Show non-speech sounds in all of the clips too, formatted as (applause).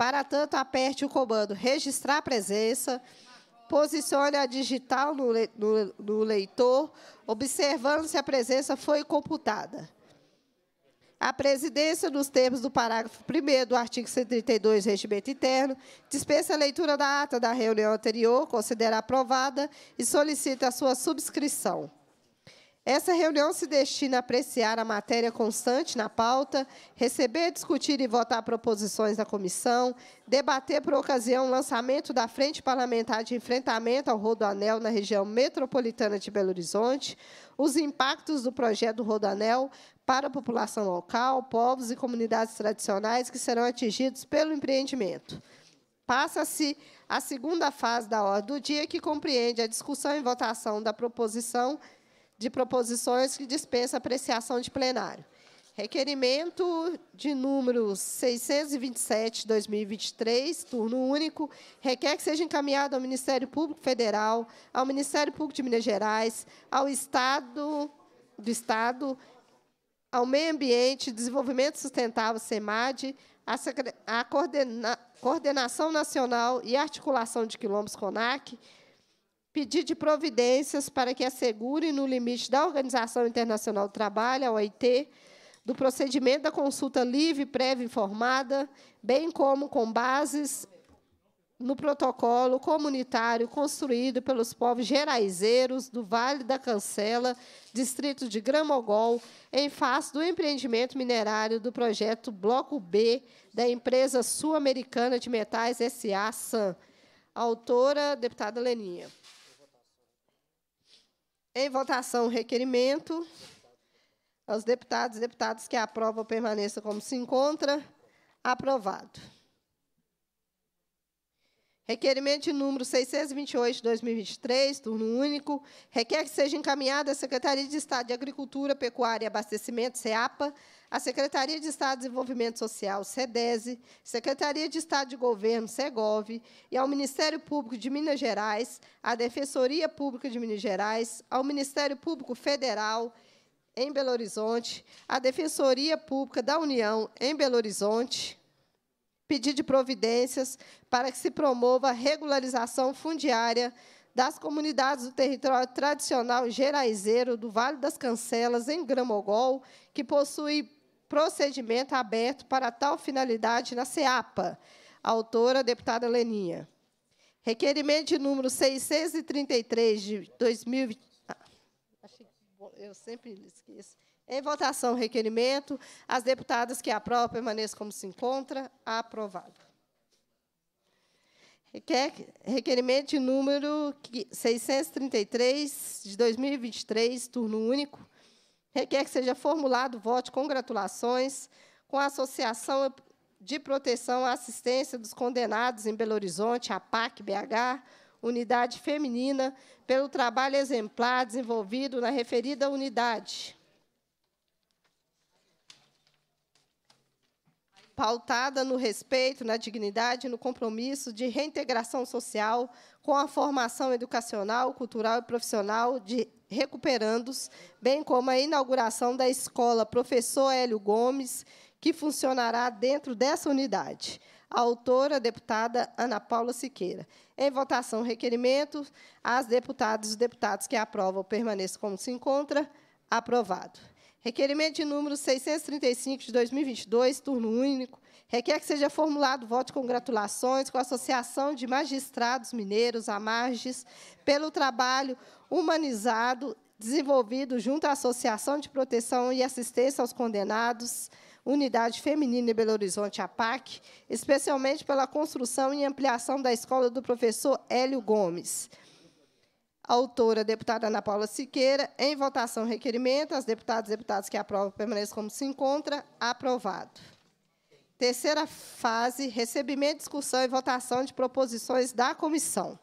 Para tanto, aperte o comando registrar a presença, posicione a digital no, no, no leitor, observando se a presença foi computada. A presidência, nos termos do parágrafo 1 do artigo 132 do Regimento Interno, dispensa a leitura da ata da reunião anterior, considera aprovada e solicita a sua subscrição. Essa reunião se destina a apreciar a matéria constante na pauta, receber, discutir e votar proposições da comissão, debater por ocasião o lançamento da Frente Parlamentar de Enfrentamento ao Rodoanel na região metropolitana de Belo Horizonte, os impactos do projeto Rodoanel para a população local, povos e comunidades tradicionais que serão atingidos pelo empreendimento. Passa-se a segunda fase da ordem do dia, que compreende a discussão e votação da proposição de proposições que dispensa apreciação de plenário. Requerimento de número 627, 2023, turno único, requer que seja encaminhado ao Ministério Público Federal, ao Ministério Público de Minas Gerais, ao Estado do Estado, ao Meio Ambiente e Desenvolvimento Sustentável, SEMAD, à Coordena Coordenação Nacional e Articulação de Quilombos, CONAC, pedir de providências para que assegure, no limite da Organização Internacional do Trabalho, a OIT, do procedimento da consulta livre, prévia e informada, bem como com bases no protocolo comunitário construído pelos povos geraizeiros do Vale da Cancela, distrito de Gramogol, em face do empreendimento minerário do projeto Bloco B da empresa sul-americana de metais SA, SAN. Autora, deputada Leninha. Em votação, requerimento. Aos deputados e deputadas que a permaneça como se encontra. Aprovado. Requerimento de número 628, 2023, turno único, requer que seja encaminhada à Secretaria de Estado de Agricultura, Pecuária e Abastecimento, SEAPA, à Secretaria de Estado de Desenvolvimento Social, SEDESE, Secretaria de Estado de Governo, SEGOV, e ao Ministério Público de Minas Gerais, à Defensoria Pública de Minas Gerais, ao Ministério Público Federal, em Belo Horizonte, à Defensoria Pública da União, em Belo Horizonte, pedir de providências para que se promova a regularização fundiária das comunidades do território tradicional geraizeiro do Vale das Cancelas, em Gramogol, que possui procedimento aberto para tal finalidade na SEAPA. Autora, deputada Leninha. Requerimento de número 633 de 2020. Ah, que eu sempre esqueço. Em votação, requerimento. As deputadas que aprovam permaneçam como se encontra. Aprovado. requerimento número 633, de 2023, turno único. Requer que seja formulado voto de congratulações com a Associação de Proteção e Assistência dos Condenados em Belo Horizonte, a PAC BH, unidade feminina, pelo trabalho exemplar desenvolvido na referida unidade pautada no respeito, na dignidade, no compromisso de reintegração social com a formação educacional, cultural e profissional de recuperandos, bem como a inauguração da escola Professor Hélio Gomes, que funcionará dentro dessa unidade. A autora, a deputada Ana Paula Siqueira. Em votação, requerimento. As deputadas e deputados que aprovam permaneçam como se encontra. Aprovado. Requerimento de número 635 de 2022, turno único. Requer que seja formulado voto de congratulações com a Associação de Magistrados Mineiros, a Marges, pelo trabalho humanizado desenvolvido junto à Associação de Proteção e Assistência aos Condenados, Unidade Feminina em Belo Horizonte, APAC, especialmente pela construção e ampliação da escola do professor Hélio Gomes. Autora, deputada Ana Paula Siqueira. Em votação, requerimento. As deputadas e deputados que aprovam permaneçam como se encontra. Aprovado. Terceira fase, recebimento, discussão e votação de proposições da comissão.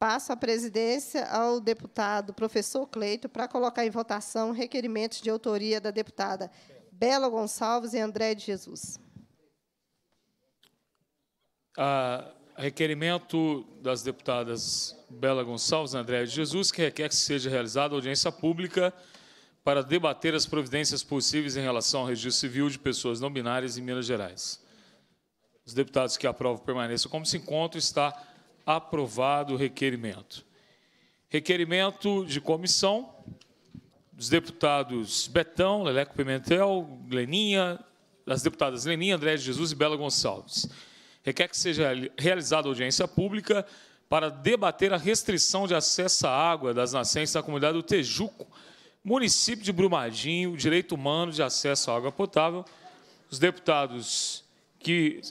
Passo a presidência ao deputado professor Cleito para colocar em votação requerimentos de autoria da deputada Bela Gonçalves e André de Jesus a requerimento das deputadas Bela Gonçalves e André de Jesus, que requer que seja realizada audiência pública para debater as providências possíveis em relação ao registro civil de pessoas não binárias em Minas Gerais. Os deputados que aprovam permaneçam como se encontram. Está aprovado o requerimento. Requerimento de comissão dos deputados Betão, Leleco Pimentel, Leninha, das deputadas Leninha, André de Jesus e Bela Gonçalves requer que seja realizada audiência pública para debater a restrição de acesso à água das nascentes da comunidade do Tejuco, município de Brumadinho, direito humano de acesso à água potável. Os deputados que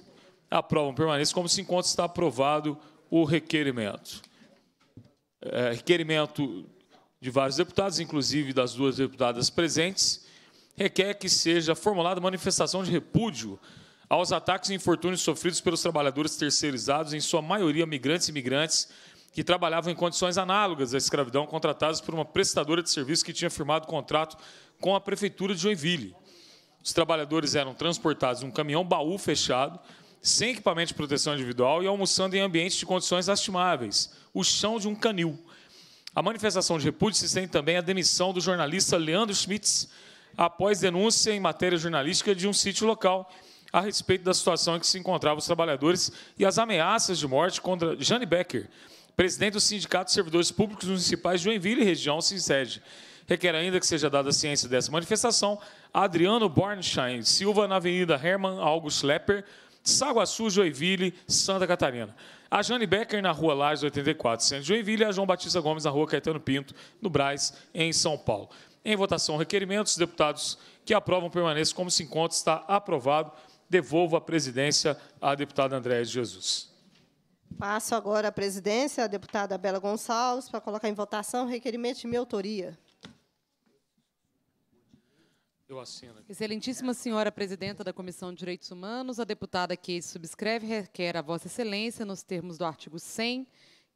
aprovam permaneçam como se encontra está aprovado o requerimento. É, requerimento de vários deputados, inclusive das duas deputadas presentes, requer que seja formulada manifestação de repúdio aos ataques e infortúnios sofridos pelos trabalhadores terceirizados, em sua maioria migrantes e imigrantes, que trabalhavam em condições análogas à escravidão, contratados por uma prestadora de serviço que tinha firmado contrato com a Prefeitura de Joinville. Os trabalhadores eram transportados em um caminhão baú fechado, sem equipamento de proteção individual e almoçando em ambientes de condições lastimáveis, o chão de um canil. A manifestação de repúdio se estende também à demissão do jornalista Leandro Schmitz, após denúncia em matéria jornalística de um sítio local, a respeito da situação em que se encontravam os trabalhadores e as ameaças de morte contra Jane Becker, presidente do Sindicato de Servidores Públicos Municipais de Joinville e região Sinsede. Requer ainda que seja dada ciência dessa manifestação Adriano Bornstein Silva, na Avenida Hermann August Lepper, Saguaçu, Joinville, Santa Catarina. A Jane Becker na Rua Lages 84, Centro de Joinville, e a João Batista Gomes na Rua Caetano Pinto, no Braz, em São Paulo. Em votação, requerimentos, deputados que aprovam permaneçam como se encontra, está aprovado devolvo a presidência à deputada Andréia de Jesus. Passo agora a presidência à deputada Bela Gonçalves para colocar em votação o requerimento de minha autoria. Eu assino. Excelentíssima senhora presidenta da Comissão de Direitos Humanos, a deputada que subscreve requer a Vossa Excelência, nos termos do artigo 100,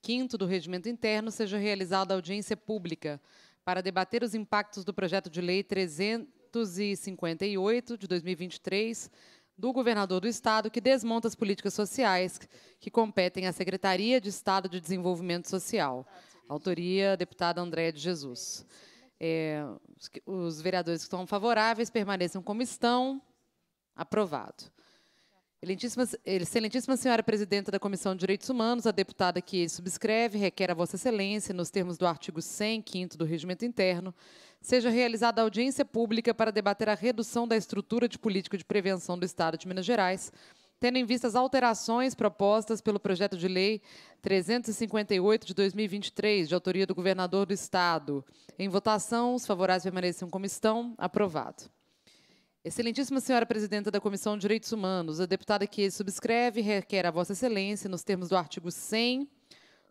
quinto do Regimento Interno, seja realizada audiência pública para debater os impactos do projeto de lei 358 de 2023 do governador do Estado que desmonta as políticas sociais que competem à Secretaria de Estado de Desenvolvimento Social. Autoria, deputada Andréa de Jesus. É, os, os vereadores que estão favoráveis permaneçam como estão. Aprovado. Excelentíssima, excelentíssima, senhora presidenta da Comissão de Direitos Humanos, a deputada que subscreve requer a Vossa Excelência, nos termos do artigo 100, 5 do Regimento Interno, seja realizada audiência pública para debater a redução da estrutura de política de prevenção do Estado de Minas Gerais, tendo em vista as alterações propostas pelo projeto de lei 358 de 2023, de autoria do governador do Estado. Em votação, os favoráveis permaneçam como estão. Aprovado. Excelentíssima senhora presidenta da Comissão de Direitos Humanos, a deputada que subscreve requer a Vossa Excelência, nos termos do artigo 100,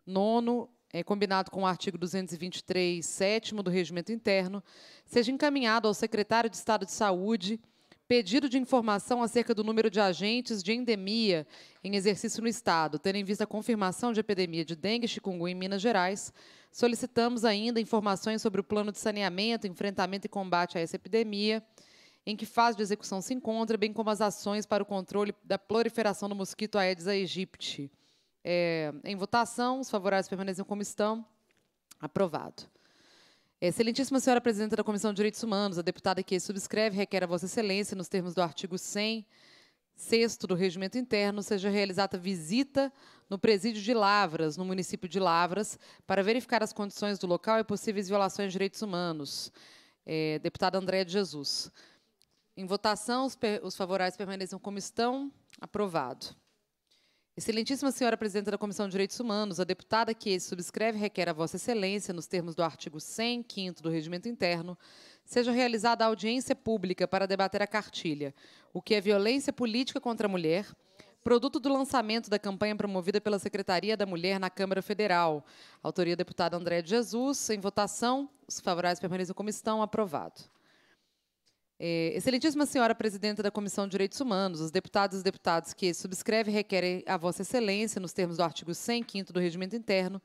nono, é, combinado com o artigo 223, sétimo do Regimento Interno, seja encaminhado ao secretário de Estado de Saúde pedido de informação acerca do número de agentes de endemia em exercício no Estado, tendo em vista a confirmação de epidemia de dengue e chikungunya em Minas Gerais. Solicitamos ainda informações sobre o plano de saneamento, enfrentamento e combate a essa epidemia, em que fase de execução se encontra, bem como as ações para o controle da proliferação do mosquito Aedes aegypti. É, em votação, os favoráveis permanecem como estão. Aprovado. Excelentíssima senhora presidenta da Comissão de Direitos Humanos, a deputada que subscreve requer a Vossa Excelência, nos termos do artigo 100, sexto do Regimento Interno, seja realizada visita no presídio de Lavras, no município de Lavras, para verificar as condições do local e possíveis violações de direitos humanos. É, deputada Andréa de Jesus. Em votação, os, os favoráveis permaneçam como estão. Aprovado. Excelentíssima senhora presidenta da Comissão de Direitos Humanos, a deputada que subscreve requer a Vossa Excelência, nos termos do artigo 105 do Regimento Interno, seja realizada a audiência pública para debater a cartilha, o que é violência política contra a mulher, produto do lançamento da campanha promovida pela Secretaria da Mulher na Câmara Federal. Autoria deputada André de Jesus, em votação, os favoráveis permaneçam como estão, aprovado. É, excelentíssima senhora presidenta da Comissão de Direitos Humanos, os deputados e deputados que subscrevem requerem a Vossa Excelência, nos termos do artigo 105 do Regimento Interno,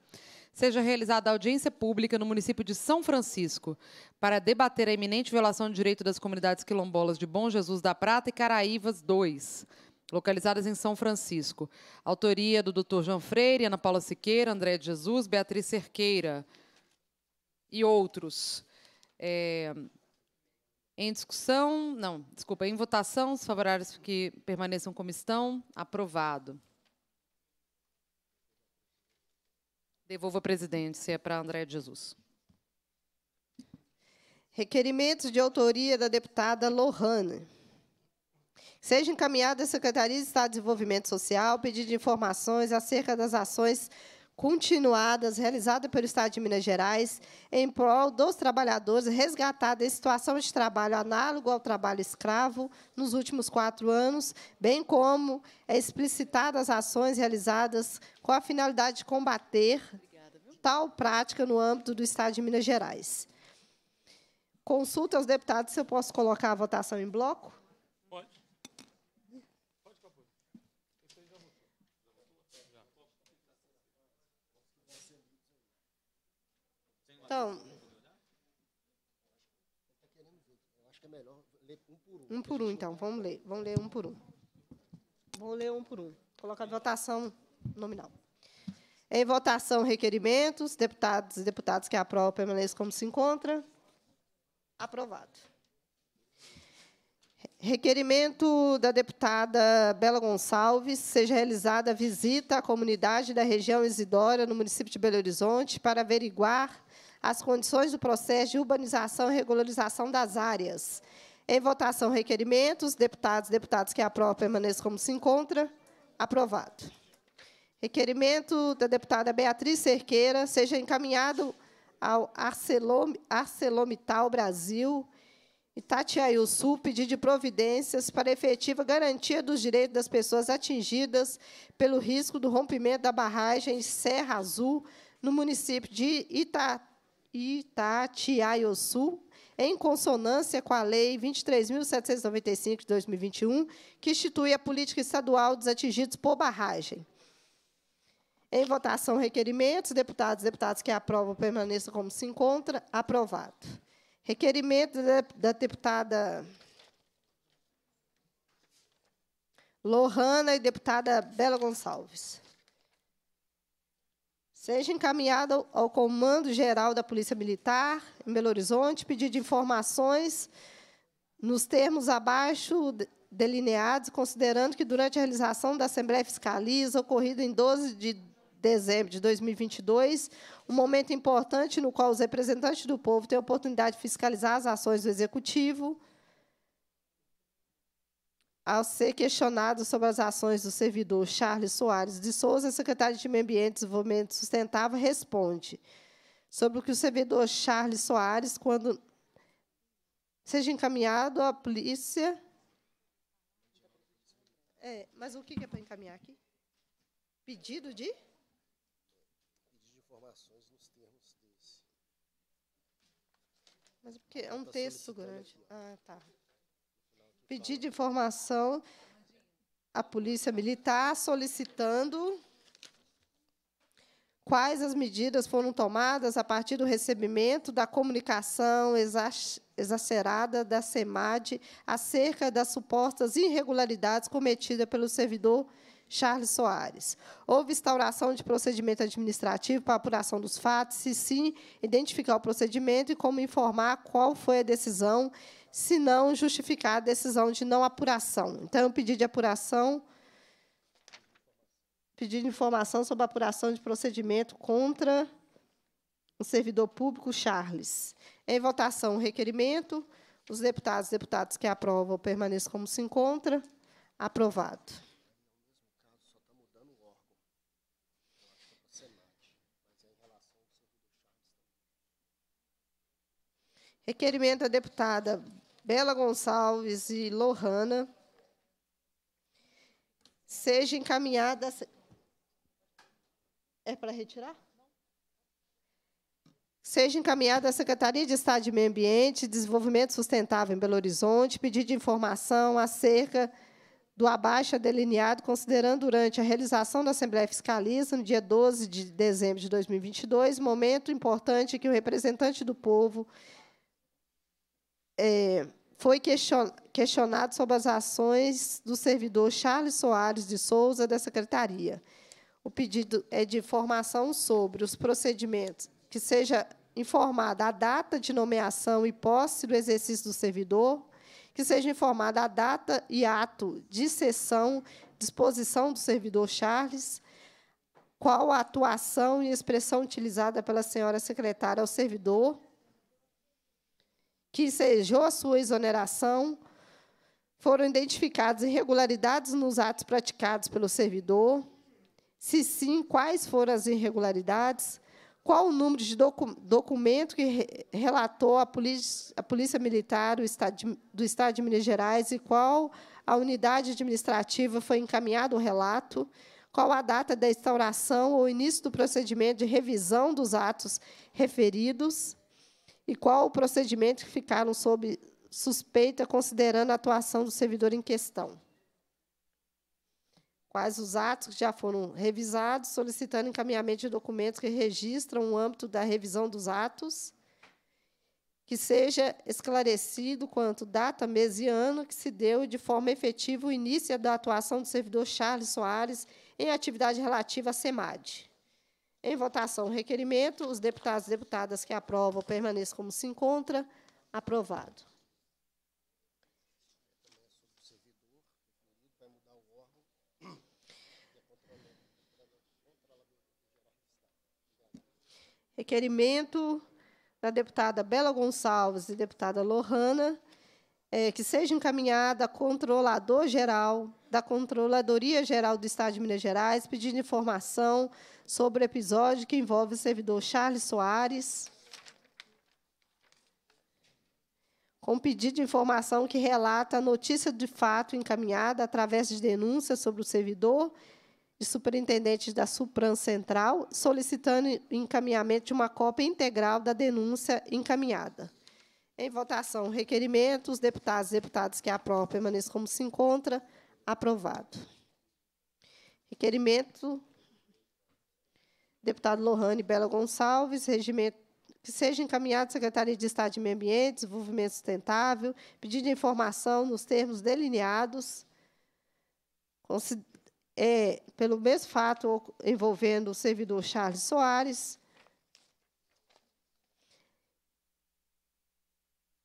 seja realizada audiência pública no município de São Francisco para debater a iminente violação de direito das comunidades quilombolas de Bom Jesus da Prata e Caraívas II, localizadas em São Francisco. Autoria do Dr. João Freire, Ana Paula Siqueira, André de Jesus, Beatriz Cerqueira e outros. É... Em discussão, não, desculpa, em votação, os favoráveis que permaneçam como estão, aprovado. Devolvo a presidente, se é para André Jesus. Requerimentos de autoria da deputada Lohane. Seja encaminhado à Secretaria de Estado de Desenvolvimento Social pedido de informações acerca das ações continuadas realizada pelo Estado de Minas Gerais em prol dos trabalhadores resgatados em situação de trabalho análogo ao trabalho escravo nos últimos quatro anos, bem como é explicitadas as ações realizadas com a finalidade de combater tal prática no âmbito do Estado de Minas Gerais. Consulta aos deputados se eu posso colocar a votação em bloco. Então. Um por um, então. Vamos ler. Vamos ler um por um. Vou ler um por um. Coloca a votação nominal. Em votação, requerimentos. Deputados e deputadas que aprovam permaneçam como se encontra. Aprovado. Requerimento da deputada Bela Gonçalves, seja realizada visita à comunidade da região Isidora, no município de Belo Horizonte, para averiguar as condições do processo de urbanização e regularização das áreas. Em votação, requerimentos. Deputados deputados que aprovam, permaneçam como se encontra. Aprovado. Requerimento da deputada Beatriz Cerqueira seja encaminhado ao Arcelom, Arcelomital Brasil, e Sul pedir de providências para efetiva garantia dos direitos das pessoas atingidas pelo risco do rompimento da barragem Serra Azul no município de Itatiaí Sul, em consonância com a Lei 23.795 de 2021, que institui a política estadual dos atingidos por barragem. Em votação, requerimentos. Deputados e deputadas que aprovam permaneçam como se encontra. Aprovado. Requerimento da deputada Lohana e deputada Bela Gonçalves seja encaminhado ao Comando Geral da Polícia Militar, em Belo Horizonte, pedido de informações nos termos abaixo delineados, considerando que, durante a realização da Assembleia Fiscaliza, ocorrida em 12 de dezembro de 2022, um momento importante no qual os representantes do povo têm a oportunidade de fiscalizar as ações do Executivo, ao ser questionado sobre as ações do servidor Charles Soares de Souza, a secretária de Meio Ambiente e Desenvolvimento Sustentável responde sobre o que o servidor Charles Soares, quando seja encaminhado à polícia. É, mas o que é para encaminhar aqui? Pedido de? Pedido de informações nos termos desse. Mas porque é um tá texto grande. Ah, tá pedido de informação à Polícia Militar solicitando quais as medidas foram tomadas a partir do recebimento da comunicação exacerbada da SEMAD acerca das supostas irregularidades cometidas pelo servidor Charles Soares. Houve instauração de procedimento administrativo para apuração dos fatos, se sim, identificar o procedimento e como informar qual foi a decisão se não justificar a decisão de não apuração. Então, eu pedi de apuração, pedi informação sobre a apuração de procedimento contra o servidor público Charles. Em votação, o requerimento. Os deputados e deputadas que aprovam permaneçam como se encontra. Aprovado. Requerimento da deputada Bela Gonçalves e Lohana, seja encaminhada. É para retirar? Seja encaminhada à Secretaria de Estado de Meio Ambiente e Desenvolvimento Sustentável em Belo Horizonte pedido de informação acerca do abaixo delineado, considerando durante a realização da Assembleia Fiscalista, no dia 12 de dezembro de 2022, momento importante em que o representante do povo é, foi questionado sobre as ações do servidor Charles Soares de Souza, da Secretaria. O pedido é de informação sobre os procedimentos, que seja informada a data de nomeação e posse do exercício do servidor, que seja informada a data e ato de sessão, disposição do servidor Charles, qual a atuação e expressão utilizada pela senhora secretária ao servidor, que ensejou a sua exoneração, foram identificadas irregularidades nos atos praticados pelo servidor? Se sim, quais foram as irregularidades? Qual o número de docu documento que re relatou a polícia, a polícia Militar do estado, de, do estado de Minas Gerais e qual a unidade administrativa foi encaminhado o relato? Qual a data da instauração ou início do procedimento de revisão dos atos referidos? e qual o procedimento que ficaram sob suspeita considerando a atuação do servidor em questão. Quais os atos que já foram revisados, solicitando encaminhamento de documentos que registram o âmbito da revisão dos atos, que seja esclarecido quanto data, mês e ano que se deu de forma efetiva o início da atuação do servidor Charles Soares em atividade relativa à SEMAD. Em votação, o requerimento. Os deputados e deputadas que aprovam permaneçam como se encontra. Aprovado. Requerimento da deputada Bela Gonçalves e deputada Lohana é, que seja encaminhada a controlador geral da Controladoria Geral do Estado de Minas Gerais, pedindo informação sobre o episódio que envolve o servidor Charles Soares, com pedido de informação que relata a notícia de fato encaminhada através de denúncia sobre o servidor de superintendente da Supran Central, solicitando encaminhamento de uma cópia integral da denúncia encaminhada. Em votação, requerimento. Os deputados e deputadas que aprovam permaneçam como se encontra. Aprovado. Requerimento. Deputado Lohane Bela Gonçalves, regimento que seja encaminhado à Secretaria de Estado de Meio Ambiente, Desenvolvimento Sustentável, pedido de informação nos termos delineados, é, pelo mesmo fato envolvendo o servidor Charles Soares,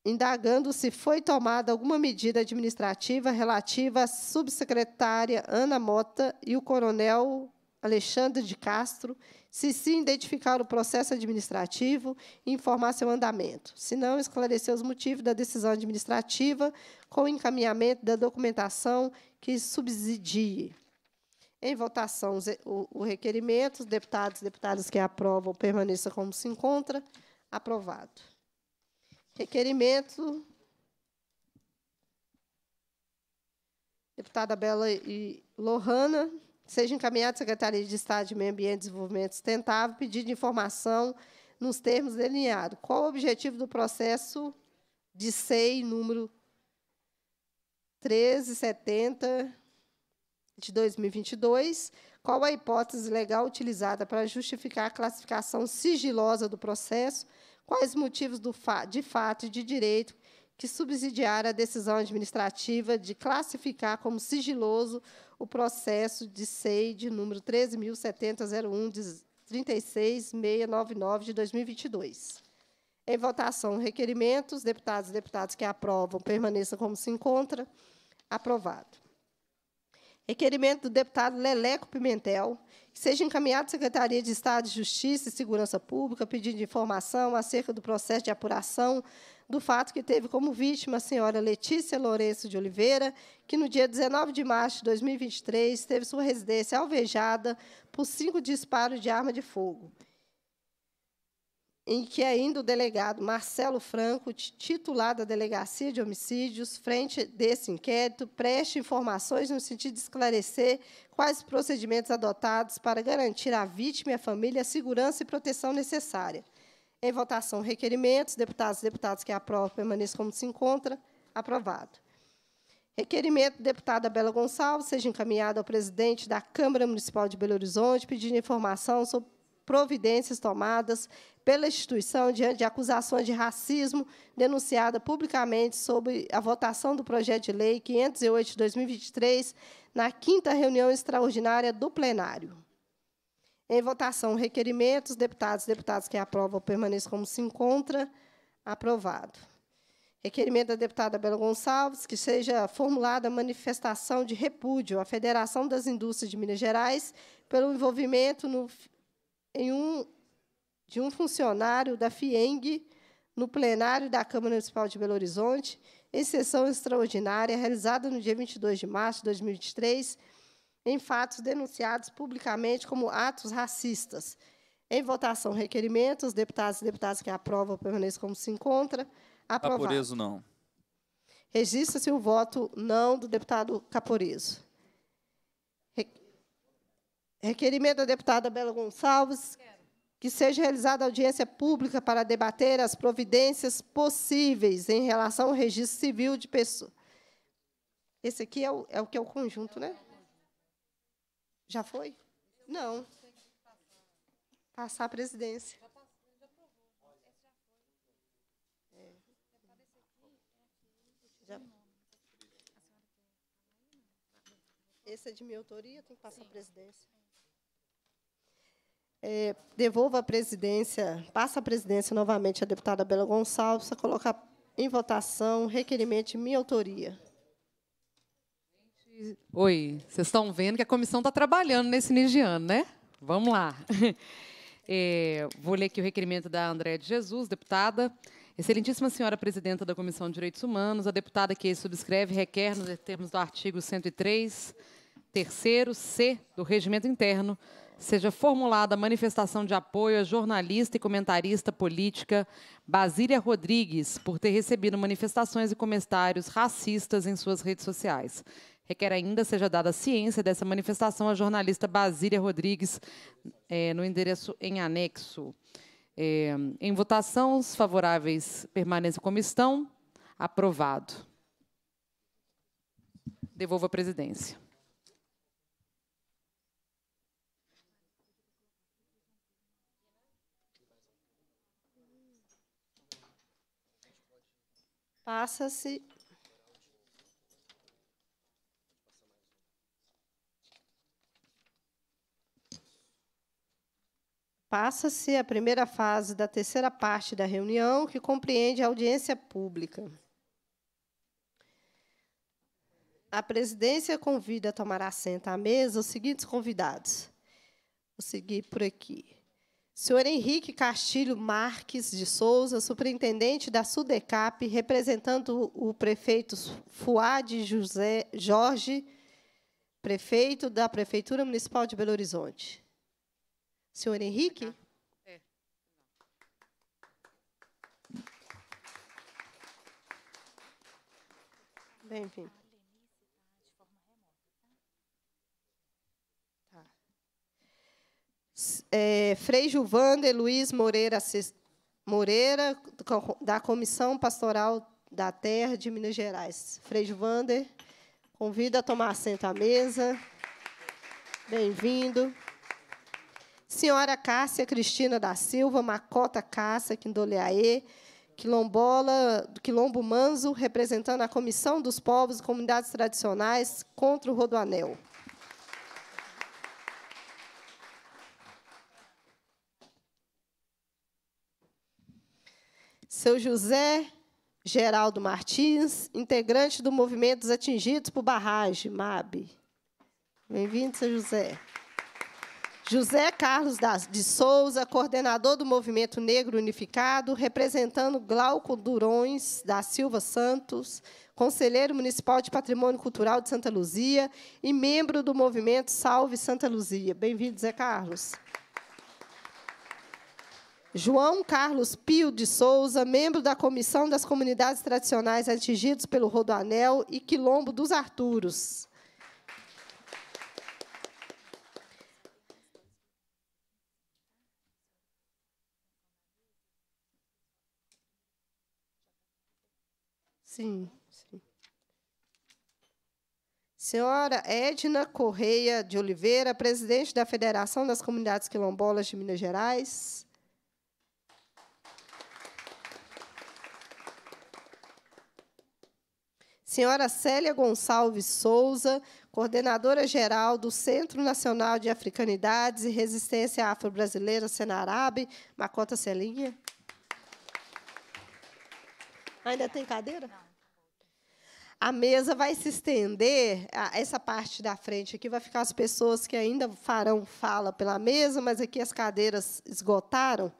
indagando se foi tomada alguma medida administrativa relativa à subsecretária Ana Mota e o coronel Alexandre de Castro, se sim identificar o processo administrativo e informar seu andamento, se não esclarecer os motivos da decisão administrativa com encaminhamento da documentação que subsidie. Em votação, o requerimento, os deputados e deputadas que aprovam permaneça como se encontra. Aprovado. Requerimento. Deputada Bela e Lohana, seja encaminhado à Secretaria de Estado de Meio Ambiente e Desenvolvimento Sustentável pedido de informação nos termos delineados. Qual o objetivo do processo de SEI número 1370 de 2022? Qual a hipótese legal utilizada para justificar a classificação sigilosa do processo? quais motivos fa de fato e de direito que subsidiaram a decisão administrativa de classificar como sigiloso o processo de SEI de número 13.7001, 36699 de 2022. Em votação, requerimentos, deputados e deputadas que aprovam permaneçam como se encontra. Aprovado. Requerimento do deputado Leleco Pimentel, que seja encaminhado à Secretaria de Estado de Justiça e Segurança Pública pedindo informação acerca do processo de apuração do fato que teve como vítima a senhora Letícia Lourenço de Oliveira, que no dia 19 de março de 2023 teve sua residência alvejada por cinco disparos de arma de fogo em que ainda é o delegado Marcelo Franco, titular da Delegacia de Homicídios, frente desse inquérito, preste informações no sentido de esclarecer quais procedimentos adotados para garantir à vítima e à família a segurança e proteção necessária. Em votação, requerimentos. Deputados e deputadas que aprovam, permaneçam como se encontra. Aprovado. Requerimento, deputada Bela Gonçalves, seja encaminhado ao presidente da Câmara Municipal de Belo Horizonte, pedindo informação sobre providências tomadas pela instituição diante de acusações de racismo denunciada publicamente sobre a votação do projeto de lei 508 de 2023 na quinta reunião extraordinária do plenário. Em votação, requerimentos, deputados e deputadas que aprovam permaneçam como se encontra, aprovado. Requerimento da deputada Bela Gonçalves, que seja formulada manifestação de repúdio à Federação das Indústrias de Minas Gerais pelo envolvimento no um, de um funcionário da FIENG no plenário da Câmara Municipal de Belo Horizonte, em sessão extraordinária realizada no dia 22 de março de 2023, em fatos denunciados publicamente como atos racistas. Em votação, requerimento. Os deputados e deputadas que aprovam permaneçam como se encontra. Aprovado. Caporeso, não. Registra-se o voto não do deputado Caporeso. Requerimento da deputada Bela Gonçalves. Que seja realizada audiência pública para debater as providências possíveis em relação ao registro civil de pessoas. Esse aqui é o, é o que é o conjunto, né? Já foi? Não. Passar a presidência. É. Esse é de minha autoria, tem que passar a presidência é, a presidência, passa a presidência novamente à deputada Bela Gonçalves, a colocar em votação o requerimento de minha autoria. Oi, vocês estão vendo que a comissão está trabalhando nesse ano, né? Vamos lá. (laughs) É, vou ler aqui o requerimento da Andréa de Jesus, deputada. Excelentíssima senhora presidenta da Comissão de Direitos Humanos, a deputada que subscreve requer, nos termos do artigo 103, terceiro C do Regimento Interno, seja formulada a manifestação de apoio à jornalista e comentarista política Basília Rodrigues por ter recebido manifestações e comentários racistas em suas redes sociais. Requer ainda seja dada ciência dessa manifestação à jornalista Basília Rodrigues é, no endereço em anexo. É, em votação, os favoráveis permanecem como estão. Aprovado. Devolvo a presidência. Passa-se. Passa-se a primeira fase da terceira parte da reunião, que compreende a audiência pública. A presidência convida a tomar assento à mesa os seguintes convidados. Vou seguir por aqui. Senhor Henrique Castilho Marques de Souza, superintendente da SUDECAP, representando o prefeito Fuad José Jorge, prefeito da Prefeitura Municipal de Belo Horizonte. Senhor Henrique? Tá. É. Bem-vindo. é, Frei Gilvander Luiz Moreira, Moreira, da Comissão Pastoral da Terra de Minas Gerais. Frei Gilvander, convido a tomar assento à mesa. Bem-vindo. Senhora Cássia Cristina da Silva, Macota Cássia, Quindoleaê, quilombola, quilombo manso, representando a Comissão dos Povos e Comunidades Tradicionais contra o Rodoanel. Seu José Geraldo Martins, integrante do Movimento dos Atingidos por Barragem, MAB. Bem-vindo, seu José. José Carlos de Souza, coordenador do Movimento Negro Unificado, representando Glauco Durões da Silva Santos, conselheiro municipal de Patrimônio Cultural de Santa Luzia e membro do movimento Salve Santa Luzia. Bem-vindo, Zé Carlos. João Carlos Pio de Souza, membro da Comissão das Comunidades Tradicionais atingidos pelo Rodoanel e Quilombo dos Arturos. Sim, Senhora Edna Correia de Oliveira, presidente da Federação das Comunidades Quilombolas de Minas Gerais. Senhora Célia Gonçalves Souza, coordenadora geral do Centro Nacional de Africanidades e Resistência Afro-Brasileira Senarabe, Macota Celinha. Ainda tem cadeira? Não. A mesa vai se estender, essa parte da frente aqui vai ficar as pessoas que ainda farão fala pela mesa, mas aqui as cadeiras esgotaram,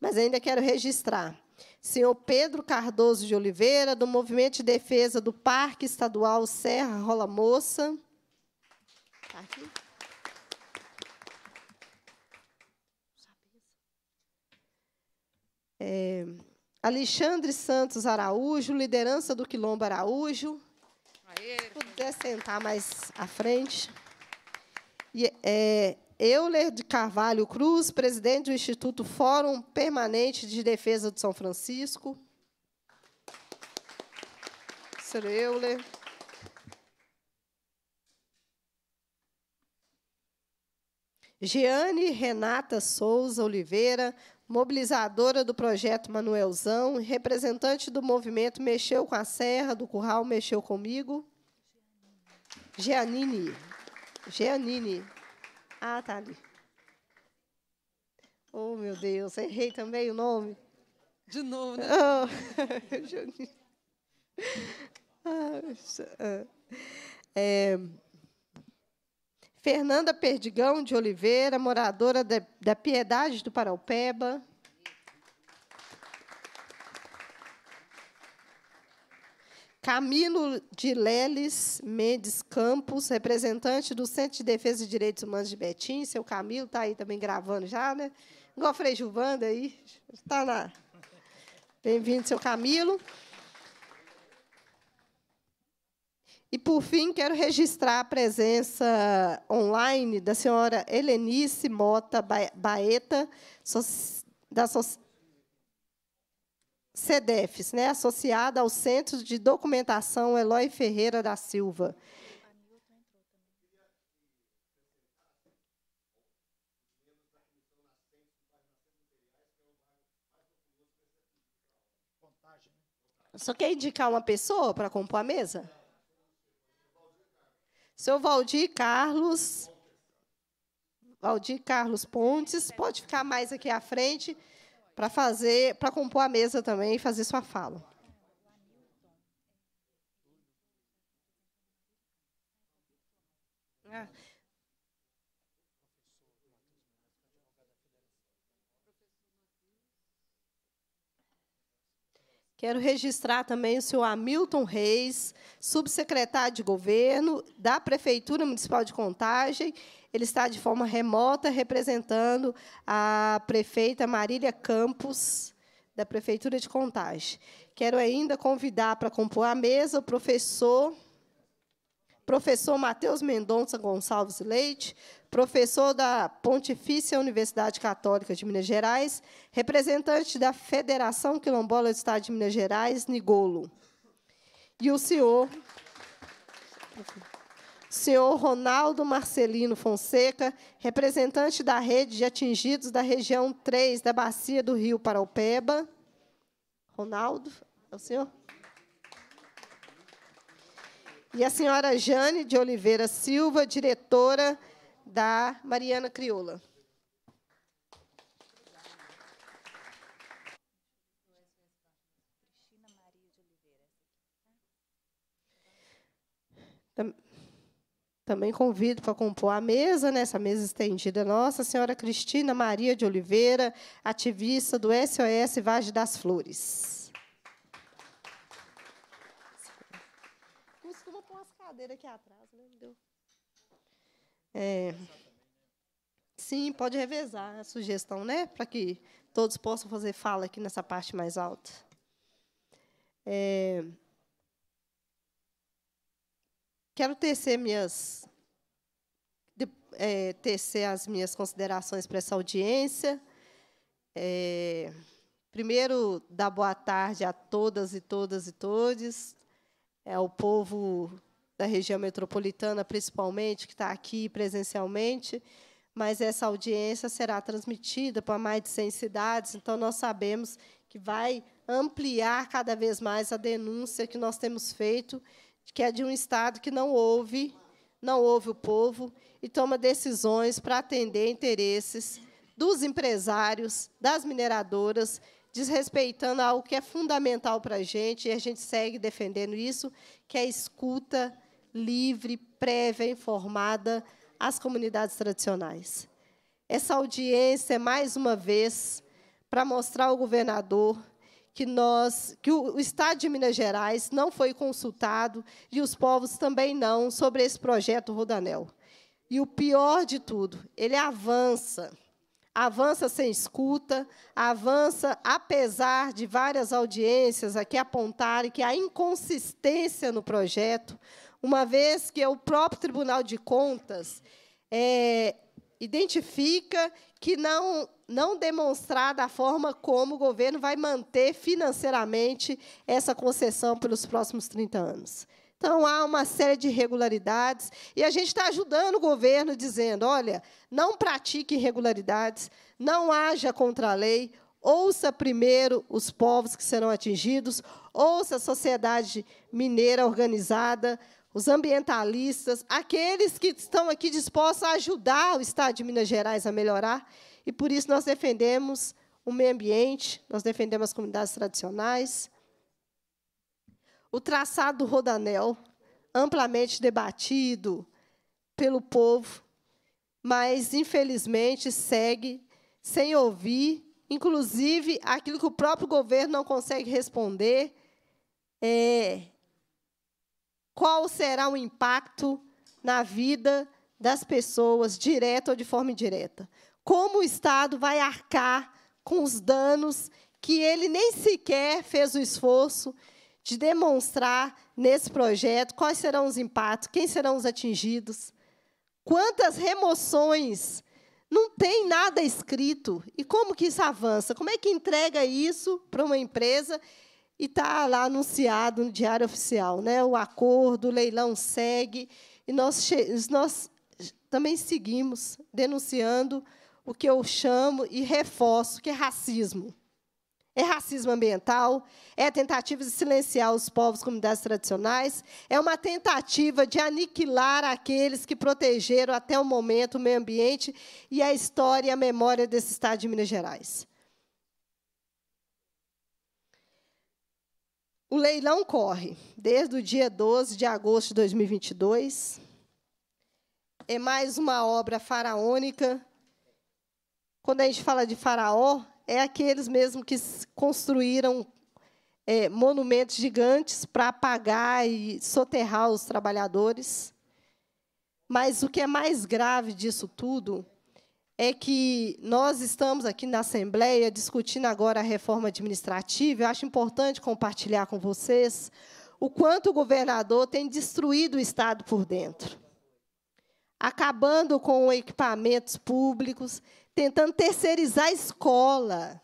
mas ainda quero registrar. Senhor Pedro Cardoso de Oliveira, do Movimento de Defesa do Parque Estadual Serra Rola Moça. Tá aqui? É, Alexandre Santos Araújo, liderança do Quilombo Araújo. Aê. Se puder sentar mais à frente. E, é, Euler de Carvalho Cruz, presidente do Instituto Fórum Permanente de Defesa de São Francisco. Sr. Euler. Giane Renata Souza Oliveira, mobilizadora do projeto Manuelzão, representante do movimento Mexeu com a Serra, do Curral Mexeu Comigo. Gianini. Gianini. Ah, tá ali. Oh, meu Deus, errei também o nome. De novo, né? Oh, (laughs) Juni. Ah, é, Fernanda Perdigão de Oliveira, moradora da, da Piedade do Paraupeba. Camilo de Leles Mendes Campos, representante do Centro de Defesa de Direitos Humanos de Betim. Seu Camilo está aí também gravando já, né? Igual Frei Gilvanda aí. Está na. Bem-vindo, seu Camilo. E, por fim, quero registrar a presença online da senhora Helenice Mota Baeta, da Sociedade CDEFs, né, associada ao Centro de Documentação Eloy Ferreira da Silva. Só quer indicar uma pessoa para compor a mesa? Seu Valdir Carlos. Valdir Carlos Pontes, pode ficar mais aqui à frente para fazer, para compor a mesa também e fazer sua fala. Quero registrar também o senhor Hamilton Reis, subsecretário de Governo da Prefeitura Municipal de Contagem ele está de forma remota representando a prefeita Marília Campos, da Prefeitura de Contagem. Quero ainda convidar para compor a mesa o professor professor Matheus Mendonça Gonçalves Leite, professor da Pontifícia Universidade Católica de Minas Gerais, representante da Federação Quilombola do Estado de Minas Gerais, Nigolo. E o senhor senhor Ronaldo Marcelino Fonseca, representante da rede de atingidos da região 3 da bacia do Rio Paraupeba. Ronaldo, é o senhor? E a senhora Jane de Oliveira Silva, diretora da Mariana Crioula. Também convido para compor a mesa, né, mesa estendida nossa, a senhora Cristina Maria de Oliveira, ativista do SOS Vage das Flores. Costuma pôr umas cadeiras aqui atrás, né? Deu. É. Sim, pode revezar a sugestão, né? Para que todos possam fazer fala aqui nessa parte mais alta. É. Quero tecer minhas é, tecer as minhas considerações para essa audiência. É, primeiro, dar boa tarde a todas e todas e todos, é, o povo da região metropolitana, principalmente, que está aqui presencialmente, mas essa audiência será transmitida para mais de 100 cidades, então nós sabemos que vai ampliar cada vez mais a denúncia que nós temos feito que é de um Estado que não ouve, não ouve o povo e toma decisões para atender interesses dos empresários, das mineradoras, desrespeitando algo que é fundamental para a gente, e a gente segue defendendo isso, que é a escuta livre, prévia, informada às comunidades tradicionais. Essa audiência, é mais uma vez, para mostrar ao governador que nós, que o Estado de Minas Gerais não foi consultado e os povos também não sobre esse projeto Rodanel. E o pior de tudo, ele avança, avança sem escuta, avança apesar de várias audiências aqui apontarem que há inconsistência no projeto, uma vez que é o próprio Tribunal de Contas é, identifica que não não demonstrar da forma como o governo vai manter financeiramente essa concessão pelos próximos 30 anos. Então, há uma série de irregularidades e a gente está ajudando o governo dizendo: olha, não pratique irregularidades, não haja contra a lei, ouça primeiro os povos que serão atingidos, ouça a sociedade mineira organizada, os ambientalistas, aqueles que estão aqui dispostos a ajudar o Estado de Minas Gerais a melhorar. E por isso nós defendemos o meio ambiente, nós defendemos as comunidades tradicionais. O traçado do Rodanel, amplamente debatido pelo povo, mas infelizmente segue sem ouvir, inclusive aquilo que o próprio governo não consegue responder. É, qual será o impacto na vida das pessoas, direta ou de forma indireta? como o Estado vai arcar com os danos que ele nem sequer fez o esforço de demonstrar nesse projeto quais serão os impactos, quem serão os atingidos, quantas remoções. Não tem nada escrito. E como que isso avança? Como é que entrega isso para uma empresa e está lá anunciado no Diário Oficial? Né? O acordo, o leilão segue, e nós, nós também seguimos denunciando o que eu chamo e reforço que é racismo. É racismo ambiental, é tentativa de silenciar os povos e comunidades tradicionais, é uma tentativa de aniquilar aqueles que protegeram até o momento o meio ambiente e a história e a memória desse Estado de Minas Gerais. O leilão corre desde o dia 12 de agosto de 2022. É mais uma obra faraônica quando a gente fala de Faraó, é aqueles mesmo que construíram é, monumentos gigantes para apagar e soterrar os trabalhadores. Mas o que é mais grave disso tudo é que nós estamos aqui na Assembleia discutindo agora a reforma administrativa. Eu acho importante compartilhar com vocês o quanto o governador tem destruído o Estado por dentro acabando com equipamentos públicos, tentando terceirizar a escola,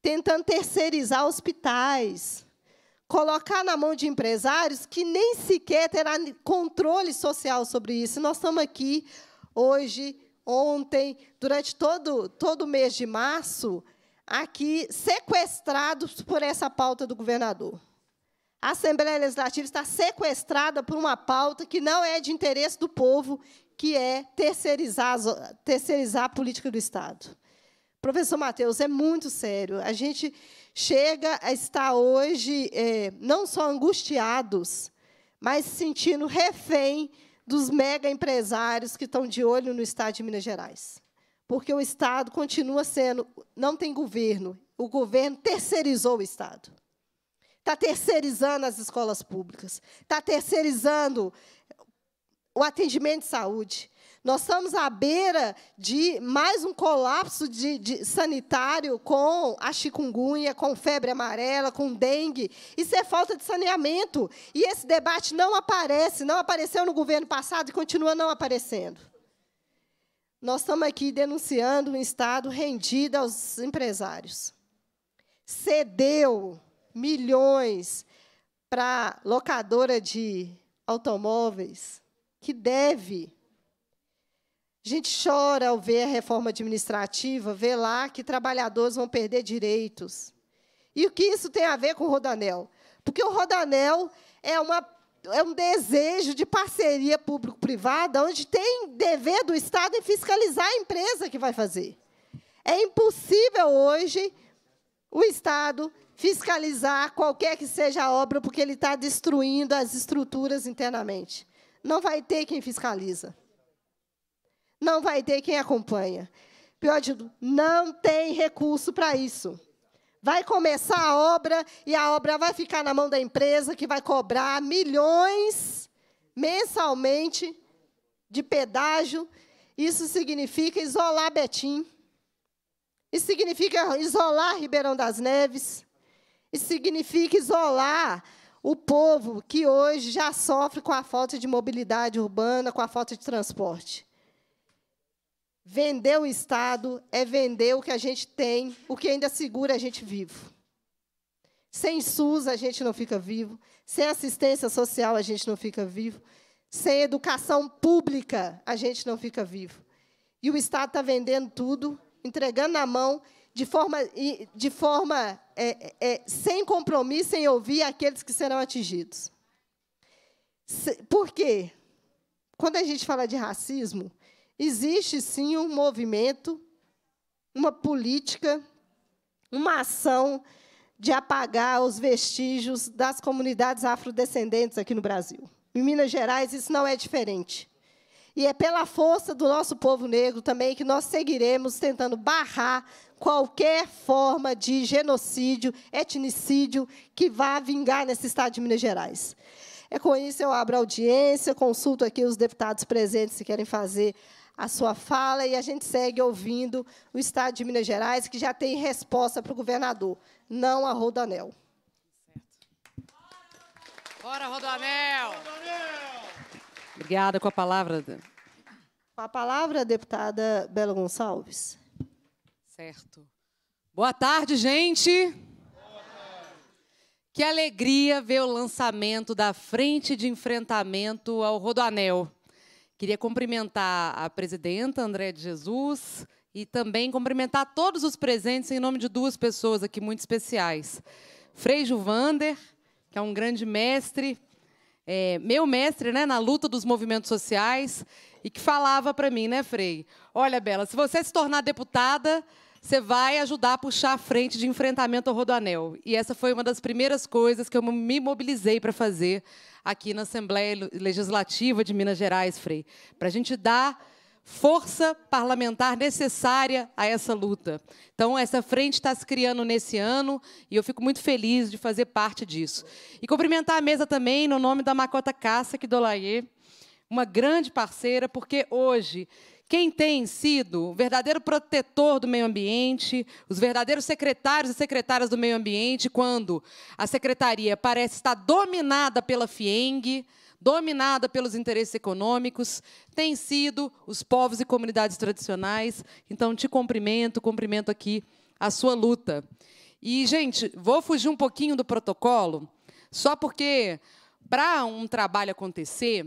tentando terceirizar hospitais, colocar na mão de empresários que nem sequer terá controle social sobre isso. Nós estamos aqui hoje, ontem, durante todo todo o mês de março, aqui sequestrados por essa pauta do governador. A Assembleia Legislativa está sequestrada por uma pauta que não é de interesse do povo que é terceirizar, terceirizar a política do Estado. Professor Matheus, é muito sério. A gente chega a estar hoje é, não só angustiados, mas se sentindo refém dos mega empresários que estão de olho no Estado de Minas Gerais. Porque o Estado continua sendo, não tem governo, o governo terceirizou o Estado. Está terceirizando as escolas públicas, está terceirizando o atendimento de saúde. Nós estamos à beira de mais um colapso de, de, sanitário com a chikungunya, com febre amarela, com dengue. Isso é falta de saneamento. E esse debate não aparece, não apareceu no governo passado e continua não aparecendo. Nós estamos aqui denunciando um Estado rendido aos empresários. Cedeu milhões para locadora de automóveis que deve. A gente chora ao ver a reforma administrativa, ver lá que trabalhadores vão perder direitos. E o que isso tem a ver com o Rodanel? Porque o Rodanel é, uma, é um desejo de parceria público-privada, onde tem dever do Estado em fiscalizar a empresa que vai fazer. É impossível hoje o Estado fiscalizar qualquer que seja a obra, porque ele está destruindo as estruturas internamente não vai ter quem fiscaliza. Não vai ter quem acompanha. Pior de tudo, não tem recurso para isso. Vai começar a obra e a obra vai ficar na mão da empresa que vai cobrar milhões mensalmente de pedágio. Isso significa isolar Betim. Isso significa isolar Ribeirão das Neves. Isso significa isolar o povo que hoje já sofre com a falta de mobilidade urbana, com a falta de transporte. Vender o Estado é vender o que a gente tem, o que ainda segura a gente vivo. Sem SUS a gente não fica vivo, sem assistência social a gente não fica vivo, sem educação pública a gente não fica vivo. E o Estado está vendendo tudo, entregando na mão de forma, de forma é, é, é, sem compromisso em ouvir aqueles que serão atingidos. Por quê? Quando a gente fala de racismo, existe sim um movimento, uma política, uma ação de apagar os vestígios das comunidades afrodescendentes aqui no Brasil. Em Minas Gerais, isso não é diferente. E é pela força do nosso povo negro também que nós seguiremos tentando barrar qualquer forma de genocídio, etnicídio que vá vingar nesse estado de Minas Gerais. É com isso eu abro a audiência, consulto aqui os deputados presentes se querem fazer a sua fala e a gente segue ouvindo o estado de Minas Gerais que já tem resposta para o governador, não a Rodanel. Bora, Rodanel! Bora, Rodanel! Obrigada. Com a palavra. Com a palavra, a deputada Bela Gonçalves. Certo. Boa tarde, gente. Boa tarde. Que alegria ver o lançamento da Frente de Enfrentamento ao Rodoanel. Queria cumprimentar a presidenta André de Jesus e também cumprimentar todos os presentes em nome de duas pessoas aqui muito especiais. Frei Juvander, que é um grande mestre, é, meu mestre né, na luta dos movimentos sociais e que falava para mim, né, Frei? Olha, Bela, se você se tornar deputada, você vai ajudar a puxar a frente de enfrentamento ao Rodoanel. E essa foi uma das primeiras coisas que eu me mobilizei para fazer aqui na Assembleia Legislativa de Minas Gerais, Frei, para a gente dar força parlamentar necessária a essa luta. Então, essa frente está se criando nesse ano e eu fico muito feliz de fazer parte disso. E cumprimentar a mesa também, no nome da Macota Cassa Kidolaye, uma grande parceira, porque hoje quem tem sido o verdadeiro protetor do meio ambiente, os verdadeiros secretários e secretárias do meio ambiente, quando a secretaria parece estar dominada pela FIENG, dominada pelos interesses econômicos, têm sido os povos e comunidades tradicionais. Então, te cumprimento, cumprimento aqui a sua luta. E, gente, vou fugir um pouquinho do protocolo, só porque, para um trabalho acontecer,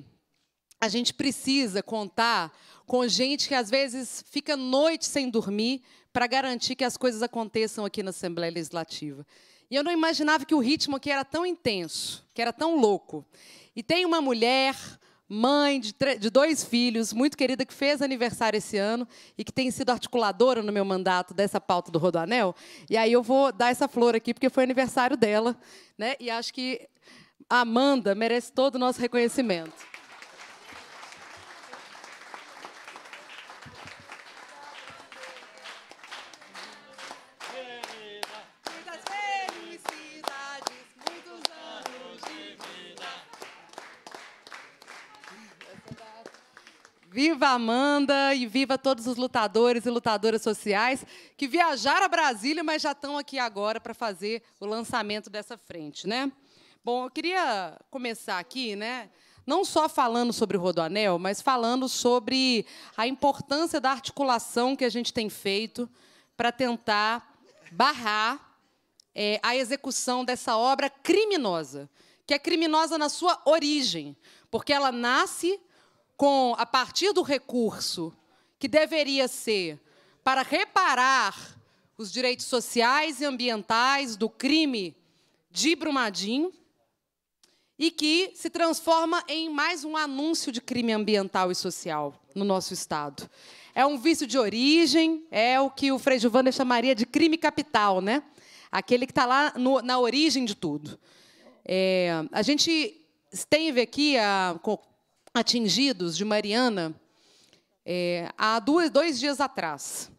a gente precisa contar com gente que às vezes fica noite sem dormir para garantir que as coisas aconteçam aqui na Assembleia Legislativa. E eu não imaginava que o ritmo aqui era tão intenso, que era tão louco. E tem uma mulher, mãe de, de, dois filhos, muito querida, que fez aniversário esse ano e que tem sido articuladora no meu mandato dessa pauta do Rodoanel. E aí eu vou dar essa flor aqui, porque foi aniversário dela. Né? E acho que a Amanda merece todo o nosso reconhecimento. Viva Amanda e viva todos os lutadores e lutadoras sociais que viajaram a Brasília, mas já estão aqui agora para fazer o lançamento dessa frente, né? Bom, eu queria começar aqui, né? Não só falando sobre o Rodoanel, mas falando sobre a importância da articulação que a gente tem feito para tentar barrar é, a execução dessa obra criminosa, que é criminosa na sua origem, porque ela nasce com a partir do recurso que deveria ser para reparar os direitos sociais e ambientais do crime de Brumadinho e que se transforma em mais um anúncio de crime ambiental e social no nosso estado. É um vício de origem, é o que o Frei Giovanni chamaria de crime capital, né? Aquele que está lá no, na origem de tudo. É, a gente esteve aqui, a, atingidos de Mariana é, há duas, dois dias atrás,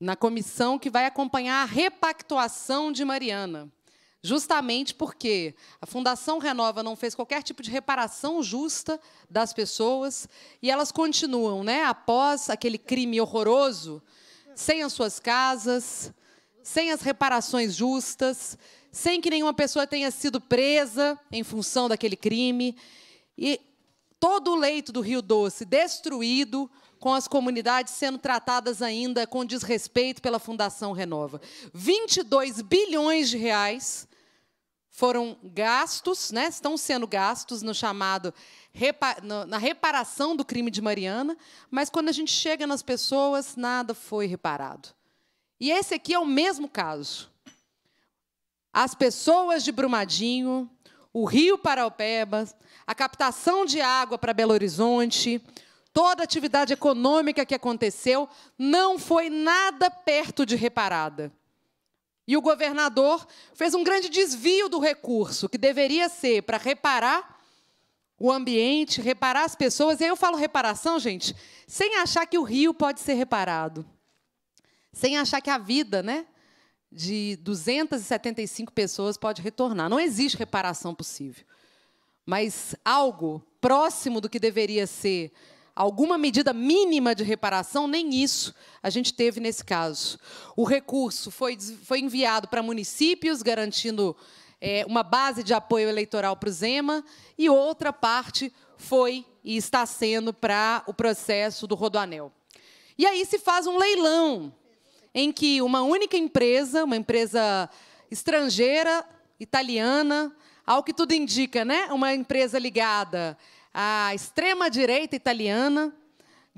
na comissão que vai acompanhar a repactuação de Mariana. Justamente porque a Fundação Renova não fez qualquer tipo de reparação justa das pessoas e elas continuam, né, após aquele crime horroroso, sem as suas casas, sem as reparações justas, sem que nenhuma pessoa tenha sido presa em função daquele crime. E todo o leito do Rio Doce destruído, com as comunidades sendo tratadas ainda com desrespeito pela Fundação Renova. 22 bilhões de reais foram gastos, né, estão sendo gastos no chamado repa na reparação do crime de Mariana, mas quando a gente chega nas pessoas, nada foi reparado. E esse aqui é o mesmo caso. As pessoas de Brumadinho, o Rio Paraupebas, a captação de água para Belo Horizonte, toda a atividade econômica que aconteceu, não foi nada perto de reparada. E o governador fez um grande desvio do recurso, que deveria ser para reparar o ambiente, reparar as pessoas. E aí eu falo reparação, gente, sem achar que o rio pode ser reparado. Sem achar que a vida né, de 275 pessoas pode retornar. Não existe reparação possível mas algo próximo do que deveria ser alguma medida mínima de reparação, nem isso a gente teve nesse caso. O recurso foi, foi enviado para municípios, garantindo é, uma base de apoio eleitoral para o Zema, e outra parte foi e está sendo para o processo do Rodoanel. E aí se faz um leilão em que uma única empresa, uma empresa estrangeira, italiana, ao que tudo indica, né? Uma empresa ligada à extrema-direita italiana,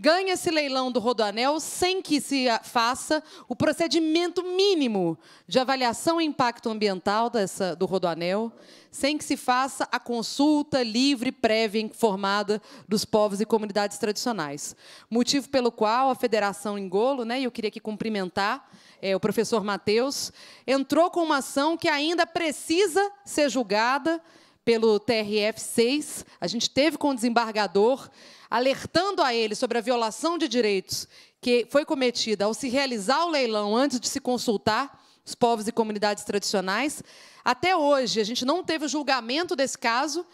ganha esse leilão do Rodoanel sem que se faça o procedimento mínimo de avaliação e impacto ambiental dessa, do Rodoanel, sem que se faça a consulta livre, prévia e informada dos povos e comunidades tradicionais. Motivo pelo qual a Federação Engolo, né, e eu queria aqui cumprimentar é, o professor Matheus, entrou com uma ação que ainda precisa ser julgada pelo TRF 6, a gente teve com o desembargador, alertando a ele sobre a violação de direitos que foi cometida ao se realizar o leilão antes de se consultar os povos e comunidades tradicionais. Até hoje, a gente não teve o julgamento desse caso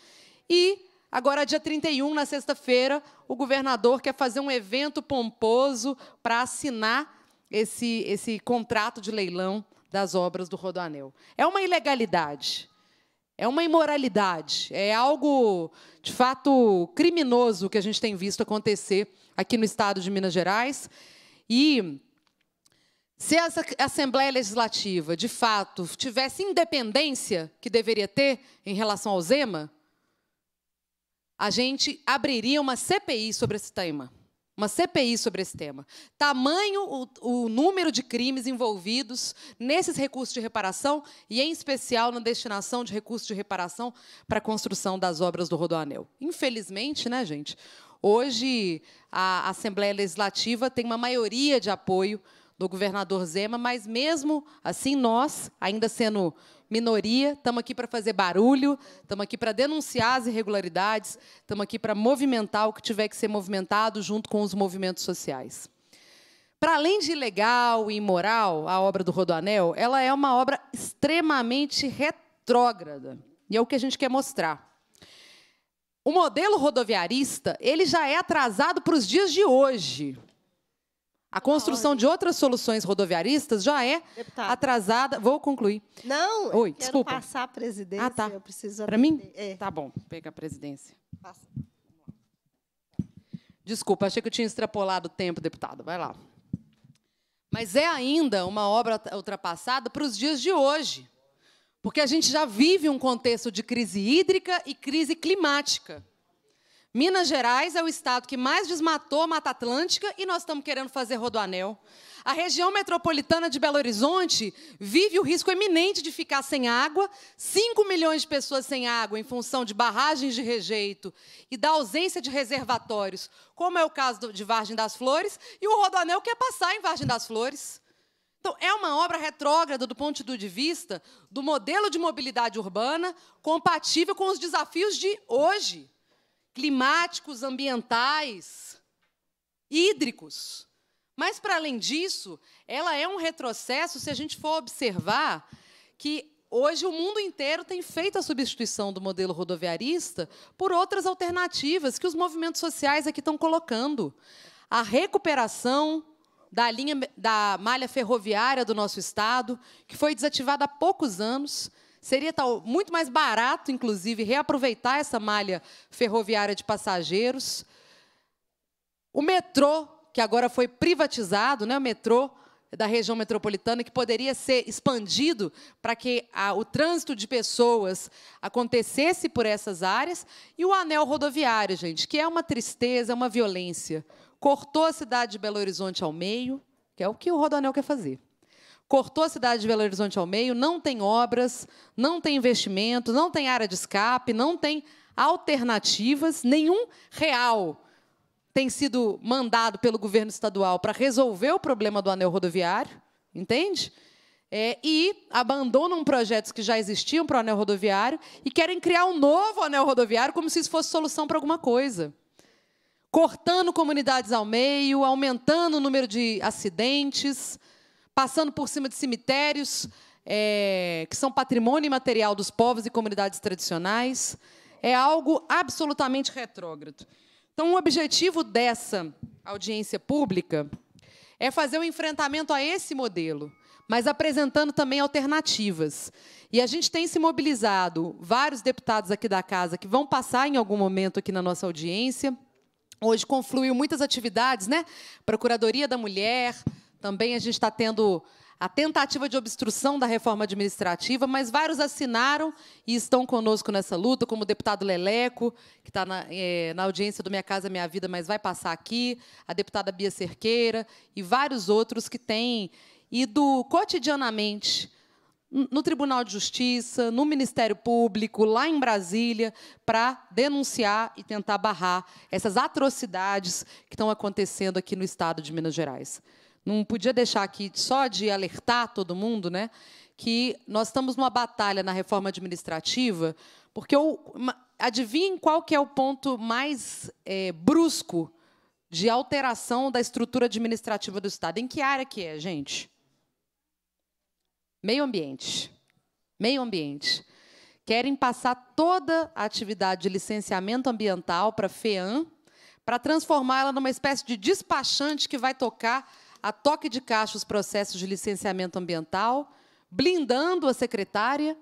e Agora, dia 31, na sexta-feira, o governador quer fazer um evento pomposo para assinar esse, esse contrato de leilão das obras do Rodoanel. É uma ilegalidade. É uma imoralidade, é algo de fato criminoso que a gente tem visto acontecer aqui no estado de Minas Gerais. E se essa Assembleia Legislativa, de fato, tivesse independência que deveria ter em relação ao Zema, a gente abriria uma CPI sobre esse tema uma CPI sobre esse tema. Tamanho o, o, número de crimes envolvidos nesses recursos de reparação e, em especial, na destinação de recursos de reparação para a construção das obras do Rodoanel. Infelizmente, né, gente? Hoje a Assembleia Legislativa tem uma maioria de apoio do governador Zema, mas mesmo assim nós, ainda sendo minoria, estamos aqui para fazer barulho, estamos aqui para denunciar as irregularidades, estamos aqui para movimentar o que tiver que ser movimentado junto com os movimentos sociais. Para além de ilegal e imoral, a obra do Rodoanel, ela é uma obra extremamente retrógrada. E é o que a gente quer mostrar. O modelo rodoviarista ele já é atrasado para os dias de hoje. A construção de outras soluções rodoviaristas já é Deputado. atrasada. Vou concluir. Não, Oi, quero desculpa. passar a presidência. Ah, tá. Eu preciso Para mim? É. Tá bom, pega a presidência. Passa. Desculpa, achei que eu tinha extrapolado o tempo, deputado. Vai lá. Mas é ainda uma obra ultrapassada para os dias de hoje, porque a gente já vive um contexto de crise hídrica e crise climática. Minas Gerais é o estado que mais desmatou a Mata Atlântica e nós estamos querendo fazer rodoanel. A região metropolitana de Belo Horizonte vive o risco eminente de ficar sem água, 5 milhões de pessoas sem água em função de barragens de rejeito e da ausência de reservatórios, como é o caso de Vargem das Flores, e o Rodoanel quer passar em Vargem das Flores. Então, é uma obra retrógrada do ponto de vista do modelo de mobilidade urbana compatível com os desafios de hoje climáticos, ambientais, hídricos. Mas, para além disso, ela é um retrocesso se a gente for observar que hoje o mundo inteiro tem feito a substituição do modelo rodoviarista por outras alternativas que os movimentos sociais aqui estão colocando. A recuperação da linha da malha ferroviária do nosso estado, que foi desativada há poucos anos, Seria tal, muito mais barato, inclusive, reaproveitar essa malha ferroviária de passageiros. O metrô, que agora foi privatizado, né, o metrô da região metropolitana, que poderia ser expandido para que a, o trânsito de pessoas acontecesse por essas áreas. E o anel rodoviário, gente, que é uma tristeza, é uma violência. Cortou a cidade de Belo Horizonte ao meio, que é o que o Rodoanel quer fazer cortou a cidade de Belo Horizonte ao meio, não tem obras, não tem investimento, não tem área de escape, não tem alternativas, nenhum real tem sido mandado pelo governo estadual para resolver o problema do anel rodoviário, entende? É, e abandonam projetos que já existiam para o anel rodoviário e querem criar um novo anel rodoviário como se isso fosse solução para alguma coisa. Cortando comunidades ao meio, aumentando o número de acidentes, passando por cima de cemitérios, é, que são patrimônio imaterial dos povos e comunidades tradicionais, é algo absolutamente retrógrado. Então, o objetivo dessa audiência pública é fazer o um enfrentamento a esse modelo, mas apresentando também alternativas. E a gente tem se mobilizado, vários deputados aqui da casa que vão passar em algum momento aqui na nossa audiência. Hoje confluiu muitas atividades, né? Procuradoria da Mulher, também a gente está tendo a tentativa de obstrução da reforma administrativa, mas vários assinaram e estão conosco nessa luta, como o deputado Leleco, que está na, é, na, audiência do Minha Casa Minha Vida, mas vai passar aqui, a deputada Bia Cerqueira e vários outros que têm ido cotidianamente no Tribunal de Justiça, no Ministério Público, lá em Brasília, para denunciar e tentar barrar essas atrocidades que estão acontecendo aqui no Estado de Minas Gerais não podia deixar aqui só de alertar todo mundo, né? Que nós estamos numa batalha na reforma administrativa, porque eu, adivinhem qual que é o ponto mais é, brusco de alteração da estrutura administrativa do Estado. Em que área que é, gente? Meio ambiente. Meio ambiente. Querem passar toda a atividade de licenciamento ambiental para a FEAM, para transformá-la numa espécie de despachante que vai tocar a toque de caixa os processos de licenciamento ambiental, blindando a secretária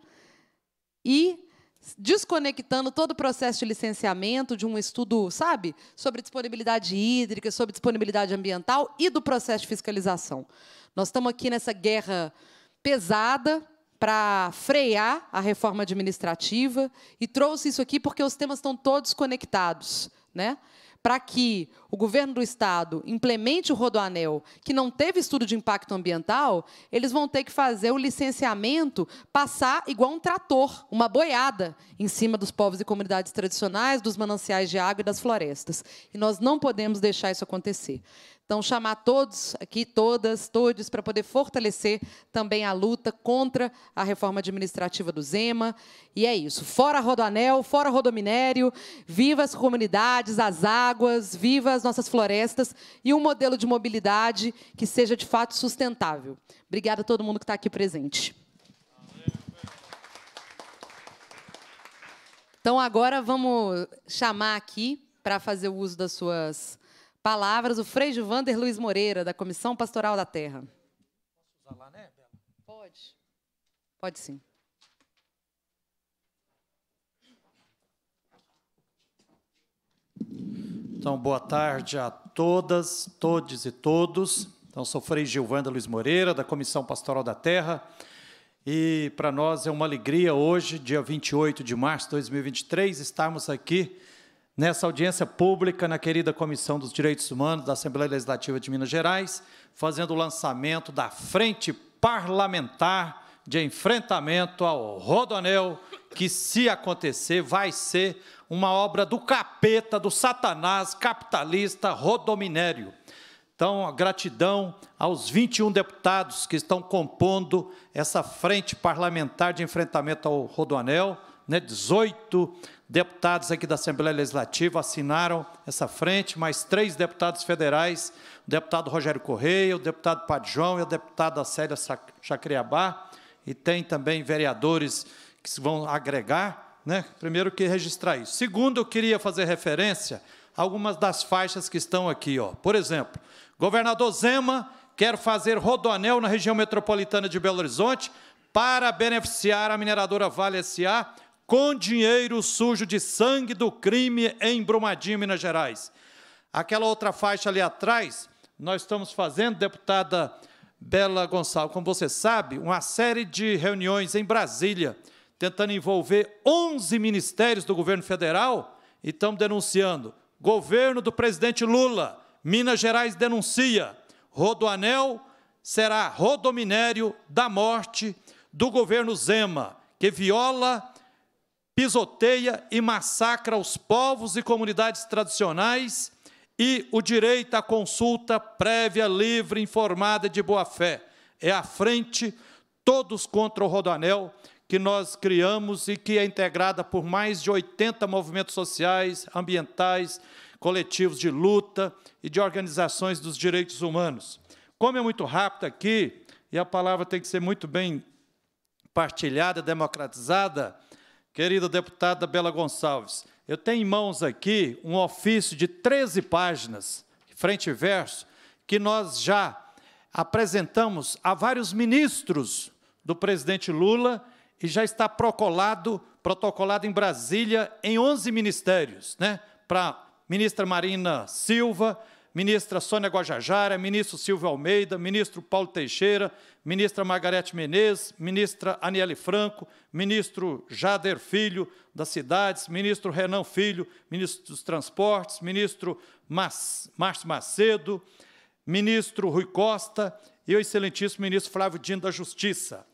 e desconectando todo o processo de licenciamento de um estudo, sabe, sobre disponibilidade hídrica, sobre disponibilidade ambiental e do processo de fiscalização. Nós estamos aqui nessa guerra pesada para frear a reforma administrativa e trouxe isso aqui porque os temas estão todos conectados, né? para que o governo do estado implemente o Rodoanel, que não teve estudo de impacto ambiental, eles vão ter que fazer o licenciamento passar igual um trator, uma boiada, em cima dos povos e comunidades tradicionais, dos mananciais de água e das florestas. E nós não podemos deixar isso acontecer. Então, chamar todos aqui, todas, todos, para poder fortalecer também a luta contra a reforma administrativa do Zema. E é isso. Fora Rodoanel, fora Rodominério, viva as comunidades, as águas, viva as nossas florestas e um modelo de mobilidade que seja, de fato, sustentável. Obrigada a todo mundo que está aqui presente. Então, agora vamos chamar aqui para fazer o uso das suas Palavras o Frei Juvander Luiz Moreira, da Comissão Pastoral da Terra. Posso usar lá, né, Bela? Pode. Pode sim. Então, boa tarde a todas, todos e todos. Então, sou Frei Gilvanda Luiz Moreira, da Comissão Pastoral da Terra. E para nós é uma alegria hoje, dia 28 de março de 2023, estarmos aqui nessa audiência pública na querida Comissão dos Direitos Humanos da Assembleia Legislativa de Minas Gerais, fazendo o lançamento da Frente Parlamentar de Enfrentamento ao Rodonel, que, se acontecer, vai ser uma obra do capeta, do satanás capitalista rodominério. Então, gratidão aos 21 deputados que estão compondo essa frente parlamentar de enfrentamento ao Rodoanel, né, 18 deputados aqui da Assembleia Legislativa assinaram essa frente, mais três deputados federais, o deputado Rogério Correia, o deputado Padre João e a deputada Célia Chacriabá, e tem também vereadores que vão agregar. Né? Primeiro, que registrar isso. Segundo, eu queria fazer referência a algumas das faixas que estão aqui. Ó. Por exemplo, governador Zema quer fazer rodoanel na região metropolitana de Belo Horizonte para beneficiar a mineradora Vale S.A., com dinheiro sujo de sangue do crime em Brumadinho, Minas Gerais. Aquela outra faixa ali atrás, nós estamos fazendo, deputada Bela Gonçalves, como você sabe, uma série de reuniões em Brasília, tentando envolver 11 ministérios do governo federal e estamos denunciando. Governo do presidente Lula, Minas Gerais denuncia. Rodoanel será rodominério da morte do governo Zema, que viola pisoteia e massacra os povos e comunidades tradicionais e o direito à consulta prévia, livre, informada de boa-fé. É a frente Todos contra o Rodoanel, que nós criamos e que é integrada por mais de 80 movimentos sociais, ambientais, coletivos de luta e de organizações dos direitos humanos. Como é muito rápido aqui, e a palavra tem que ser muito bem partilhada, democratizada, querida deputada Bela Gonçalves, eu tenho em mãos aqui um ofício de 13 páginas, frente e verso, que nós já apresentamos a vários ministros do presidente Lula e já está protocolado protocolado em Brasília em 11 ministérios, né? Para ministra Marina Silva, ministra Sônia Guajajara, ministro Silvio Almeida, ministro Paulo Teixeira, ministra Margarete Menezes, ministra Aniele Franco, ministro Jader Filho das Cidades, ministro Renan Filho, ministro dos Transportes, ministro Márcio Macedo, ministro Rui Costa e o excelentíssimo ministro Flávio Dino da Justiça.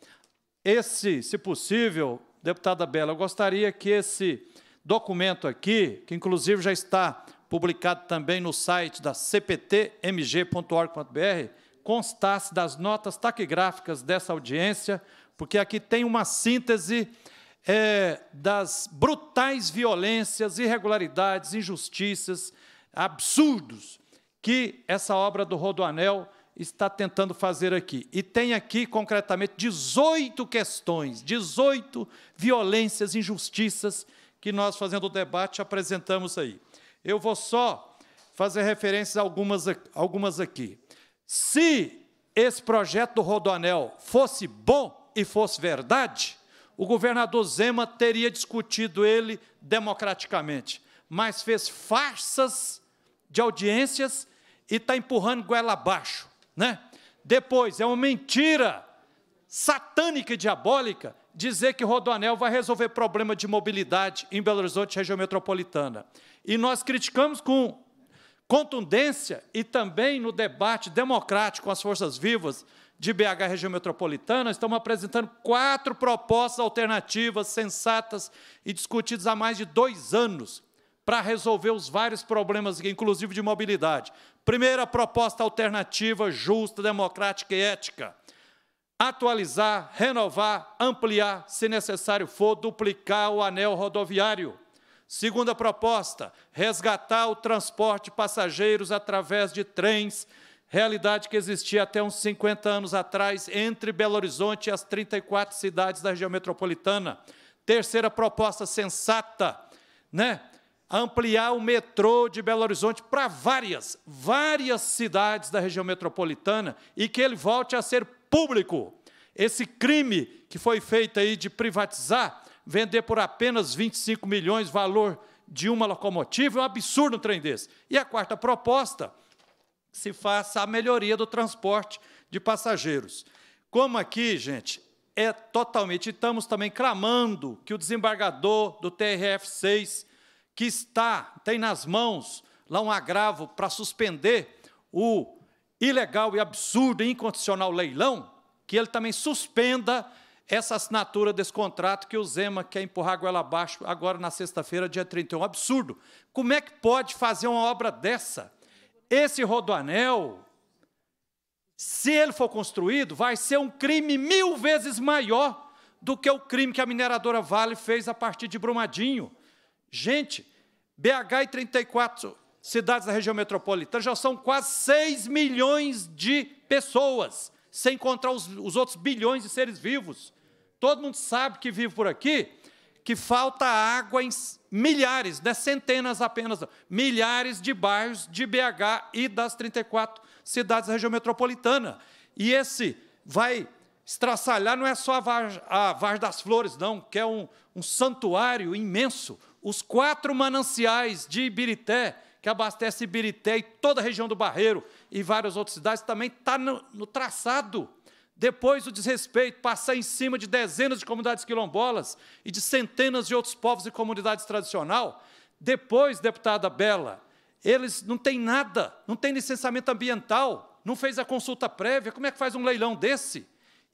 Esse, se possível, deputada Bela, eu gostaria que esse documento aqui, que inclusive já está publicado também no site da cptmg.org.br, constasse das notas taquigráficas dessa audiência, porque aqui tem uma síntese é, das brutais violências, irregularidades, injustiças, absurdos que essa obra do Rodoanel está tentando fazer aqui. E tem aqui, concretamente, 18 questões, 18 violências, injustiças que nós, fazendo o debate, apresentamos aí. Eu vou só fazer referência a algumas, algumas aqui. Se esse projeto do Rodoanel fosse bom e fosse verdade, o governador Zema teria discutido ele democraticamente, mas fez farsas de audiências e está empurrando goela abaixo. Né? Depois, é uma mentira satânica e diabólica dizer que Rodoanel vai resolver problema de mobilidade em Belo Horizonte, região metropolitana e nós criticamos com contundência e também no debate democrático com as forças vivas de BH região metropolitana, estamos apresentando quatro propostas alternativas sensatas e discutidas há mais de dois anos para resolver os vários problemas, inclusive de mobilidade. Primeira proposta alternativa, justa, democrática e ética. Atualizar, renovar, ampliar, se necessário for, duplicar o anel rodoviário Segunda proposta: resgatar o transporte de passageiros através de trens, realidade que existia até uns 50 anos atrás entre Belo Horizonte e as 34 cidades da região metropolitana. Terceira proposta sensata, né? Ampliar o metrô de Belo Horizonte para várias, várias cidades da região metropolitana e que ele volte a ser público. Esse crime que foi feito aí de privatizar vender por apenas 25 milhões, valor de uma locomotiva, é um absurdo um trem desse. E a quarta proposta, se faça a melhoria do transporte de passageiros. Como aqui, gente, é totalmente, estamos também clamando que o desembargador do TRF 6, que está, tem nas mãos lá um agravo para suspender o ilegal e absurdo e incondicional leilão, que ele também suspenda essa assinatura desse contrato que o Zema quer empurrar a goela abaixo agora na sexta-feira, dia 31. Absurdo. Como é que pode fazer uma obra dessa? Esse rodoanel, se ele for construído, vai ser um crime mil vezes maior do que o crime que a mineradora Vale fez a partir de Brumadinho. Gente, BH e 34 cidades da região metropolitana já são quase 6 milhões de pessoas, sem contar os, os outros bilhões de seres vivos. Todo mundo sabe que vive por aqui que falta água em milhares, não é centenas apenas, milhares de bairros de BH e das 34 cidades da região metropolitana. E esse vai estraçalhar não é só a Vargem das Flores, não, que é um, um santuário imenso. Os quatro mananciais de Ibirité, que abastece Ibirité e toda a região do Barreiro e várias outras cidades, também está no, no traçado depois o desrespeito, passar em cima de dezenas de comunidades quilombolas e de centenas de outros povos e comunidades tradicional. Depois, deputada Bela, eles não têm nada, não tem licenciamento ambiental, não fez a consulta prévia, como é que faz um leilão desse?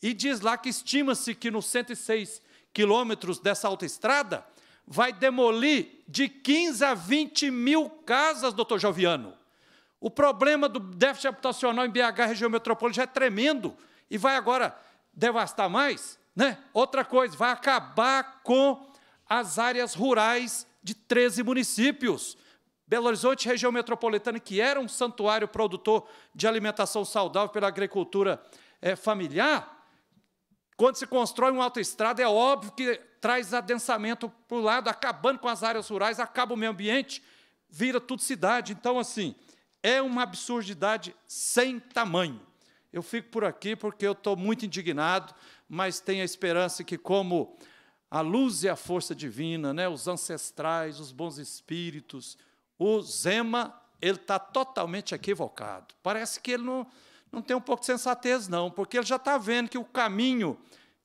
E diz lá que estima-se que nos 106 quilômetros dessa autoestrada vai demolir de 15 a 20 mil casas, doutor Joviano. O problema do déficit habitacional em BH, região metropolitana, já é tremendo e vai agora devastar mais? Né? Outra coisa, vai acabar com as áreas rurais de 13 municípios. Belo Horizonte, região metropolitana, que era um santuário produtor de alimentação saudável pela agricultura é, familiar, quando se constrói uma autoestrada, é óbvio que traz adensamento para o lado, acabando com as áreas rurais, acaba o meio ambiente, vira tudo cidade. Então, assim, é uma absurdidade sem tamanho. Eu fico por aqui porque eu estou muito indignado, mas tenho a esperança que, como a luz e a força divina, né, os ancestrais, os bons espíritos, o Zema, ele está totalmente equivocado. Parece que ele não, não tem um pouco de sensatez, não, porque ele já está vendo que o caminho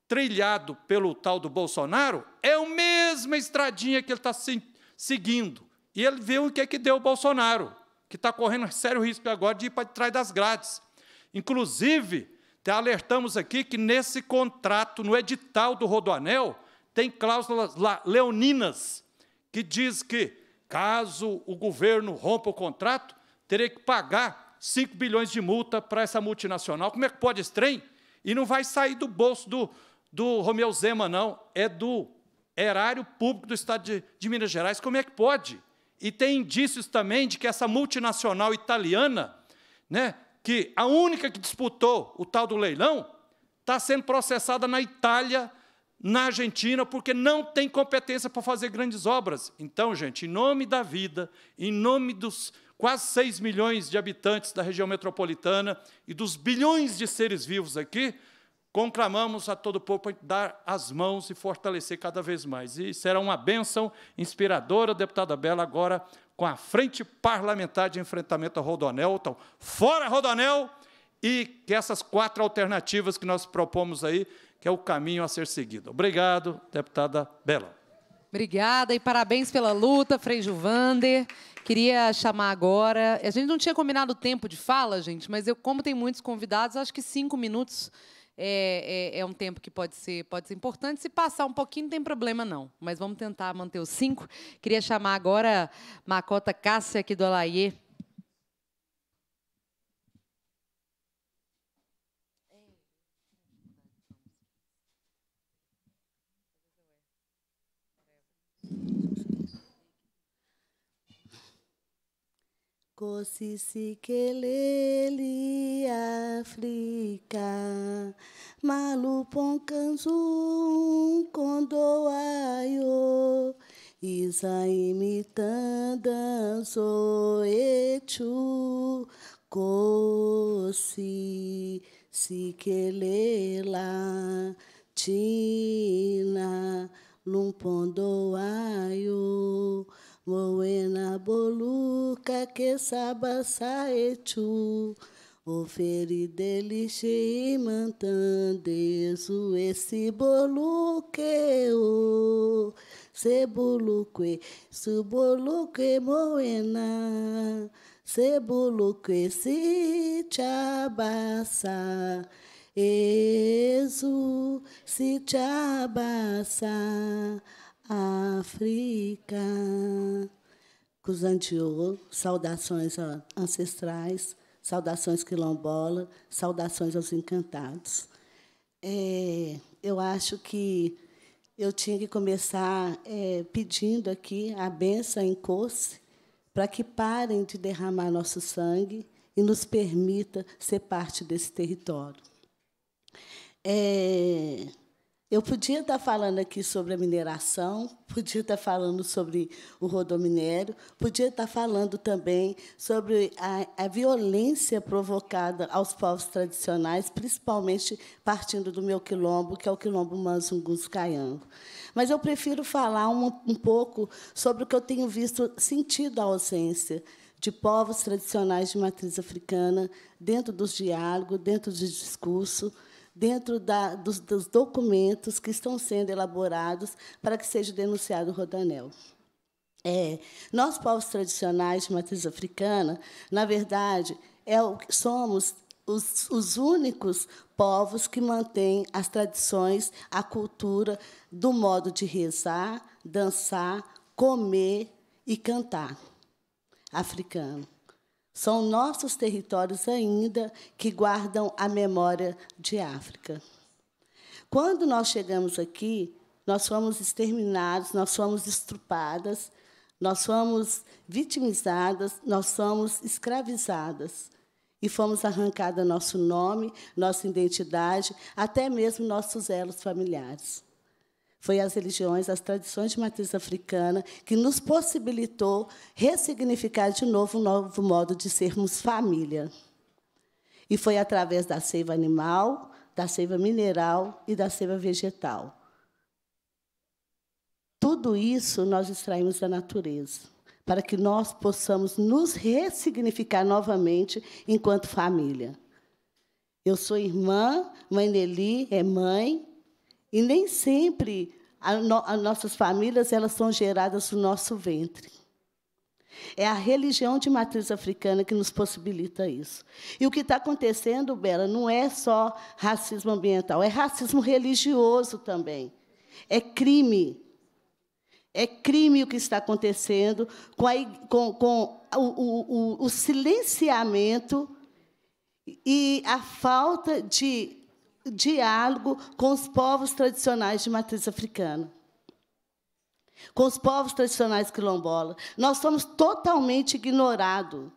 trilhado pelo tal do Bolsonaro é a mesma estradinha que ele está se, seguindo. E ele viu o que, é que deu o Bolsonaro, que está correndo sério risco agora de ir para trás das grades. Inclusive, alertamos aqui que nesse contrato, no edital do Rodoanel, tem cláusulas leoninas que diz que, caso o governo rompa o contrato, teria que pagar 5 bilhões de multa para essa multinacional. Como é que pode esse trem? E não vai sair do bolso do, do Romeu Zema, não. É do erário público do Estado de, de Minas Gerais. Como é que pode? E tem indícios também de que essa multinacional italiana né, que a única que disputou o tal do leilão está sendo processada na Itália, na Argentina, porque não tem competência para fazer grandes obras. Então, gente, em nome da vida, em nome dos quase 6 milhões de habitantes da região metropolitana e dos bilhões de seres vivos aqui, conclamamos a todo o povo para dar as mãos e fortalecer cada vez mais. E será uma bênção inspiradora, deputada Bela, agora com a Frente Parlamentar de Enfrentamento a Rodonel. Então, fora Rodonel! E que essas quatro alternativas que nós propomos aí, que é o caminho a ser seguido. Obrigado, deputada Bela. Obrigada e parabéns pela luta, Frei Juvander. Queria chamar agora. A gente não tinha combinado o tempo de fala, gente, mas eu, como tem muitos convidados, acho que cinco minutos é, é, é, um tempo que pode ser, pode ser importante. Se passar um pouquinho, não tem problema, não. Mas vamos tentar manter os cinco. Queria chamar agora Macota Cássia, aqui do Alaier. África Afrika maluponkanzu kondoayo Isaimitanda so echu kosi sikelela tina lumpondoayo Moena Boluca que sabasa etu. Oferi delixe imantandesu esse boluque o sebuluque suboluque moena sebuluque si chabasa esu si chabasa África. Cusandiô, saudações ancestrais, saudações quilombola, saudações aos encantados. É, eu acho que eu tinha que começar é, pedindo aqui a benção em Coce para que parem de derramar nosso sangue e nos permita ser parte desse território. É, eu podia estar falando aqui sobre a mineração, (laughs) podia estar falando sobre o rodominério, podia estar falando também sobre a, a, violência provocada aos povos tradicionais, principalmente partindo do meu quilombo, que é o quilombo Manzungus Caiango. Mas eu prefiro falar um, um pouco sobre o que eu tenho visto, sentido a ausência de povos tradicionais de matriz africana dentro dos diálogos, dentro do discurso dentro da, dos, dos documentos que estão sendo elaborados para que seja denunciado o Rodanel. É, nós, povos tradicionais de matriz africana, na verdade, é o, somos os, os, únicos povos que mantêm as tradições, a cultura do modo de rezar, dançar, comer e cantar africano. São nossos territórios ainda que guardam a memória de África. Quando nós chegamos aqui, nós fomos exterminados, nós fomos estrupadas, nós fomos vitimizadas, nós fomos escravizadas. E fomos arrancadas nosso nome, nossa identidade, até mesmo nossos elos familiares. Foi as religiões, as tradições de matriz africana que nos possibilitou ressignificar de novo um novo modo de sermos família. E foi através da seiva animal, da seiva mineral e da seiva vegetal. Tudo isso nós extraímos da natureza, para que nós possamos nos ressignificar novamente enquanto família. Eu sou irmã, mãe Nelly é mãe, e nem sempre no, as nossas famílias elas são geradas no nosso ventre. É a religião de matriz africana que nos possibilita isso. E o que está acontecendo, Bela, não é só racismo ambiental, é racismo religioso também. É crime. É crime o que está acontecendo com, a, com, com o, o, o, silenciamento e a falta de diálogo com os povos tradicionais de matriz africana, com os povos tradicionais quilombola. Nós somos totalmente ignorados.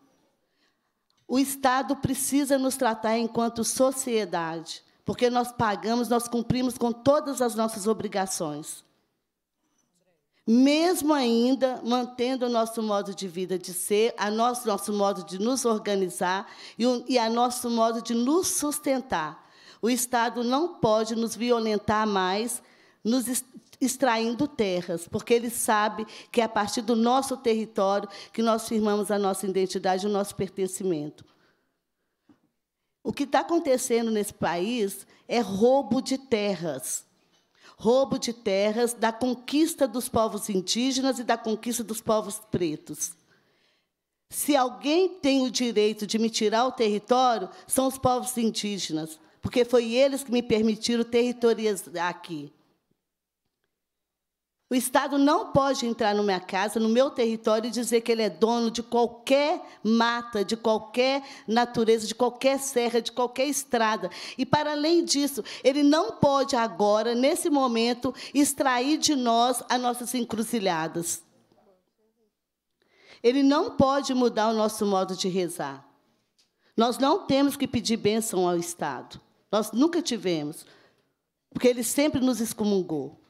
O Estado precisa nos tratar enquanto sociedade, porque nós pagamos, nós cumprimos com todas as nossas obrigações. Mesmo ainda mantendo o nosso modo de vida de ser, a nosso, nosso modo de nos organizar e, o, e a nosso modo de nos sustentar o Estado não pode nos violentar mais, nos extraindo terras, porque ele sabe que é a partir do nosso território que nós firmamos a nossa identidade, o nosso pertencimento. O que está acontecendo nesse país é roubo de terras. Roubo de terras da conquista dos povos indígenas e da conquista dos povos pretos. Se alguém tem o direito de me tirar o território, são os povos indígenas porque foi eles que me permitiram territorializar aqui. O Estado não pode entrar na minha casa, no meu território, e dizer que ele é dono de qualquer mata, de qualquer natureza, de qualquer serra, de qualquer estrada. E, para além disso, ele não pode agora, nesse momento, extrair de nós as nossas encruzilhadas. Ele não pode mudar o nosso modo de rezar. Nós não temos que pedir bênção ao Estado. Nós nunca tivemos, porque ele sempre nos excomungou.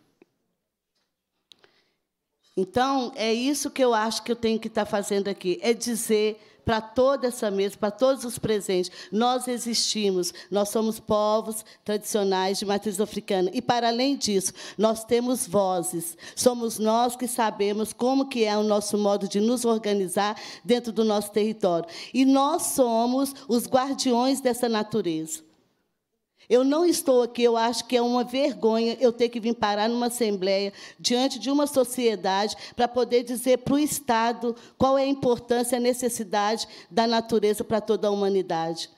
Então, é isso que eu acho que eu tenho que estar tá fazendo aqui, é dizer para toda essa mesa, para todos os presentes. Nós existimos, nós somos povos tradicionais de matriz africana. E, para além disso, nós temos vozes. Somos nós que sabemos como que é o nosso modo de nos organizar dentro do nosso território. E nós somos os guardiões dessa natureza. Eu não estou aqui, eu acho que é uma vergonha eu ter que vir parar numa assembleia diante de uma sociedade para poder dizer para o Estado qual é a importância, a necessidade da natureza para toda a humanidade.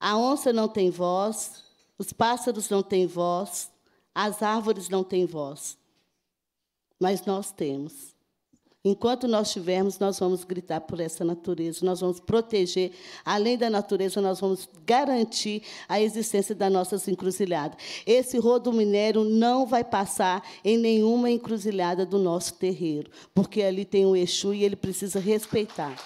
A onça não tem voz, os pássaros não têm voz, as árvores não têm voz, mas nós temos. Enquanto nós tivermos, nós vamos gritar por essa natureza, nós vamos proteger, além da natureza, nós vamos garantir a existência das nossas encruzilhadas. Esse rodo minério não vai passar em nenhuma encruzilhada do nosso terreiro, porque ali tem o Exu e ele precisa respeitar.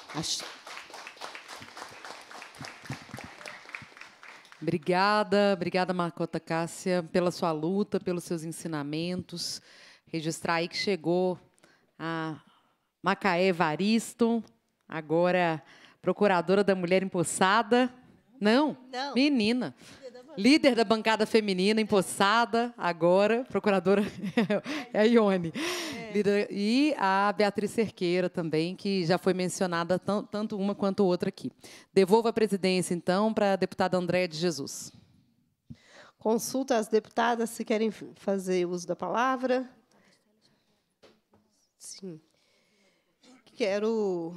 Obrigada, obrigada Marcota Cássia pela sua luta, pelos seus ensinamentos. Registrar aí que chegou a Macaé Varisto, agora procuradora da Mulher Empossada. Não, Não. menina. Líder da bancada feminina, empossada, agora, procuradora (laughs) é a Ione. É. E a Beatriz Cerqueira também, que já foi mencionada tanto uma quanto outra aqui. Devolvo a presidência, então, para a deputada Andréa de Jesus. Consulta as deputadas se querem fazer uso da palavra. Sim. Quero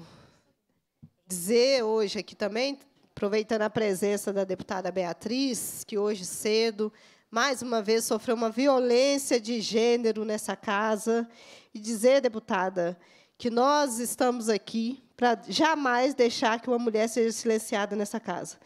dizer hoje aqui também, aproveitando a presença da deputada Beatriz, que hoje cedo, mais uma vez, sofreu uma violência de gênero nessa casa, e dizer, deputada, que nós estamos aqui para jamais deixar que uma mulher seja silenciada nessa casa.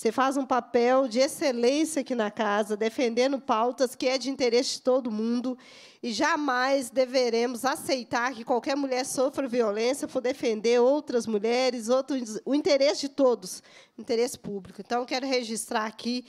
Você faz um papel de excelência aqui na casa, defendendo pautas que é de interesse de todo mundo. E jamais deveremos aceitar que qualquer mulher sofra violência por defender outras mulheres, outro o interesse de todos, o interesse público. Então, quero registrar aqui,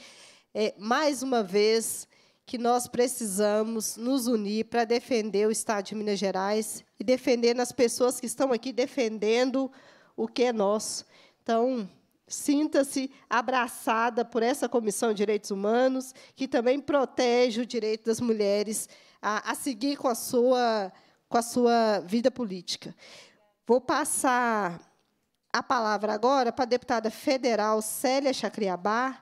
é, mais uma vez, que nós precisamos nos unir para defender o Estado de Minas Gerais e defender as pessoas que estão aqui defendendo o que é nosso. Então, sinta-se abraçada por essa Comissão de Direitos Humanos, que também protege o direito das mulheres a, a seguir com a, sua, com a sua vida política. Vou passar a palavra agora para a deputada federal Célia Chacriabá.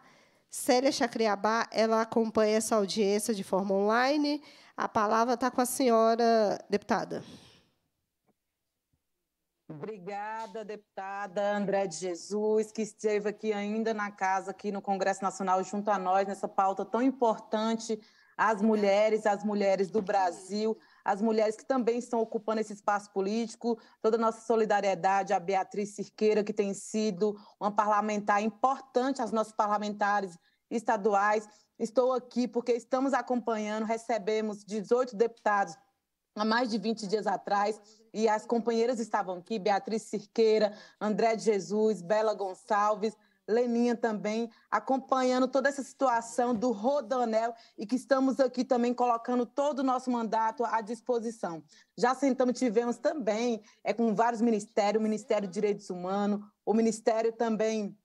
Célia Chacriabá, ela acompanha essa audiência de forma online. A palavra está com a senhora deputada. Obrigada, deputada André de Jesus, que esteve aqui ainda na casa, aqui no Congresso Nacional, junto a nós, nessa pauta tão importante as mulheres, as mulheres do Brasil, as mulheres que também estão ocupando esse espaço político, toda a nossa solidariedade à Beatriz Cirqueira, que tem sido uma parlamentar importante aos nossos parlamentares estaduais. Estou aqui porque estamos acompanhando, recebemos 18 deputados há mais de 20 dias atrás e as companheiras estavam aqui, Beatriz Cirqueira, André de Jesus, Bela Gonçalves, Leninha também, acompanhando toda essa situação do Rodanel e que estamos aqui também colocando todo o nosso mandato à disposição. Já sentamos, tivemos também é, com vários ministérios, o Ministério de Direitos Humanos, o Ministério também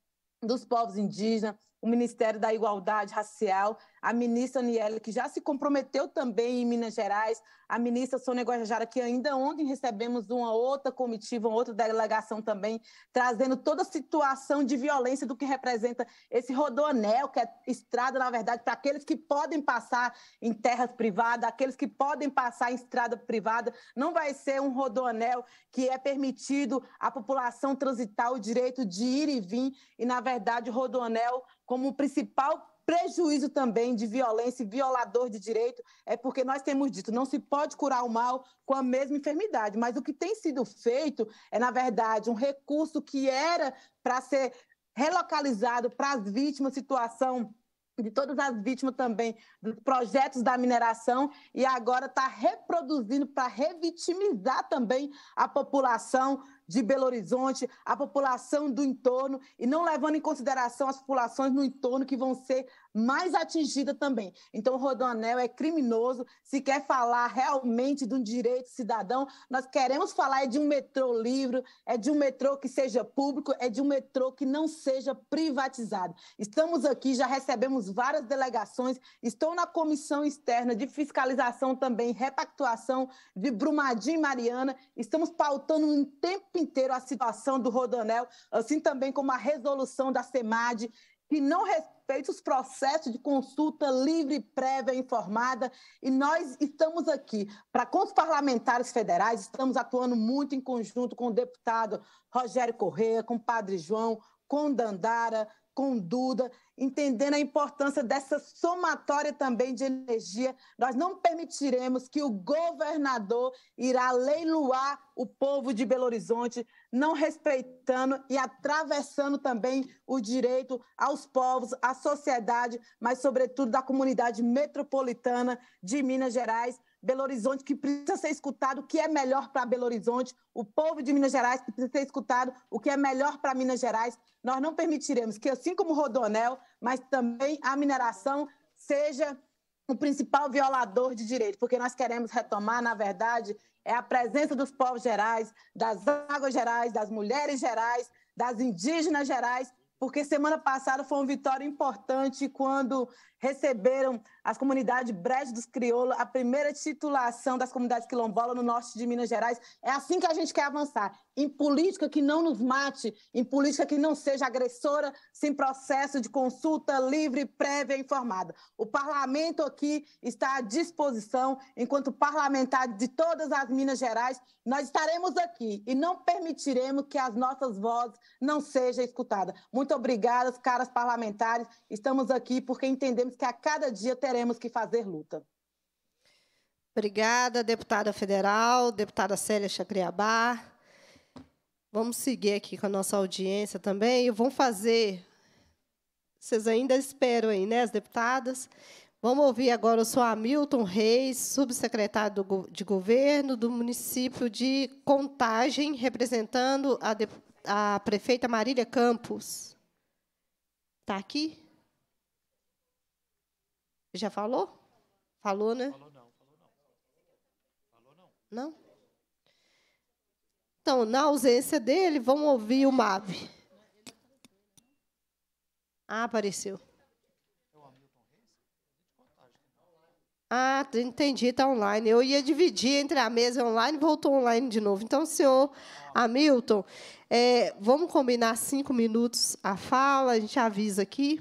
dos Povos Indígenas, o Ministério da Igualdade Racial a ministra Aniela, que já se comprometeu também em Minas Gerais, a ministra Sônia Guajajara, que ainda ontem recebemos uma outra comitiva, uma outra delegação também, trazendo toda a situação de violência do que representa esse rodoanel, que é estrada, na verdade, para aqueles que podem passar em terras privadas, aqueles que podem passar em estrada privada. Não vai ser um rodoanel que é permitido à população transitar o direito de ir e vir, e, na verdade, o rodoanel como o principal prejuízo também de violência e violador de direito, é porque nós temos dito, não se pode curar o mal com a mesma enfermidade, mas o que tem sido feito é, na verdade, um recurso que era para ser relocalizado para as vítimas, situação de todas as vítimas também dos projetos da mineração e agora está reproduzindo para revitimizar também a população de Belo Horizonte, a população do entorno, e não levando em consideração as populações no entorno que vão ser mais atingidas também. Então, o Rodoanel é criminoso, se quer falar realmente de um direito cidadão, nós queremos falar é de um metrô livre, é de um metrô que seja público, é de um metrô que não seja privatizado. Estamos aqui, já recebemos várias delegações, estou na comissão externa de fiscalização também, repactuação de Brumadinho e Mariana, estamos pautando um tempo inteiro a situação do Rodanel, assim também como a resolução da SEMAD, que não respeita os processos de consulta livre, prévia, informada. E nós estamos aqui para, com os parlamentares federais, estamos atuando muito em conjunto com o deputado Rogério Corrêa, com o padre João, com Dandara, com Duda, entendendo a importância dessa somatória também de energia. Nós não permitiremos que o governador irá leiloar o povo de Belo Horizonte, não respeitando e atravessando também o direito aos povos, à sociedade, mas sobretudo da comunidade metropolitana de Minas Gerais. Belo Horizonte que precisa ser escutado, o que é melhor para Belo Horizonte, o povo de Minas Gerais que precisa ser escutado, o que é melhor para Minas Gerais. Nós não permitiremos que, assim como o Rodonel, mas também a mineração seja o principal violador de direito, porque nós queremos retomar, na verdade, é a presença dos povos gerais, das águas gerais, das mulheres gerais, das indígenas gerais, porque semana passada foi uma vitória importante quando receberam as comunidades brejo dos crioulos, a primeira titulação das comunidades quilombolas no norte de Minas Gerais. É assim que a gente quer avançar, em política que não nos mate, em política que não seja agressora, sem processo de consulta livre, prévia e informada. O parlamento aqui está à disposição, enquanto parlamentar de todas as Minas Gerais, nós estaremos aqui e não permitiremos que as nossas vozes não sejam escutadas. Muito obrigada, caras parlamentares, estamos aqui porque entendemos que a cada dia teremos teremos que fazer luta. Obrigada, deputada federal, deputada Célia Chacriabá. Vamos seguir aqui com a nossa audiência também. E vamos fazer. Vocês ainda esperam aí, né, as deputadas? Vamos ouvir agora o senhor Hamilton Reis, subsecretário de governo do município de Contagem, representando a, de... a prefeita Marília Campos. Está aqui? Já falou? Falou, né? Falou não, falou não. não. Então, na ausência dele, vamos ouvir o MAV. Ah, apareceu. É ah, entendi, está online. Eu ia dividir entre a mesa online e voltou online de novo. Então, senhor ah. Hamilton, é, vamos combinar cinco minutos a fala, a gente avisa aqui.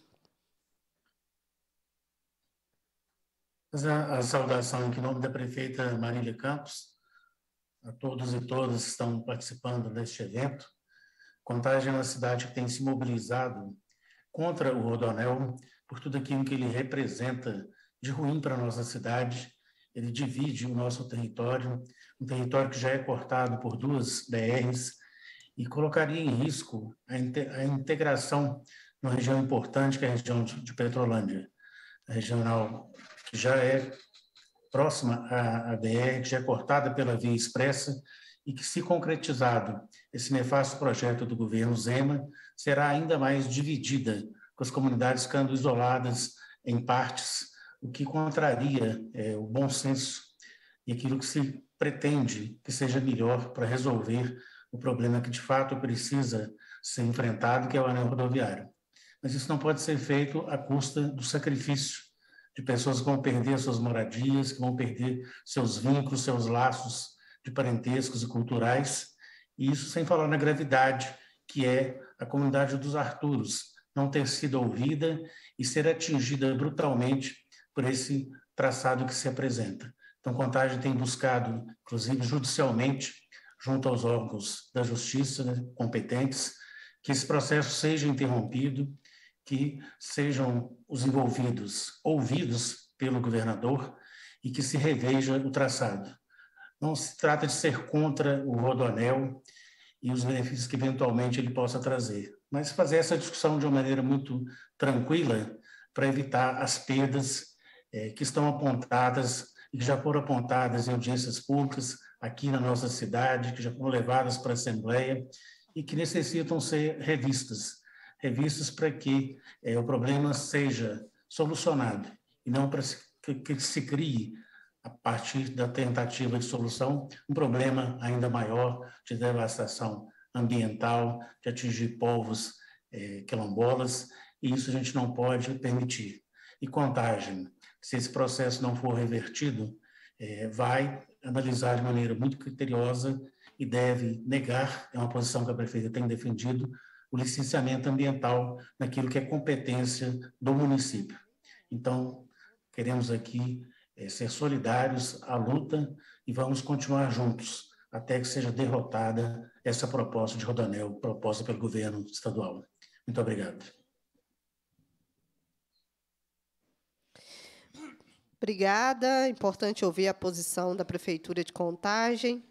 A, saudação em nome da prefeita Marília Campos, a todos e todas que estão participando deste evento. Contagem é uma cidade que tem se mobilizado contra o Rodonel por tudo aquilo que ele representa de ruim para a nossa cidade. Ele divide o nosso território, um território que já é cortado por duas BRs e colocaria em risco a, inte a integração numa região importante que é a região de Petrolândia, a regional que já é próxima à, BR, que já é cortada pela via expressa e que, se concretizado esse nefasto projeto do governo Zema, será ainda mais dividida, com as comunidades ficando isoladas em partes, o que contraria é, o bom senso e aquilo que se pretende que seja melhor para resolver o problema que de fato precisa ser enfrentado, que é o anel rodoviário. Mas isso não pode ser feito à custa do sacrifício de pessoas que vão perder suas moradias, que vão perder seus vínculos, seus laços de parentescos e culturais, e isso sem falar na gravidade que é a comunidade dos Arturos não ter sido ouvida e ser atingida brutalmente por esse traçado que se apresenta. Então, Contagem tem buscado, inclusive judicialmente, junto aos órgãos da justiça né, competentes, que esse processo seja interrompido, que sejam os envolvidos ouvidos pelo governador e que se reveja o traçado. Não se trata de ser contra o Rodoanel e os benefícios que eventualmente ele possa trazer, mas fazer essa discussão de uma maneira muito tranquila para evitar as perdas é, que estão apontadas e que já foram apontadas em audiências públicas aqui na nossa cidade, que já foram levadas para a Assembleia e que necessitam ser revistas revistas para que é, o problema seja solucionado e não para que, que se crie a partir da tentativa de solução, um problema ainda maior de devastação ambiental, de atingir povos eh, quilombolas, e isso a gente não pode permitir. E contagem, se esse processo não for revertido, eh, vai analisar de maneira muito criteriosa e deve negar, é uma posição que a prefeita tem defendido, o licenciamento ambiental naquilo que é competência do município. Então, queremos aqui é, ser solidários à luta e vamos continuar juntos até que seja derrotada essa proposta de Rodanel, proposta pelo governo estadual. Muito obrigado. Obrigada. Importante ouvir a posição da Prefeitura de Contagem.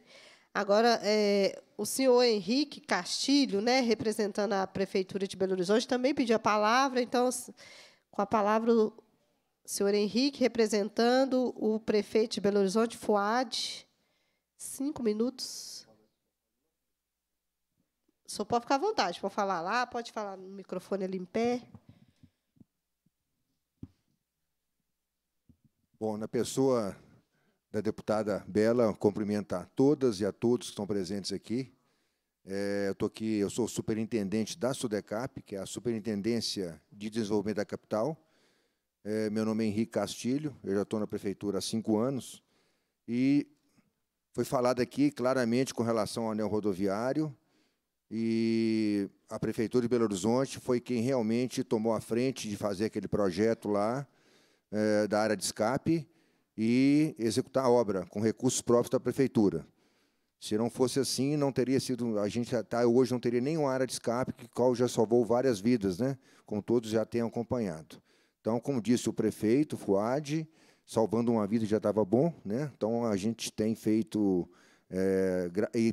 Agora, é, o senhor Henrique Castilho, né, representando a Prefeitura de Belo Horizonte, também pediu a palavra. Então, com a palavra, o senhor Henrique, representando o prefeito de Belo Horizonte, Fuad. Cinco minutos. O senhor pode ficar à vontade, pode falar lá, pode falar no microfone ali em pé. Bom, na pessoa da deputada Bela cumprimentar a todas e a todos que estão presentes aqui. É, eu estou aqui, eu sou superintendente da SUDECAP, que é a Superintendência de Desenvolvimento da Capital. É, meu nome é Henrique Castilho, eu já estou na prefeitura há cinco anos. E foi falado aqui claramente com relação ao anel rodoviário. E a Prefeitura de Belo Horizonte foi quem realmente tomou a frente de fazer aquele projeto lá é, da área de escape e executar a obra com recursos próprios da prefeitura. Se não fosse assim, não teria sido a gente até hoje não teria nenhuma área de escape que qual já salvou várias vidas, né? Como todos já têm acompanhado. Então, como disse o prefeito Fuad, salvando uma vida já estava bom, né? Então a gente tem feito é,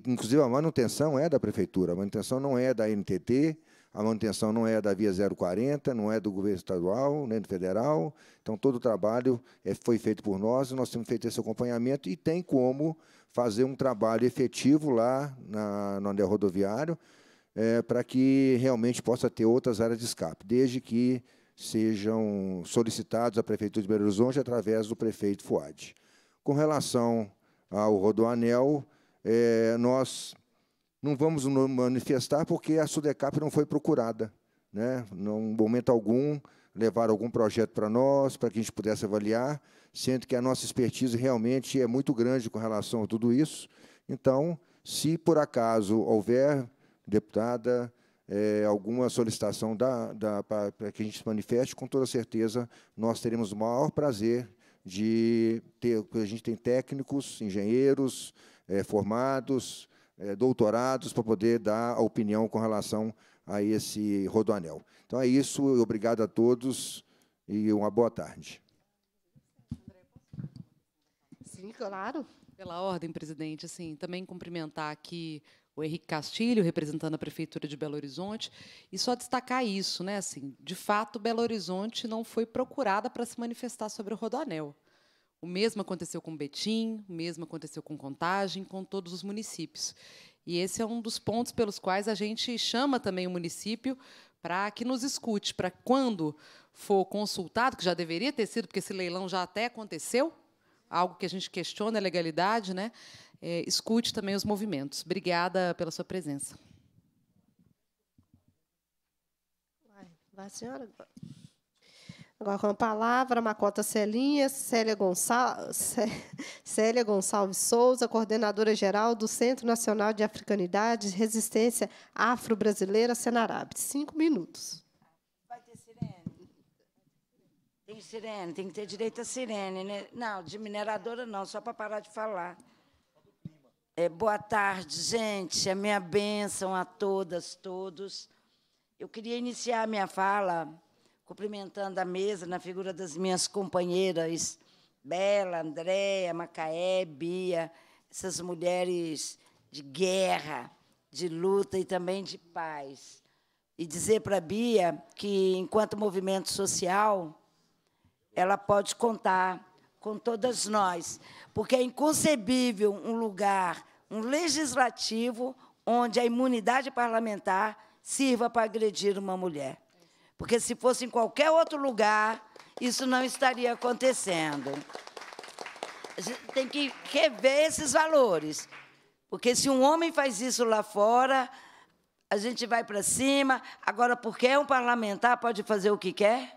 inclusive a manutenção é da prefeitura, a manutenção não é da NTT, a manutenção não é da via 040, não é do governo estadual, nem do federal. Então, todo o trabalho é, foi feito por nós, nós temos feito esse acompanhamento e tem como fazer um trabalho efetivo lá na, no anel rodoviário é, para que realmente possa ter outras áreas de escape, desde que sejam solicitados à Prefeitura de Belo Horizonte através do prefeito Fuad. Com relação ao rodoanel, é, nós não vamos manifestar porque a SUDECAP não foi procurada. Né? Num momento algum, levar algum projeto para nós, para que a gente pudesse avaliar, sendo que a nossa expertise realmente é muito grande com relação a tudo isso. Então, se por acaso houver, deputada, é, alguma solicitação da, da, para que a gente se manifeste, com toda certeza nós teremos o maior prazer de ter, a gente tem técnicos, engenheiros, é, formados, é, doutorados para poder dar a opinião com relação a esse rodoanel. Então é isso, obrigado a todos e uma boa tarde. Sim, claro. Pela ordem, presidente, assim, também cumprimentar aqui o Henrique Castilho, representando a Prefeitura de Belo Horizonte, e só destacar isso, né? Assim, de fato, Belo Horizonte não foi procurada para se manifestar sobre o Rodoanel. O mesmo aconteceu com Betim, o mesmo aconteceu com Contagem, com todos os municípios. E esse é um dos pontos pelos quais a gente chama também o município para que nos escute, para quando for consultado, que já deveria ter sido, porque esse leilão já até aconteceu, algo que a gente questiona a legalidade, né? É, escute também os movimentos. Obrigada pela sua presença. Vai, vai senhora Agora, com a palavra, Macota Celinha, Célia, Gonçal... Célia Gonçalves Souza, coordenadora geral do Centro Nacional de Africanidades e Resistência Afro-Brasileira, Senarab. Cinco minutos. Vai ter sirene? Tem sirene, tem que ter direito a sirene, né? Não, de mineradora não, só para parar de falar. É, boa tarde, gente. A é minha bênção a todas, todos. Eu queria iniciar a minha fala cumprimentando a mesa na figura das minhas companheiras, Bela, Andréia, Macaé, Bia, essas mulheres de guerra, de luta e também de paz. E dizer para a Bia que, enquanto movimento social, ela pode contar com todas nós, porque é inconcebível um lugar, um legislativo, onde a imunidade parlamentar sirva para agredir uma mulher. Porque se fosse em qualquer outro lugar, isso não estaria acontecendo. A gente tem que rever esses valores. Porque se um homem faz isso lá fora, a gente vai para cima. Agora, porque é um parlamentar, pode fazer o que quer?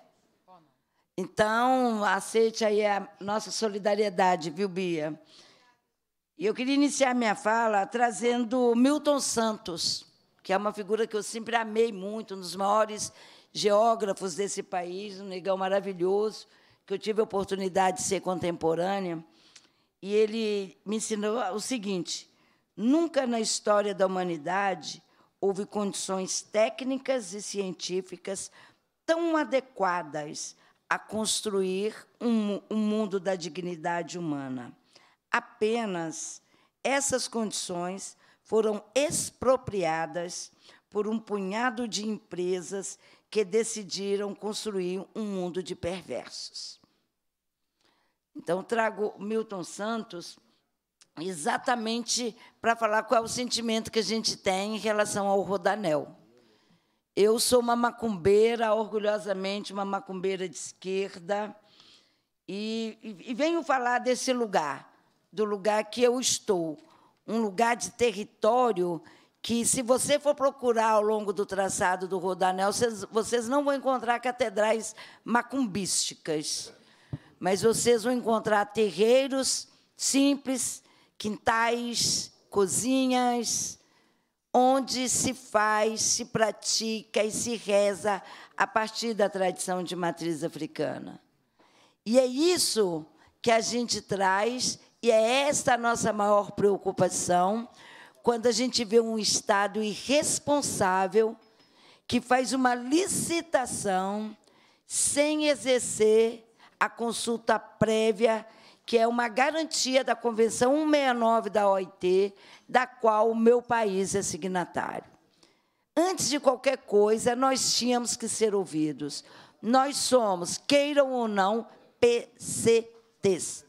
Então, aceite aí a nossa solidariedade, viu, Bia? E eu queria iniciar minha fala trazendo Milton Santos, que é uma figura que eu sempre amei muito, um dos maiores geógrafos desse país, um negão maravilhoso, que eu tive a oportunidade de ser contemporânea, e ele me ensinou o seguinte: nunca na história da humanidade houve condições técnicas e científicas tão adequadas a construir um, um mundo da dignidade humana. Apenas essas condições foram expropriadas por um punhado de empresas que decidiram construir um mundo de perversos. Então, trago Milton Santos exatamente para falar qual é o sentimento que a gente tem em relação ao Rodanel. Eu sou uma macumbeira, orgulhosamente uma macumbeira de esquerda, e, e, e venho falar desse lugar, do lugar que eu estou, um lugar de território que se você for procurar ao longo do traçado do Rodanel, vocês, vocês não vão encontrar catedrais macumbísticas, mas vocês vão encontrar terreiros simples, quintais, cozinhas, onde se faz, se pratica e se reza a partir da tradição de matriz africana. E é isso que a gente traz, e é esta a nossa maior preocupação, quando a gente vê um Estado irresponsável que faz uma licitação sem exercer a consulta prévia, que é uma garantia da Convenção 169 da OIT, da qual o meu país é signatário. Antes de qualquer coisa, nós tínhamos que ser ouvidos. Nós somos, queiram ou não, PCTs,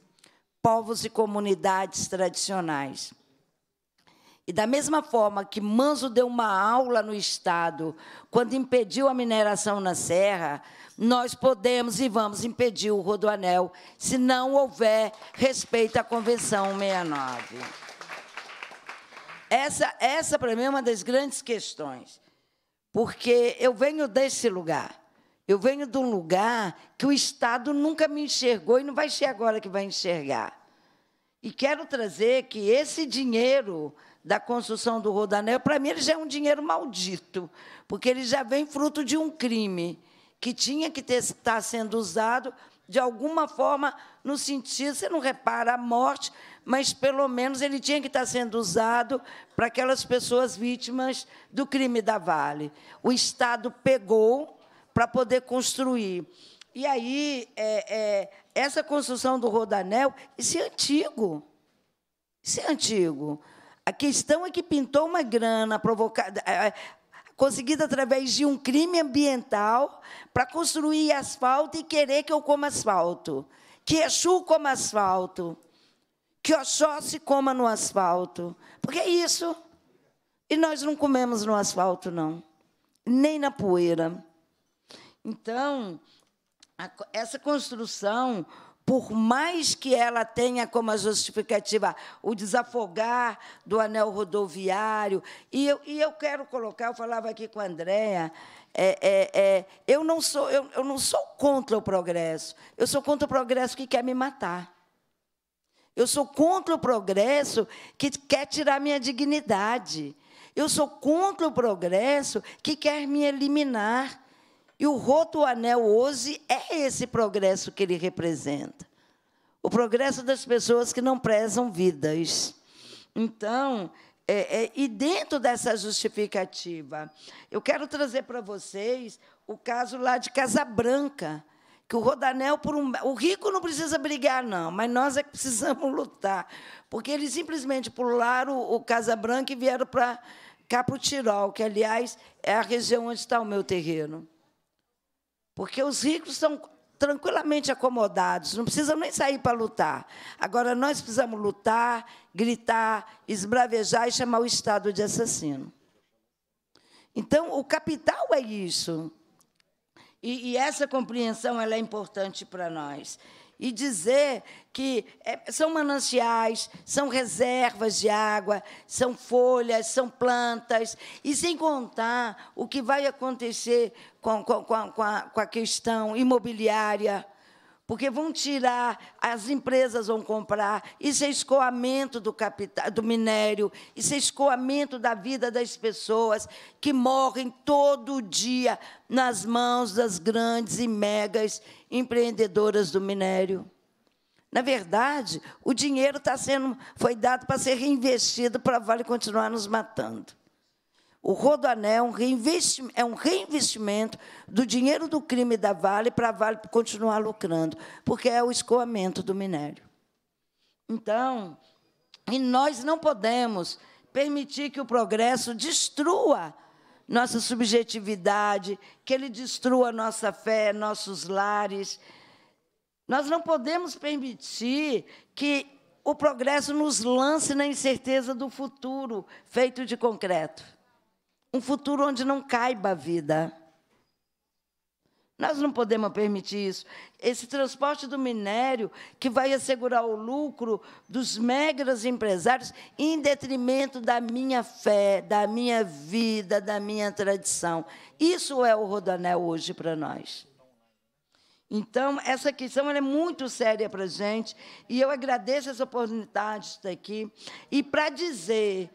povos e comunidades tradicionais. E da mesma forma que Manso deu uma aula no Estado quando impediu a mineração na Serra, nós podemos e vamos impedir o Rodoanel se não houver respeito à Convenção 69. Essa, essa para mim, é uma das grandes questões, porque eu venho desse lugar. Eu venho de um lugar que o Estado nunca me enxergou e não vai ser agora que vai enxergar. E quero trazer que esse dinheiro da construção do Rodanel, para mim ele já é um dinheiro maldito, porque ele já vem fruto de um crime que tinha que ter, estar tá sendo usado de alguma forma no sentido, você não repara a morte, mas pelo menos ele tinha que estar tá sendo usado para aquelas pessoas vítimas do crime da Vale. O Estado pegou para poder construir. E aí, é, é, essa construção do Rodanel, isso é antigo. Isso é antigo. A questão é que pintou uma grana provocada, é, é, conseguida através de um crime ambiental para construir asfalto e querer que eu coma asfalto, que Exu coma asfalto, que se coma no asfalto. Porque é isso. E nós não comemos no asfalto, não. Nem na poeira. Então, a, essa construção por mais que ela tenha como justificativa o desafogar do anel rodoviário, e eu, e eu quero colocar, eu falava aqui com a Andrea, é, é, é, eu, não sou, eu, eu não sou contra o progresso, eu sou contra o progresso que quer me matar. Eu sou contra o progresso que quer tirar minha dignidade. Eu sou contra o progresso que quer me eliminar. E o roto anel hoje é esse progresso que ele representa. O progresso das pessoas que não prezam vidas. Então, é, é, e dentro dessa justificativa, eu quero trazer para vocês o caso lá de Casabranca, que o Rodanel por um, o rico não precisa brigar não, mas nós é que precisamos (laughs) lutar, porque eles simplesmente pularam o, o Casabranca e vieram para cá para o Tirol, que aliás é a região onde está o meu terreno. Porque os ricos estão tranquilamente acomodados, não precisam nem sair para lutar. Agora, nós precisamos lutar, gritar, esbravejar e chamar o Estado de assassino. Então, o capital é isso. E, e essa compreensão ela é importante para nós e dizer que é, são mananciais, são reservas de água, são folhas, são plantas, e sem contar o que vai acontecer com, com, com, a, com a questão imobiliária, porque vão tirar, as empresas vão comprar, isso é escoamento do capital, do minério, isso é escoamento da vida das pessoas que morrem todo dia nas mãos das grandes e megas empreendedoras do minério. Na verdade, o dinheiro está sendo, foi dado para ser reinvestido para Vale continuar nos matando. O Rodoanel é, é um, reinvestimento do dinheiro do crime da Vale para a Vale continuar lucrando, porque é o escoamento do minério. Então, e nós não podemos permitir que o progresso destrua nossa subjetividade, que ele destrua nossa fé, nossos lares. Nós não podemos permitir que o progresso nos lance na incerteza do futuro feito de concreto um futuro onde não caiba a vida. Nós não podemos permitir isso. Esse transporte do minério que vai assegurar o lucro dos megas empresários em detrimento da minha fé, da minha vida, da minha tradição. Isso é o Rodanel hoje para nós. Então, essa questão é muito séria para a gente, e eu agradeço essa oportunidade de estar aqui. E para dizer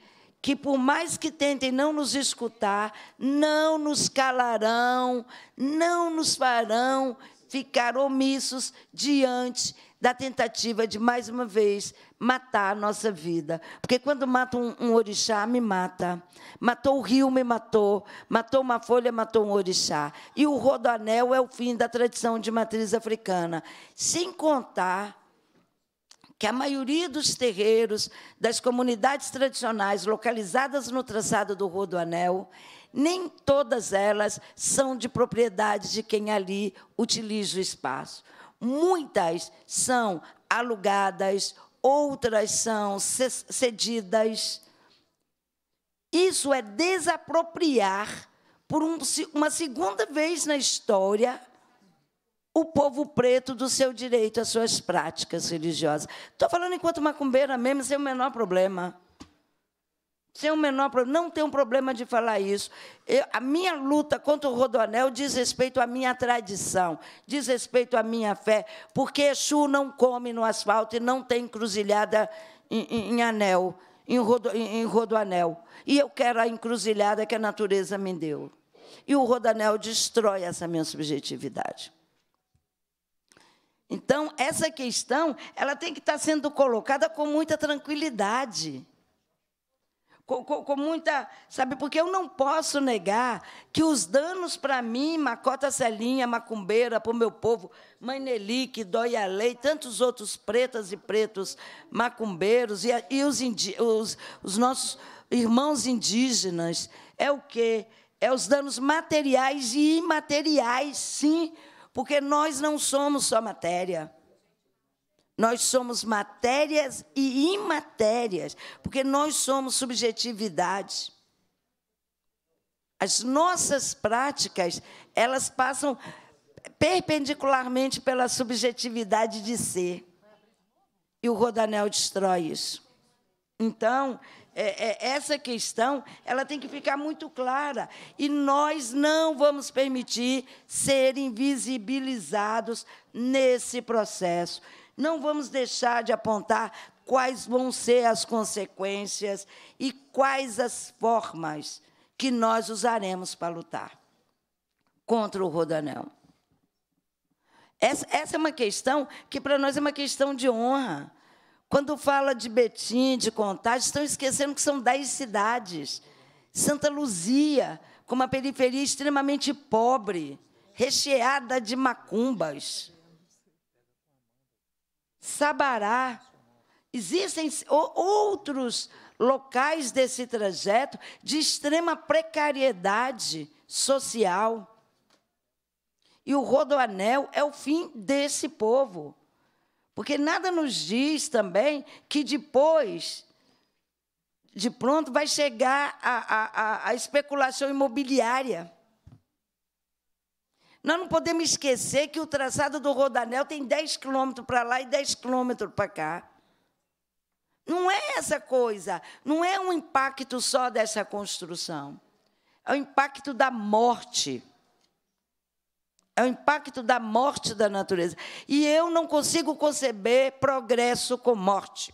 que por mais que tentem não nos escutar, não nos calarão, não nos farão ficar omissos diante da tentativa de, mais uma vez, matar a nossa vida. Porque quando mata um, um, orixá, me mata. Matou o rio, me matou. Matou uma folha, matou um orixá. E o rodoanel é o fim da tradição de matriz africana. Sem contar que a maioria dos terreiros das comunidades tradicionais localizadas no traçado do Rua do Anel, nem todas elas são de propriedade de quem ali utiliza o espaço. Muitas são alugadas, outras são cedidas. Isso é desapropriar por uma segunda vez na história o povo preto do seu direito às suas práticas religiosas. Estou falando enquanto macumbeira mesmo, sem o menor problema. Sem o menor problema. Não tenho problema de falar isso. Eu, a minha luta contra o Rodoanel diz respeito à minha tradição, diz respeito à minha fé, porque Exu não come no asfalto e não tem cruzilhada em, em, em anel, em, rodo, em, em Rodoanel. E eu quero a encruzilhada que a natureza me deu. E o Rodanel destrói essa minha subjetividade. Então, essa questão, ela tem que estar sendo colocada com muita tranquilidade. Com, com, com muita. Sabe, porque eu não posso negar que os danos para mim, Macota Celinha, Macumbeira, para o meu povo, Mãe Nelique, Dóia Lei, tantos outros pretas e pretos macumbeiros, e, e os, os, os nossos irmãos indígenas, é o quê? É os danos materiais e imateriais, sim, porque nós não somos só matéria. Nós somos matérias e imatérias, porque nós somos subjetividade. As nossas práticas, elas passam perpendicularmente pela subjetividade de ser. E o Rodanel destrói isso. Então, é, é, essa questão ela tem que ficar muito clara. E nós não vamos permitir ser invisibilizados nesse processo. Não vamos deixar de apontar quais vão ser as consequências e quais as formas que nós usaremos para lutar contra o Rodanel. Essa, essa é uma questão que, para nós, é uma questão de honra. Quando fala de Betim, de Contagem, estão esquecendo que são dez cidades. Santa Luzia, com uma periferia extremamente pobre, recheada de macumbas. Sabará. Existem outros locais desse trajeto de extrema precariedade social. E o Rodoanel é o fim desse povo. Porque nada nos diz também que depois, de pronto, vai chegar a, a, a especulação imobiliária. Nós não podemos esquecer que o traçado do Rodanel tem 10 quilômetros para lá e 10 quilômetros para cá. Não é essa coisa, não é um impacto só dessa construção. É o impacto da morte. É o impacto da morte da natureza. E eu não consigo conceber progresso com morte.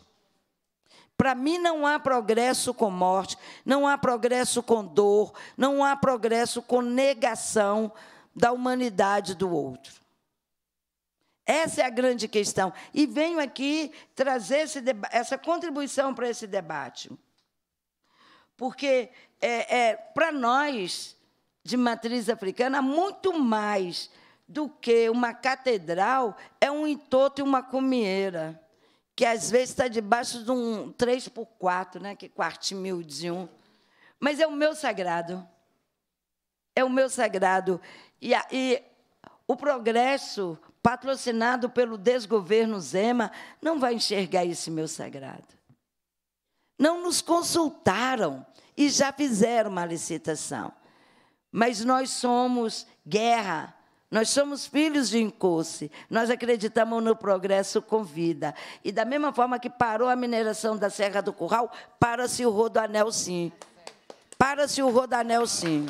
Para mim, não há progresso com morte, não há progresso com dor, não há progresso com negação da humanidade do outro. Essa é a grande questão. E venho aqui trazer essa contribuição para esse debate. Porque, é, é para nós, de matriz africana, muito mais do que uma catedral, é um entoto e uma cumieira, que às vezes está debaixo de um 3x4, né? que quarto mil de um. Mas é o meu sagrado. É o meu sagrado. E, a, e o progresso patrocinado pelo desgoverno Zema não vai enxergar esse meu sagrado. Não nos consultaram e já fizeram uma licitação mas nós somos guerra. Nós somos filhos de Incurse, nós acreditamos no progresso com vida. E da mesma forma que parou a mineração da Serra do Curral, para-se o Rodoanel sim. Para-se o Rodoanel sim.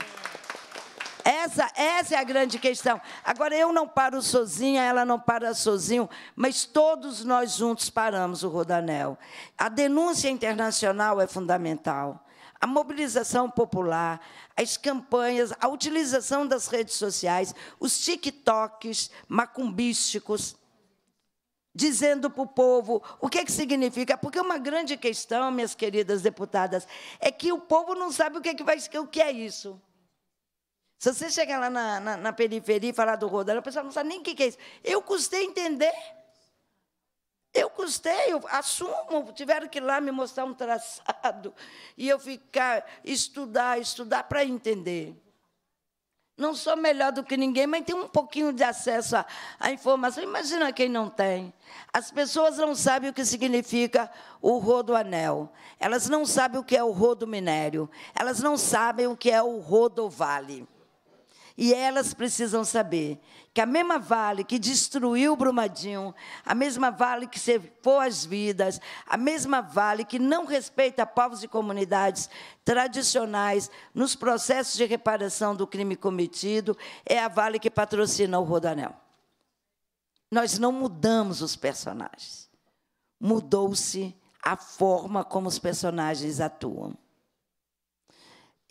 Essa, essa é a grande questão. Agora, eu não paro sozinha, ela não para sozinho, mas todos nós juntos paramos o Rodanel. A denúncia internacional é fundamental a mobilização popular, as campanhas, a utilização das redes sociais, os TikToks macumbísticos, dizendo para o povo o que, é que significa. Porque uma grande questão, minhas queridas deputadas, é que o povo não sabe o que é, que vai, o que é isso. Se você chegar lá na, na, na periferia e falar do Rodão, a pessoa não sabe nem o que é isso. Eu custei entender. Eu custei, eu assumo. Tiveram que ir lá me mostrar um traçado e eu ficar, estudar, estudar para entender. Não sou melhor do que ninguém, mas tenho um pouquinho de acesso à, informação. Imagina quem não tem. As pessoas não sabem o que significa o rodoanel. Elas não sabem o que é o rodo minério. Elas não sabem o que é o rodo vale. E elas precisam saber que a mesma vale que destruiu o Brumadinho, a mesma vale que cevou as vidas, a mesma vale que não respeita povos e comunidades tradicionais nos processos de reparação do crime cometido, é a vale que patrocina o Rodanel. Nós não mudamos os personagens. Mudou-se a forma como os personagens atuam.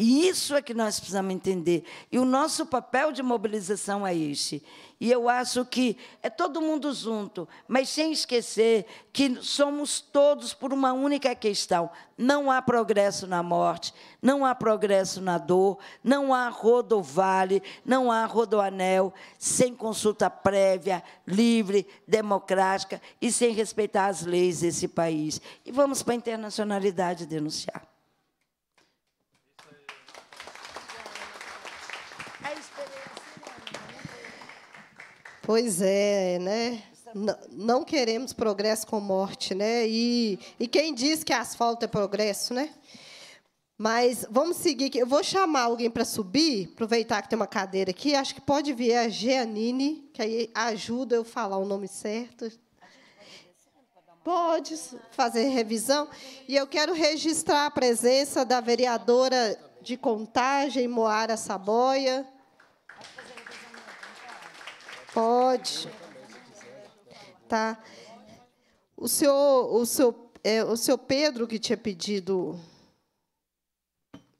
E isso é que nós precisamos entender. E o nosso papel de mobilização é este. E eu acho que é todo mundo junto, mas sem esquecer que somos todos por uma única questão. Não há progresso na morte, não há progresso na dor, não há rodovale, não há rodoanel sem consulta prévia, livre, democrática e sem respeitar as leis desse país. E vamos para a internacionalidade denunciar. Pois é, né? Não, não queremos progresso com morte, né? E, e quem diz que asfalto é progresso, né? Mas vamos seguir. Eu vou chamar alguém para subir, aproveitar que tem uma cadeira aqui. Acho que pode vir a Gianine, que aí ajuda eu falar o nome certo. Pode fazer revisão. E eu quero registrar a presença da vereadora de Contagem, Moara Saboia. Pode. Tá. O senhor, o senhor, é, o senhor Pedro que tinha pedido.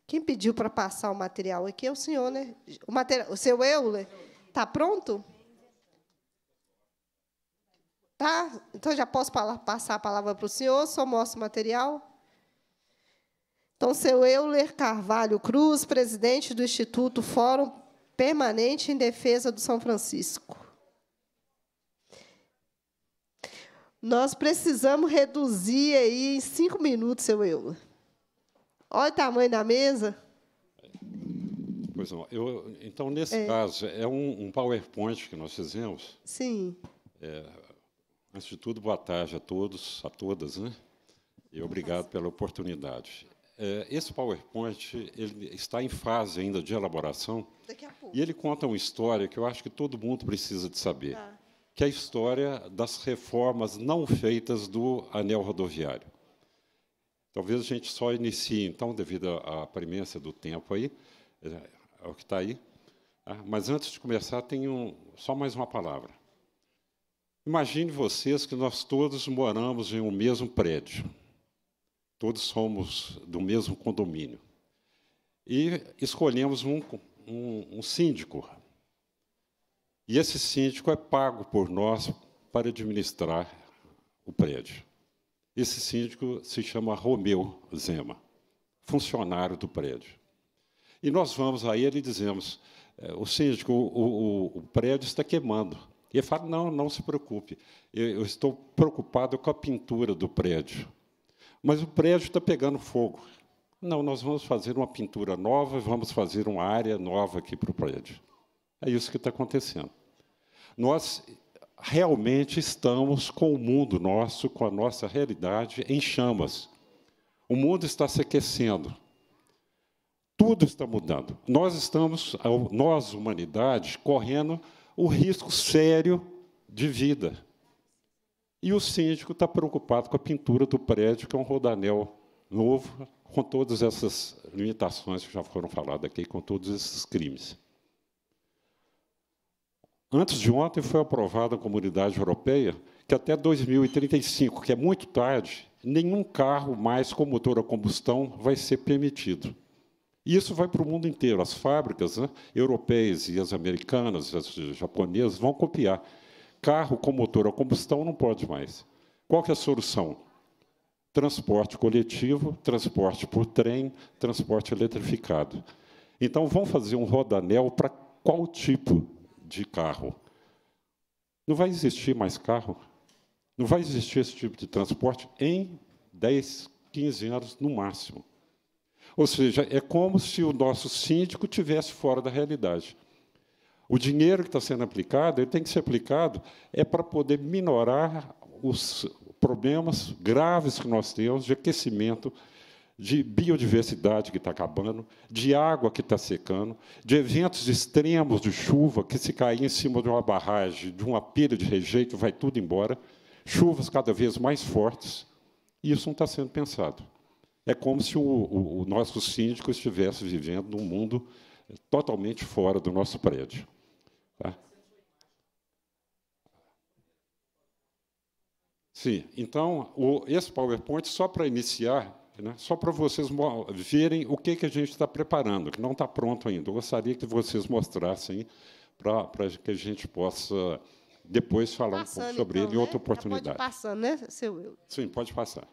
Quem pediu para passar o material aqui é o senhor, né? O, material, o seu Euler. Está né? pronto? Tá? Então já posso passar a palavra para o senhor, só mostro o material. Então, seu Euler Carvalho Cruz, presidente do Instituto Fórum Permanente em Defesa do São Francisco. Nós precisamos reduzir aí em cinco minutos, seu eu. Olha o tamanho da mesa. Pois não. Eu, então, nesse é. caso, é um, um, PowerPoint que nós fizemos. Sim. É, antes de tudo, boa tarde a todos, a todas, né? E obrigado pela oportunidade. É, esse PowerPoint ele está em fase ainda de elaboração. Daqui a pouco. E ele conta uma história que eu acho que todo mundo precisa de saber. Tá que é a história das reformas não feitas do anel rodoviário. Talvez a gente só inicie, então, devido à premência do tempo aí, é, ao que está aí. Tá? Mas antes de começar, tenho só mais uma palavra. Imagine vocês que nós todos moramos em um mesmo prédio. Todos somos do mesmo condomínio. E escolhemos um, um, um síndico e esse síndico é pago por nós para administrar o prédio. Esse síndico se chama Romeu Zema, funcionário do prédio. E nós vamos a ele e dizemos: é, o síndico, o, o, o prédio está queimando. E ele fala: não, não se preocupe, eu estou preocupado com a pintura do prédio. Mas o prédio está pegando fogo. Não, nós vamos fazer uma pintura nova, vamos fazer uma área nova aqui para o prédio. É isso que está acontecendo. Nós realmente estamos com o mundo nosso, com a nossa realidade em chamas. O mundo está se aquecendo. Tudo está mudando. Nós estamos, nós, humanidade, correndo o risco sério de vida. E o síndico está preocupado com a pintura do prédio, que é um rodanel novo, com todas essas limitações que já foram faladas aqui, com todos esses crimes. Antes de ontem foi aprovada a comunidade europeia que até 2035, que é muito tarde, nenhum carro mais com motor a combustão vai ser permitido. isso vai para o mundo inteiro. As fábricas né, europeias e as americanas, as japonesas, vão copiar. Carro com motor a combustão não pode mais. Qual é a solução? Transporte coletivo, transporte por trem, transporte eletrificado. Então, vão fazer um rodanel para qual tipo de carro. Não vai existir mais carro, não vai existir esse tipo de transporte em 10, 15 anos no máximo. Ou seja, é como se o nosso síndico tivesse fora da realidade. O dinheiro que está sendo aplicado, ele tem que ser aplicado é para poder minorar os problemas graves que nós temos de aquecimento de biodiversidade que está acabando, de água que está secando, de eventos extremos de chuva que, se cair em cima de uma barragem, de uma pilha de rejeito, vai tudo embora, chuvas cada vez mais fortes, e isso não está sendo pensado. É como se o, o, o nosso síndico estivesse vivendo num mundo eh, totalmente fora do nosso prédio. Tá? Sim, então, o, esse PowerPoint, só para iniciar, né? só para vocês verem o que, que a gente está preparando, que não está pronto ainda. Eu gostaria que vocês mostrassem para que a gente possa depois falar passando, um pouco sobre então, ele em né? outra oportunidade. Já pode passar, né, seu Sim, pode passar.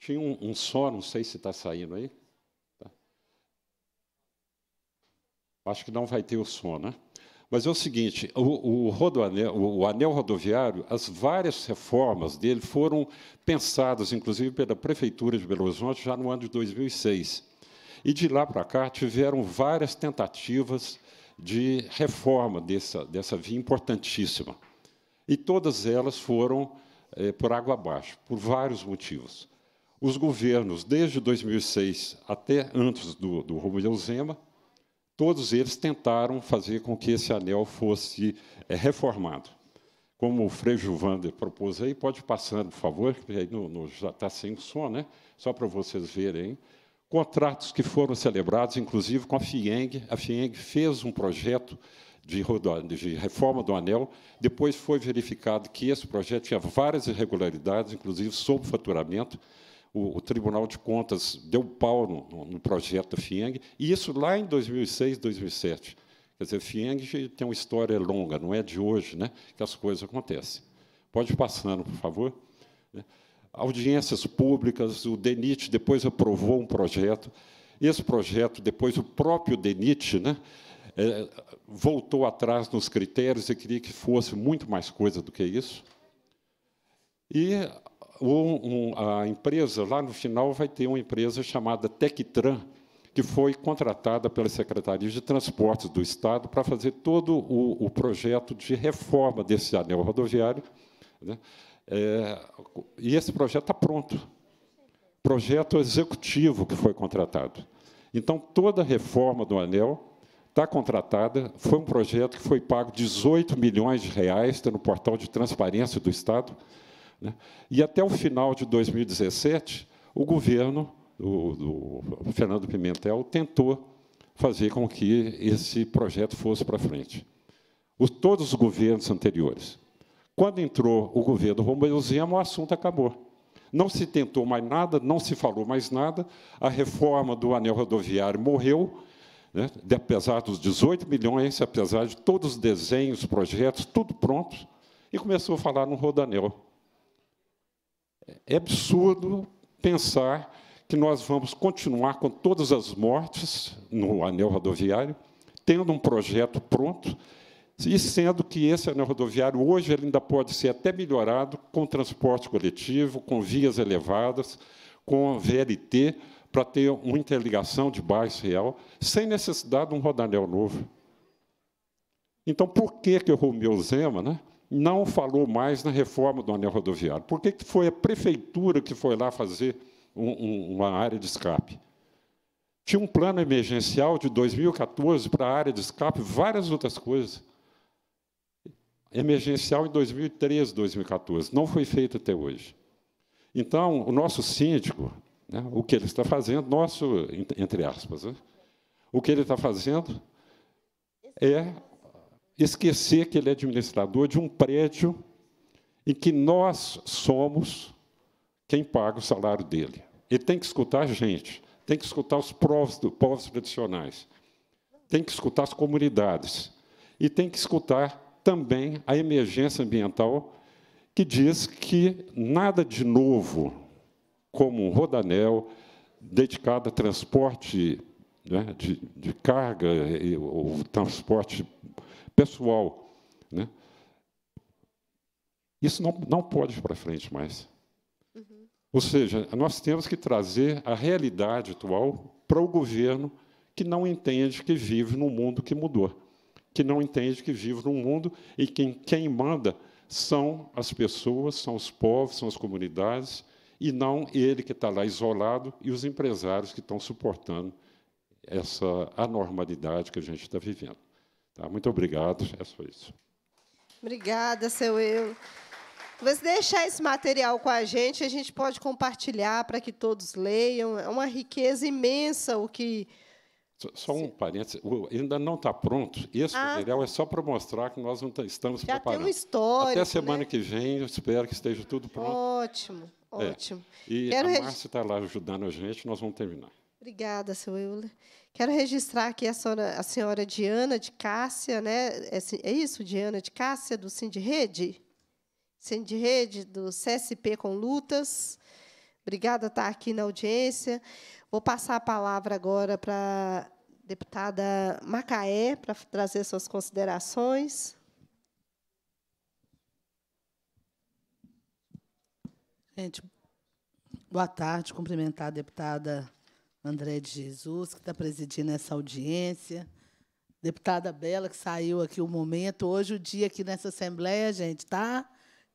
Tinha um, um só, não sei se está saindo aí. Tá. Acho que não vai ter o som, né? Mas é o seguinte: o, o, rodoanel, o, anel rodoviário, as várias reformas dele foram pensadas, inclusive pela Prefeitura de Belo Horizonte, já no ano de 2006. E de lá para cá tiveram várias tentativas de reforma dessa, dessa via importantíssima. E todas elas foram é, por água abaixo, por vários motivos. Os governos, desde 2006 até antes do, do Romeu Zema, todos eles tentaram fazer com que esse anel fosse é, reformado. Como o Frei Juvander propôs aí, pode passar, por favor, que aí no, no, já está sem som, né? só para vocês verem. Contratos que foram celebrados, inclusive com a FIENG. A FIENG fez um projeto de, de reforma do anel, depois foi verificado que esse projeto tinha várias irregularidades, inclusive sobre faturamento, o, o, Tribunal de Contas deu pau no, no, projeto da FIENG, e isso lá em 2006, 2007. Quer dizer, FIENG tem uma história longa, não é de hoje né, que as coisas acontecem. Pode ir passando, por favor. Audiências públicas, o DENIT depois aprovou um projeto. Esse projeto, depois o próprio DENIT né, é, voltou atrás nos critérios e queria que fosse muito mais coisa do que isso. E um, a empresa, lá no final, vai ter uma empresa chamada Tectran, que foi contratada pela Secretaria de Transportes do Estado para fazer todo o, o projeto de reforma desse anel rodoviário. Né? É, e esse projeto está pronto. Projeto executivo que foi contratado. Então, toda a reforma do anel está contratada. Foi um projeto que foi pago 18 milhões de reais, está no portal de transparência do Estado. Né? E até o final de 2017, o governo do, do Fernando Pimentel tentou fazer com que esse projeto fosse para frente. Os, todos os governos anteriores. Quando entrou o governo Romeu Zema, o assunto acabou. Não se tentou mais nada, não se falou mais nada. A reforma do anel rodoviário morreu, né? de, apesar dos 18 milhões, apesar de todos os desenhos, projetos, tudo pronto, e começou a falar no Rodanel. É absurdo pensar que nós vamos continuar com todas as mortes no anel rodoviário, tendo um projeto pronto, e sendo que esse anel rodoviário hoje ele ainda pode ser até melhorado com transporte coletivo, com vias elevadas, com VLT, para ter uma interligação de bairros real, sem necessidade de um rodanel novo. Então, por que, que o Romeu Zema, né, não falou mais na reforma do anel rodoviário. Por que, foi a prefeitura que foi lá fazer um, um, uma área de escape? Tinha um plano emergencial de 2014 para a área de escape, várias outras coisas. Emergencial em 2013, 2014. Não foi feito até hoje. Então, o nosso síndico, né, o que ele está fazendo, nosso, entre aspas, né, o que ele está fazendo é esquecer que ele é administrador de um prédio em que nós somos quem paga o salário dele. Ele tem que escutar a gente, tem que escutar os povos, povos tradicionais, tem que escutar as comunidades e tem que escutar também a emergência ambiental que diz que nada de novo, como um rodanel dedicado a transporte né, de, de, carga ou transporte pessoal. Né? Isso não, não pode ir para frente mais. Uhum. Ou seja, nós temos que trazer a realidade atual para o governo que não entende que vive num mundo que mudou, que não entende que vive num mundo e que quem manda são as pessoas, são os povos, são as comunidades, e não ele que está lá isolado e os empresários que estão suportando essa anormalidade que a gente está vivendo. Tá, muito obrigado, é só isso. Obrigada, seu eu. Você deixar esse material com a gente, a gente pode compartilhar para que todos leiam. É uma riqueza imensa o que. Só, só um parênteses, o, ainda não está pronto. Esse ah. material é só para mostrar que nós não tá, estamos Já preparando. Tem um histórico, Até né? semana né? que vem, eu espero que esteja tudo pronto. Ótimo, é. ótimo. É. E Quero a Márcia está lá ajudando a gente, nós vamos terminar. Obrigada, seu Euler. Quero registrar aqui a senhora, a senhora Diana de Cássia, né? É, é, isso, Diana de Cássia, do Cindy Rede, do CSP com Lutas. Obrigada por estar aqui na audiência. Vou passar a palavra agora para a deputada Macaé, para trazer suas considerações. Gente, boa tarde. Cumprimentar a deputada André de Jesus, que está presidindo essa audiência. Deputada Bela, que saiu aqui o momento. Hoje o dia aqui nessa Assembleia, gente, está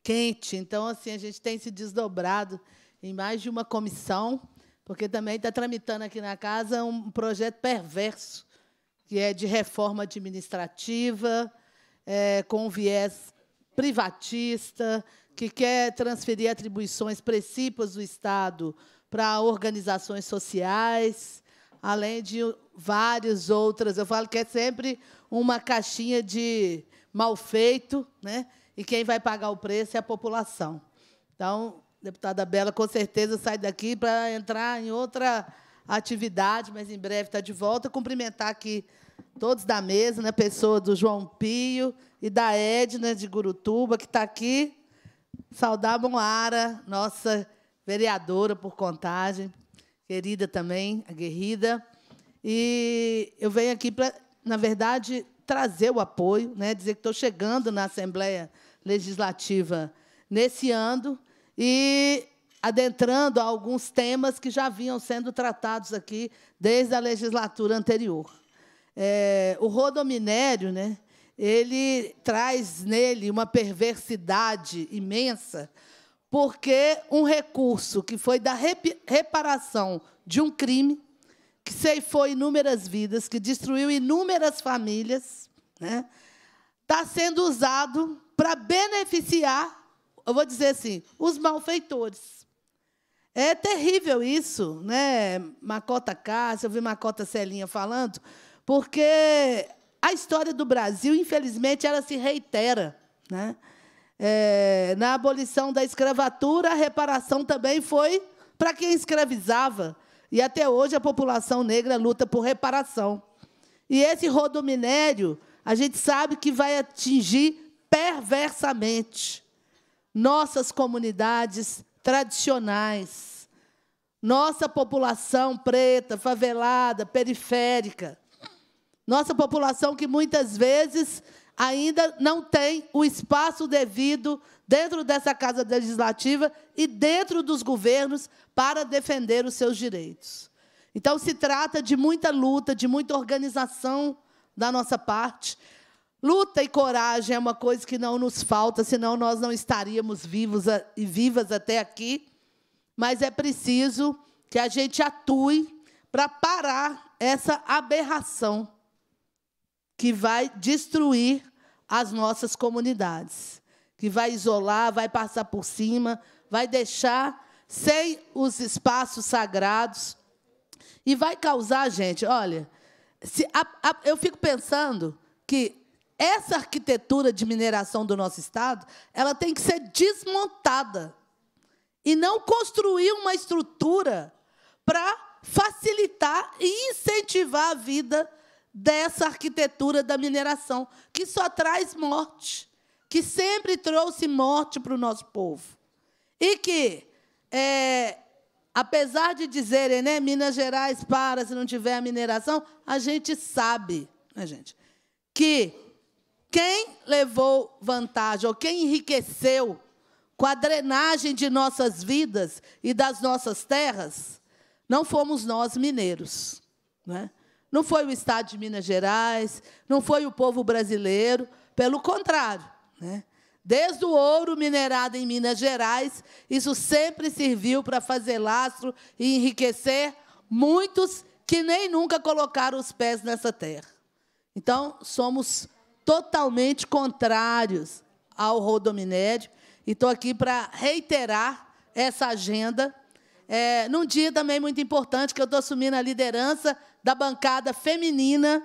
quente. Então, assim, a gente tem se desdobrado em mais de uma comissão, porque também está tramitando aqui na casa um projeto perverso, que é de reforma administrativa, é, com viés privatista, que quer transferir atribuições precípuas do Estado para organizações sociais, além de várias outras. Eu falo que é sempre uma caixinha de mal feito, né? e quem vai pagar o preço é a população. Então, deputada Bela, com certeza sai daqui para entrar em outra atividade, mas em breve está de volta. Cumprimentar aqui todos da mesa, né? pessoa do João Pio e da Edna de Gurutuba, que está aqui. Saudar Moara, nossa vereadora por contagem, querida também, aguerrida. E eu venho aqui para, na verdade, trazer o apoio, né? dizer que estou chegando na Assembleia Legislativa nesse ano e adentrando alguns temas que já vinham sendo tratados aqui desde a legislatura anterior. É, o rodominério, né, ele traz nele uma perversidade imensa, porque um recurso que foi da reparação de um crime, que ceifou inúmeras vidas, que destruiu inúmeras famílias, né, está sendo usado para beneficiar, eu vou dizer assim, os malfeitores. É terrível isso, né? Macota Cássio, eu vi Macota Celinha falando, porque a história do Brasil, infelizmente, ela se reitera, né? é, na abolição da escravatura, a reparação também foi para quem escravizava. E até hoje a população negra luta por reparação. E esse rodominério, a gente sabe que vai atingir perversamente nossas comunidades tradicionais, nossa população preta, favelada, periférica, nossa população que muitas vezes ainda não tem o espaço devido dentro dessa casa legislativa e dentro dos governos para defender os seus direitos. Então, se trata de muita luta, de muita organização da nossa parte. Luta e coragem é uma coisa que não nos falta, senão nós não estaríamos vivos e vivas até aqui. Mas é preciso que a gente atue para parar essa aberração que vai destruir as nossas comunidades, que vai isolar, vai passar por cima, vai deixar sem os espaços sagrados e vai causar, gente, olha, a, a, eu fico pensando que essa arquitetura de mineração do nosso estado, ela tem que ser desmontada e não construir uma estrutura para facilitar e incentivar a vida dessa arquitetura da mineração, que só traz morte, que sempre trouxe morte para o nosso povo. E que, é, apesar de dizerem, né, Minas Gerais para se não tiver a mineração, a gente sabe, né, gente, que quem levou vantagem ou quem enriqueceu com a drenagem de nossas vidas e das nossas terras, não fomos nós mineiros. Né? não foi o Estado de Minas Gerais, não foi o povo brasileiro, pelo contrário. Né? Desde o ouro minerado em Minas Gerais, isso sempre serviu para fazer lastro e enriquecer muitos que nem nunca colocaram os pés nessa terra. Então, somos totalmente contrários ao rodominério e estou aqui para reiterar essa agenda é, num dia também muito importante, que eu estou assumindo a liderança da bancada feminina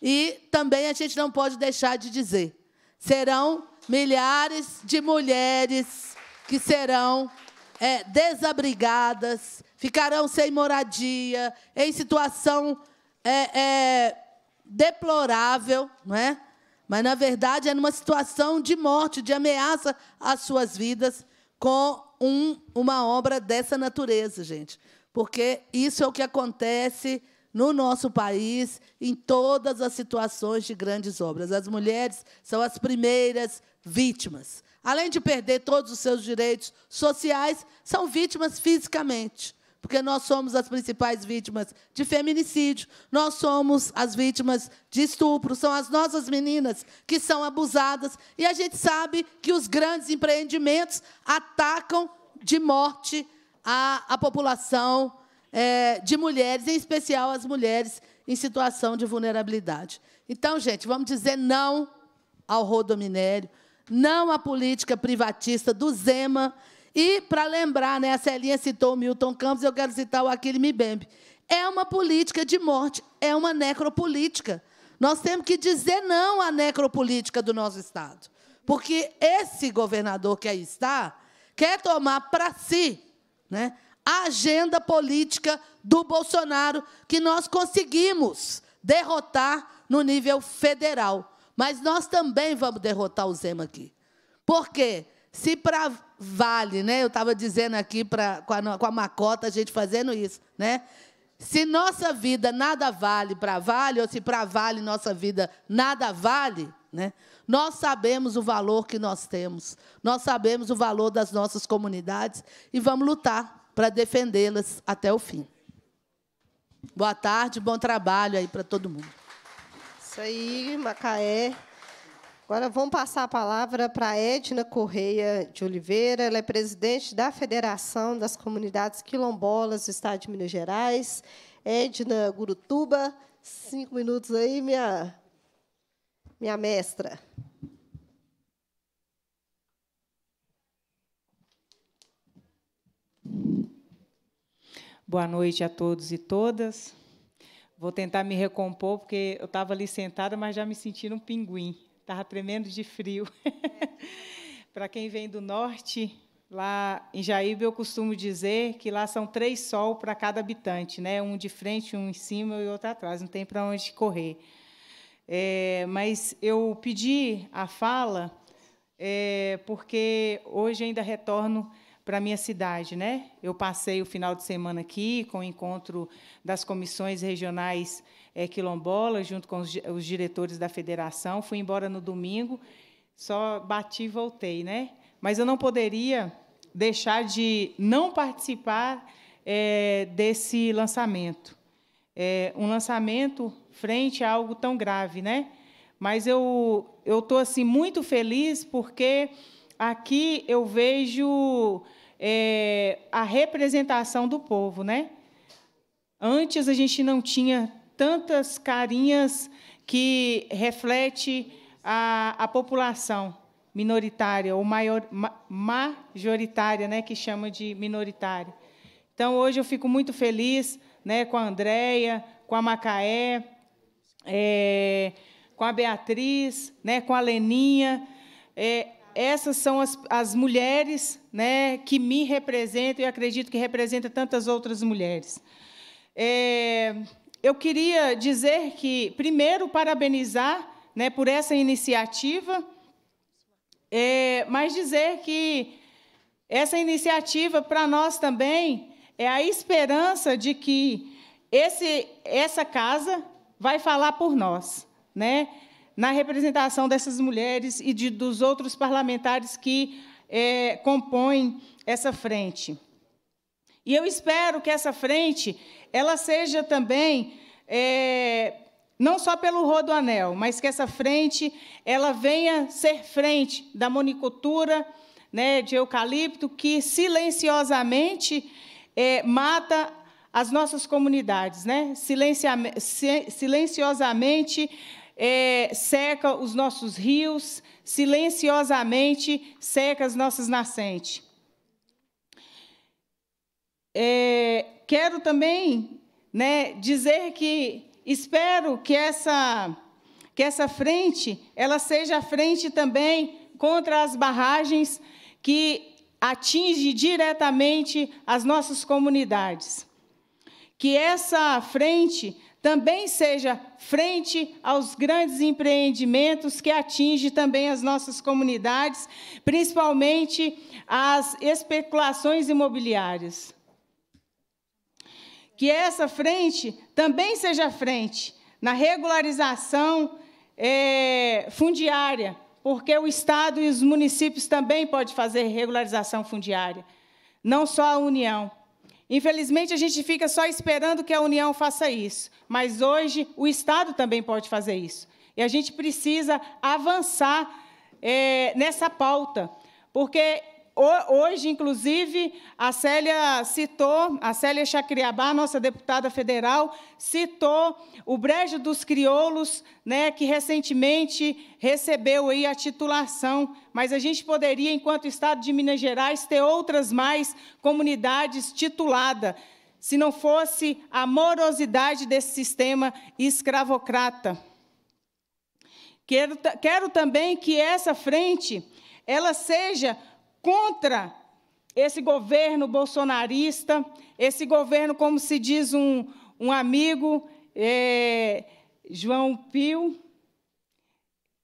e também a gente não pode deixar de dizer: serão milhares de mulheres que serão é, desabrigadas, ficarão sem moradia, em situação é, é, deplorável, não é? mas, na verdade, é numa situação de morte, de ameaça às suas vidas, com um, uma obra dessa natureza, gente. Porque isso é o que acontece no nosso país, em todas as situações de grandes obras. As mulheres são as primeiras vítimas. Além de perder todos os seus direitos sociais, são vítimas fisicamente porque nós somos as principais vítimas de feminicídio, nós somos as vítimas de estupro, são as nossas meninas que são abusadas, e a gente sabe que os grandes empreendimentos atacam de morte a, a população é, de mulheres, em especial as mulheres em situação de vulnerabilidade. Então, gente, vamos dizer não ao rodominério, não à política privatista do Zema. E, para lembrar, né, a Celinha citou o Milton Campos, eu quero citar o Aquile Mbembe. É uma política de morte, é uma necropolítica. Nós temos que dizer não à necropolítica do nosso Estado. Porque esse governador que aí está quer tomar para si né, a agenda política do Bolsonaro, que nós conseguimos derrotar no nível federal. Mas nós também vamos derrotar o Zema aqui. Por quê? Se para Vale, né? Eu estava dizendo aqui pra, com, a, com a Macota, a gente fazendo isso, né? Se nossa vida nada vale para Vale, ou se para Vale nossa vida nada vale, né? Nós sabemos o valor que nós temos, nós sabemos o valor das nossas comunidades e vamos lutar para defendê-las até o fim. Boa tarde, bom trabalho aí para todo mundo. Isso aí, Macaé. Agora vamos passar a palavra para Edna Correia de Oliveira. Ela é presidente da Federação das Comunidades Quilombolas do Estado de Minas Gerais. Edna Gurutuba, cinco minutos aí, minha, minha mestra. Boa noite a todos e todas. Vou tentar me recompor, porque eu estava ali sentada, mas já me senti um pinguim. Estava tremendo de frio. (laughs) Para quem vem do norte, Lá em Jaíbe eu costumo dizer que lá são três sol para cada habitante, né? Um de frente, um em cima e outro atrás. Não tem para onde correr. É, mas eu pedi a fala é, porque hoje ainda retorno para a minha cidade. Né? Eu passei o final de semana aqui com o encontro das comissões regionais é, quilombolas, junto com os, os diretores da federação. Fui embora no domingo, só bati e voltei. Né? Mas eu não poderia deixar de não participar é, desse lançamento. É, um lançamento frente a algo tão grave, né? Mas eu eu tô assim muito feliz porque aqui eu vejo é, a representação do povo, né? Antes a gente não tinha tantas carinhas que reflete a, a população minoritária ou maior, ma, majoritária, né, que chama de minoritária. Então hoje eu fico muito feliz, né, com a Andréia, com a Macaé, é, com a Beatriz, né, com a Leninha, é, essas são as, as mulheres né, que me representam e acredito que representa tantas outras mulheres. É, eu queria dizer que, primeiro, parabenizar né, por essa iniciativa, é, mas dizer que essa iniciativa, para nós também, é a esperança de que esse, essa casa vai falar por nós. Né? na representação dessas mulheres e de, dos outros parlamentares que é, compõem essa frente. E eu espero que essa frente ela seja também é, não só pelo Rodoanel, mas que essa frente ela venha ser frente da monicultura né, de eucalipto que silenciosamente é, mata as nossas comunidades, né? Silencia, silenciosamente é, seca os nossos rios, silenciosamente seca as nossas nascentes. É, quero também né, dizer que espero que essa, que essa frente ela seja a frente também contra as barragens que atinge diretamente as nossas comunidades. Que essa frente também seja frente aos grandes empreendimentos que atinge também as nossas comunidades, principalmente as especulações imobiliárias. Que essa frente também seja frente na regularização é, fundiária, porque o Estado e os municípios também podem fazer regularização fundiária, não só a União. Infelizmente, a gente fica só esperando que a União faça isso, mas hoje o Estado também pode fazer isso. E a gente precisa avançar é, nessa pauta, porque Hoje, inclusive, a Célia citou, a Célia Chacriabá, nossa deputada federal, citou o Brejo dos Crioulos, né, que recentemente recebeu aí a titulação, mas a gente poderia, enquanto Estado de Minas Gerais, ter outras mais comunidades tituladas, se não fosse a morosidade desse sistema escravocrata. Quero, quero também que essa frente ela seja contra esse governo bolsonarista, esse governo, como se diz um, um amigo, é, João Pio,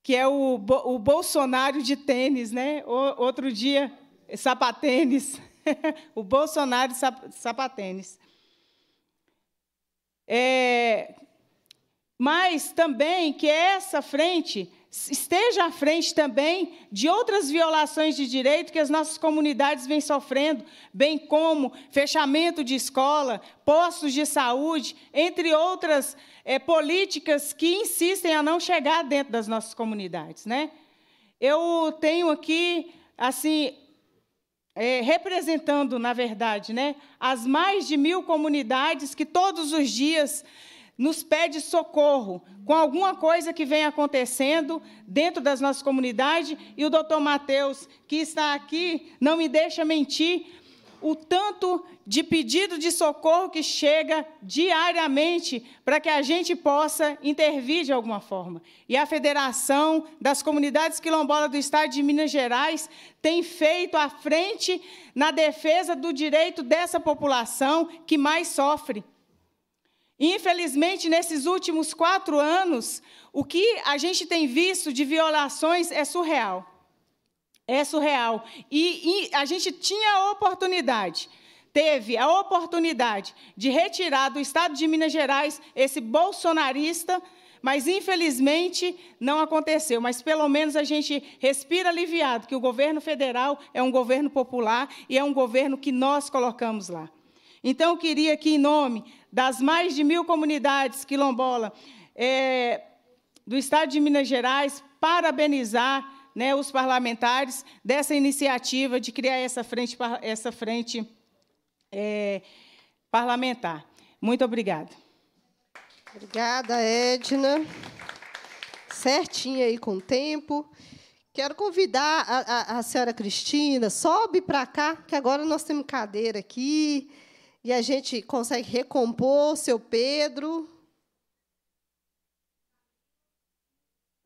que é o, o Bolsonaro de tênis, né? O, outro dia, sapatênis. (laughs) o Bolsonaro de sapatênis. É, mas também que essa frente esteja à frente também de outras violações de direito que as nossas comunidades vêm sofrendo, bem como fechamento de escola, postos de saúde, entre outras é, políticas que insistem a não chegar dentro das nossas comunidades. Né? Eu tenho aqui, assim, é, representando, na verdade, né, as mais de mil comunidades que todos os dias nos pede socorro com alguma coisa que vem acontecendo dentro das nossas comunidades, e o doutor Matheus, que está aqui, não me deixa mentir, o tanto de pedido de socorro que chega diariamente para que a gente possa intervir de alguma forma. E a Federação das Comunidades Quilombolas do Estado de Minas Gerais tem feito à frente na defesa do direito dessa população que mais sofre. Infelizmente, nesses últimos quatro anos, o que a gente tem visto de violações é surreal. É surreal. E, e a gente tinha a oportunidade, teve a oportunidade de retirar do estado de Minas Gerais esse bolsonarista, mas infelizmente não aconteceu. Mas pelo menos a gente respira aliviado que o governo federal é um governo popular e é um governo que nós colocamos lá. Então, eu queria que em nome das mais de mil comunidades quilombola é, do Estado de Minas Gerais, parabenizar né, os parlamentares dessa iniciativa de criar essa frente, essa frente é, parlamentar. Muito obrigada. Obrigada, Edna. Certinha aí com o tempo. Quero convidar a, a, a senhora Cristina, sobe para cá, que agora nós temos cadeira aqui. E a gente consegue recompor o seu Pedro.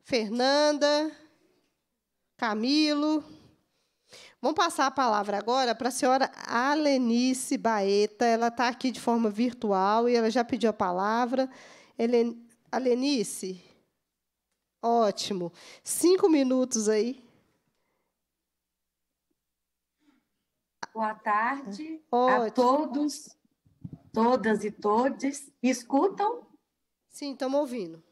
Fernanda, Camilo. Vamos passar a palavra agora para a senhora Alenice Baeta. Ela está aqui de forma virtual e ela já pediu a palavra. Alenice, ótimo. Cinco minutos aí. boa tarde a todos, todas e todos. Me escutam? Sim, estamos ouvindo.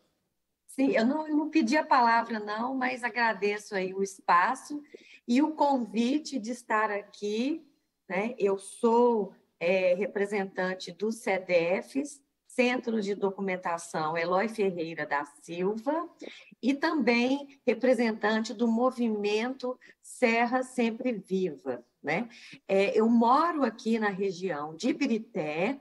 Sim, eu não, eu não pedi a palavra, não, mas agradeço aí o espaço e o convite de estar aqui. Né? Eu sou é, representante do CDFs, Centro de Documentação Eloy Ferreira da Silva, e também representante do movimento Serra Sempre Viva né? É, eu moro aqui na região de Ibirité,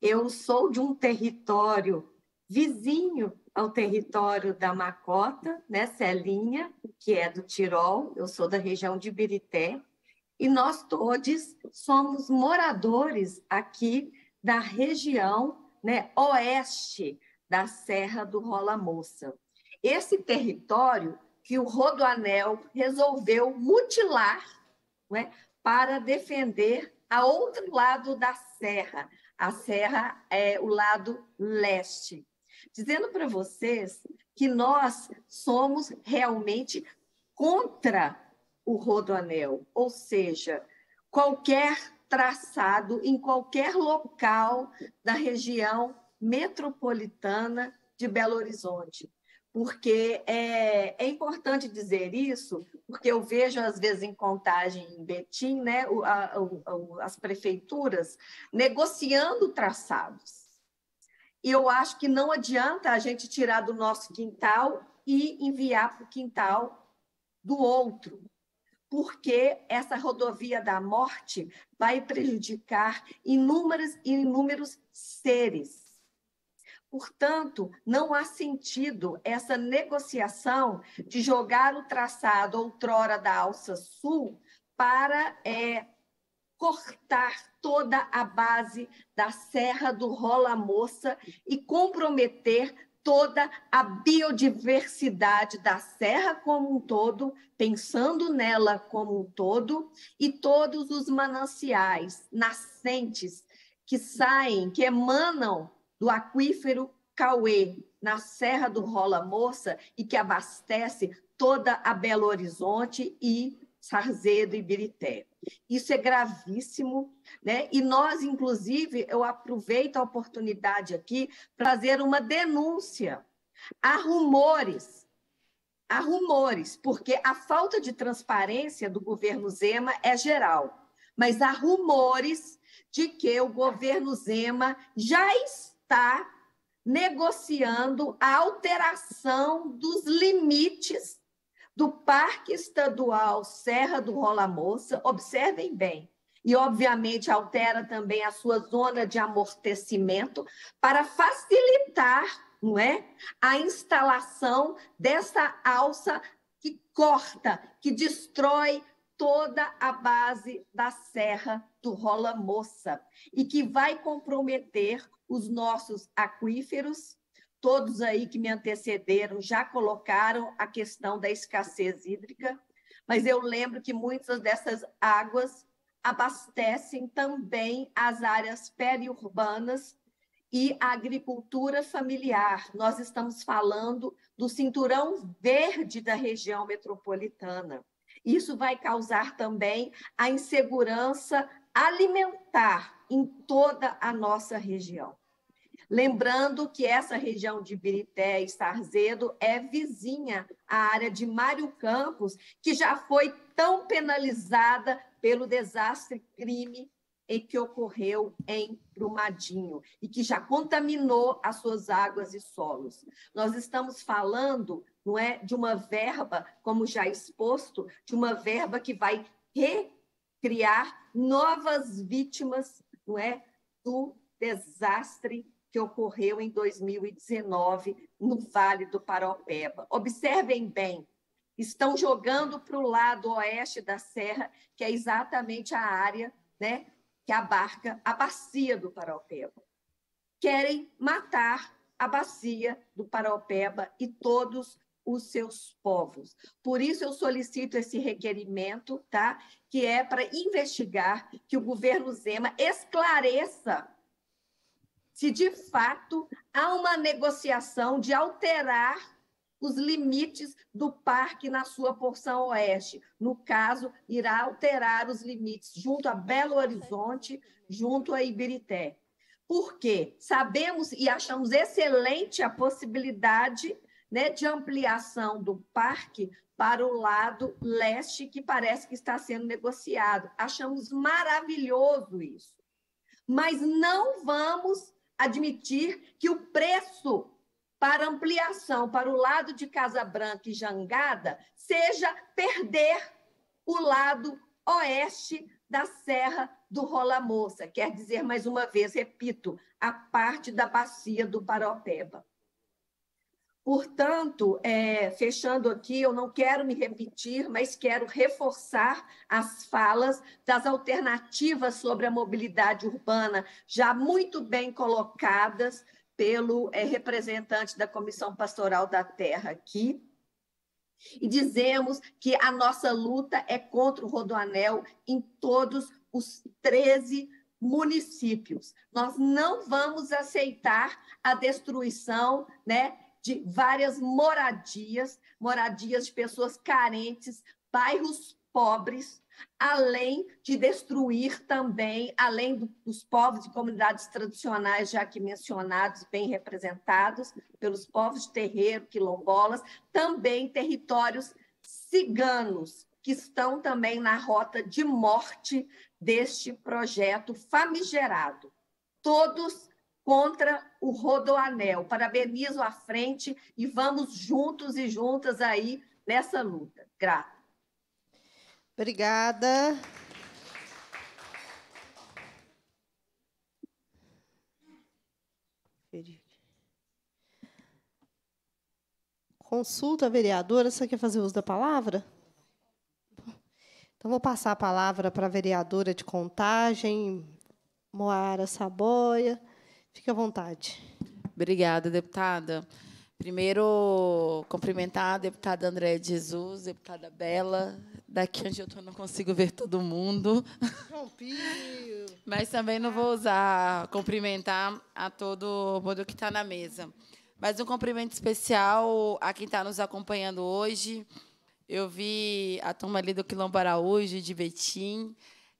eu sou de um território vizinho ao território da Macota, né, Celinha, que é do Tirol, eu sou da região de Ibirité, e nós todos somos moradores aqui da região né, oeste da Serra do Rola Moça. Esse território que o Rodoanel resolveu mutilar né, para defender a outro lado da serra. A serra é o lado leste. Dizendo para vocês que nós somos realmente contra o rodoanel, ou seja, qualquer traçado em qualquer local da região metropolitana de Belo Horizonte porque é, é, importante dizer isso, porque eu vejo, às vezes, em contagem em Betim, né, o, a, o, as prefeituras negociando traçados. E eu acho que não adianta a gente tirar do nosso quintal e enviar para o quintal do outro, porque essa rodovia da morte vai prejudicar inúmeros, inúmeros seres Portanto, não há sentido essa negociação de jogar o traçado outrora da alça sul para é, cortar toda a base da Serra do Rola Moça e comprometer toda a biodiversidade da serra como um todo, pensando nela como um todo, e todos os mananciais nascentes que saem, que emanam do aquífero Cauê, na Serra do Rola Moça, e que abastece toda a Belo Horizonte e Sarzedo e Birité. Isso é gravíssimo, né? E nós, inclusive, eu aproveito a oportunidade aqui para fazer uma denúncia. Há rumores, há rumores, porque a falta de transparência do governo Zema é geral, mas há rumores de que o governo Zema já está está negociando a alteração dos limites do Parque Estadual Serra do Rola Moça. Observem bem. E, obviamente, altera também a sua zona de amortecimento para facilitar não é? a instalação dessa alça que corta, que destrói toda a base da Serra do Rola Moça e que vai comprometer os nossos aquíferos. Todos aí que me antecederam já colocaram a questão da escassez hídrica, mas eu lembro que muitas dessas águas abastecem também as áreas periurbanas e a agricultura familiar. Nós estamos falando do cinturão verde da região metropolitana. Isso vai causar também a insegurança alimentar em toda a nossa região. Lembrando que essa região de Birité e Sarzedo é vizinha à área de Mário Campos, que já foi tão penalizada pelo desastre crime que ocorreu em Brumadinho e que já contaminou as suas águas e solos. Nós estamos falando não é? De uma verba, como já exposto, de uma verba que vai recriar novas vítimas, não é? Do desastre que ocorreu em 2019 no Vale do Paraopeba. Observem bem, estão jogando para o lado oeste da serra, que é exatamente a área, né, que abarca a bacia do Paraopeba. Querem matar a bacia do Paraopeba e todos os seus povos. Por isso eu solicito esse requerimento, tá? Que é para investigar que o governo Zema esclareça se de fato há uma negociação de alterar os limites do parque na sua porção oeste. No caso, irá alterar os limites junto a Belo Horizonte, junto a Ibirité. Por quê? Sabemos e achamos excelente a possibilidade né, de ampliação do parque para o lado leste, que parece que está sendo negociado. Achamos maravilhoso isso. Mas não vamos admitir que o preço para ampliação para o lado de Casa Branca e Jangada seja perder o lado oeste da Serra do Rola Moça. Quer dizer, mais uma vez, repito, a parte da bacia do Paropeba. Portanto, é, fechando aqui, eu não quero me repetir, mas quero reforçar as falas das alternativas sobre a mobilidade urbana, já muito bem colocadas pelo é, representante da Comissão Pastoral da Terra aqui. E dizemos que a nossa luta é contra o Rodoanel em todos os 13 municípios. Nós não vamos aceitar a destruição, né, de várias moradias, moradias de pessoas carentes, bairros pobres, além de destruir também, além dos povos e comunidades tradicionais já aqui mencionados, bem representados pelos povos de terreiro, quilombolas, também territórios ciganos, que estão também na rota de morte deste projeto famigerado. Todos contra o Rodoanel. Parabenizo a frente e vamos juntos e juntas aí nessa luta. Grata. Obrigada. Consulta, vereadora. Você quer fazer uso da palavra? Então, vou passar a palavra para a vereadora de contagem, Moara Saboia. Fique à vontade. Obrigada, deputada. Primeiro, cumprimentar a deputada Andréa Jesus, deputada Bela. Daqui onde eu estou, não consigo ver todo mundo. Mas também não vou usar cumprimentar a todo mundo que está na mesa. Mas um cumprimento especial a quem está nos acompanhando hoje. Eu vi a turma ali do Quilombo Araújo, de Betim,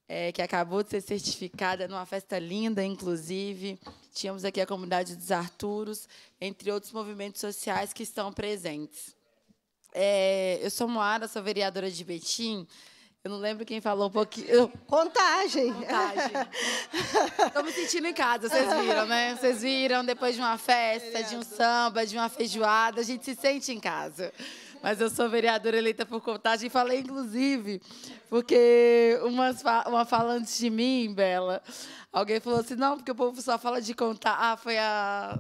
é, que acabou de ser certificada numa festa linda, inclusive. Tínhamos aqui a comunidade dos Arturos, entre outros movimentos sociais que estão presentes. É, eu sou Moara, sou vereadora de Betim. Eu não lembro quem falou um pouquinho. Contagem. Contagem. Estou (laughs) me sentindo em casa, vocês viram, né? Vocês viram, depois de uma festa, de um samba, de uma feijoada, a gente se sente em casa mas eu sou vereadora eleita por contagem e falei, inclusive, porque uma fa uma falante de mim, Bela, alguém falou assim, não, porque o povo só fala de contar. Ah, foi a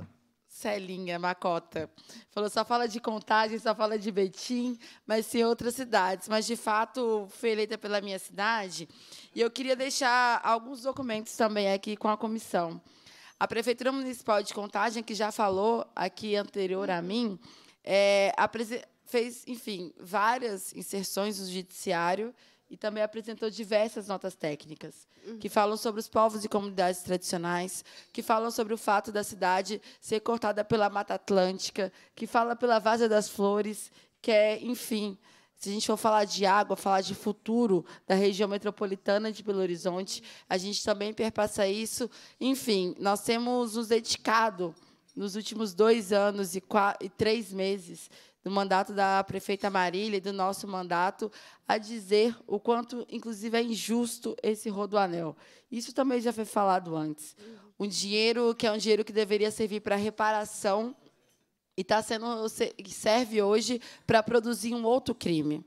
Celinha Macota. Falou, só fala de contagem, só fala de Betim, mas sim outras cidades. Mas, de fato, fui eleita pela minha cidade. E eu queria deixar alguns documentos também aqui com a comissão. A Prefeitura Municipal de Contagem, que já falou aqui anterior a mim, é, fez, enfim, várias inserções no judiciário e também apresentou diversas notas técnicas uhum. que falam sobre os povos e comunidades tradicionais, que falam sobre o fato da cidade ser cortada pela Mata Atlântica, que fala pela Vaza das Flores, que é, enfim, se a gente for falar de água, falar de futuro da região metropolitana de Belo Horizonte, a gente também perpassa isso. Enfim, nós temos nos dedicado nos últimos dois anos e, quatro, e três meses do mandato da prefeita Marília e do nosso mandato a dizer o quanto, inclusive, é injusto esse rodoanel. Isso também já foi falado antes. Um dinheiro que é um dinheiro que deveria servir para reparação e tá sendo, serve hoje para produzir um outro crime.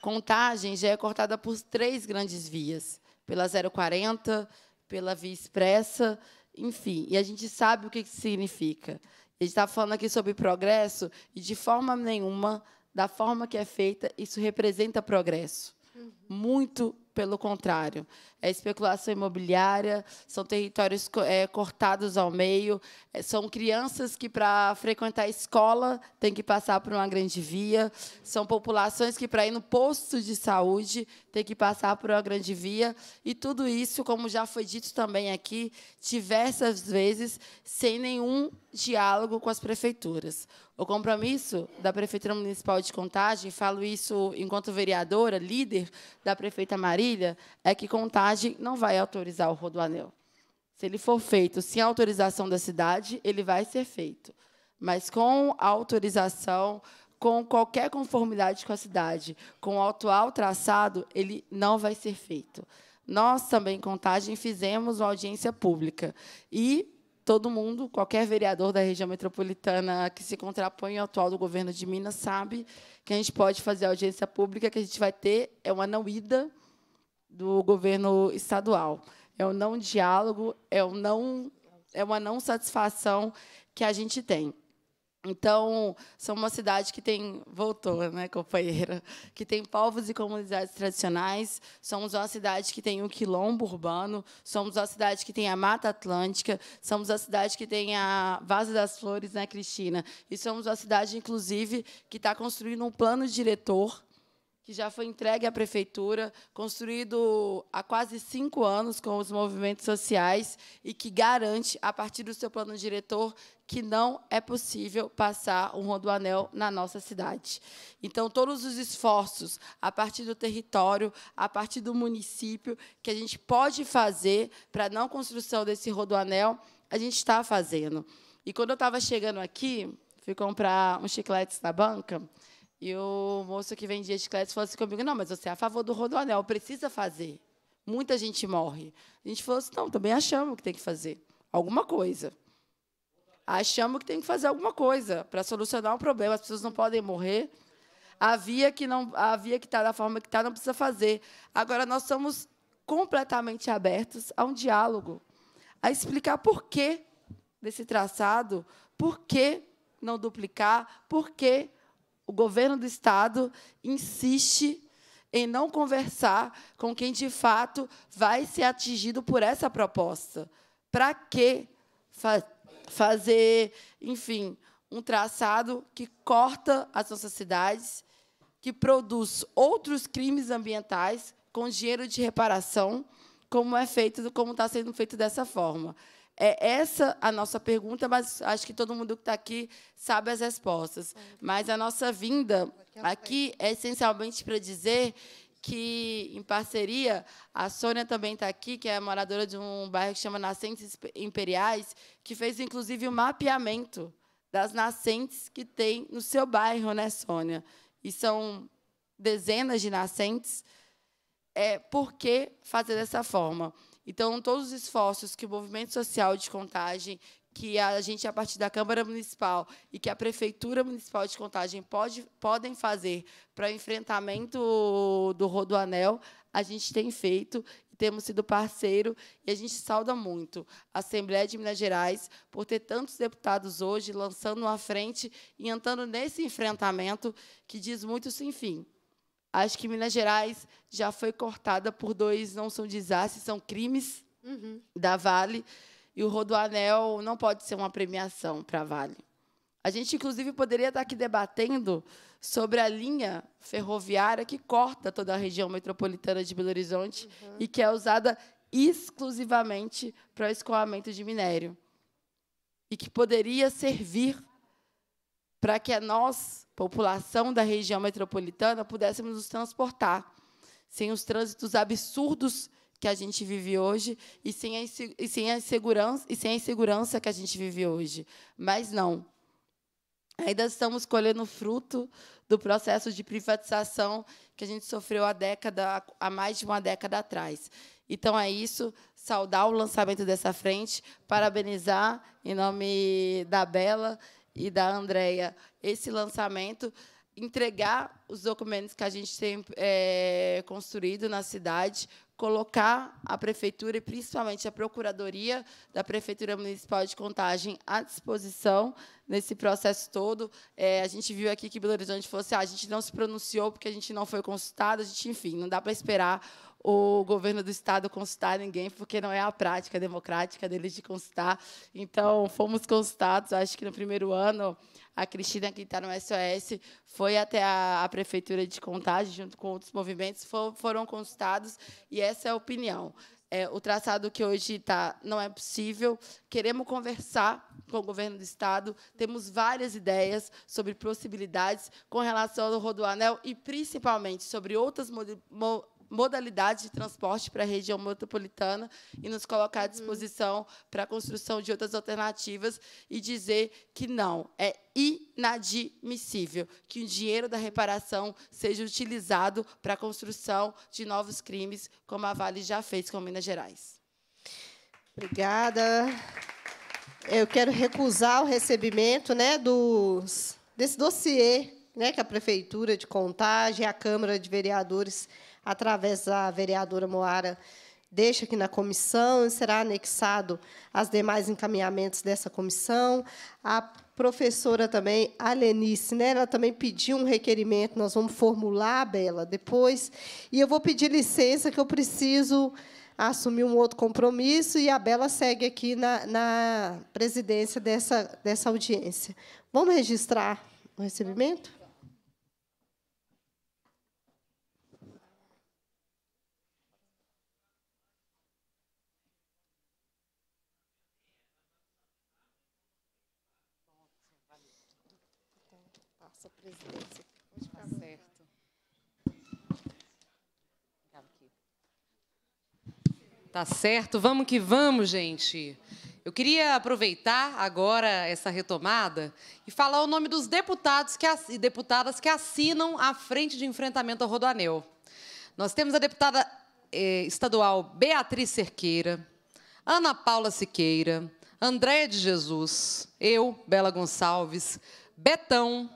Contagem já é cortada por três grandes vias, pela 040, pela Via Expressa enfim, e a gente sabe o que significa. A gente está falando aqui sobre progresso e, de forma nenhuma, da forma que é feita, isso representa progresso. Uhum. Muito pelo contrário. É especulação imobiliária, são territórios é, cortados ao meio, é, são crianças que, para frequentar a escola, têm que passar por uma grande via, são populações que, para ir no posto de saúde, têm que passar por uma grande via, e tudo isso, como já foi dito também aqui, diversas vezes, sem nenhum diálogo com as prefeituras. O compromisso da Prefeitura Municipal de Contagem, falo isso enquanto vereadora, líder da prefeita Maria, é que Contagem não vai autorizar o Rodoanel. Se ele for feito sem autorização da cidade, ele vai ser feito. Mas com autorização, com qualquer conformidade com a cidade, com o atual traçado, ele não vai ser feito. Nós também, em Contagem, fizemos uma audiência pública. E todo mundo, qualquer vereador da região metropolitana que se contrapõe ao atual do governo de Minas, sabe que a gente pode fazer audiência pública, que a gente vai ter é uma não ida do governo estadual. É o um não diálogo, é, um não, é uma não satisfação que a gente tem. Então, são uma cidade que tem, voltou, né, companheira, que tem povos e comunidades tradicionais, somos uma cidade que tem o quilombo urbano, somos uma cidade que tem a Mata Atlântica, somos uma cidade que tem a Vaza das Flores, né, Cristina? E somos uma cidade, inclusive, que está construindo um plano diretor que já foi entregue à prefeitura, construído há quase cinco anos com os movimentos sociais e que garante, a partir do seu plano diretor, que não é possível passar um rodoanel na nossa cidade. Então, todos os esforços, a partir do território, a partir do município, que a gente pode fazer para a não construção desse rodoanel, a gente está fazendo. E, quando eu estava chegando aqui, fui comprar uns chicletes na banca, e o moço que vendia chicletes falou assim comigo: não, mas você é a favor do rodoanel, precisa fazer. Muita gente morre. A gente falou assim: não, também achamos que tem que fazer alguma coisa. Achamos que tem que fazer alguma coisa para solucionar um problema. As pessoas não podem morrer. A via que não, a via que está da forma que está não precisa fazer. Agora nós somos completamente abertos a um diálogo, a explicar por que desse traçado, por que não duplicar, por que o governo do Estado insiste em não conversar com quem, de fato, vai ser atingido por essa proposta. Para que fa fazer, enfim, um traçado que corta as nossas cidades, que produz outros crimes ambientais com dinheiro de reparação, como é feito, como está sendo feito dessa forma. É essa a nossa pergunta, mas acho que todo mundo que está aqui sabe as respostas. Mas a nossa vinda aqui é essencialmente para dizer que, em parceria, a Sônia também está aqui, que é moradora de um bairro que chama Nascentes Imperiais, que fez, inclusive, o um mapeamento das nascentes que tem no seu bairro, né, Sônia? E são dezenas de nascentes. É, por que fazer dessa forma? Então, todos os esforços que o movimento social de contagem, que a gente, a partir da Câmara Municipal e que a Prefeitura Municipal de Contagem pode, podem fazer para o enfrentamento do Rodoanel, a gente tem feito temos sido parceiro e a gente sauda muito a Assembleia de Minas Gerais por ter tantos deputados hoje lançando à frente e entrando nesse enfrentamento que diz muito sem fim. Acho que Minas Gerais já foi cortada por dois não são desastres, são crimes uhum. da Vale. E o Rodoanel não pode ser uma premiação para a Vale. A gente, inclusive, poderia estar aqui debatendo sobre a linha ferroviária que corta toda a região metropolitana de Belo Horizonte uhum. e que é usada exclusivamente para o escoamento de minério. E que poderia servir para que nós, população da região metropolitana, pudéssemos nos transportar sem os trânsitos absurdos que a gente vive hoje e sem a, e sem a segurança e sem a insegurança que a gente vive hoje. Mas não. Ainda estamos colhendo fruto do processo de privatização que a gente sofreu há década, há mais de uma década atrás. Então é isso, saudar o lançamento dessa frente, parabenizar em nome da Bela e da Andrea esse lançamento, entregar os documentos que a gente tem é, construído na cidade, colocar a prefeitura e principalmente a procuradoria da prefeitura municipal de Contagem à disposição nesse processo todo. É, a gente viu aqui que Belo Horizonte fosse, ah, a gente não se pronunciou porque a gente não foi consultado, a gente, enfim, não dá para esperar o governo do Estado consultar ninguém, porque não é a prática democrática deles de consultar. Então, fomos consultados, acho que no primeiro ano, a Cristina, que está no SOS, foi até a, a, Prefeitura de Contagem, junto com outros movimentos, for, foram consultados, e essa é a opinião. É, o traçado que hoje está não é possível. Queremos conversar com o governo do Estado, temos várias ideias sobre possibilidades com relação ao Rodoanel e, principalmente, sobre outras mo modalidades de transporte para a região metropolitana e nos colocar à uhum. disposição uhum. para a construção de outras alternativas e dizer que não, é inadmissível que o dinheiro da reparação seja utilizado para a construção de novos crimes, como a Vale já fez com Minas Gerais. Obrigada. Eu quero recusar o recebimento né, dos, desse dossiê né, que a Prefeitura de Contagem e a Câmara de Vereadores através da vereadora Moara, deixa aqui na comissão e será anexado aos demais encaminhamentos dessa comissão. A professora também, a Lenice, né? ela também pediu um requerimento, nós vamos formular, Bela, depois. E eu vou pedir licença, que eu preciso assumir um outro compromisso, e a Bela segue aqui na, na presidência dessa, dessa audiência. Vamos registrar o recebimento? Tá certo, vamos que vamos, gente. Eu queria aproveitar agora essa retomada e falar o nome dos deputados que, e deputadas que assinam a Frente de Enfrentamento ao Rodoanel. Nós temos a deputada eh, estadual Beatriz Cerqueira, Ana Paula Siqueira, Andréia de Jesus, eu, Bela Gonçalves, Betão,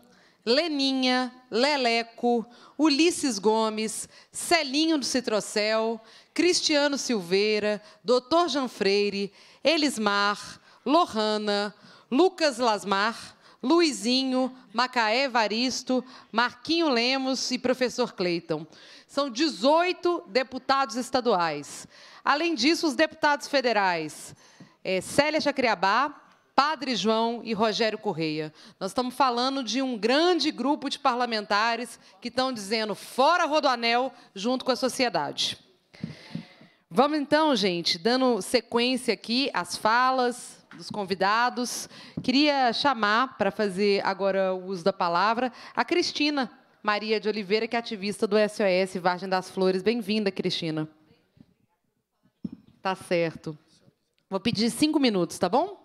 Leninha, Leleco, Ulisses Gomes, Celinho do Citrocel, Cristiano Silveira, Doutor Jean Freire, Elismar, Lohana, Lucas Lasmar, Luizinho, Macaé Varisto, Marquinho Lemos e professor Cleiton. São 18 deputados estaduais. Além disso, os deputados federais é, Célia Jacriabá, Padre João e Rogério Correia. Nós estamos falando de um grande grupo de parlamentares que estão dizendo fora Rodoanel junto com a sociedade. Vamos então, gente, dando sequência aqui às falas dos convidados. Queria chamar para fazer agora o uso da palavra a Cristina Maria de Oliveira, que é ativista do SOS Vargem das Flores. Bem-vinda, Cristina. Tá certo. Vou pedir cinco minutos, tá bom?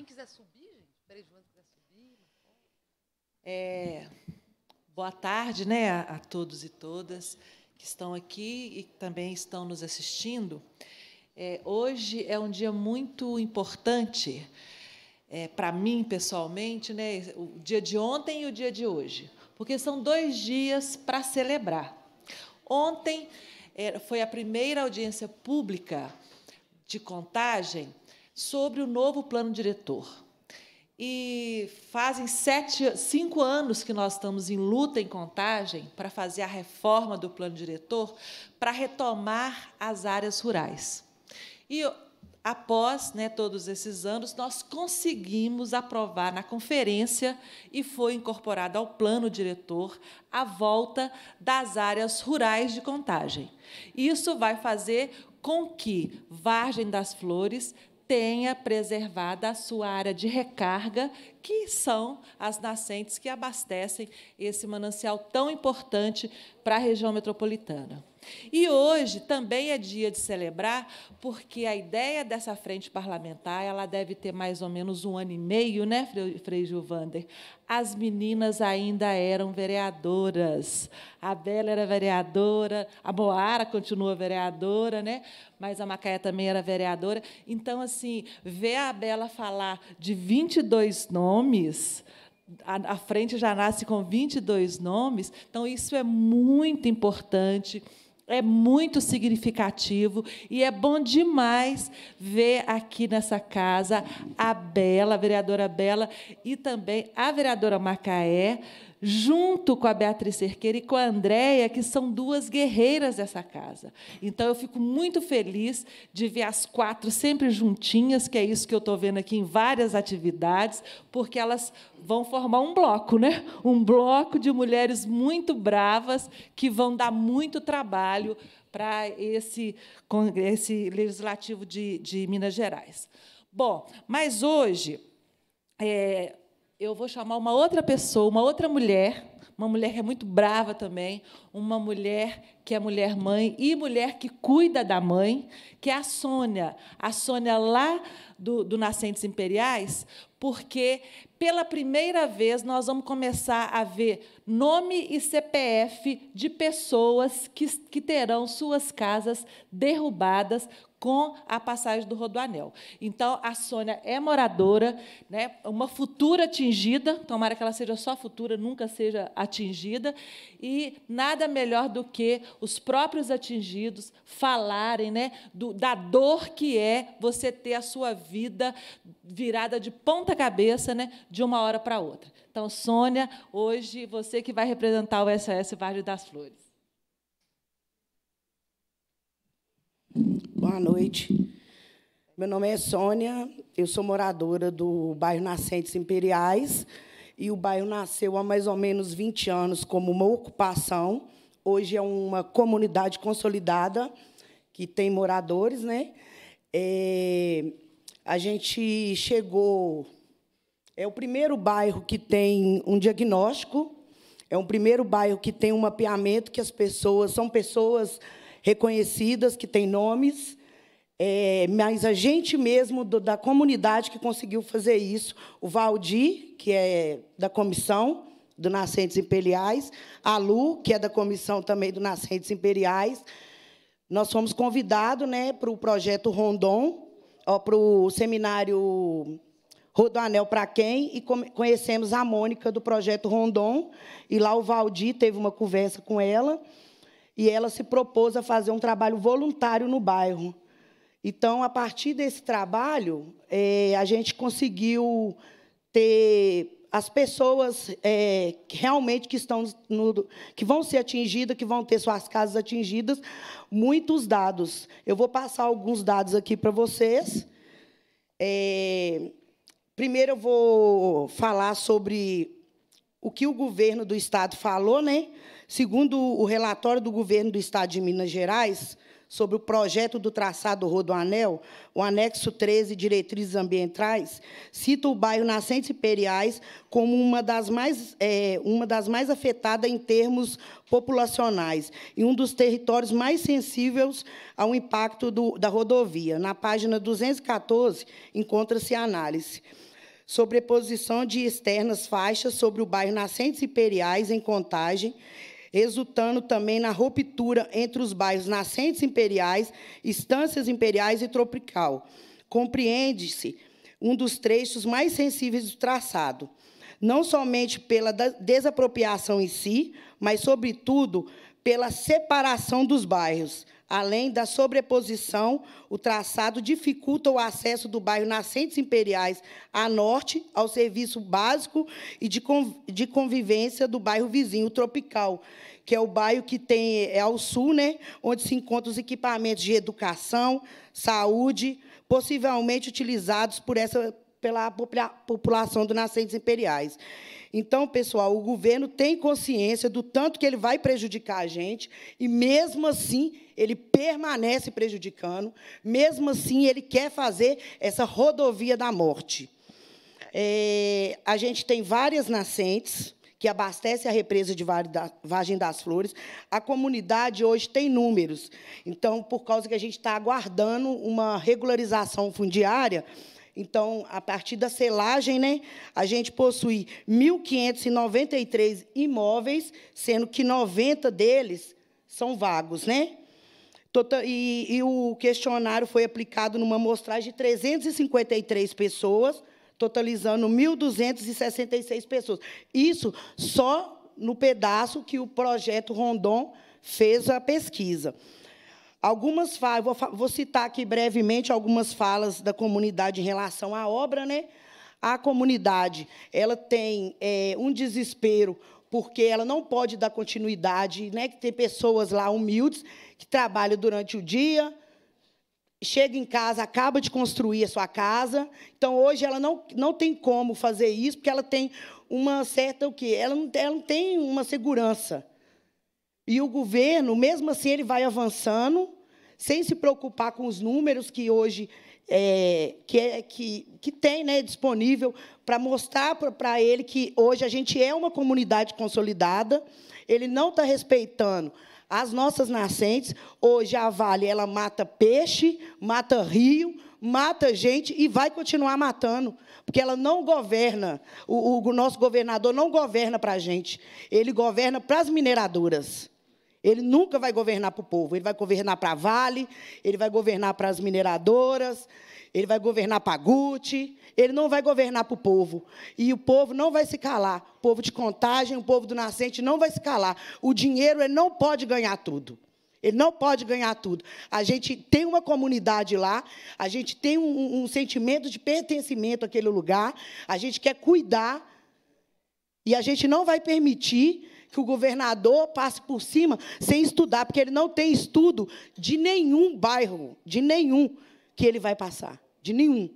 Quem quiser subir, gente, quiser subir. É, boa tarde né, a, a todos e todas que estão aqui e também estão nos assistindo. É, hoje é um dia muito importante é, para mim, pessoalmente, né, o dia de ontem e o dia de hoje, porque são dois dias para celebrar. Ontem é, foi a primeira audiência pública de contagem sobre o novo plano diretor. E fazem sete, cinco anos que nós estamos em luta em contagem para fazer a reforma do plano diretor para retomar as áreas rurais. E após né, todos esses anos, nós conseguimos aprovar na conferência e foi incorporado ao plano diretor a volta das áreas rurais de contagem. Isso vai fazer com que Vargem das Flores tenha preservada a sua área de recarga, que são as nascentes que abastecem esse manancial tão importante para a região metropolitana. E hoje também é dia de celebrar, porque a ideia dessa frente parlamentar, ela deve ter mais ou menos um ano e meio, né, Frei Gilvander? As meninas ainda eram vereadoras. A Bela era vereadora, a Boara continua vereadora, né? Mas a Macaé também era vereadora. Então, assim, ver a Bela falar de 22 nomes, a, frente já nasce com 22 nomes, então isso é muito importante é muito significativo e é bom demais ver aqui nessa casa a Bela, a vereadora Bela, e também a vereadora Macaé junto com a Beatriz Cerqueira e com a Andréia, que são duas guerreiras dessa casa. Então, eu fico muito feliz de ver as quatro sempre juntinhas, que é isso que eu estou vendo aqui em várias atividades, porque elas vão formar um bloco, né? Um bloco de mulheres muito bravas que vão dar muito trabalho para esse, esse legislativo de, de Minas Gerais. Bom, mas hoje é, eu vou chamar uma outra pessoa, uma outra mulher, uma mulher que é muito brava também, uma mulher que é mulher mãe e mulher que cuida da mãe, que é a Sônia. A Sônia lá do, do Nascentes Imperiais, porque pela primeira vez nós vamos começar a ver nome e CPF de pessoas que, que terão suas casas derrubadas com a passagem do Rodoanel. Então, a Sônia é moradora, né, uma futura atingida, tomara que ela seja só futura, nunca seja atingida, e nada melhor do que os próprios atingidos falarem né, do, da dor que é você ter a sua vida virada de ponta cabeça né, de uma hora para outra. Então, Sônia, hoje você que vai representar o SOS Vale das Flores. Boa noite. Meu nome é Sônia, eu sou moradora do bairro Nascentes Imperiais e o bairro nasceu há mais ou menos 20 anos como uma ocupação. Hoje é uma comunidade consolidada que tem moradores, né? É, a gente chegou é o primeiro bairro que tem um diagnóstico, é o primeiro bairro que tem um mapeamento que as pessoas são pessoas reconhecidas, que têm nomes, é, mas a gente mesmo do, da comunidade que conseguiu fazer isso. O Valdir, que é da comissão do Nascentes Imperiais, a Lu, que é da comissão também do Nascentes Imperiais. Nós fomos convidados né, para o projeto Rondon, para o seminário Rodoanel para quem e conhecemos a Mônica do projeto Rondon e lá o Valdir teve uma conversa com ela e ela se propôs a fazer um trabalho voluntário no bairro. Então, a partir desse trabalho, é, a gente conseguiu ter as pessoas é, realmente que estão no, que vão ser atingidas, que vão ter suas casas atingidas, muitos dados. Eu vou passar alguns dados aqui para vocês. É, primeiro eu vou falar sobre o que o governo do estado falou, né? Segundo o relatório do governo do Estado de Minas Gerais sobre o projeto do traçado Rodoanel, o anexo 13, diretrizes ambientais, cita o bairro Nascentes Imperiais como uma das mais, é, uma das mais afetadas em termos populacionais e um dos territórios mais sensíveis ao impacto do, da rodovia. Na página 214 encontra-se a análise sobreposição de externas faixas sobre o bairro Nascentes Imperiais, em Contagem, exultando também na ruptura entre os bairros nascentes imperiais, estâncias imperiais e tropical. Compreende-se um dos trechos mais sensíveis do traçado, não somente pela desapropriação em si, mas, sobretudo, pela separação dos bairros Além da sobreposição, o traçado dificulta o acesso do bairro Nascentes Imperiais a norte ao serviço básico e de convivência do bairro vizinho Tropical, que é o bairro que tem é ao sul, né, onde se encontram os equipamentos de educação, saúde, possivelmente utilizados por essa pela população do Nascentes Imperiais. Então, pessoal, o governo tem consciência do tanto que ele vai prejudicar a gente, e mesmo assim ele permanece prejudicando, mesmo assim ele quer fazer essa rodovia da morte. É, a gente tem várias nascentes que abastecem a represa de Vargem das Flores. A comunidade hoje tem números. Então, por causa que a gente está aguardando uma regularização fundiária, então, a partir da selagem, né, a gente possui 1.593 imóveis, sendo que 90 deles são vagos, né? Tota, e, e o questionário foi aplicado numa amostragem de 353 pessoas, totalizando 1.266 pessoas. Isso só no pedaço que o projeto Rondon fez a pesquisa. Algumas falas, vou, vou citar aqui brevemente algumas falas da comunidade em relação à obra, né? A comunidade, ela tem é, um desespero porque ela não pode dar continuidade, né? Que tem pessoas lá humildes que trabalham durante o dia, chega em casa, acaba de construir a sua casa. Então hoje ela não, não tem como fazer isso, porque ela tem uma certa o que, Ela não, ela não tem uma segurança. E o governo, mesmo assim, ele vai avançando, sem se preocupar com os números que hoje é, que, é, que, que tem né, disponível para mostrar para ele que hoje a gente é uma comunidade consolidada, ele não está respeitando as nossas nascentes. Hoje a Vale ela mata peixe, mata rio, mata gente e vai continuar matando, porque ela não governa. O, o nosso governador não governa para a gente, ele governa para as mineradoras. Ele nunca vai governar para o povo. Ele vai governar para a Vale, ele vai governar para as mineradoras, ele vai governar para a Gucci. Ele não vai governar para o povo. E o povo não vai se calar. O povo de contagem, o povo do nascente não vai se calar. O dinheiro, ele não pode ganhar tudo. Ele não pode ganhar tudo. A gente tem uma comunidade lá, a gente tem um, um sentimento de pertencimento àquele lugar, a gente quer cuidar e a gente não vai permitir que o governador passe por cima sem estudar, porque ele não tem estudo de nenhum bairro, de nenhum que ele vai passar, de nenhum.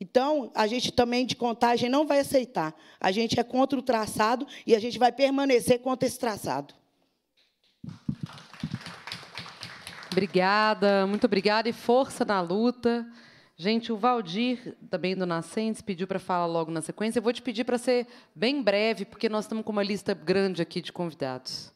Então, a gente também de contagem não vai aceitar. A gente é contra o traçado e a gente vai permanecer contra esse traçado. Obrigada, muito obrigada e força na luta. Gente, o Valdir, também do Nascentes, pediu para falar logo na sequência. Eu vou te pedir para ser bem breve, porque nós estamos com uma lista grande aqui de convidados.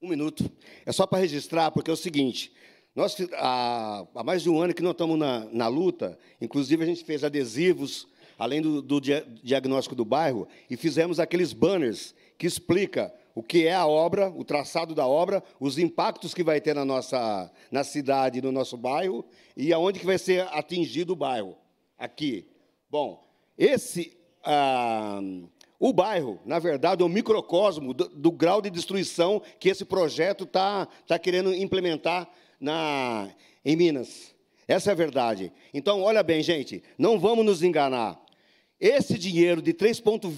Um minuto. É só para registrar, porque é o seguinte: nós, há, há mais de um ano que não estamos na, na luta, inclusive a gente fez adesivos, além do, do dia, diagnóstico do bairro, e fizemos aqueles banners que explica o que é a obra, o traçado da obra, os impactos que vai ter na nossa na cidade, no nosso bairro e aonde que vai ser atingido o bairro aqui. Bom, esse ah, o bairro, na verdade, é um microcosmo do, do grau de destruição que esse projeto está tá querendo implementar na em Minas. Essa é a verdade. Então, olha bem, gente, não vamos nos enganar. Esse dinheiro de 3,5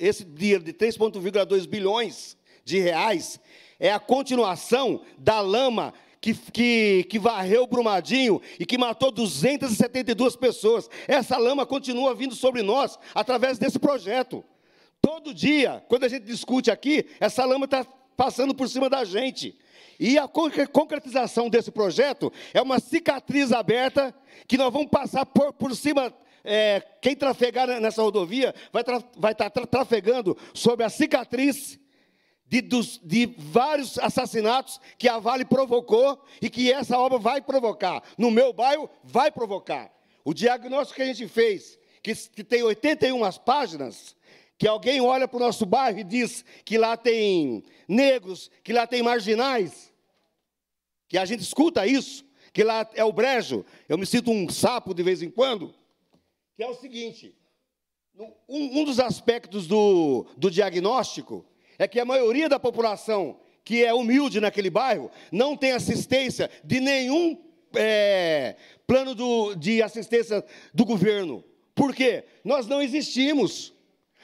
esse dinheiro de 3,2 bilhões de reais é a continuação da lama que, que, que varreu Brumadinho e que matou 272 pessoas. Essa lama continua vindo sobre nós através desse projeto. Todo dia, quando a gente discute aqui, essa lama está passando por cima da gente. E a concretização desse projeto é uma cicatriz aberta que nós vamos passar por, por cima é, quem trafegar nessa rodovia vai estar vai tá trafegando sobre a cicatriz de, dos, de vários assassinatos que a Vale provocou e que essa obra vai provocar. No meu bairro, vai provocar. O diagnóstico que a gente fez, que, que tem 81 páginas, que alguém olha para o nosso bairro e diz que lá tem negros, que lá tem marginais, que a gente escuta isso, que lá é o brejo. Eu me sinto um sapo de vez em quando, que é o seguinte: um, um dos aspectos do, do diagnóstico é que a maioria da população que é humilde naquele bairro não tem assistência de nenhum é, plano do, de assistência do governo. Por quê? Nós não existimos.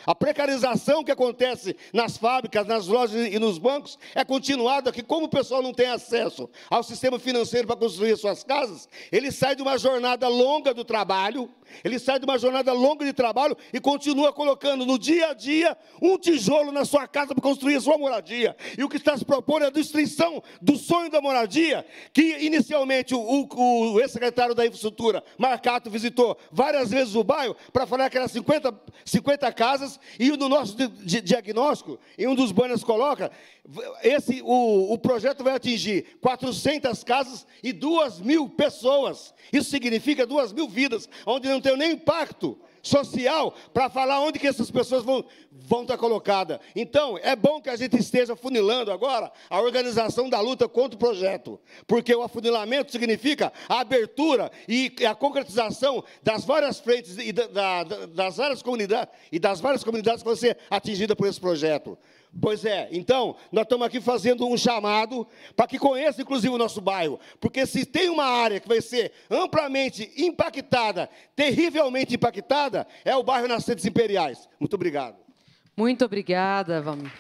A precarização que acontece nas fábricas, nas lojas e nos bancos é continuada, que como o pessoal não tem acesso ao sistema financeiro para construir suas casas, ele sai de uma jornada longa do trabalho, ele sai de uma jornada longa de trabalho e continua colocando no dia a dia um tijolo na sua casa para construir a sua moradia. E o que está se propondo é a destruição do sonho da moradia, que inicialmente o, o, o ex-secretário da infraestrutura, Marcato, visitou várias vezes o bairro para falar que eram 50, 50 casas, casas, e no nosso diagnóstico, em um dos banners coloca, esse, o, o projeto vai atingir 400 casas e 2 mil pessoas. Isso significa 2 mil vidas, onde não tem nem impacto social para falar onde que essas pessoas vão, vão estar tá colocadas. Então, é bom que a gente esteja funilando agora a organização da luta contra o projeto, porque o afunilamento significa a abertura e a concretização das várias frentes e da, da, das várias comunidades e das várias comunidades que vão ser atingidas por esse projeto. Pois é, então, nós estamos aqui fazendo um chamado para que conheça, inclusive, o nosso bairro. Porque se tem uma área que vai ser amplamente impactada, terrivelmente impactada, é o bairro Nascentes Imperiais. Muito obrigado. Muito obrigada, Vamos.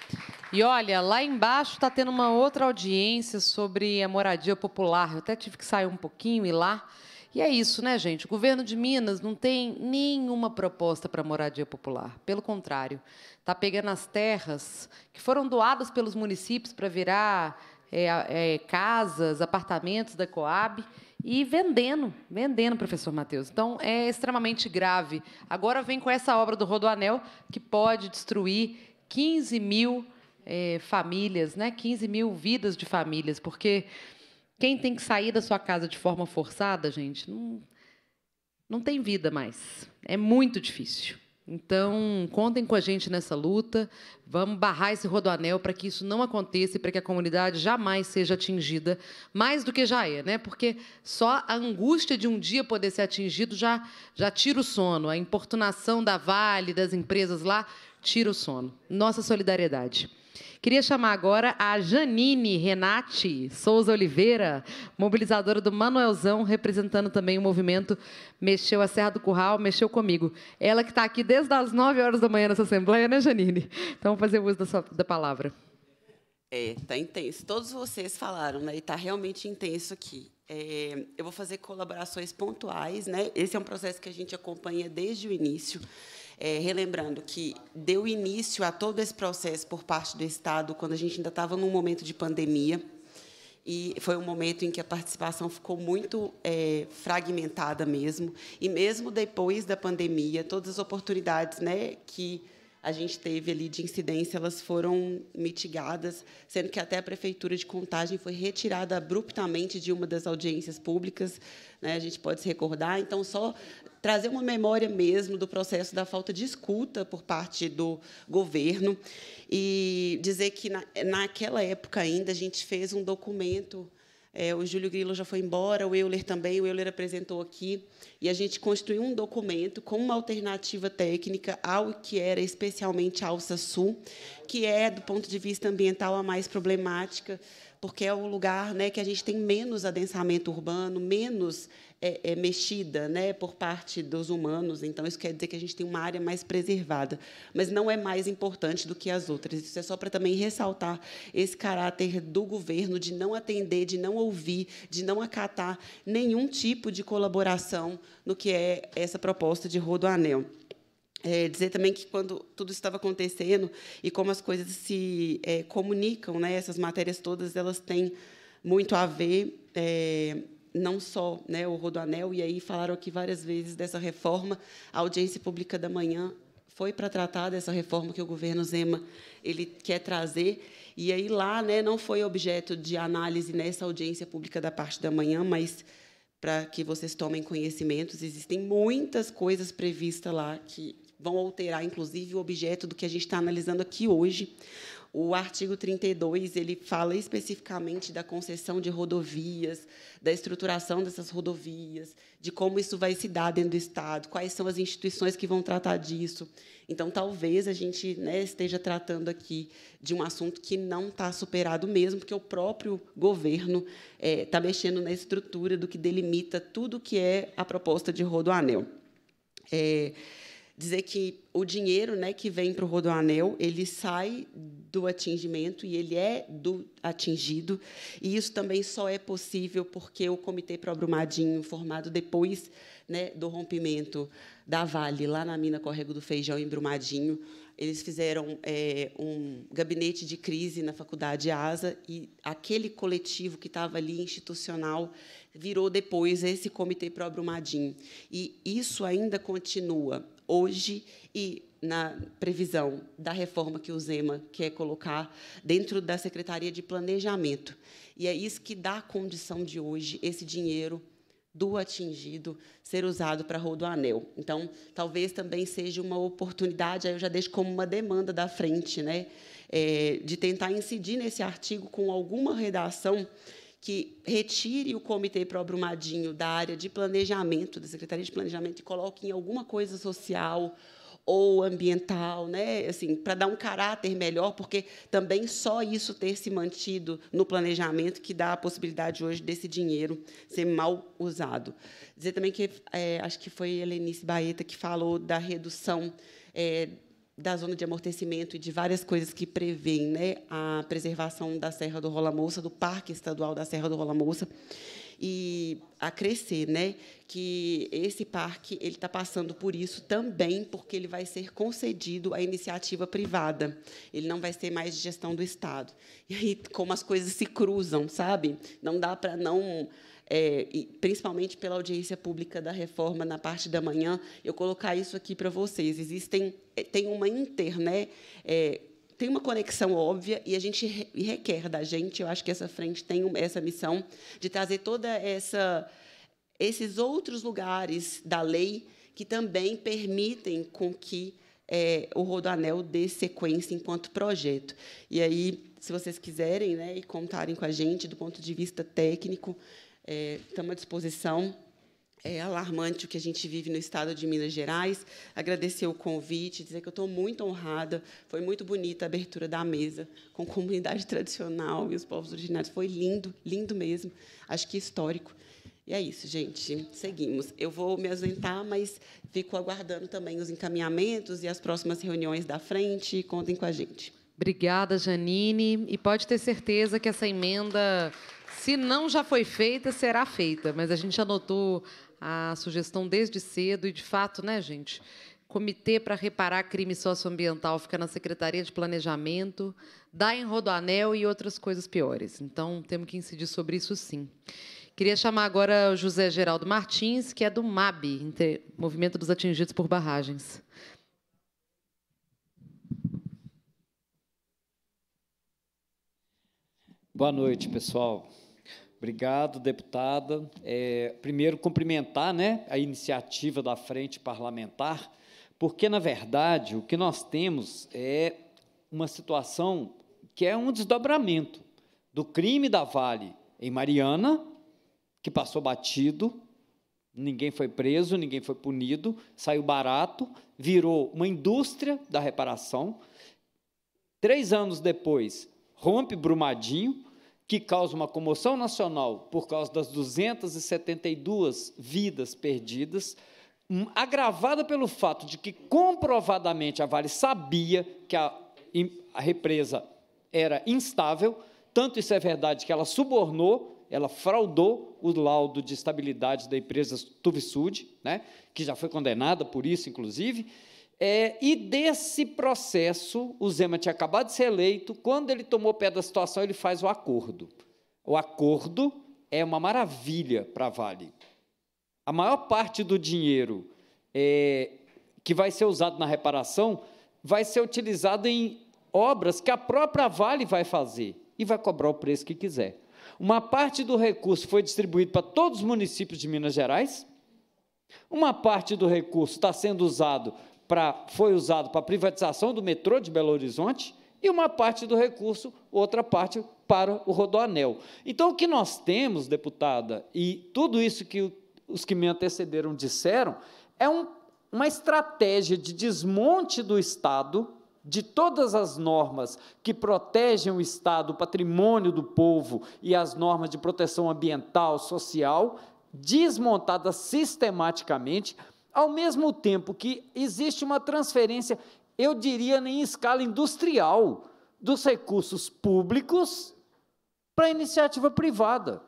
E olha, lá embaixo está tendo uma outra audiência sobre a moradia popular. Eu até tive que sair um pouquinho e lá. E é isso, né, gente? O governo de Minas não tem nenhuma proposta para moradia popular. Pelo contrário, está pegando as terras que foram doadas pelos municípios para virar é, é, casas, apartamentos da Coab e vendendo, vendendo, professor Matheus. Então, é extremamente grave. Agora vem com essa obra do Rodoanel, que pode destruir 15 mil é, famílias, né? 15 mil vidas de famílias, porque quem tem que sair da sua casa de forma forçada, gente, não, não tem vida mais. É muito difícil. Então, contem com a gente nessa luta. Vamos barrar esse rodoanel para que isso não aconteça e para que a comunidade jamais seja atingida mais do que já é, né? Porque só a angústia de um dia poder ser atingido já, já tira o sono. A importunação da Vale, das empresas lá, tira o sono. Nossa solidariedade. Queria chamar agora a Janine Renate Souza Oliveira, mobilizadora do Manuelzão, representando também o movimento Mexeu a Serra do Curral, Mexeu Comigo. Ela que está aqui desde as 9 horas da manhã nessa Assembleia, né, Janine? Então, vou fazer uso da, sua, da palavra. É, está intenso. Todos vocês falaram, né? E está realmente intenso aqui. É, eu vou fazer colaborações pontuais, né? Esse é um processo que a gente acompanha desde o início. É, relembrando que deu início a todo esse processo por parte do Estado quando a gente ainda estava num momento de pandemia. E foi um momento em que a participação ficou muito é, fragmentada mesmo. E mesmo depois da pandemia, todas as oportunidades né, que a gente teve ali de incidência, elas foram mitigadas, sendo que até a prefeitura de Contagem foi retirada abruptamente de uma das audiências públicas, né, a gente pode se recordar. Então, só trazer uma memória mesmo do processo da falta de escuta por parte do governo e dizer que, na, naquela época ainda, a gente fez um documento é, o Júlio Grilo já foi embora, o Euler também, o Euler apresentou aqui, e a gente construiu um documento com uma alternativa técnica ao que era especialmente a Alça Sul, que é, do ponto de vista ambiental, a mais problemática, porque é o lugar né, que a gente tem menos adensamento urbano, menos é, é, mexida né, por parte dos humanos, então isso quer dizer que a gente tem uma área mais preservada, mas não é mais importante do que as outras. Isso é só para também ressaltar esse caráter do governo de não atender, de não ouvir, de não acatar nenhum tipo de colaboração no que é essa proposta de Rodoanel. É, dizer também que quando tudo estava acontecendo e como as coisas se é, comunicam, né, essas matérias todas elas têm muito a ver é, não só né, o Rodoanel, e aí falaram aqui várias vezes dessa reforma. A audiência pública da manhã foi para tratar dessa reforma que o governo Zema ele quer trazer. E aí lá né, não foi objeto de análise nessa audiência pública da parte da manhã, mas para que vocês tomem conhecimentos, existem muitas coisas previstas lá que vão alterar, inclusive, o objeto do que a gente está analisando aqui hoje. O artigo 32 ele fala especificamente da concessão de rodovias, da estruturação dessas rodovias, de como isso vai se dar dentro do Estado, quais são as instituições que vão tratar disso. Então, talvez a gente né, esteja tratando aqui de um assunto que não está superado mesmo, porque o próprio governo é, está mexendo na estrutura do que delimita tudo o que é a proposta de Rodoanel. É, dizer que o dinheiro né, que vem para o Rodoanel, ele sai do atingimento e ele é do atingido. E isso também só é possível porque o Comitê Pro Brumadinho, formado depois né, do rompimento da Vale, lá na mina Corrego do Feijão, em Brumadinho, eles fizeram é, um gabinete de crise na faculdade ASA e aquele coletivo que estava ali institucional virou depois esse comitê o Brumadinho. E isso ainda continua hoje e na previsão da reforma que o Zema quer colocar dentro da Secretaria de Planejamento. E é isso que dá a condição de hoje esse dinheiro do atingido ser usado para Rodoanel. Então, talvez também seja uma oportunidade, aí eu já deixo como uma demanda da frente, né, é, de tentar incidir nesse artigo com alguma redação que retire o Comitê Pro Brumadinho da área de planejamento, da Secretaria de Planejamento, e coloque em alguma coisa social ou ambiental, né? assim, para dar um caráter melhor, porque também só isso ter se mantido no planejamento que dá a possibilidade hoje desse dinheiro ser mal usado. Dizer também que é, acho que foi Helenice Baeta que falou da redução é, da zona de amortecimento e de várias coisas que prevêem né, a preservação da Serra do Rola Moça, do Parque Estadual da Serra do Rola Moça, e a crescer, né, que esse parque ele está passando por isso também, porque ele vai ser concedido à iniciativa privada. Ele não vai ser mais de gestão do Estado. E aí, como as coisas se cruzam, sabe? Não dá para não é, principalmente pela audiência pública da reforma na parte da manhã, eu colocar isso aqui para vocês. Existem, é, tem uma internet, é, tem uma conexão óbvia e a gente requer da gente, eu acho que essa frente tem essa missão de trazer toda essa esses outros lugares da lei que também permitem com que é, o Rodoanel dê sequência enquanto projeto. E aí, se vocês quiserem né, e contarem com a gente do ponto de vista técnico, é, estamos é, à disposição. É alarmante o que a gente vive no estado de Minas Gerais. Agradecer o convite, dizer que eu estou muito honrada. Foi muito bonita a abertura da mesa com a comunidade (laughs) tradicional e os povos originários. Foi lindo, lindo mesmo. Acho que histórico. E é isso, gente. Seguimos. Eu vou me ausentar, mas fico aguardando também os encaminhamentos e as próximas reuniões da frente. Contem com a gente. Obrigada, Janine. E pode ter certeza que essa emenda, se não já foi feita, será feita. Mas a gente anotou a sugestão desde cedo e, de fato, né, gente? Comitê para reparar crime socioambiental fica na Secretaria de Planejamento, dá em Rodoanel e outras coisas piores. Então, temos que incidir sobre isso sim. Queria chamar agora o José Geraldo Martins, que é do MAB, Movimento dos Atingidos por Barragens. Boa noite, pessoal. Obrigado, deputada. É, primeiro, cumprimentar né, a iniciativa da Frente Parlamentar, porque, na verdade, o que nós temos é uma situação que é um desdobramento do crime da Vale em Mariana, que passou batido, ninguém foi preso, ninguém foi punido, saiu barato, virou uma indústria da reparação. Três anos depois, rompe Brumadinho, que causa uma comoção nacional por causa das 272 vidas perdidas, hum, agravada pelo fato de que comprovadamente a Vale sabia que a, a represa era instável, tanto isso é verdade que ela subornou, ela fraudou o laudo de estabilidade da empresa Tuvisud, né, que já foi condenada por isso, inclusive, é, e desse processo, o Zema tinha acabado de ser eleito, quando ele tomou pé da situação, ele faz o acordo. O acordo é uma maravilha para a Vale. A maior parte do dinheiro é, que vai ser usado na reparação vai ser utilizado em obras que a própria Vale vai fazer e vai cobrar o preço que quiser. Uma parte do recurso foi distribuído para todos os municípios de Minas Gerais, uma parte do recurso está sendo usado pra, foi usado para a privatização do metrô de Belo Horizonte e uma parte do recurso, outra parte para o Rodoanel. Então, o que nós temos, deputada, e tudo isso que os que me antecederam disseram, é um, uma estratégia de desmonte do Estado, de todas as normas que protegem o Estado, o patrimônio do povo e as normas de proteção ambiental, social, desmontadas sistematicamente ao mesmo tempo que existe uma transferência, eu diria em escala industrial, dos recursos públicos para a iniciativa privada.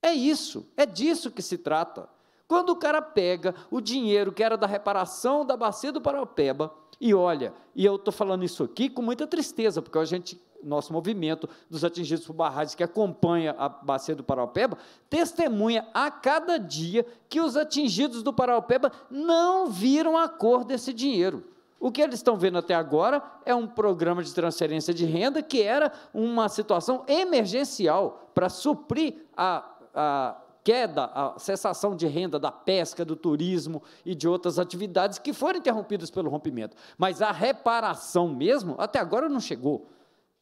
É isso, é disso que se trata. Quando o cara pega o dinheiro que era da reparação da bacia do Paraupeba e olha, e eu estou falando isso aqui com muita tristeza, porque a gente, nosso movimento dos atingidos por barragens que acompanha a bacia do Paraupeba, testemunha a cada dia que os atingidos do Paraupeba não viram a cor desse dinheiro. O que eles estão vendo até agora é um programa de transferência de renda que era uma situação emergencial para suprir a, a queda, a cessação de renda da pesca, do turismo e de outras atividades que foram interrompidas pelo rompimento. Mas a reparação mesmo, até agora não chegou.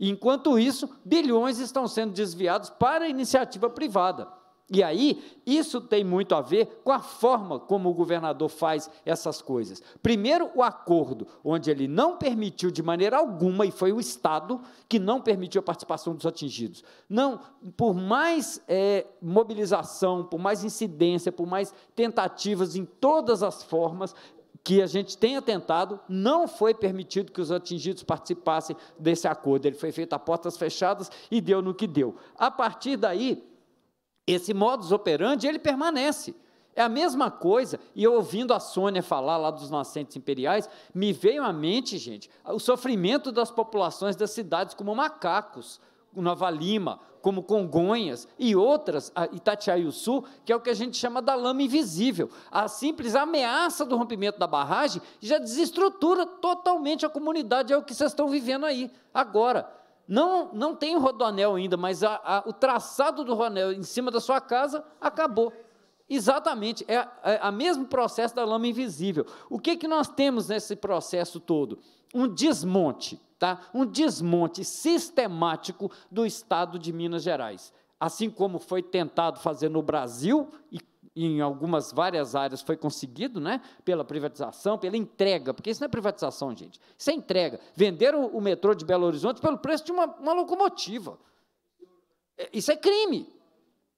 Enquanto isso, bilhões estão sendo desviados para a iniciativa privada. E aí, isso tem muito a ver com a forma como o governador faz essas coisas. Primeiro, o acordo, onde ele não permitiu de maneira alguma, e foi o Estado que não permitiu a participação dos atingidos. Não, por mais é, mobilização, por mais incidência, por mais tentativas em todas as formas, que a gente tenha tentado, não foi permitido que os atingidos participassem desse acordo. Ele foi feito a portas fechadas e deu no que deu. A partir daí, esse modus operandi, ele permanece. É a mesma coisa, e eu ouvindo a Sônia falar lá dos nascentes imperiais, me veio à mente, gente, o sofrimento das populações das cidades como macacos, Nova Lima, como Congonhas e outras, Sul, que é o que a gente chama da lama invisível. A simples ameaça do rompimento da barragem já desestrutura totalmente a comunidade, é o que vocês estão vivendo aí, agora. Não, não tem Rodoanel ainda, mas a, a, o traçado do Rodoanel em cima da sua casa acabou. Exatamente, é, é o mesmo processo da lama invisível. O que, que nós temos nesse processo todo? Um desmonte, tá? um desmonte sistemático do Estado de Minas Gerais. Assim como foi tentado fazer no Brasil e em algumas várias áreas foi conseguido, né? Pela privatização, pela entrega, porque isso não é privatização, gente. Isso é entrega. Venderam o metrô de Belo Horizonte pelo preço de uma, uma locomotiva. É, isso é crime.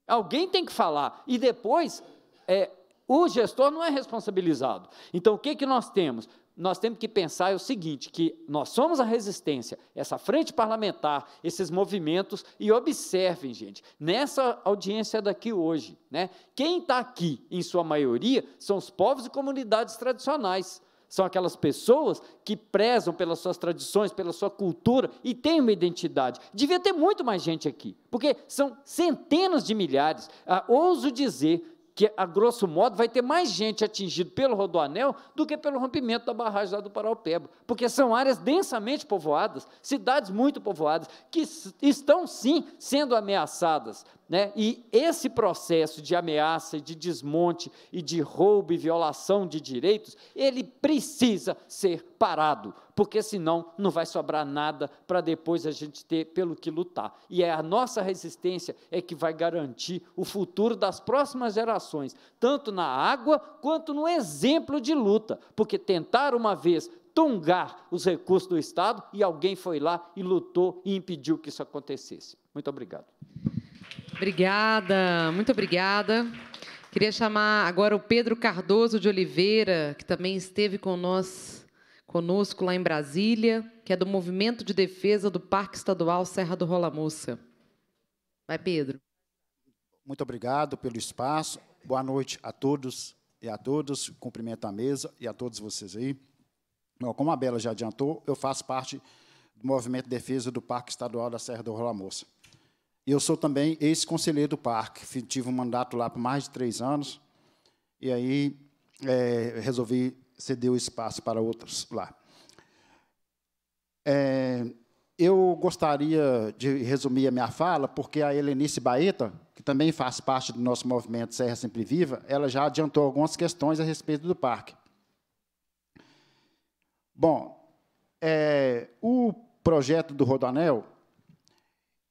Alguém tem que falar. E depois, é, o gestor não é responsabilizado. Então, o que, que nós temos? nós temos que pensar é o seguinte, que nós somos a resistência, essa frente parlamentar, esses movimentos, e observem, gente, nessa audiência daqui hoje, né, quem está aqui, em sua maioria, são os povos e comunidades tradicionais, são aquelas pessoas que prezam pelas suas tradições, pela sua cultura e têm uma identidade. Devia ter muito mais gente aqui, porque são centenas de milhares. Ah, ouso dizer que a grosso modo vai ter mais gente atingida pelo Rodoanel do que pelo rompimento da barragem lá do Paraupeba, porque são áreas densamente povoadas, cidades muito povoadas, que estão sim sendo ameaçadas. Né? E esse processo de ameaça, de desmonte e de roubo e violação de direitos, ele precisa ser parado, porque senão não vai sobrar nada para depois a gente ter pelo que lutar. E é a nossa resistência é que vai garantir o futuro das próximas gerações, tanto na água quanto no exemplo de luta, porque tentar uma vez tungar os recursos do Estado e alguém foi lá e lutou e impediu que isso acontecesse. Muito obrigado. Obrigada, muito obrigada. Queria chamar agora o Pedro Cardoso de Oliveira, que também esteve conosco conosco lá em Brasília, que é do Movimento de Defesa do Parque Estadual Serra do Rola Moça. Vai, Pedro. Muito obrigado pelo espaço. Boa noite a todos e a todas. Cumprimento a mesa e a todos vocês aí. Como a Bela já adiantou, eu faço parte do Movimento de Defesa do Parque Estadual da Serra do Rola Moça. Eu sou também ex-conselheiro do parque. Tive um mandato lá por mais de três anos. E aí é, resolvi cedeu espaço para outros lá. É, eu gostaria de resumir a minha fala, porque a Helenice Baeta, que também faz parte do nosso movimento Serra Sempre Viva, ela já adiantou algumas questões a respeito do parque. Bom, é, o projeto do Rodoanel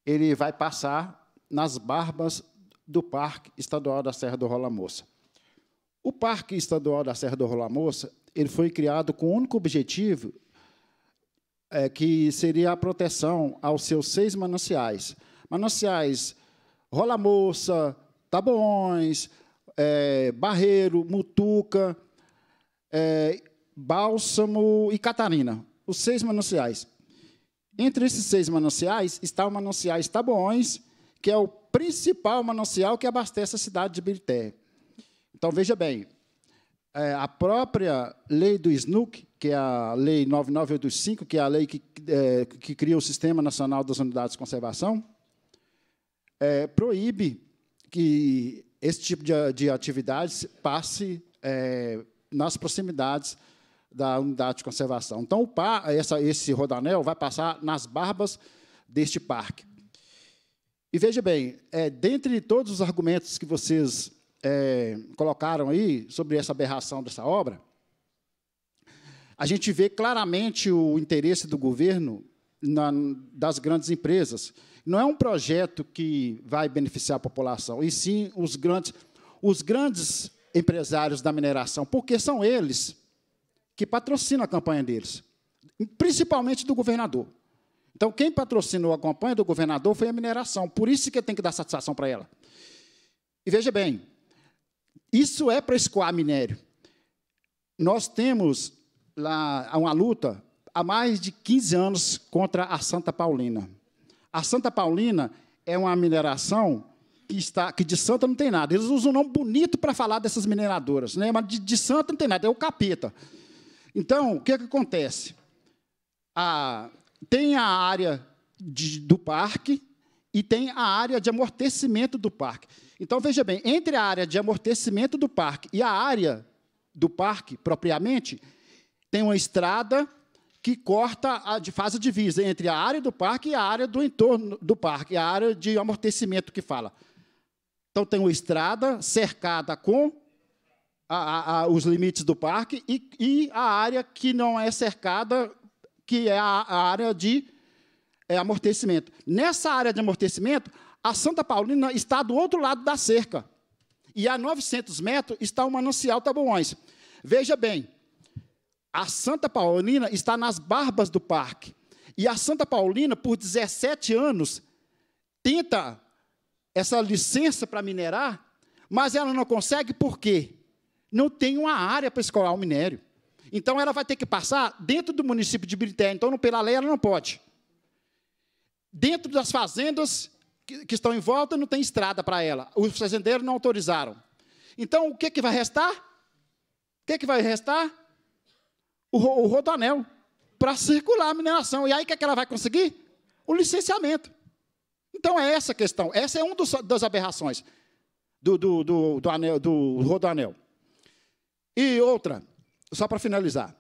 ele vai passar nas barbas do Parque Estadual da Serra do Rola Moça. O Parque Estadual da Serra do Rola Moça ele foi criado com o um único objetivo é, que seria a proteção aos seus seis mananciais. Mananciais Rola Moça, Taboões, é, Barreiro, Mutuca, é, Bálsamo e Catarina. Os seis mananciais. Entre esses seis mananciais está o mananciais Taboões, que é o principal manancial que abastece a cidade de Birité. Então, veja bem, é, a própria lei do SNUC, que é a Lei 9925, que é a lei que, é, que cria o Sistema Nacional das Unidades de Conservação, é, proíbe que esse tipo de, de atividade passe é, nas proximidades da unidade de conservação. Então, par, essa, esse rodanel vai passar nas barbas deste parque. E veja bem, é, dentre todos os argumentos que vocês é, colocaram aí sobre essa aberração dessa obra, a gente vê claramente o interesse do governo na, das grandes empresas. Não é um projeto que vai beneficiar a população, e sim os grandes, os grandes empresários da mineração, porque são eles que patrocinam a campanha deles, principalmente do governador. Então, quem patrocinou a campanha do governador foi a mineração, por isso que tem que dar satisfação para ela. E veja bem, isso é para escoar minério. Nós temos lá uma luta há mais de 15 anos contra a Santa Paulina. A Santa Paulina é uma mineração que, está, que de santa não tem nada. Eles usam um nome bonito para falar dessas mineradoras, né? mas de, de santa não tem nada, é o capeta. Então, o que, é que acontece? A, ah, tem a área de, do parque, e tem a área de amortecimento do parque. Então, veja bem, entre a área de amortecimento do parque e a área do parque propriamente, tem uma estrada que corta a de faz a divisa entre a área do parque e a área do entorno do parque, a área de amortecimento que fala. Então tem uma estrada cercada com a, a, a, os limites do parque e, e, a área que não é cercada, que é a, área de é, amortecimento. Nessa área de amortecimento, a Santa Paulina está do outro lado da cerca. E a 900 metros está o manancial Tabuões. Veja bem, a Santa Paulina está nas barbas do parque. E a Santa Paulina, por 17 anos, tenta essa licença para minerar, mas ela não consegue por quê? Não tem uma área para escolar o minério. Então ela vai ter que passar dentro do município de Birité. Então, pela lei, ela não pode. Dentro das fazendas que, que estão em volta, não tem estrada para ela. Os fazendeiros não autorizaram. Então, o que, que vai restar? O que, que vai restar? O, o rodoanel para circular a mineração. E aí, o que, é que ela vai conseguir? O licenciamento. Então, é essa a questão. Essa é uma das aberrações do, do, do, do, anel, do rodoanel. E outra, só para finalizar.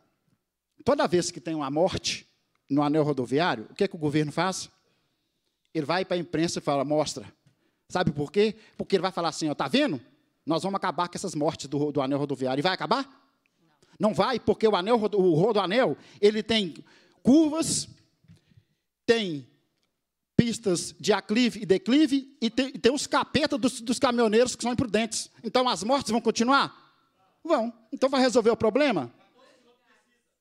Toda vez que tem uma morte no anel rodoviário, o que, é que o governo faz? Ele vai para a imprensa e fala: mostra. Sabe por quê? Porque ele vai falar assim: ó, tá vendo? Nós vamos acabar com essas mortes do, do anel rodoviário. E vai acabar? Não. Não vai, porque o anel, o rodoanel, ele tem curvas, tem pistas de aclive e declive e tem, tem os capetas dos, dos caminhoneiros que são imprudentes. Então as mortes vão continuar? Vão. Então vai resolver o problema?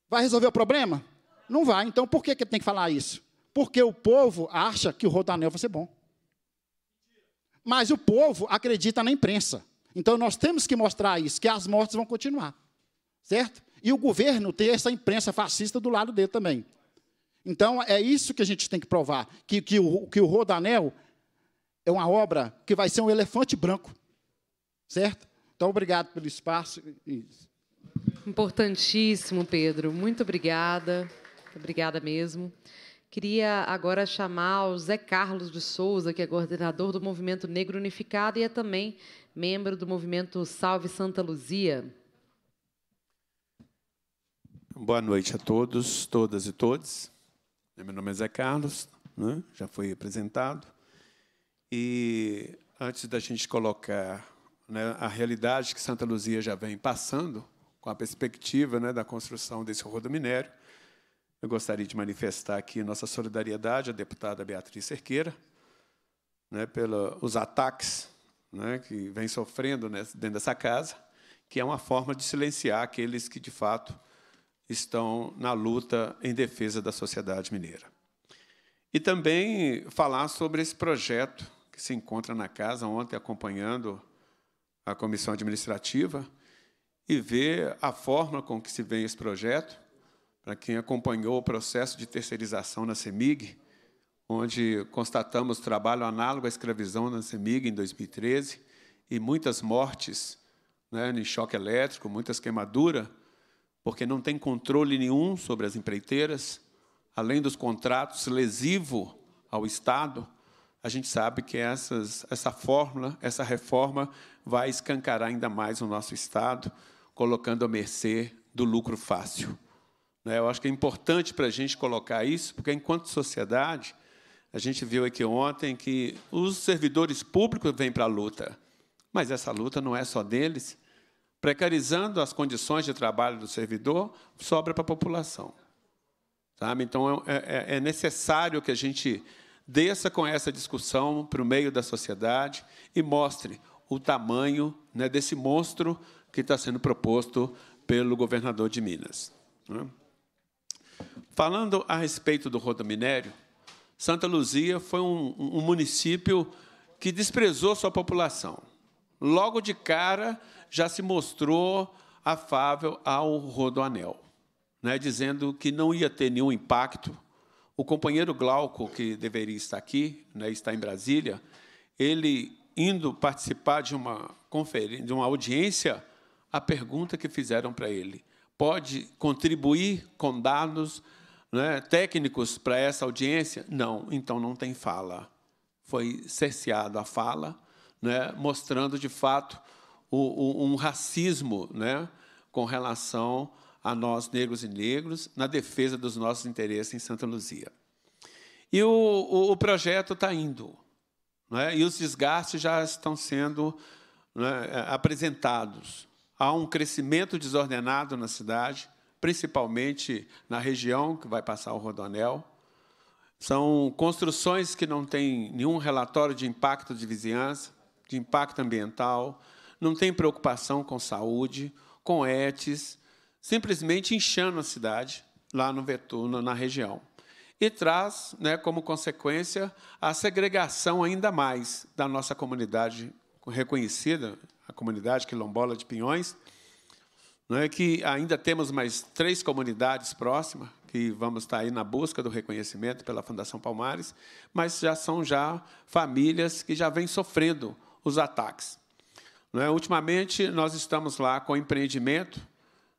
Vai resolver o problema? Não vai. Então por que, que ele tem que falar isso? Porque o povo acha que o Rodanel vai ser bom. Mas o povo acredita na imprensa. Então nós temos que mostrar isso, que as mortes vão continuar. Certo? E o governo tem essa imprensa fascista do lado dele também. Então é isso que a gente tem que provar: que, que, o, que o Rodanel é uma obra que vai ser um elefante branco. Certo? Então, obrigado pelo espaço. Importantíssimo, Pedro. Muito obrigada. Obrigada mesmo. Queria agora chamar o Zé Carlos de Souza, que é coordenador do Movimento Negro Unificado e é também membro do Movimento Salve Santa Luzia. Boa noite a todos, todas e todos. Meu nome é Zé Carlos, né? já foi apresentado. E antes da gente colocar né, a realidade que Santa Luzia já vem passando, com a perspectiva né, da construção desse rodo minério, eu gostaria de manifestar aqui nossa solidariedade à deputada Beatriz Cerqueira, né, pelos ataques né, que vem sofrendo dentro dessa casa, que é uma forma de silenciar aqueles que, de fato, estão na luta em defesa da sociedade mineira. E também falar sobre esse projeto que se encontra na casa, ontem acompanhando a comissão administrativa, e ver a forma com que se vem esse projeto, para quem acompanhou o processo de terceirização na CEMIG, onde constatamos trabalho análogo à escravidão na CEMIG em 2013 e muitas mortes né, em choque elétrico, muitas queimaduras, porque não tem controle nenhum sobre as empreiteiras, além dos contratos lesivos ao Estado, a gente sabe que essas, essa fórmula, essa reforma vai escancarar ainda mais o nosso Estado, colocando à mercê do lucro fácil. Né? Eu acho que é importante para a gente colocar isso, porque, enquanto sociedade, a gente viu aqui ontem que os servidores públicos vêm para a luta, mas essa luta não é só deles. Precarizando as condições de trabalho do servidor, sobra para a população. Sabe? Então, é é, é, é necessário que a gente desça com essa discussão para o meio da sociedade e mostre o tamanho né, desse monstro que está sendo proposto pelo governador de Minas. Né? Falando a respeito do rodominério, Santa Luzia foi um, um município que desprezou sua população. Logo de cara, já se mostrou afável ao rodoanel, né, dizendo que não ia ter nenhum impacto. O companheiro Glauco, que deveria estar aqui, né, está em Brasília, ele indo participar de uma de uma audiência, a pergunta que fizeram para ele: pode contribuir com dados né, técnicos para essa audiência? Não, então não tem fala. Foi cerceada a fala, né, mostrando, de fato, o, o, um racismo né, com relação a nós, negros e negros, na defesa dos nossos interesses em Santa Luzia. E o, o projeto está indo. Né, e os desgastes já estão sendo né, é, apresentados há um crescimento desordenado na cidade, principalmente na região que vai passar o Rodonel. São construções que não têm nenhum relatório de impacto de vizinhança, de impacto ambiental, não tem preocupação com saúde, com etes, simplesmente inchando a cidade lá no Vetuno, na região. E traz né, como consequência a segregação ainda mais da nossa comunidade reconhecida comunidade quilombola de Pinhões. Não é que ainda temos mais três comunidades próximas que vamos estar aí na busca do reconhecimento pela Fundação Palmares, mas já são já famílias que já vêm sofrendo os ataques. Não é? Ultimamente nós estamos lá com o empreendimento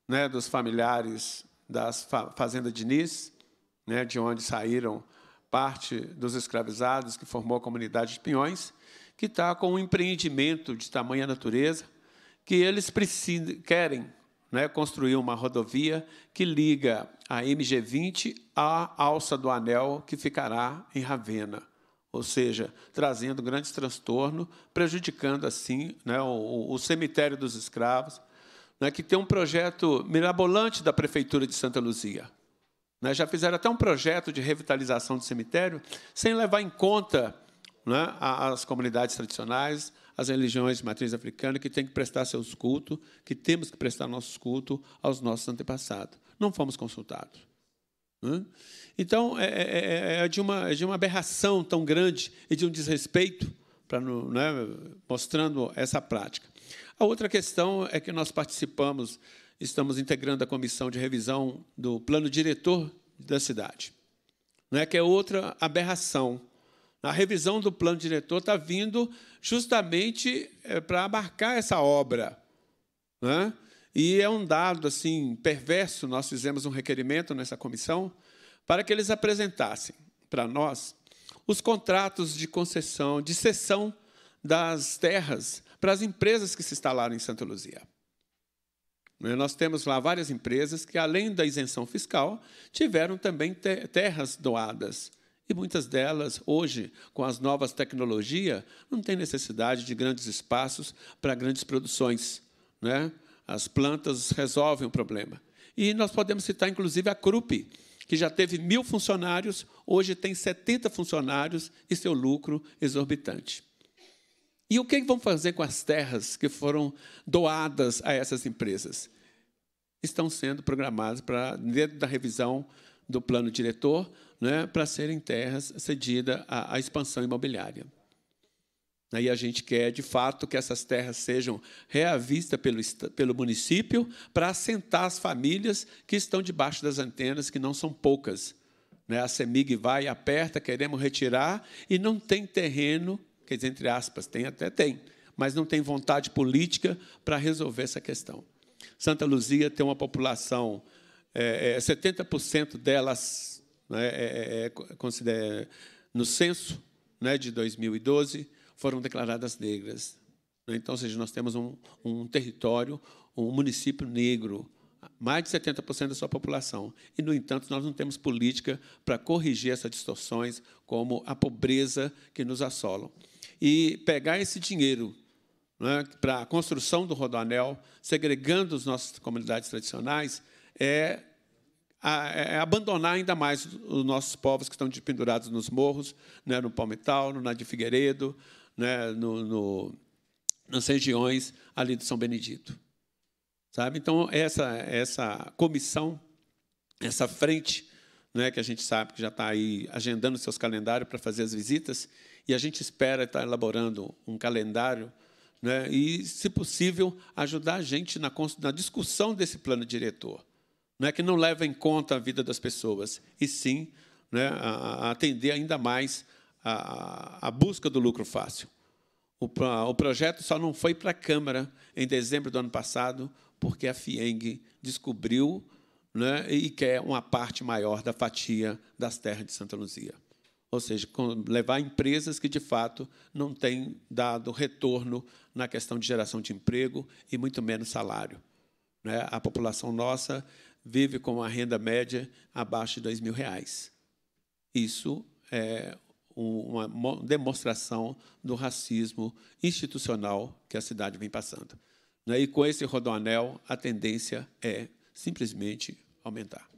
né, dos familiares das fazenda Diniz, né, de onde saíram parte dos escravizados que formou a comunidade de Pinhões que está com um empreendimento de tamanha natureza, que eles precisam, querem né, construir uma rodovia que liga a MG20 à alça do anel que ficará em Ravena, ou seja, trazendo grandes transtornos, prejudicando assim né, o, o, cemitério dos escravos, né, que tem um projeto mirabolante da prefeitura de Santa Luzia. Né, já fizeram até um projeto de revitalização do cemitério sem levar em conta né, às comunidades tradicionais, às religiões de matriz africana, que têm que prestar seus cultos, que temos que prestar nossos cultos aos nossos antepassados. Não fomos consultados. É? Então, é é, é, é, de uma, é de uma aberração tão grande e de um desrespeito para no, né, mostrando essa prática. A outra questão é que nós participamos, estamos integrando a comissão de revisão do plano diretor da cidade, né, que é outra aberração. A revisão do plano diretor está vindo justamente eh, para abarcar essa obra. Né? E é um dado assim perverso, nós fizemos um requerimento nessa comissão para que eles apresentassem para nós os contratos de concessão, de cessão das terras para as empresas que se instalaram em Santa Luzia. Né? Nós temos lá várias empresas que, além da isenção fiscal, tiveram também terras doadas e muitas delas, hoje, com as novas tecnologias, não tem necessidade de grandes espaços para grandes produções. Né? As plantas resolvem o problema. E nós podemos citar, inclusive, a Krupp, que já teve mil funcionários, hoje tem 70 funcionários e seu lucro exorbitante. E o é que vão fazer com as terras que foram doadas a essas empresas? Estão sendo programadas para, dentro da revisão do plano diretor, né, para serem terras cedidas à, à expansão imobiliária. E a gente quer, de fato, que essas terras sejam reavistas pelo, pelo município para assentar as famílias que estão debaixo das antenas, que não são poucas. Né? A CEMIG vai, aperta, queremos retirar, e não tem terreno, quer dizer, entre aspas, tem até tem, mas não tem vontade política para resolver essa questão. Santa Luzia tem uma população, 70% eh, eh, delas né, é, é, é no censo né, de 2012 foram declaradas negras. Né, então, ou seja, nós temos um, um território, um município negro, mais de 70% da sua população. E, no entanto, nós não temos política para corrigir essas distorções, como a pobreza que nos assolam. E pegar esse dinheiro né, para a construção do rodoanel, segregando as nossas comunidades tradicionais, é é, é, abandonar ainda mais os nossos povos que estão pendurados nos morros, né, no Palmital, no Nádio Figueiredo, né, no, no, nas regiões ali de São Benedito. Sabe? Então, essa, essa comissão, essa frente, né, que a gente sabe que já está aí agendando seus calendários para fazer as visitas, e a gente espera estar tá elaborando um calendário né, e, se possível, ajudar a gente na, na discussão desse plano diretor não é que não leva em conta a vida das pessoas, e sim né, a, a atender ainda mais a, a, busca do lucro fácil. O, o projeto só não foi para a Câmara em dezembro do ano passado, porque a FIENG descobriu né, e quer uma parte maior da fatia das terras de Santa Luzia. Ou seja, levar empresas que, de fato, não têm dado retorno na questão de geração de emprego e muito menos salário. Né. A população nossa vive com uma renda média abaixo de dois mil reais. Isso é uma demonstração do racismo institucional que a cidade vem passando. Né, e com esse rodoanel, a tendência é simplesmente aumentar.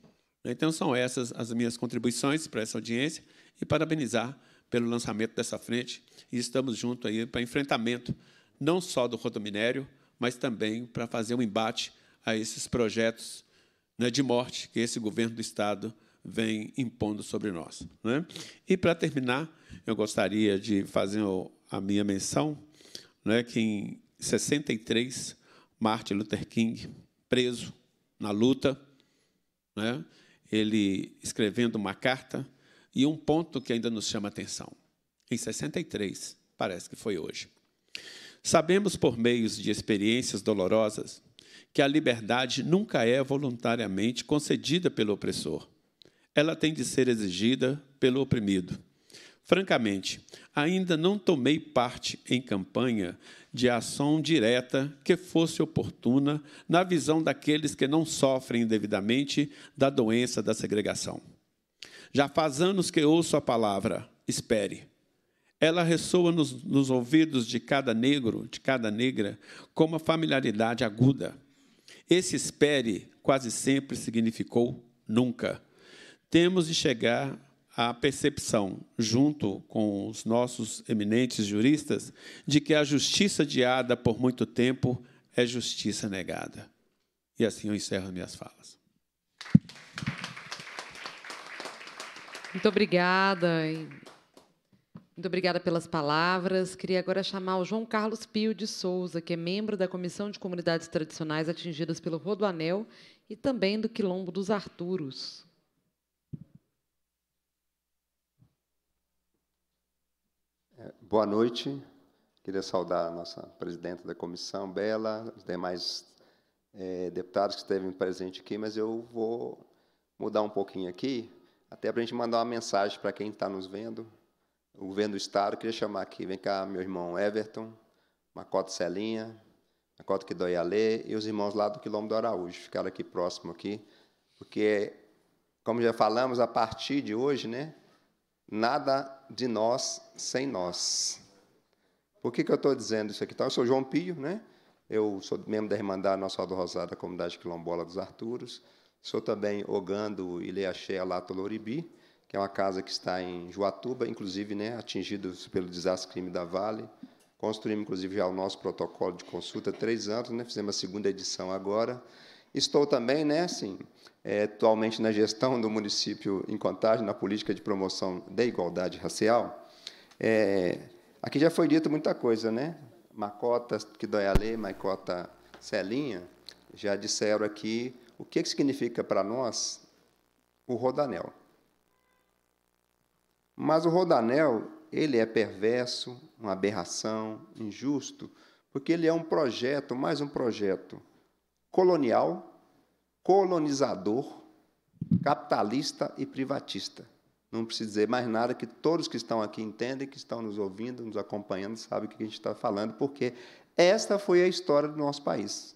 Né, então, são essas as minhas contribuições para essa audiência e parabenizar pelo lançamento dessa frente. E estamos juntos aí para enfrentamento não só do rodominério, mas também para fazer um embate a esses projetos né, de morte que esse governo do Estado vem impondo sobre nós. Né? E, para terminar, eu gostaria de fazer a minha menção né, que, em 63, Martin Luther King, preso na luta, né, ele escrevendo uma carta, e um ponto que ainda nos chama atenção. Em 63, parece que foi hoje. Sabemos por meios de experiências dolorosas que a liberdade nunca é voluntariamente concedida pelo opressor. Ela tem de ser exigida pelo oprimido. Francamente, ainda não tomei parte em campanha de ação direta que fosse oportuna na visão daqueles que não sofrem indevidamente da doença da segregação. Já faz anos que ouço a palavra, espere. Ela ressoa nos, nos ouvidos de cada negro, de cada negra, com uma familiaridade aguda esse espere quase sempre significou nunca. Temos de chegar à percepção, junto com os nossos eminentes juristas, de que a justiça adiada por muito tempo é justiça negada. E assim eu encerro minhas falas. Muito obrigada. Muito obrigada pelas palavras. Queria agora chamar o João Carlos Pio de Souza, que é membro da Comissão de Comunidades Tradicionais atingidas pelo Rodoanel e também do Quilombo dos Arturos. É, boa noite. Queria saudar a nossa presidenta da comissão, Bela, os demais é, deputados que estiveram presentes aqui, mas eu vou mudar um pouquinho aqui, até para a gente mandar uma mensagem para quem está nos vendo o governo do Estado, queria chamar aqui, vem cá meu irmão Everton, Macoto Celinha, Macoto ler e os irmãos lá do Quilombo do Araújo, ficaram aqui próximo aqui, porque, como já falamos, a partir de hoje, né, nada de nós sem nós. Por que, que eu estou dizendo isso aqui? Então, eu sou João Pio, né? eu sou membro da Irmandade Nossa do Rosada da Comunidade Quilombola dos Arturos, sou também Ogando Ileaxé Alato Loribi, que é uma casa que está em Juatuba, inclusive né, atingidos pelo desastre crime da Vale. Construímos, inclusive, já o nosso protocolo de consulta há três anos, né, fizemos a segunda edição agora. Estou também, né, assim, é, atualmente na gestão do município em Contagem, na política de promoção da igualdade racial. É, aqui já foi dito muita coisa, né? Macota, que dói a lei, Macota Celinha, já disseram aqui o que, que significa para nós o Rodanel. Mas o Rodanel, ele é perverso, uma aberração, injusto, porque ele é um projeto, mais um projeto colonial, colonizador, capitalista e privatista. Não preciso dizer mais nada que todos que estão aqui entendem, que estão nos ouvindo, nos acompanhando, sabem o que a gente está falando, porque esta foi a história do nosso país,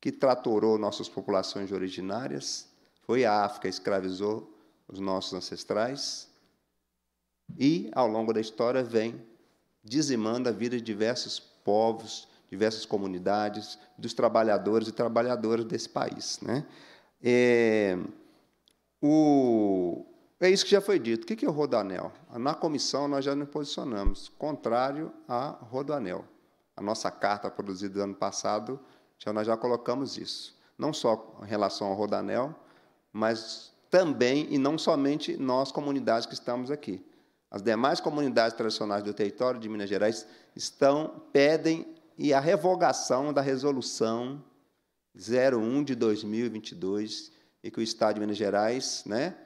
que tratorou nossas populações originárias, foi a África, escravizou os nossos ancestrais, e, ao longo da história, vem dizimando a vida de diversos povos, diversas comunidades, dos trabalhadores e trabalhadoras desse país. Né? É, o, é isso que já foi dito. O que é o Rodoanel? Na comissão, nós já nos posicionamos, contrário a Rodoanel. A nossa carta produzida no ano passado, já, nós já colocamos isso. Não só em relação ao Rodanel, mas também e não somente nós, comunidades que estamos aqui. As demais comunidades tradicionais do território de Minas Gerais estão pedem e a revogação da resolução 01 de 2022 e que o Estado de Minas Gerais, né,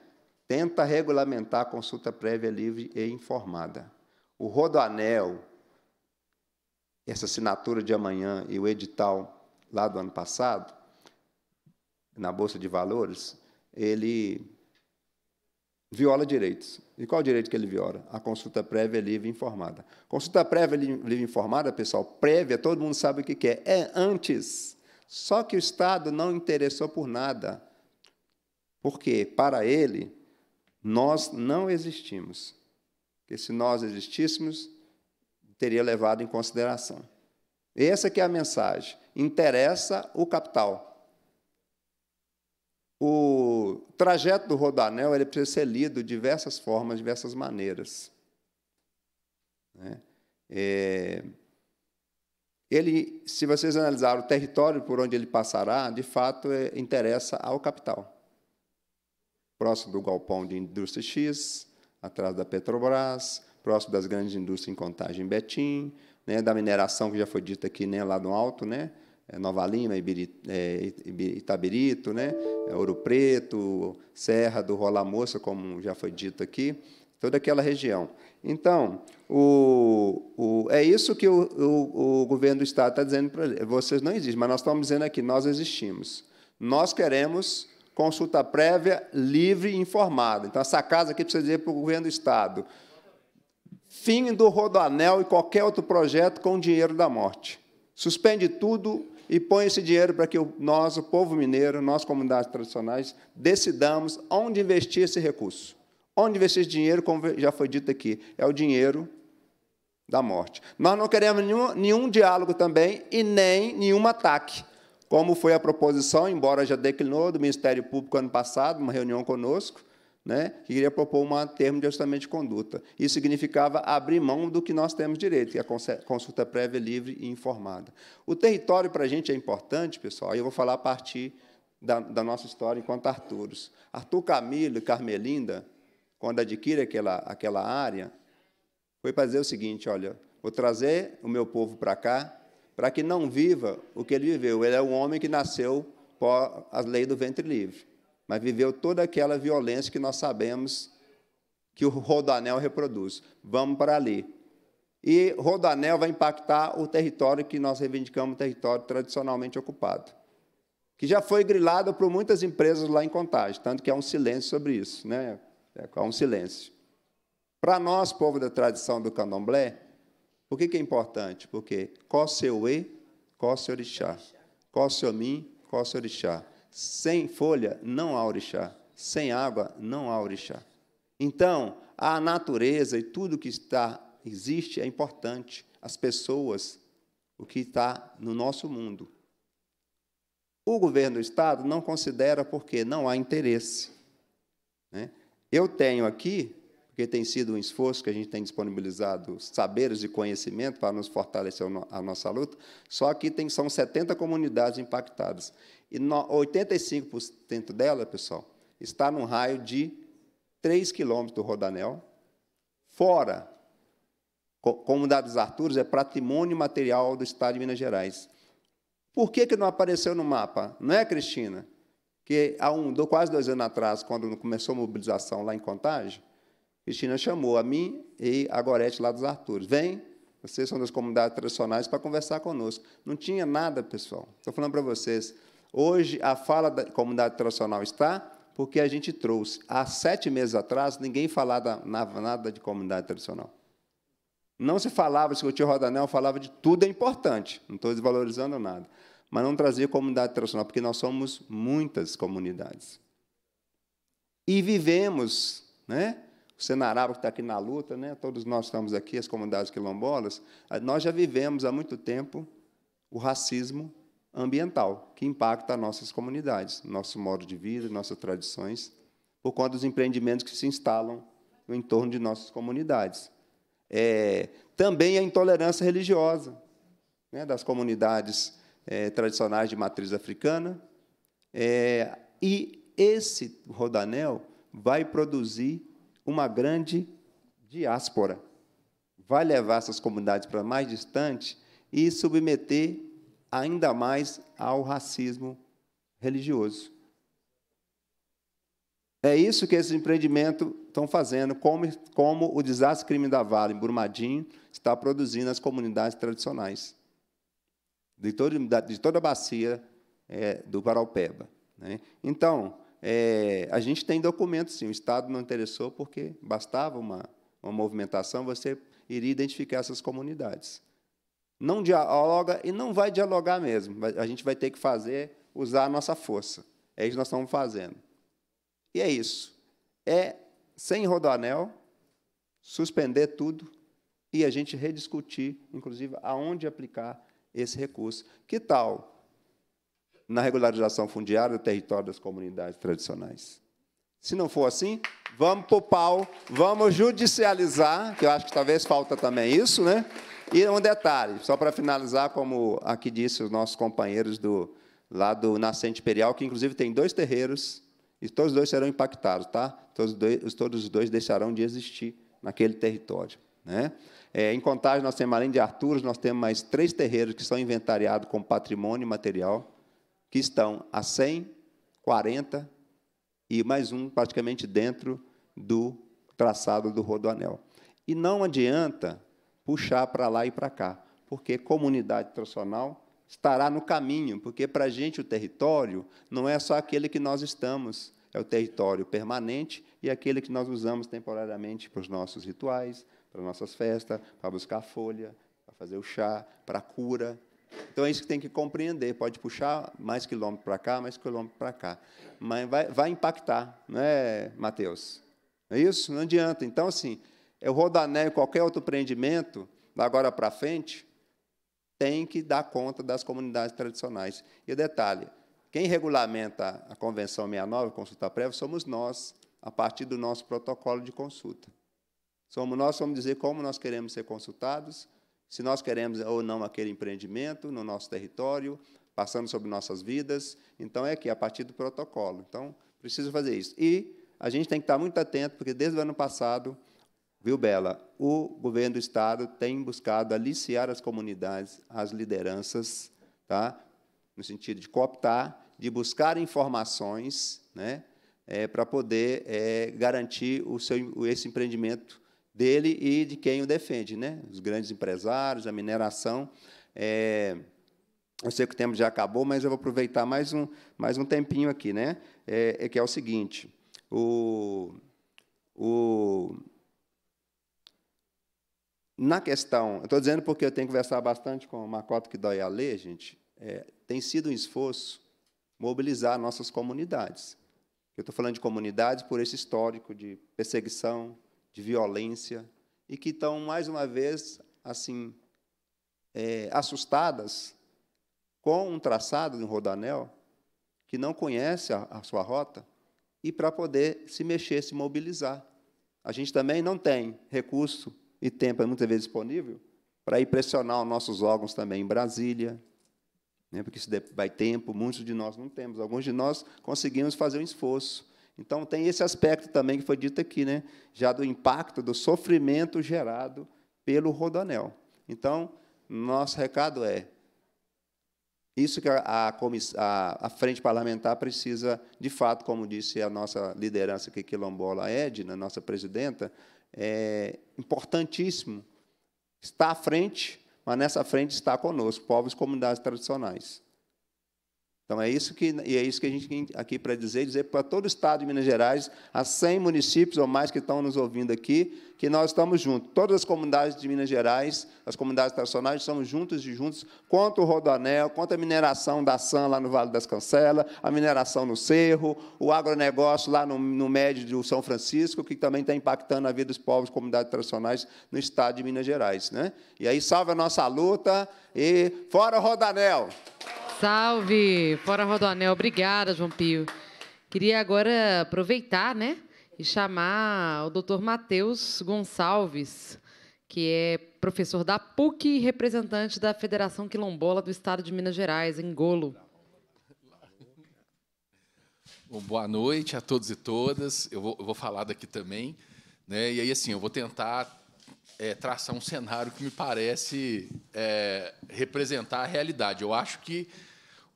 tenta regulamentar a consulta prévia livre e informada. O Rodoanel, essa assinatura de amanhã e o edital lá do ano passado na bolsa de valores, ele viola direitos. E qual direito que ele viola? A consulta prévia é livre e informada. Consulta prévia é livre e informada, pessoal, prévia, todo mundo sabe o que é. É antes. Só que o Estado não interessou por nada. Porque, para ele, nós não existimos. Porque se nós existíssemos, teria levado em consideração. Essa que é a mensagem. Interessa o capital. O trajeto do rodanel ele precisa ser lido de diversas formas, de diversas maneiras. Né? É, ele, se vocês analisarem o território por onde ele passará, de fato é, interessa ao capital. Próximo do galpão de indústria X, atrás da Petrobras, próximo das grandes indústrias em Contagem Betim, né, da mineração que já foi dita aqui, né, lá no alto, né, é, Nova Lima, é, Itaberito, né? É, Ouro Preto, Serra do Rola Moça, como já foi dito aqui, toda aquela região. Então, o, o, é isso que o, o, o governo do Estado está dizendo para vocês não existem, mas nós estamos dizendo aqui, nós existimos. Nós queremos consulta prévia, livre e informada. Então, essa casa aqui precisa dizer para o governo do Estado. Fim do Rodoanel e qualquer outro projeto com dinheiro da morte. Suspende tudo, e põe esse dinheiro para que nós, o povo mineiro, nós, comunidades tradicionais, decidamos onde investir esse recurso. Onde investir esse dinheiro, como já foi dito aqui, é o dinheiro da morte. Nós não queremos nenhum, nenhum diálogo também e nem nenhum ataque, como foi a proposição, embora já declinou, do Ministério Público ano passado, uma reunião conosco, né, que queria propor um termo de ajustamento de conduta. Isso significava abrir mão do que nós temos direito, que é a consulta prévia, livre e informada. O território para a gente é importante, pessoal, e eu vou falar a partir da, da, nossa história enquanto Arturos. Arthur Camilo e Carmelinda, quando adquire aquela, aquela área, foi para dizer o seguinte: olha, vou trazer o meu povo para cá, para que não viva o que ele viveu. Ele é um homem que nasceu pós as leis do ventre livre mas viveu toda aquela violência que nós sabemos que o Rodanel reproduz. Vamos para ali. E Rodanel vai impactar o território que nós reivindicamos, território tradicionalmente ocupado, que já foi grilado por muitas empresas lá em Contagem, tanto que há um silêncio sobre isso, né? É, há um silêncio. Para nós, povo da tradição do candomblé, por que, que é importante? Porque Kosseuê, Kosse Orixá. Kosse Orixá. Sem folha não há orixá, sem água não há orixá. Então, a natureza e tudo que está existe é importante, as pessoas, o que está no nosso mundo. O governo do estado não considera porque não há interesse. Né? Eu tenho aqui, porque tem sido um esforço que a gente tem disponibilizado saberes e conhecimento para nos fortalecer a nossa luta. Só que tem, são 70 comunidades impactadas. E 85% dela, pessoal, está num raio de 3 quilômetros do Rodanel, fora Comunidade dos Arturos é patrimônio material do Estado de Minas Gerais. Por que, que não apareceu no mapa? Não é, Cristina? Que há um, quase dois anos atrás, quando começou a mobilização lá em Contagem, Cristina chamou a mim e a Gorete lá dos Arturos. Vem, vocês são das comunidades tradicionais, para conversar conosco. Não tinha nada, pessoal. Estou falando para vocês. Hoje, a fala da comunidade tradicional está porque a gente trouxe. Há sete meses atrás, ninguém falava nada de comunidade tradicional. Não se falava, se o tio Rodanel falava de tudo é importante, não estou desvalorizando nada, mas não trazia comunidade tradicional, porque nós somos muitas comunidades. E vivemos, né? o Senaraba que está aqui na luta, né? todos nós estamos aqui, as comunidades quilombolas, nós já vivemos há muito tempo o racismo ambiental, que impacta nossas comunidades, nosso modo de vida, nossas tradições, por conta dos empreendimentos que se instalam no entorno de nossas comunidades. É, também a intolerância religiosa né, das comunidades é, tradicionais de matriz africana. É, e esse rodanel vai produzir uma grande diáspora. Vai levar essas comunidades para mais distante e submeter ainda mais ao racismo religioso. É isso que esses empreendimentos estão fazendo, como, como o desastre crime da Vale, em Brumadinho, está produzindo nas comunidades tradicionais de, todo, de toda a bacia é, do Paraupeba. Né? Então, é, a gente tem documentos, sim, o Estado não interessou porque bastava uma, uma movimentação, você iria identificar essas comunidades não dialoga e não vai dialogar mesmo. A gente vai ter que fazer, usar a nossa força. É isso que nós estamos fazendo. E é isso. É sem rodoanel, suspender tudo e a gente rediscutir, inclusive, aonde aplicar esse recurso. Que tal na regularização fundiária do território das comunidades tradicionais? Se não for assim, vamos para o pau, vamos judicializar, que eu acho que talvez falta também isso, né? E um detalhe, só para finalizar, como aqui disse os nossos companheiros do, lá do Nascente Imperial, que inclusive tem dois terreiros, e todos os dois serão impactados, tá? Todos, dois, todos os dois deixarão de existir naquele território. Né? É, em Contagem, nós temos, além de Arturos, nós temos mais três terreiros que são inventariados com patrimônio material, que estão a 100, 40 e mais um praticamente dentro do traçado do Rodoanel. E não adianta puxar para lá e para cá, porque comunidade tradicional estará no caminho, porque para a gente o território não é só aquele que nós estamos, é o território permanente e aquele que nós usamos temporariamente para os nossos rituais, para nossas festas, para buscar folha, para fazer o chá, para a cura. Então é isso que tem que compreender. Pode puxar mais quilômetro para cá, mais quilômetro para cá. Mas vai, vai impactar, não é, Mateus? Não é isso? Não adianta. Então, assim, o Rodané e qualquer outro empreendimento, da agora para frente, tem que dar conta das comunidades tradicionais. E o detalhe, quem regulamenta a Convenção 69, consulta prévia, somos nós, a partir do nosso protocolo de consulta. Somos nós vamos dizer como nós queremos ser consultados, se nós queremos ou não aquele empreendimento no nosso território, passando sobre nossas vidas. Então, é aqui, a partir do protocolo. Então, preciso fazer isso. E a gente tem que estar muito atento, porque desde o ano passado Viu, Bela? O governo do Estado tem buscado aliciar as comunidades, as lideranças, tá? no sentido de cooptar, de buscar informações né? É, para poder é, garantir o seu, esse empreendimento dele e de quem o defende. Né? Os grandes empresários, a mineração. É, eu sei que o tempo já acabou, mas eu vou aproveitar mais um, mais um tempinho aqui, né? é, é que é o seguinte: o. o na questão, estou dizendo porque eu tenho conversado bastante com o Makoto Kidoya Lê, gente, é, tem sido um esforço mobilizar nossas comunidades. Eu estou falando de comunidades por esse histórico de perseguição, de violência, e que estão, mais uma vez, assim, é, assustadas com um traçado de um rodanel que não conhece a, a sua rota e para poder se mexer, se mobilizar. A gente também não tem recurso e tempo é muitas vezes disponível para ir pressionar os nossos órgãos também em Brasília, né, porque isso vai tempo, muitos de nós não temos, alguns de nós conseguimos fazer um esforço. Então, tem esse aspecto também que foi dito aqui, né, já do impacto, do sofrimento gerado pelo Rodanel. Então, nosso recado é, isso que a, a, a, a, frente parlamentar precisa, de fato, como disse a nossa liderança aqui, quilombola Edna, nossa presidenta, é, importantíssimo, está à frente, mas nessa frente está conosco, povos e comunidades tradicionais. Então, é isso que, e é isso que a gente tem aqui para dizer, dizer para todo o Estado de Minas Gerais, a 100 municípios ou mais que estão nos ouvindo aqui, que nós estamos juntos. Todas as comunidades de Minas Gerais, as comunidades tradicionais, estamos juntos e juntos contra o Rodoanel, contra a mineração da San lá no Vale das Cancelas, a mineração no Cerro, o agronegócio lá no, no médio do São Francisco, que também está impactando a vida dos povos e comunidades tradicionais no Estado de Minas Gerais. Né? E aí, salve a nossa luta e fora o Rodanel! Salve! Fora Rodoanel, obrigada, João Pio. Queria agora aproveitar, né? E chamar o doutor Matheus Gonçalves, que é professor da PUC e representante da Federação Quilombola do Estado de Minas Gerais, em Golo. Bom, boa noite a todos e todas. Eu vou, eu vou falar daqui também. Né? E aí, assim, eu vou tentar é, traçar um cenário que me parece é, representar a realidade. Eu acho que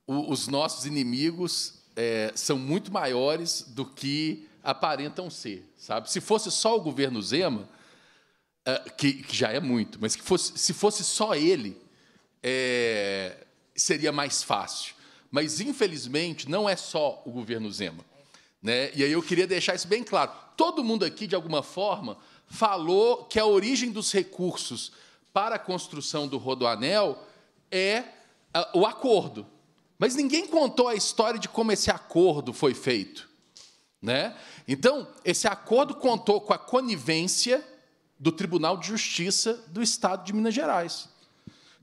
o, os nossos inimigos é, são muito maiores do que aparentam ser, sabe? Se fosse só o governo Zema, é, que, que, já é muito, mas que fosse, se fosse só ele, é, seria mais fácil. Mas infelizmente não é só o governo Zema, né? E aí eu queria deixar isso bem claro. Todo mundo aqui, de alguma forma, falou que a origem dos recursos para a construção do Rodoanel é o acordo, mas ninguém contou a história de como esse acordo foi feito. Né? Então, esse acordo contou com a conivência do Tribunal de Justiça do Estado de Minas Gerais.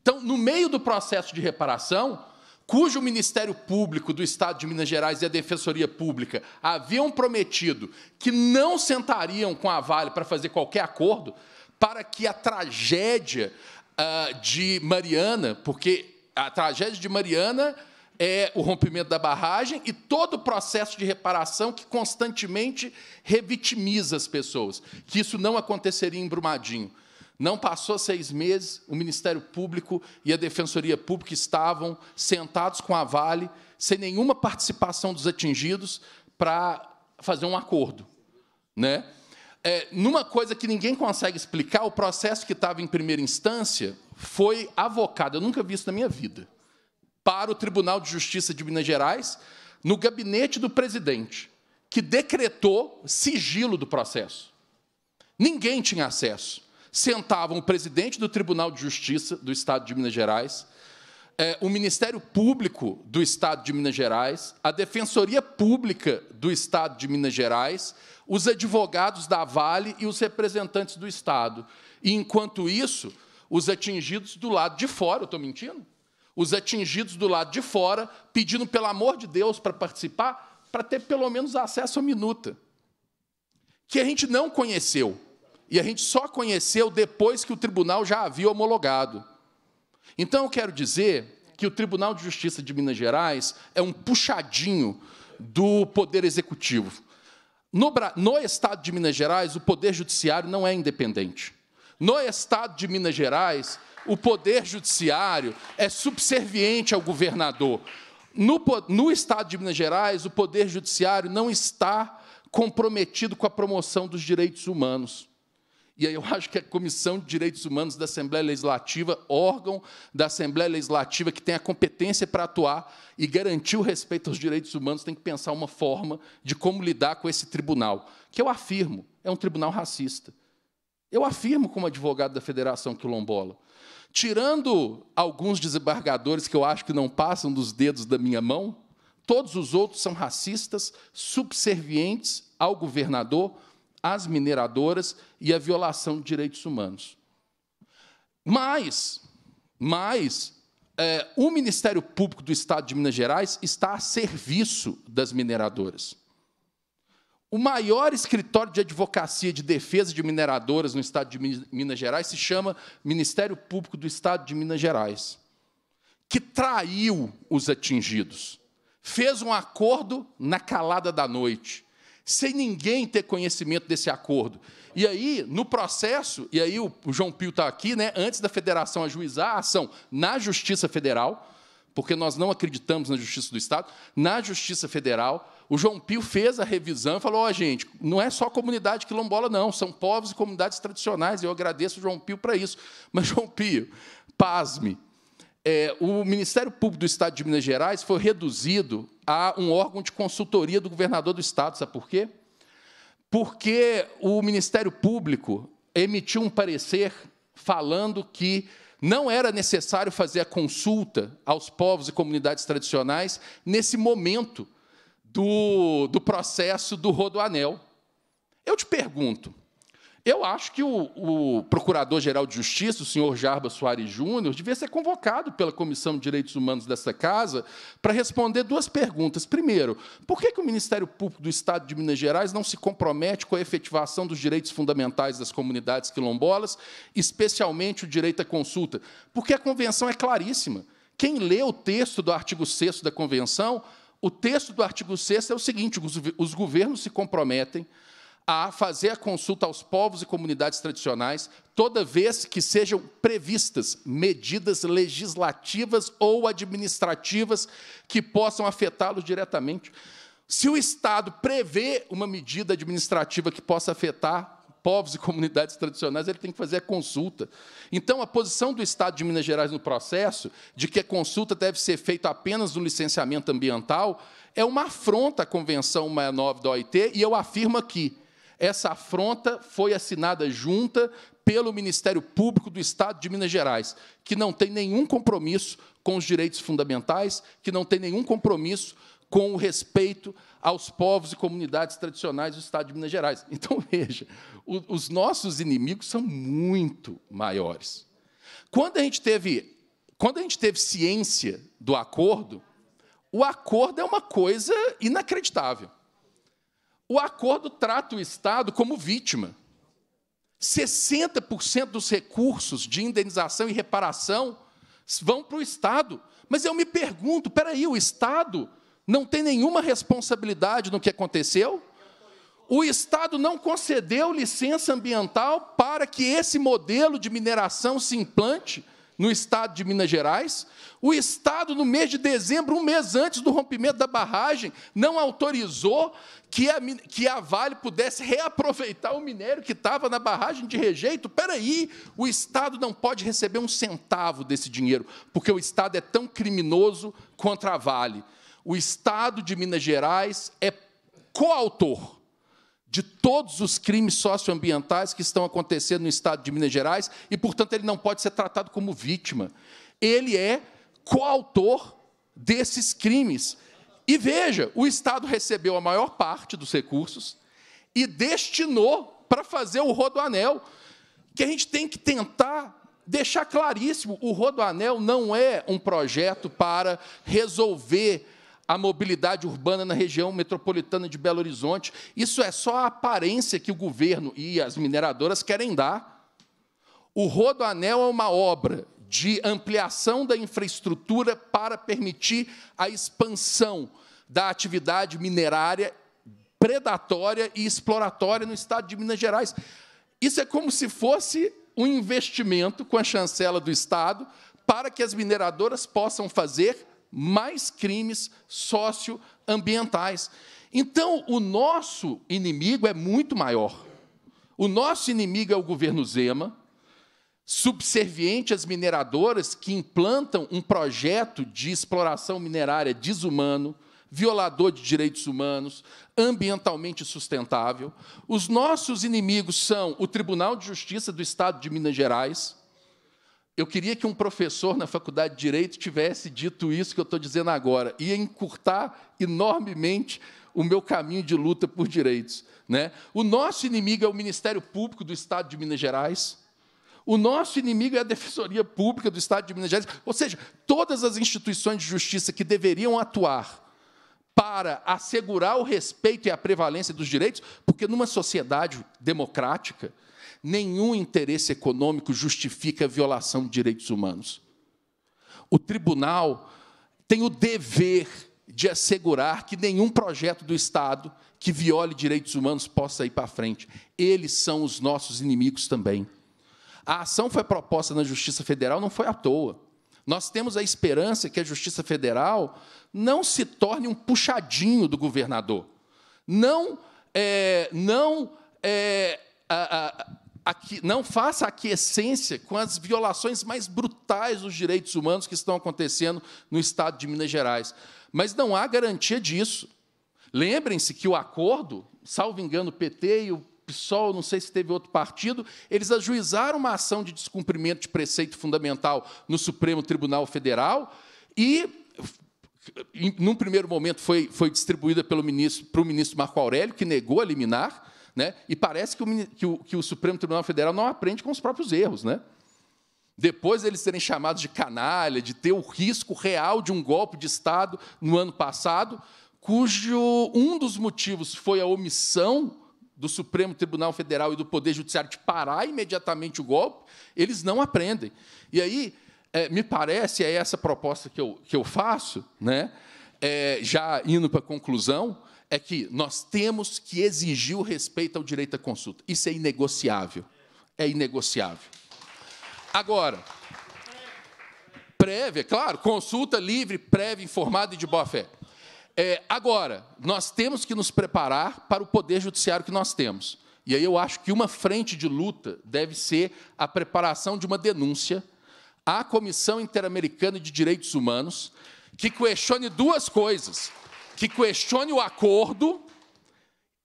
Então, no meio do processo de reparação, cujo Ministério Público do Estado de Minas Gerais e a Defensoria Pública haviam prometido que não sentariam com a Vale para fazer qualquer acordo, para que a tragédia uh, de Mariana, porque a tragédia de Mariana é o rompimento da barragem e todo o processo de reparação que constantemente revitimiza as pessoas. Que isso não aconteceria em Brumadinho. Não passou seis meses, o Ministério Público e a Defensoria Pública estavam sentados com a Vale, sem nenhuma participação dos atingidos, para fazer um acordo. Né? É, numa coisa que ninguém consegue explicar, o processo que estava em primeira instância foi avocado. Eu nunca vi isso na minha vida para o Tribunal de Justiça de Minas Gerais, no gabinete do presidente, que decretou sigilo do processo. Ninguém tinha acesso. Sentavam o presidente do Tribunal de Justiça do Estado de Minas Gerais, eh, o Ministério Público do Estado de Minas Gerais, a Defensoria Pública do Estado de Minas Gerais, os advogados da Vale e os representantes do Estado. E, enquanto isso, os atingidos do lado de fora, eu estou mentindo? os atingidos do lado de fora, pedindo pelo amor de Deus para participar, para ter pelo menos acesso à minuta, que a gente não conheceu. E a gente só conheceu depois que o tribunal já havia homologado. Então eu quero dizer que o Tribunal de Justiça de Minas Gerais é um puxadinho do Poder Executivo. No, no Estado de Minas Gerais, o Poder Judiciário não é independente. No Estado de Minas Gerais, o poder judiciário é subserviente ao governador. No, no Estado de Minas Gerais, o poder judiciário não está comprometido com a promoção dos direitos humanos. E aí eu acho que a Comissão de Direitos Humanos da Assembleia Legislativa, órgão da Assembleia Legislativa que tem a competência para atuar e garantir o respeito aos direitos humanos, tem que pensar uma forma de como lidar com esse tribunal, que eu afirmo, é um tribunal racista. Eu afirmo como advogado da Federação Quilombola. Tirando alguns desembargadores que eu acho que não passam dos dedos da minha mão, todos os outros são racistas, subservientes ao governador, às mineradoras e à violação de direitos humanos. Mas, mas é, o Ministério Público do Estado de Minas Gerais está a serviço das mineradoras. O maior escritório de advocacia de defesa de mineradoras no estado de Minas Gerais se chama Ministério Público do Estado de Minas Gerais, que traiu os atingidos, fez um acordo na calada da noite, sem ninguém ter conhecimento desse acordo. E aí, no processo, e aí o João Pio está aqui, né, antes da federação ajuizar a ação na Justiça Federal, porque nós não acreditamos na Justiça do Estado, na Justiça Federal o João Pio fez a revisão e falou: ó, oh, gente, não é só comunidade quilombola, não, são povos e comunidades tradicionais. Eu agradeço o João Pio para isso. (laughs) Mas, João Pio, pasme. É, o Ministério Público do Estado de Minas Gerais foi reduzido a um órgão de consultoria do governador do Estado. Sabe por quê? Porque o Ministério Público emitiu um parecer falando que não era necessário fazer a consulta aos povos e comunidades tradicionais nesse momento do, do processo do Rodoanel. Eu te pergunto, eu acho que o, o Procurador-Geral de Justiça, o senhor Jarbas Soares Júnior, devia ser convocado pela Comissão de Direitos Humanos dessa casa para responder duas perguntas. Primeiro, por que, que o Ministério Público do Estado de Minas Gerais não se compromete com a efetivação dos direitos fundamentais das comunidades quilombolas, especialmente o direito à consulta? Porque a convenção é claríssima. Quem lê o texto do artigo 6 da convenção o texto do artigo 6 é o seguinte: os governos se comprometem a fazer a consulta aos povos e comunidades tradicionais, toda vez que sejam previstas medidas legislativas ou administrativas que possam afetá-los diretamente. Se o Estado prevê uma medida administrativa que possa afetar povos e comunidades tradicionais, ele tem que fazer a consulta. Então, a posição do Estado de Minas Gerais no processo, de que a consulta deve ser feita apenas no licenciamento ambiental, é uma afronta à Convenção 69 da OIT, e eu afirmo aqui, essa afronta foi assinada junta pelo Ministério Público do Estado de Minas Gerais, que não tem nenhum compromisso com os direitos fundamentais, que não tem nenhum compromisso com o respeito aos povos e comunidades tradicionais do Estado de Minas Gerais. Então, (laughs) veja, o, os nossos inimigos são muito maiores. Quando a gente teve, quando a gente teve ciência do acordo, o acordo é uma coisa inacreditável. O acordo trata o Estado como vítima. 60% dos recursos de indenização e reparação vão para o Estado. Mas eu me pergunto, peraí, o Estado não tem nenhuma responsabilidade no que aconteceu. O Estado não concedeu licença ambiental para que esse modelo de mineração se implante no Estado de Minas Gerais. O Estado, no mês de dezembro, um mês antes do rompimento da barragem, não autorizou que a, que a Vale pudesse reaproveitar o minério que estava na barragem de rejeito. Espera aí, o Estado não pode receber um centavo desse dinheiro, porque o Estado é tão criminoso contra a Vale o Estado de Minas Gerais é coautor de todos os crimes socioambientais que estão acontecendo no Estado de Minas Gerais e, portanto, ele não pode ser tratado como vítima. Ele é coautor desses crimes. E veja, o Estado recebeu a maior parte dos recursos e destinou para fazer o Rodoanel, que a gente tem que tentar deixar claríssimo, o Rodoanel não é um projeto para resolver a mobilidade urbana na região metropolitana de Belo Horizonte. Isso é só a aparência que o governo e as mineradoras querem dar. O Rodoanel é uma obra de ampliação da infraestrutura para permitir a expansão da atividade minerária predatória e exploratória no estado de Minas Gerais. Isso é como se fosse um investimento com a chancela do Estado para que as mineradoras possam fazer mais crimes socioambientais. Então, o nosso inimigo é muito maior. O nosso inimigo é o governo Zema, subserviente às mineradoras que implantam um projeto de exploração minerária desumano, violador de direitos humanos, ambientalmente sustentável. Os nossos inimigos são o Tribunal de Justiça do Estado de Minas Gerais, eu queria que um professor na faculdade de Direito tivesse dito isso que eu estou dizendo agora. Ia encurtar enormemente o meu caminho de luta por direitos. Né? O nosso inimigo é o Ministério Público do Estado de Minas Gerais. O nosso inimigo é a Defensoria Pública do Estado de Minas Gerais. Ou seja, todas as instituições de justiça que deveriam atuar para assegurar o respeito e a prevalência dos direitos, porque numa sociedade democrática, nenhum interesse econômico justifica a violação de direitos humanos. O tribunal tem o dever de assegurar que nenhum projeto do Estado que viole direitos humanos possa ir para frente. Eles são os nossos inimigos também. A ação foi proposta na Justiça Federal, não foi à toa. Nós temos a esperança que a Justiça Federal não se torne um puxadinho do governador, não, é, não é, a, aqui, não faça aquiescência com as violações mais brutais dos direitos humanos que estão acontecendo no estado de Minas Gerais. Mas não há garantia disso. Lembrem-se que o acordo, salvo engano, o PT e o PSOL, não sei se teve outro partido, eles ajuizaram uma ação de descumprimento de preceito fundamental no Supremo Tribunal Federal e num primeiro momento foi, foi distribuída pelo ministro, para o ministro Marco Aurélio, que negou a liminar, né? E parece que o, que, o, que o Supremo Tribunal Federal não aprende com os próprios erros. Né? Depois deles serem chamados de canalha, de ter o risco real de um golpe de Estado no ano passado, cujo um dos motivos foi a omissão do Supremo Tribunal Federal e do Poder Judiciário de parar imediatamente o golpe, eles não aprendem. E aí, é, me parece, é essa proposta que eu, que eu faço, né? É, já indo para a conclusão, é que nós temos que exigir o respeito ao direito à consulta. Isso é inegociável. É inegociável. Agora, prévia, é claro, consulta livre, prévia, informada e de boa fé. É, agora, nós temos que nos preparar para o poder judiciário que nós temos. E aí eu acho que uma frente de luta deve ser a preparação de uma denúncia à Comissão Interamericana de Direitos Humanos que questione duas coisas que questione o acordo,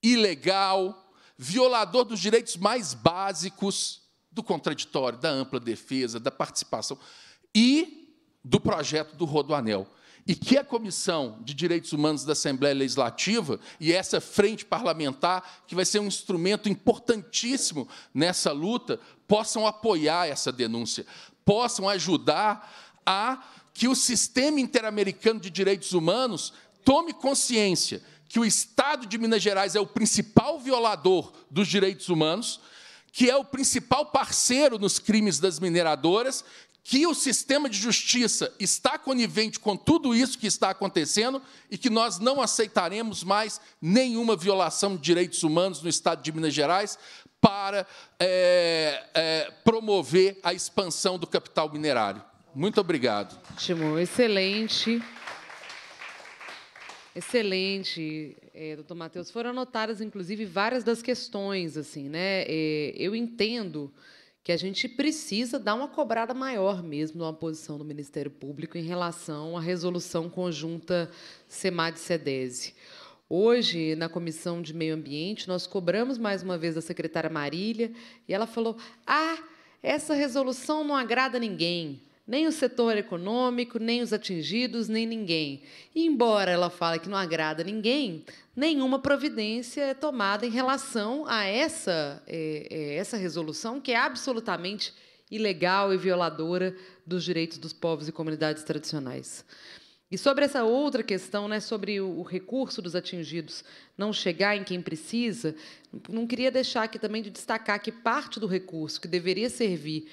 ilegal, violador dos direitos mais básicos do contraditório, da ampla defesa, da participação e do projeto do Rodoanel. E que a Comissão de Direitos Humanos da Assembleia Legislativa e essa frente parlamentar, que vai ser um instrumento importantíssimo nessa luta, possam apoiar essa denúncia, possam ajudar a que o sistema interamericano de direitos humanos tome consciência que o Estado de Minas Gerais é o principal violador dos direitos humanos, que é o principal parceiro nos crimes das mineradoras, que o sistema de justiça está conivente com tudo isso que está acontecendo e que nós não aceitaremos mais nenhuma violação de direitos humanos no Estado de Minas Gerais para é, é, promover a expansão do capital minerário. Muito obrigado. Ótimo, excelente. Excelente, é, doutor Matheus. Foram anotadas, inclusive, várias das questões. assim, né? É, eu entendo que a gente precisa dar uma cobrada maior mesmo numa posição do Ministério Público em relação à resolução conjunta SEMAD-SEDESE. Hoje, na Comissão de Meio Ambiente, nós cobramos mais uma vez da secretária Marília e ela falou: ah, essa resolução não agrada a ninguém nem o setor econômico, nem os atingidos, nem ninguém. E, embora ela fale que não agrada ninguém, nenhuma providência é tomada em relação a essa, é, é, essa resolução, que é absolutamente ilegal e violadora dos direitos dos povos e comunidades tradicionais. E sobre essa outra questão, né, sobre o, o recurso dos atingidos não chegar em quem precisa, não queria deixar aqui também de destacar que parte do recurso que deveria servir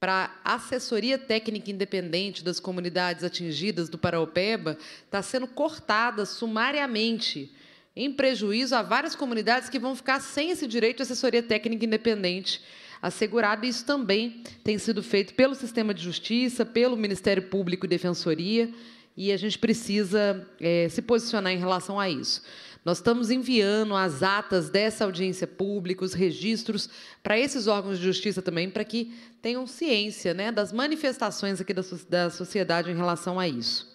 para assessoria técnica independente das comunidades atingidas do Paraopeba está sendo cortada sumariamente, em prejuízo a várias comunidades que vão ficar sem esse direito de assessoria técnica independente assegurado. Isso também tem sido feito pelo sistema de justiça, pelo Ministério Público e Defensoria, e a gente precisa é, se posicionar em relação a isso. Nós estamos enviando as atas dessa audiência pública, os registros para esses órgãos de justiça também, para que tenham ciência né, das manifestações aqui da, da sociedade em relação a isso.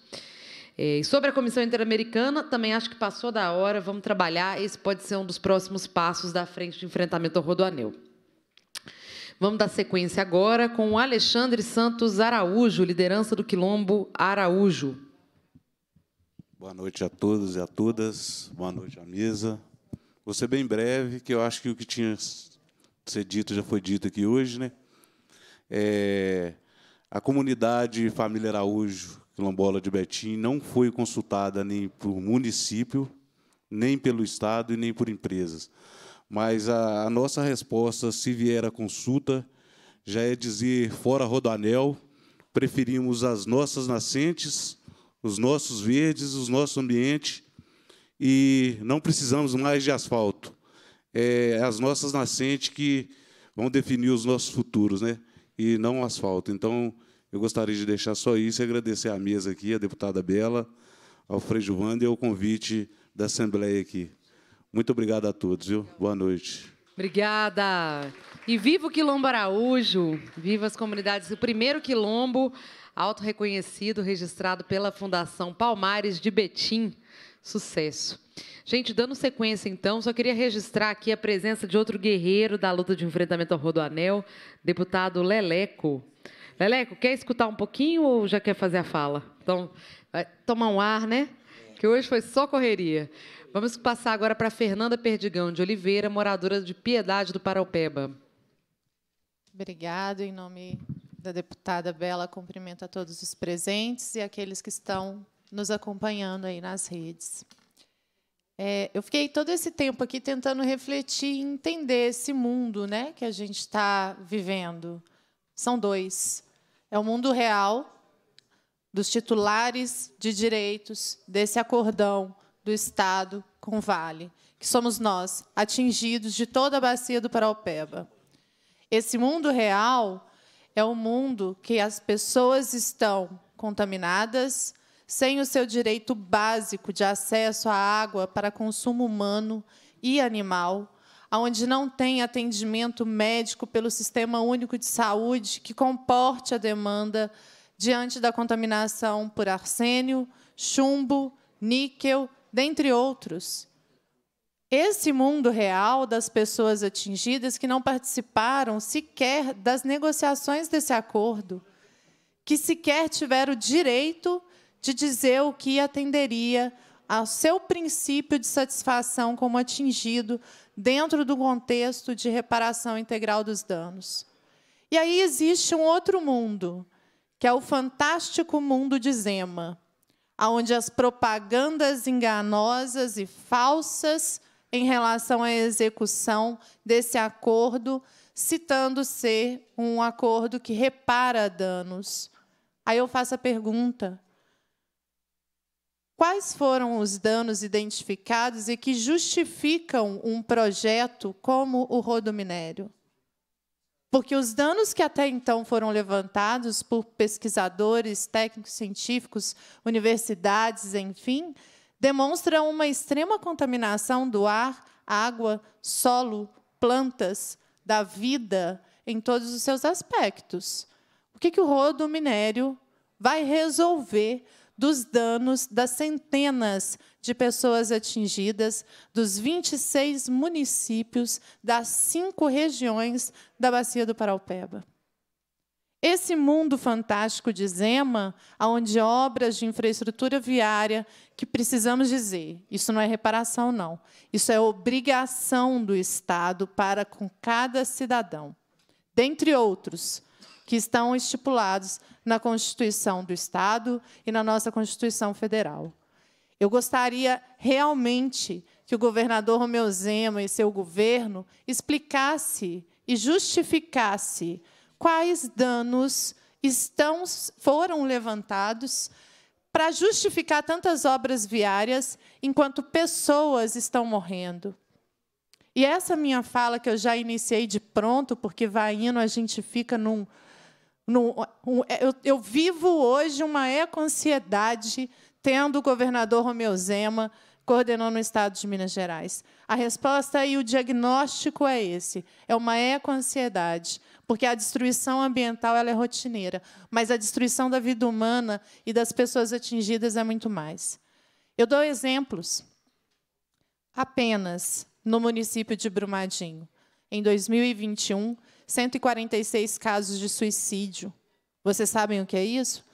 É, e sobre a Comissão Interamericana, também acho que passou da hora, vamos trabalhar. Esse pode ser um dos próximos passos da frente de enfrentamento ao Rodoanel. Vamos dar sequência agora com o Alexandre Santos Araújo, liderança do Quilombo Araújo. Boa noite a todos e a todas. Boa noite à mesa. Vou ser bem breve, que eu acho que o que tinha ser dito já foi dito aqui hoje, né? É, a comunidade Família Araújo, quilombola de Betim, não foi consultada nem por município, nem pelo Estado e nem por empresas. Mas a, a nossa resposta, se vier a consulta, já é dizer fora Rodoanel, preferimos as nossas nascentes os nossos verdes, os nossos ambientes, e não precisamos mais de asfalto. É as nossas nascentes que vão definir os nossos futuros, né? e não o asfalto. Então, eu gostaria de deixar só isso e agradecer à mesa aqui, à deputada Bela, ao Frei Giovanni e ao convite da Assembleia aqui. Muito obrigado a todos, viu? Boa noite. Obrigada. E viva o Quilombo Araújo, viva as comunidades. O primeiro Quilombo auto-reconhecido, registrado pela Fundação Palmares de Betim. Sucesso. Gente, dando sequência então, só queria registrar aqui a presença de outro guerreiro da luta de enfrentamento ao Rodoanel, deputado Leleco. Leleco, quer escutar um pouquinho ou já quer fazer a fala? Então, vai tomar um ar, né? Que hoje foi só correria. Vamos passar agora para Fernanda Perdigão de Oliveira, moradora de Piedade do Paraupeba. Obrigado. Em nome da deputada Bela, cumprimento a todos os presentes e aqueles que estão nos acompanhando aí nas redes. É, eu fiquei todo esse tempo aqui tentando refletir e entender esse mundo né, que a gente está vivendo. São dois. É o mundo real, dos titulares de direitos, desse acordão do Estado com o Vale, que somos nós, atingidos de toda a bacia do Paraupeba. Esse mundo real é o um mundo que as pessoas estão contaminadas, sem o seu direito básico de acesso à água para consumo humano e animal, onde não tem atendimento médico pelo Sistema Único de Saúde que comporte a demanda diante da contaminação por arsênio, chumbo, níquel, dentre outros esse mundo real das pessoas atingidas que não participaram sequer das negociações desse acordo, que sequer tiveram o direito de dizer o que atenderia ao seu princípio de satisfação como atingido dentro do contexto de reparação integral dos danos. E aí existe um outro mundo, que é o fantástico mundo de Zema, onde as propagandas enganosas e falsas em relação à execução desse acordo, citando ser um acordo que repara danos. Aí eu faço a pergunta: quais foram os danos identificados e que justificam um projeto como o rodominério? Porque os danos que até então foram levantados por pesquisadores, técnicos científicos, universidades, enfim, demonstra uma extrema contaminação do ar, água, solo, plantas, da vida em todos os seus aspectos. O que, que o rodo do minério vai resolver dos danos das centenas de pessoas atingidas, dos 26 municípios das cinco regiões da Bacia do Paraupeba? Esse mundo fantástico de Zema, onde obras de infraestrutura viária, que precisamos dizer, isso não é reparação, não. Isso é obrigação do Estado para com cada cidadão, dentre outros, que estão estipulados na Constituição do Estado e na nossa Constituição Federal. Eu gostaria realmente que o governador Romeu Zema e seu governo explicasse e justificasse quais danos estão foram levantados para justificar tantas obras viárias enquanto pessoas estão morrendo. E essa minha fala que eu já iniciei de pronto, porque vai indo, a gente fica num. num um, eu, eu, vivo hoje uma eco-ansiedade, tendo o governador Romeu Zema coordenou no estado de Minas Gerais. A resposta e o diagnóstico é esse: é uma ecoansiedade, porque a destruição ambiental ela é rotineira, mas a destruição da vida humana e das pessoas atingidas é muito mais. Eu dou exemplos. Apenas no município de Brumadinho, em 2021, 146 casos de suicídio. Vocês sabem o que é isso?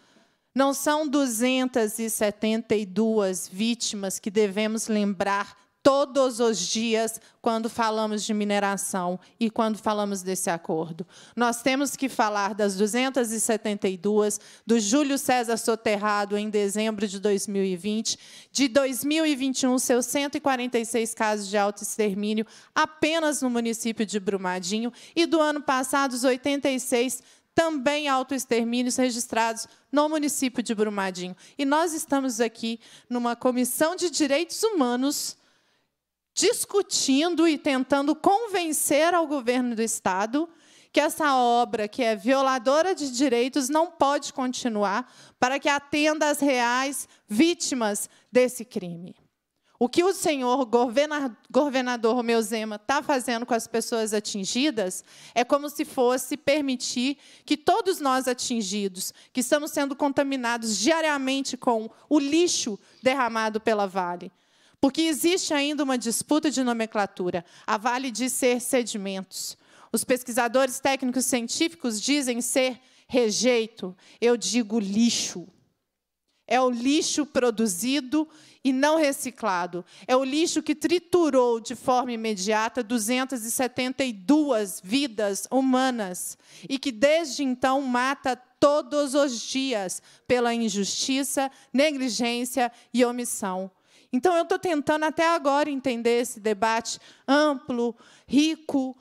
Não são 272 vítimas que devemos lembrar todos os dias quando falamos de mineração e quando falamos desse acordo. Nós temos que falar das 272 do Júlio César soterrado em dezembro de 2020, de 2021 seus 146 casos de autoextermínio apenas no município de Brumadinho e do ano passado os 86 também autoextermínios registrados no município de Brumadinho. E nós estamos aqui numa comissão de direitos humanos discutindo e tentando convencer ao governo do estado que essa obra, que é violadora de direitos, não pode continuar para que atenda às reais vítimas desse crime. O que o senhor governador, Romeu Zema está fazendo com as pessoas atingidas é como se fosse permitir que todos nós atingidos, que estamos sendo contaminados diariamente com o lixo derramado pela Vale, porque existe ainda uma disputa de nomenclatura. A Vale diz ser sedimentos. Os pesquisadores técnicos científicos dizem ser rejeito. Eu digo lixo. É o lixo produzido e não reciclado. É o lixo que triturou de forma imediata 272 vidas humanas e que desde então mata todos os dias pela injustiça, negligência e omissão. Então, eu estou tentando até agora entender esse debate amplo, rico.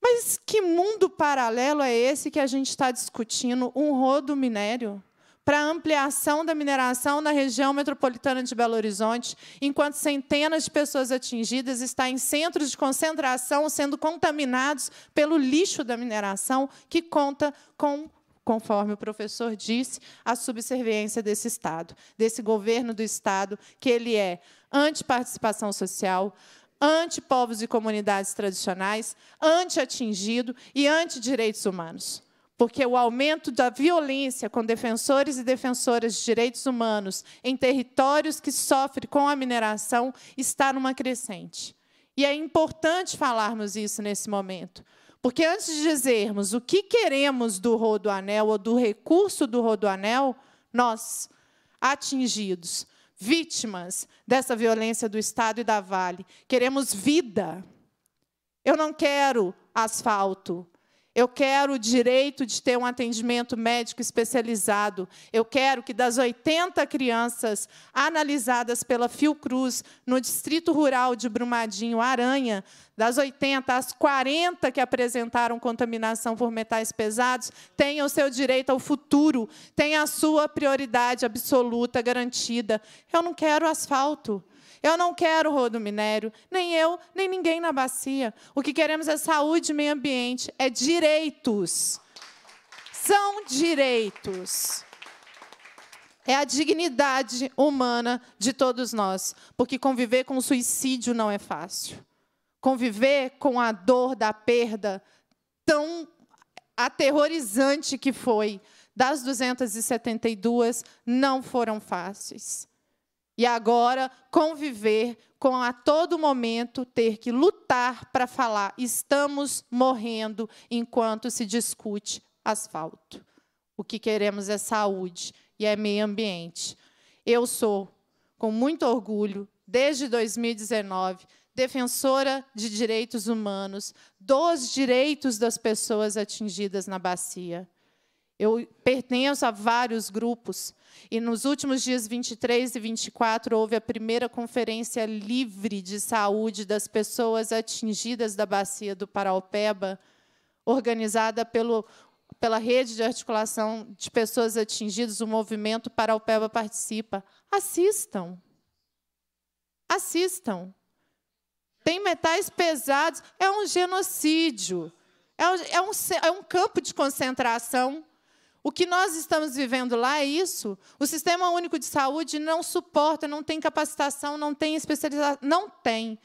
Mas que mundo paralelo é esse que a gente está discutindo? Um rodo minério? para a ampliação da mineração na região metropolitana de Belo Horizonte, enquanto centenas de pessoas atingidas estão em centros de concentração sendo contaminados pelo lixo da mineração, que conta com conforme o professor disse, a subserviência desse Estado, desse governo do Estado, que ele é antiparticipação social, anti-povos e comunidades tradicionais, anti-atingido e anti-direitos humanos. Porque o aumento da violência com defensores e defensoras de direitos humanos em territórios que sofrem com a mineração está numa crescente. E é importante falarmos isso nesse momento. Porque antes de dizermos o que queremos do Rodoanel ou do recurso do Rodoanel, nós, atingidos, vítimas dessa violência do Estado e da Vale, queremos vida. Eu não quero asfalto, eu quero o direito de ter um atendimento médico especializado. Eu quero que das 80 crianças analisadas pela Fiocruz no distrito rural de Brumadinho, Aranha, das 80, as 40 que apresentaram contaminação por metais pesados tenham seu direito ao futuro, tenham a sua prioridade absoluta garantida. Eu não quero asfalto. Eu não quero rodo minério, nem eu, nem ninguém na bacia. O que queremos é saúde e meio ambiente, é direitos. São direitos. É a dignidade humana de todos nós, porque conviver com o suicídio não é fácil. Conviver com a dor da perda tão aterrorizante que foi, das 272 não foram fáceis. E agora, conviver com a todo momento ter que lutar para falar: estamos morrendo enquanto se discute asfalto. O que queremos é saúde e é meio ambiente. Eu sou, com muito orgulho, desde 2019, defensora de direitos humanos, dos direitos das pessoas atingidas na bacia. Eu pertenço a vários grupos. E nos últimos dias 23 e 24 houve a primeira conferência livre de saúde das pessoas atingidas da bacia do Paraupeba, organizada pelo, pela rede de articulação de pessoas atingidas, o movimento Paraupeba participa. Assistam. Assistam. Tem metais pesados, é um genocídio. É um, é um, é um campo de concentração o que nós estamos vivendo lá é isso. O Sistema Único de Saúde não suporta, não tem capacitação, não tem especialização, não tem.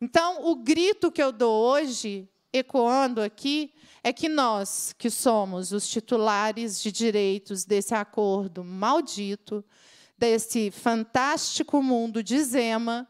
Então, o grito que eu dou hoje, ecoando aqui, é que nós, que somos os titulares de direitos desse acordo maldito, desse fantástico mundo de Zema,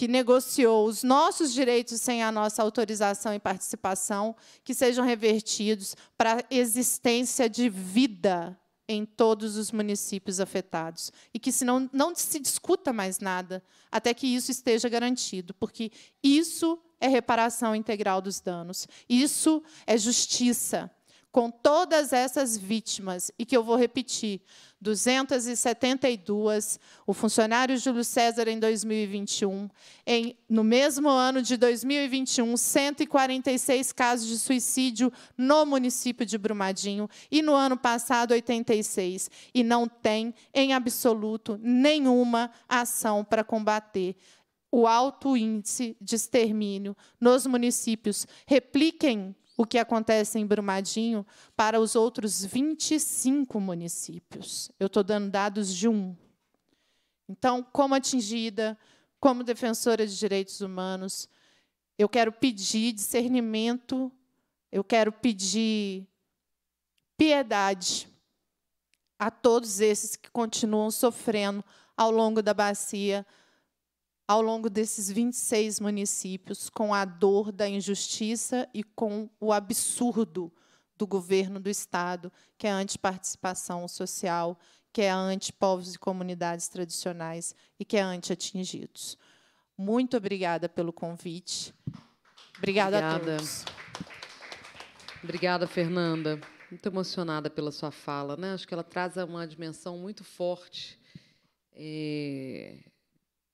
que negociou os nossos direitos sem a nossa autorização e participação, que sejam revertidos para a existência de vida em todos os municípios afetados. E que se não, não se discuta mais nada até que isso esteja garantido, porque isso é reparação integral dos danos, isso é justiça com todas essas vítimas, e que eu vou repetir, 272, o funcionário Júlio César em 2021, em, no mesmo ano de 2021, 146 casos de suicídio no município de Brumadinho, e no ano passado, 86, e não tem, em absoluto, nenhuma ação para combater o alto índice de extermínio nos municípios. Repliquem o que acontece em Brumadinho para os outros 25 municípios. Eu estou dando dados de um. Então, como atingida, como defensora de direitos humanos, eu quero pedir discernimento, eu quero pedir piedade a todos esses que continuam sofrendo ao longo da bacia ao longo desses 26 municípios com a dor da injustiça e com o absurdo do governo do Estado, que é a antiparticipação social, que é a antipovos e comunidades tradicionais e que é anti-atingidos. Muito obrigada pelo convite. Obrigada, obrigada a todos. Obrigada, Fernanda. Muito emocionada pela sua fala. Né? Acho que ela traz uma dimensão muito forte. Eh,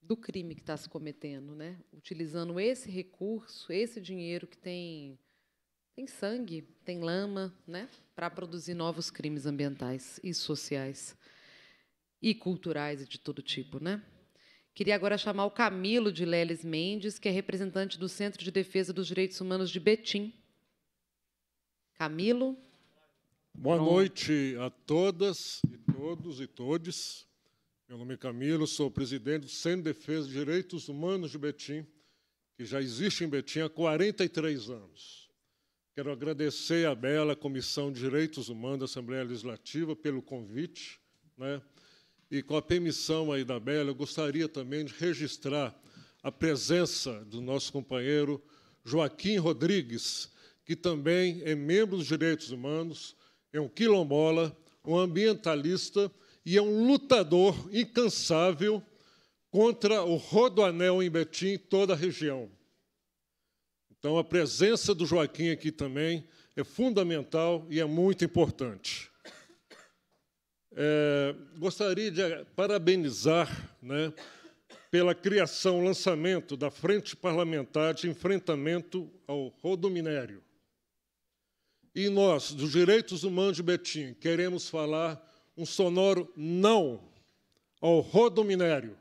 do crime que está se cometendo, né? Utilizando esse recurso, esse dinheiro que tem tem sangue, tem lama, né? Para produzir novos crimes ambientais e sociais e culturais e de todo tipo, né? Queria agora chamar o Camilo de Leles Mendes, que é representante do Centro de Defesa dos Direitos Humanos de Betim. Camilo. Boa noite a todas e todos e todes. Meu nome é Camilo, sou presidente do Centro de Defesa de Direitos Humanos de Betim, que já existe em Betim há 43 anos. Quero agradecer à bela Comissão de Direitos Humanos da Assembleia Legislativa pelo convite, né? E com a permissão aí da Bela, eu gostaria também de registrar a presença do nosso companheiro Joaquim Rodrigues, que também é membro dos Direitos Humanos, é um quilombola, um ambientalista e é um lutador incansável contra o Rodoanel em Betim e toda a região. Então, a presença do Joaquim aqui também é fundamental e é muito importante. É, gostaria de parabenizar né, pela criação, lançamento da Frente Parlamentar de Enfrentamento ao Rodominério. E nós, dos Direitos Humanos de Betim, queremos falar um sonoro não ao rodominério,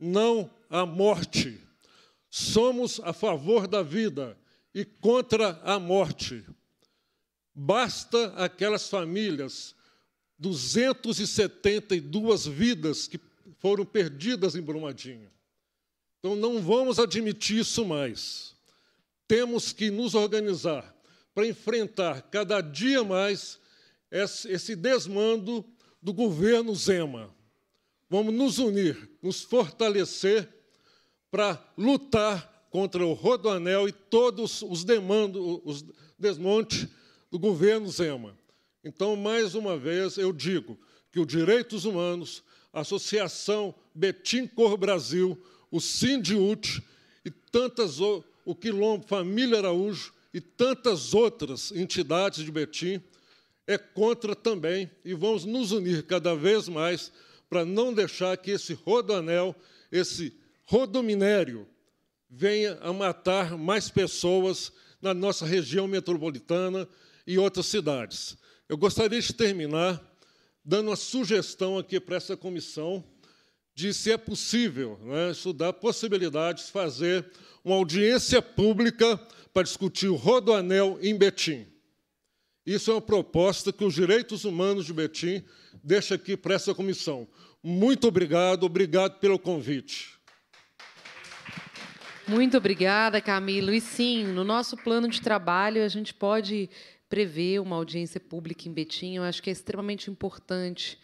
não à morte. Somos a favor da vida e contra a morte. Basta aquelas famílias, 272 vidas que foram perdidas em Brumadinho. Então não vamos admitir isso mais. Temos que nos organizar para enfrentar cada dia mais esse desmando do governo Zema. Vamos nos unir, nos fortalecer para lutar contra o Rodoanel e todos os, demandos, os desmontes do governo Zema. Então, mais uma vez, eu digo que o Direitos Humanos, a Associação Betim Cor Brasil, o Sindiut e tantas o Quilombo Família Araújo e tantas outras entidades de Betim é contra também e vamos nos unir cada vez mais para não deixar que esse rodoanel, esse rodominério, venha a matar mais pessoas na nossa região metropolitana e outras cidades. Eu gostaria de terminar dando uma sugestão aqui para essa comissão de se é possível né, estudar possibilidades, fazer uma audiência pública para discutir o rodoanel em Betim. Isso é uma proposta que os direitos humanos de Betim deixa aqui para essa comissão. Muito obrigado, obrigado pelo convite. Muito obrigada, Camilo. E sim, no nosso plano de trabalho a gente pode prever uma audiência pública em Betim. Eu acho que é extremamente importante.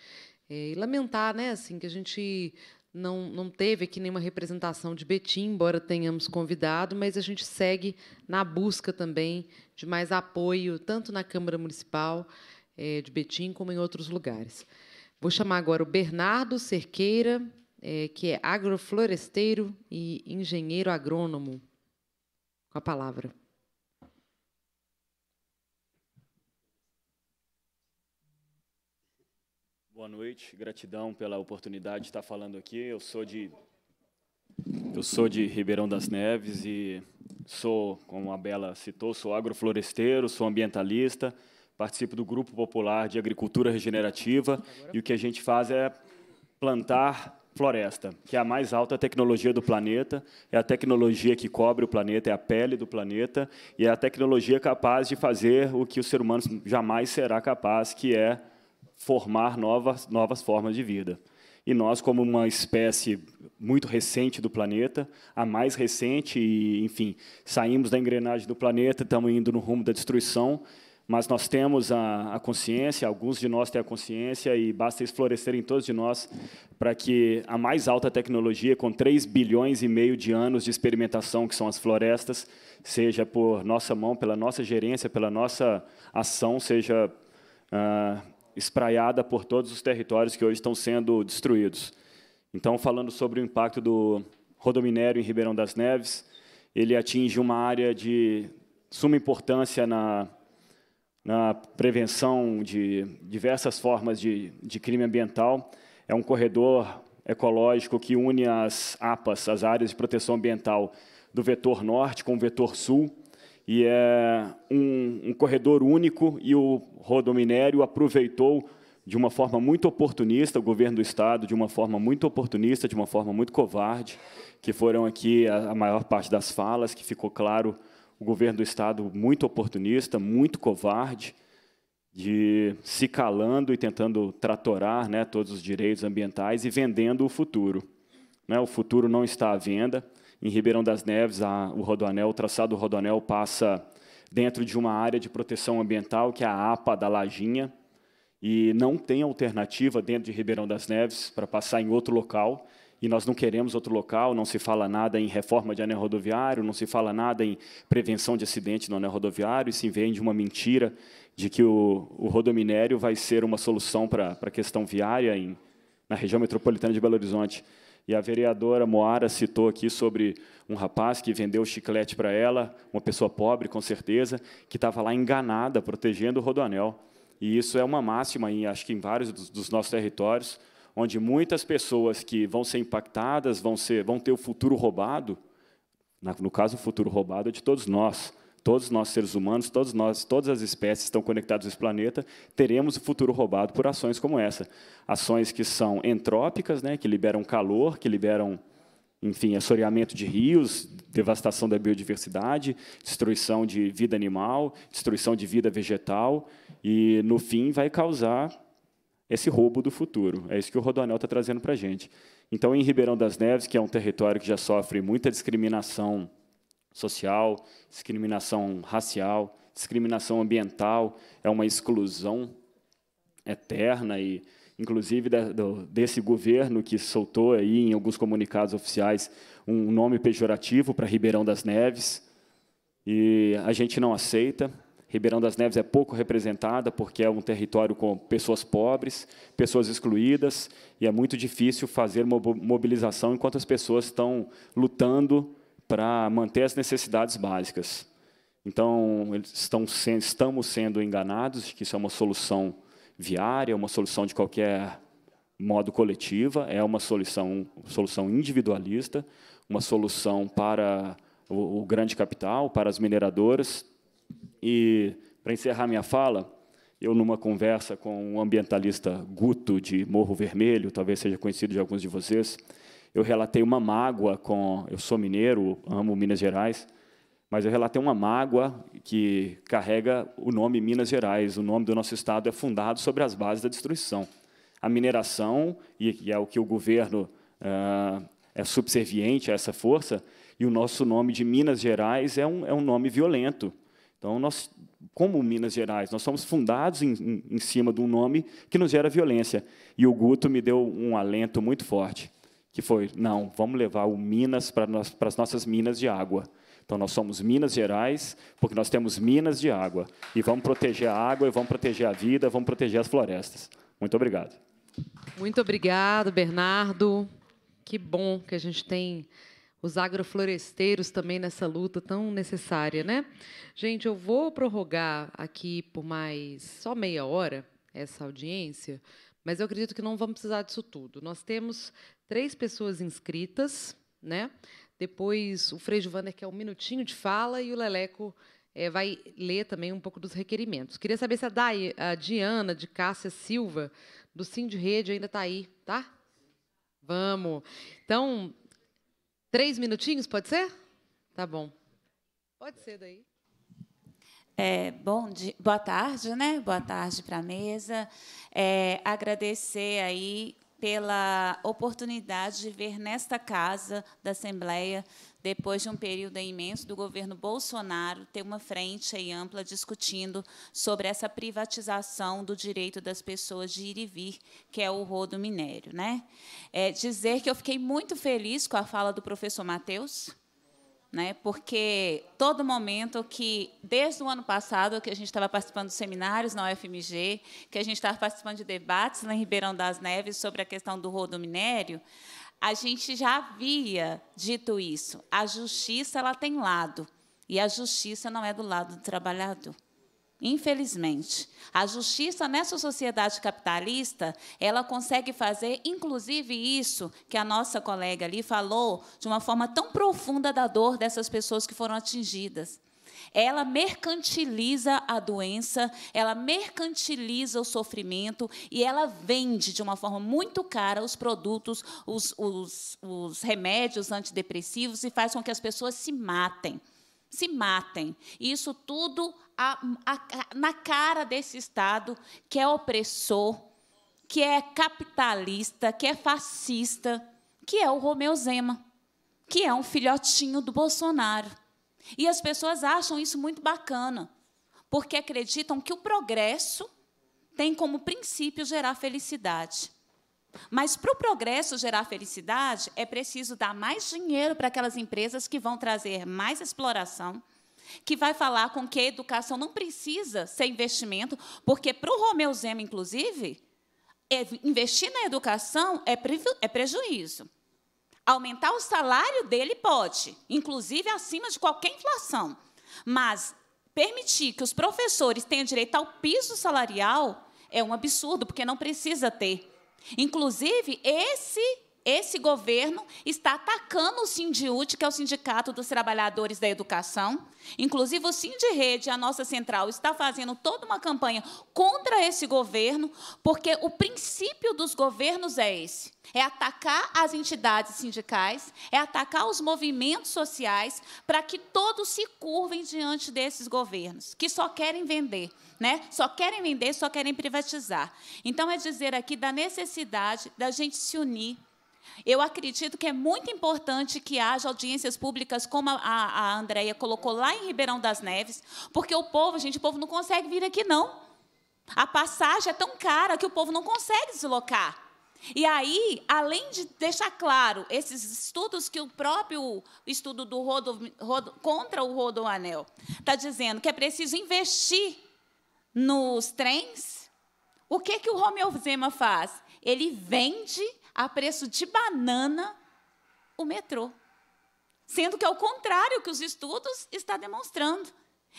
É, e lamentar, né, assim, que a gente não, não teve aqui nenhuma representação de Betim, embora tenhamos convidado, mas a gente segue na busca também de mais apoio, tanto na Câmara Municipal é, de Betim como em outros lugares. Vou chamar agora o Bernardo Cerqueira, é, que é agrofloresteiro e engenheiro agrônomo. Com a palavra. Boa noite, gratidão pela oportunidade de estar falando aqui. Eu sou de eu sou de Ribeirão das Neves e sou, como a Bela citou, sou agrofloresteiro, sou ambientalista, participo do Grupo Popular de Agricultura Regenerativa e o que a gente faz é plantar floresta, que é a mais alta tecnologia do planeta, é a tecnologia que cobre o planeta, é a pele do planeta e é a tecnologia capaz de fazer o que o ser humano jamais será capaz, que é formar novas, novas formas de vida. E nós, como uma espécie muito recente do planeta, a mais recente, e, enfim, saímos da engrenagem do planeta, estamos indo no rumo da destruição, mas nós temos a, a, consciência, alguns de nós têm a consciência, e basta eles florescerem todos de nós para que a mais alta tecnologia, com 3 bilhões e meio de anos de experimentação, que são as florestas, seja por nossa mão, pela nossa gerência, pela nossa ação, seja uh, espraiada por todos os territórios que hoje estão sendo destruídos. Então, falando sobre o impacto do rodominério em Ribeirão das Neves, ele atinge uma área de suma importância na, na prevenção de diversas formas de, de crime ambiental. É um corredor ecológico que une as APAS, as áreas de proteção ambiental, do vetor norte com o vetor sul e é um, um corredor único e o Rodominério aproveitou de uma forma muito oportunista, o governo do Estado, de uma forma muito oportunista, de uma forma muito covarde, que foram aqui a, a maior parte das falas, que ficou claro o governo do Estado muito oportunista, muito covarde, de se calando e tentando tratorar né, todos os direitos ambientais e vendendo o futuro. Né, o futuro não está à venda, em Ribeirão das Neves, a, o rodoanel, o traçado do rodoanel passa dentro de uma área de proteção ambiental, que é a APA da Lajinha, e não tem alternativa dentro de Ribeirão das Neves para passar em outro local, e nós não queremos outro local, não se fala nada em reforma de anel rodoviário, não se fala nada em prevenção de acidente no anel rodoviário, e se vende uma mentira de que o, o rodominério vai ser uma solução para a questão viária em, na região metropolitana de Belo Horizonte. E a vereadora Moara citou aqui sobre um rapaz que vendeu chiclete para ela, uma pessoa pobre, com certeza, que estava lá enganada, protegendo o Rodoanel. E isso é uma máxima, em, acho que em vários dos, dos nossos territórios, onde muitas pessoas que vão ser impactadas, vão, ser, vão ter o futuro roubado, no caso, o futuro roubado é de todos nós, todos nós seres humanos, todos nós, todas as espécies estão conectadas nesse planeta, teremos o futuro roubado por ações como essa. Ações que são entrópicas, né, que liberam calor, que liberam, enfim, assoreamento de rios, devastação da biodiversidade, destruição de vida animal, destruição de vida vegetal, e, no fim, vai causar esse roubo do futuro. É isso que o Rodoanel está trazendo para a gente. Então, em Ribeirão das Neves, que é um território que já sofre muita discriminação social, discriminação racial, discriminação ambiental, é uma exclusão eterna e inclusive do, desse governo que soltou aí em alguns comunicados oficiais um nome pejorativo para Ribeirão das Neves e a gente não aceita. Ribeirão das Neves é pouco representada porque é um território com pessoas pobres, pessoas excluídas e é muito difícil fazer mobilização enquanto as pessoas estão lutando para manter as necessidades básicas. Então, estão sendo, estamos sendo enganados de que isso é uma solução viária, é uma solução de qualquer modo coletiva, é uma solução, solução individualista, uma solução para o, o grande capital, para as mineradoras. E, para encerrar minha fala, eu, numa conversa com um ambientalista Guto de Morro Vermelho, talvez seja conhecido de alguns de vocês, eu relatei uma mágoa com. Eu sou mineiro, amo Minas Gerais, mas eu relatei uma mágoa que carrega o nome Minas Gerais. O nome do nosso estado é fundado sobre as bases da destruição. A mineração, e, é o que o governo uh, é subserviente a essa força, e o nosso nome de Minas Gerais é um, é um nome violento. Então, nós, como Minas Gerais, nós somos fundados em, em, em cima de um nome que nos gera violência. E o Guto me deu um alento muito forte que foi, não, vamos levar o Minas para as nossas minas de água. Então, nós somos Minas Gerais, porque nós temos minas de água. E vamos proteger a água, e vamos proteger a vida, vamos proteger as florestas. Muito obrigado. Muito obrigado, Bernardo. Que bom que a gente tem os agrofloresteiros também nessa luta tão necessária, né? Gente, eu vou prorrogar aqui por mais só meia hora essa audiência, mas eu acredito que não vamos precisar disso tudo. Nós temos três pessoas inscritas, né? Depois o Frei Givander, que é um minutinho de fala, e o Leleco é, vai ler também um pouco dos requerimentos. Queria saber se a, a Diana de Cássia Silva, do Sim de Rede, ainda está aí, tá? Vamos. Então, três minutinhos, pode ser? Tá bom. Pode ser daí. É, bom dia, boa tarde, né? Boa tarde para a mesa. É, agradecer aí pela oportunidade de ver nesta casa da Assembleia, depois de um período imenso do governo Bolsonaro, ter uma frente ampla discutindo sobre essa privatização do direito das pessoas de ir e vir, que é o rodo minério. Né? É dizer que eu fiquei muito feliz com a fala do professor Matheus, né? Porque todo momento que, desde o ano passado, que a gente estava participando de seminários na UFMG, que a gente estava participando de debates na Ribeirão das Neves sobre a questão do rodo minério, a gente já havia dito isso. A justiça ela tem lado e a justiça não é do lado do trabalhador. Infelizmente, a justiça nessa sociedade capitalista, ela consegue fazer inclusive isso que a nossa colega ali falou, de uma forma tão profunda da dor dessas pessoas que foram atingidas. Ela mercantiliza a doença, ela mercantiliza o sofrimento e ela vende de uma forma muito cara os produtos, os, os, os remédios antidepressivos e faz com que as pessoas se matem se matem. Isso tudo a, a, na cara desse Estado que é opressor, que é capitalista, que é fascista, que é o Romeu Zema, que é um filhotinho do Bolsonaro. E as pessoas acham isso muito bacana, porque acreditam que o progresso tem como princípio gerar felicidade. Mas para o progresso gerar felicidade, é preciso dar mais dinheiro para aquelas empresas que vão trazer mais exploração, que vai falar com que a educação não precisa ser investimento, porque para o Romeu Zema, inclusive, é, investir na educação é, é prejuízo. Aumentar o salário dele pode, inclusive acima de qualquer inflação. Mas permitir que os professores tenham direito ao piso salarial é um absurdo, porque não precisa ter. Inclusive, esse esse governo está atacando o Sindiut, que é o Sindicato dos Trabalhadores da Educação. Inclusive, o Sindirede, a nossa central, está fazendo toda uma campanha contra esse governo, porque o princípio dos governos é esse. É atacar as entidades sindicais, é atacar os movimentos sociais para que todos se curvem diante desses governos, que só querem vender, né? só querem vender, só querem privatizar. Então, é dizer aqui da necessidade da gente se unir, eu acredito que é muito importante que haja audiências públicas, como a, a Andrea colocou lá em Ribeirão das Neves, porque o povo, gente, o povo não consegue vir aqui, não. A passagem é tão cara que o povo não consegue deslocar. E aí, além de deixar claro esses estudos que o próprio estudo do Rodo, Rodo, contra o Rodoanel está dizendo que é preciso investir nos trens, o que, que o Romeu Zema faz? Ele vende a preço de banana o metrô. Sendo que é o contrário que os estudos estão demonstrando.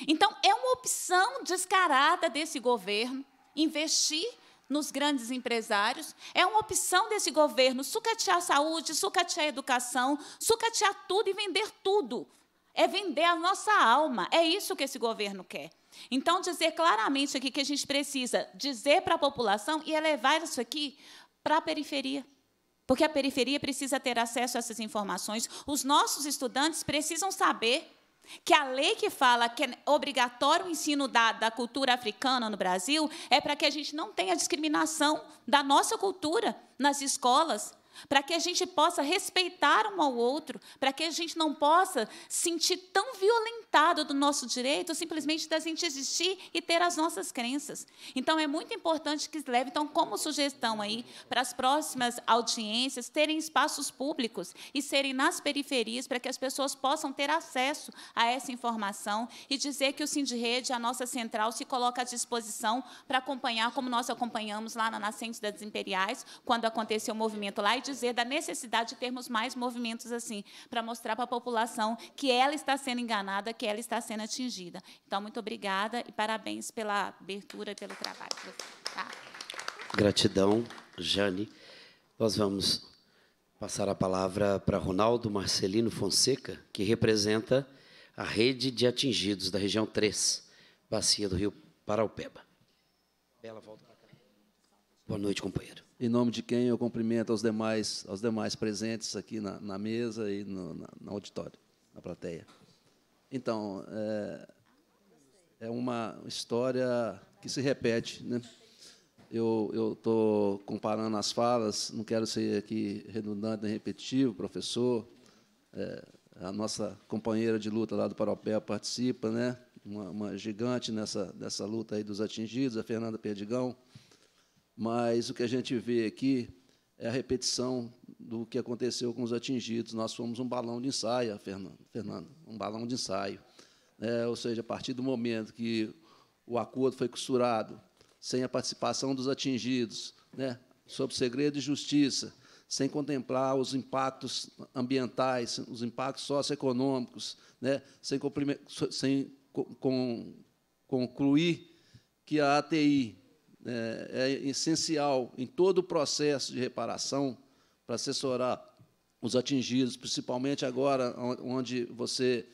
Então, é uma opção descarada desse governo investir nos grandes empresários. É uma opção desse governo sucatear a saúde, sucatear a educação, sucatear tudo e vender tudo. É vender a nossa alma. É isso que esse governo quer. Então, dizer claramente aqui que a gente precisa dizer para a população e elevar isso aqui para a periferia porque a periferia precisa ter acesso a essas informações. Os nossos estudantes precisam saber que a lei que fala que é obrigatório o ensino da, da cultura africana no Brasil é para que a gente não tenha discriminação da nossa cultura nas escolas para que a gente possa respeitar um ao outro, para que a gente não possa sentir tão violentado do nosso direito simplesmente da gente existir e ter as nossas crenças. Então é muito importante que leve, então como sugestão aí para as próximas audiências terem espaços públicos e serem nas periferias para que as pessoas possam ter acesso a essa informação e dizer que o Sindired, a nossa central, se coloca à disposição para acompanhar como nós acompanhamos lá na Nascente das Imperiais, quando aconteceu o movimento lá e dizer da necessidade de termos mais movimentos assim, para mostrar para a população que ela está sendo enganada, que ela está sendo atingida. Então, muito obrigada e parabéns pela abertura e pelo trabalho. Tá? Gratidão, Jane. Nós vamos passar a palavra para Ronaldo Marcelino Fonseca, que representa a rede de atingidos da região 3, bacia do Rio Paraupeba. Bela volta para cá. Boa noite, companheiro em nome de quem eu cumprimento aos demais, aos demais presentes aqui na, na mesa e no na, auditório, na plateia. Então, é, é, uma história que se repete. Né? Eu estou comparando as falas, não quero ser aqui redundante nem repetitivo, professor. É, a nossa companheira de luta lá do Paropéu participa, né? uma, uma gigante nessa, nessa luta aí dos atingidos, a Fernanda Perdigão mas o que a gente vê aqui é a repetição do que aconteceu com os atingidos. Nós fomos um balão de ensaio, Fernando, um balão de ensaio. É, ou seja, a partir do momento que o acordo foi costurado, sem a participação dos atingidos, né, sob segredo e justiça, sem contemplar os impactos ambientais, os impactos socioeconômicos, né, sem, sem concluir que a ATI é, é essencial em todo o processo de reparação para assessorar os atingidos, principalmente agora, onde você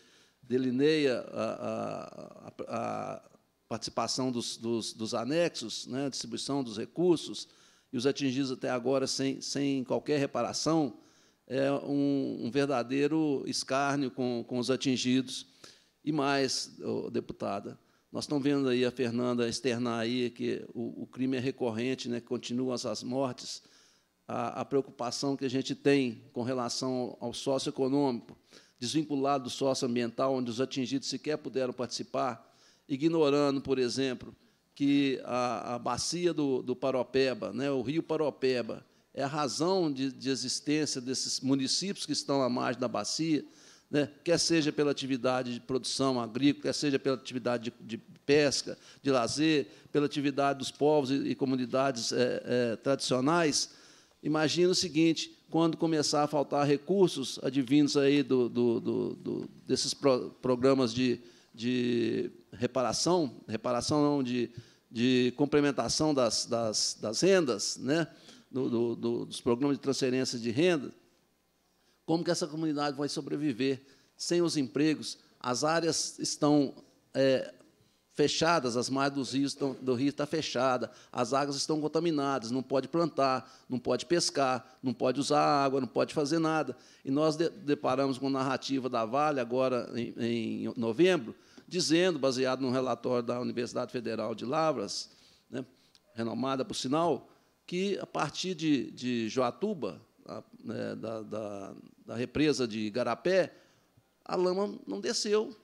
delineia a, a, a participação dos, dos, dos anexos, né, a distribuição dos recursos, e os atingidos até agora sem, sem qualquer reparação, é um, um verdadeiro escárnio com, com os atingidos. E mais, oh, deputada, nós estamos vendo aí a Fernanda externar aí que o, o crime é recorrente, né, continuam essas mortes, a, a, preocupação que a gente tem com relação ao, ao socioeconômico, desvinculado do socioambiental, onde os atingidos sequer puderam participar, ignorando, por exemplo, que a, a bacia do, do Paropeba, né, o rio Paropeba, é a razão de, de existência desses municípios que estão à margem da bacia, né? quer seja pela atividade de produção agrícola, quer seja pela atividade de, de pesca, de lazer, pela atividade dos povos e, e comunidades é, é, tradicionais, imagina o seguinte, quando começar a faltar recursos advindos aí do, do, do, desses pro, programas de, de reparação, reparação não, de, de complementação das, das, das rendas, né? Do, do, dos programas de transferência de renda, como que essa comunidade vai sobreviver sem os empregos? As áreas estão é, fechadas, as margens dos rios estão, do rio estão tá fechadas, as águas estão contaminadas, não pode plantar, não pode pescar, não pode usar água, não pode fazer nada. E nós de, deparamos com a narrativa da Vale, agora em, em, novembro, dizendo, baseado num relatório da Universidade Federal de Lavras, né, renomada por sinal, que a partir de, de Joatuba, né, da, da, da, represa de Garapé, a lama não desceu.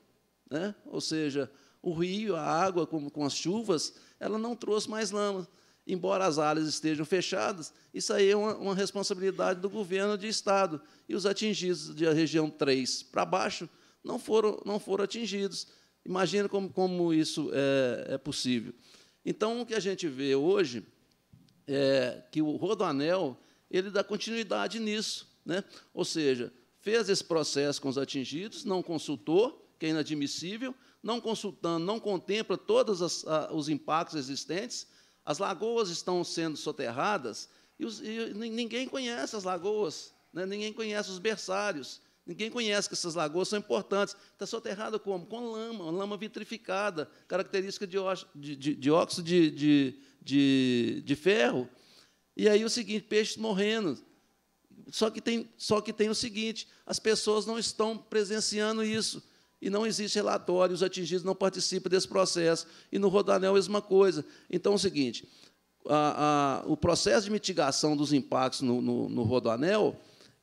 Né? Ou seja, o rio, a água com, com as chuvas, ela não trouxe mais lama. Embora as áreas estejam fechadas, isso aí é uma, uma responsabilidade do governo de Estado. E os atingidos da região 3 para baixo não foram, não foram atingidos. Imagina como, como isso é, é possível. Então, o que a gente vê hoje é que o rodoanel ele dá continuidade nisso. Né? Ou seja, fez esse processo com os atingidos, não consultou, que é inadmissível, não consultando, não contempla todos os impactos existentes. As lagoas estão sendo soterradas e, os, e ninguém conhece as lagoas, né? ninguém conhece os berçários, ninguém conhece que essas lagoas são importantes. Está soterrada como? Com lama, lama vitrificada, característica de, óxido de, de, de, de ferro. E aí o seguinte, peixes morrendo. Só que tem, só que tem o seguinte, as pessoas não estão presenciando isso. E não existe relatório, os atingidos não participam desse processo. E no Rodanel, a mesma coisa. Então, é o seguinte, a, a, o processo de mitigação dos impactos no, no, no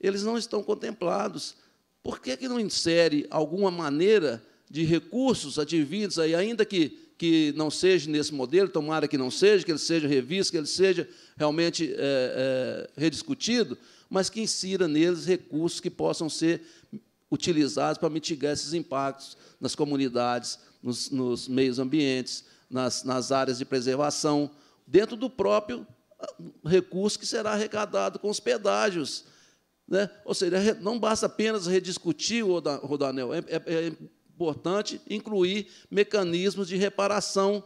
eles não estão contemplados. Por que, que não insere alguma maneira de recursos advindos, aí, ainda que que não seja nesse modelo, tomara que não seja, que ele seja revisto, que ele seja realmente é, é, rediscutido, mas que insira neles recursos que possam ser utilizados para mitigar esses impactos nas comunidades, nos, nos meios ambientes, nas, nas áreas de preservação, dentro do próprio ah, recurso que será arrecadado com os pedágios. Né? Ou seja, não basta apenas rediscutir o Rodanel, é, é, é importante incluir mecanismos de reparação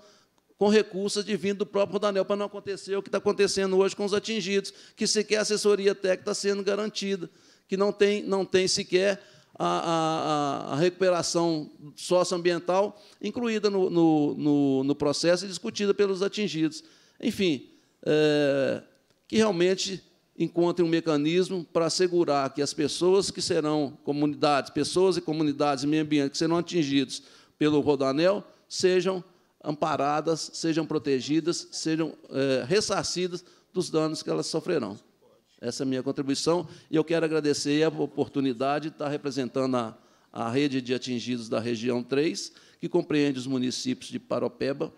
com recursos advindo do próprio Daniel, para não acontecer o que está acontecendo hoje com os atingidos, que sequer a assessoria técnica está sendo garantida, que não tem, não tem sequer a, a, a recuperação socioambiental incluída no, no, no, no, processo e discutida pelos atingidos. Enfim, é, que realmente encontrem um mecanismo para assegurar que as pessoas que serão comunidades, pessoas e comunidades e meio ambiente que serão atingidos pelo Rodoanel sejam amparadas, sejam protegidas, sejam é, ressarcidas dos danos que elas sofrerão. Essa é a minha contribuição e eu quero agradecer a oportunidade de estar representando a, a rede de atingidos da região 3, que compreende os municípios de Paropeba,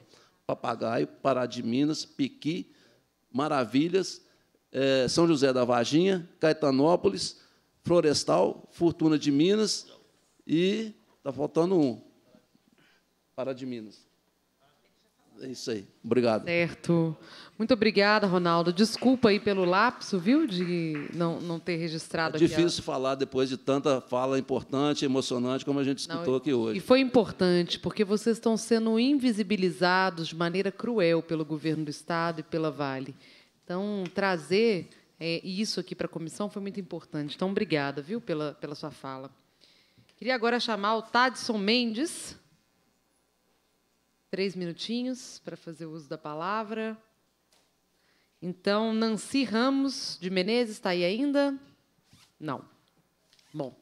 Papagaio, Pará de Minas, Piqui, Maravilhas, é, São José da Varginha, Caetanópolis, Florestal, Fortuna de Minas e está faltando um. Pará de Minas. É isso aí. Obrigado. Certo. Muito obrigada, Ronaldo. Desculpa aí pelo lapso, viu, de não, não ter registrado é aqui. Difícil a... falar depois de tanta fala importante, emocionante, como a gente escutou não, aqui hoje. E foi importante, porque vocês estão sendo invisibilizados de maneira cruel pelo governo do Estado e pela Vale. Então, trazer é, isso aqui para a comissão foi muito importante. Então, obrigada, viu, pela, pela sua fala. Queria agora chamar o Tadson Mendes. Três minutinhos para fazer uso da palavra. Então, Nancy Ramos de Menezes está aí ainda? Não. Bom,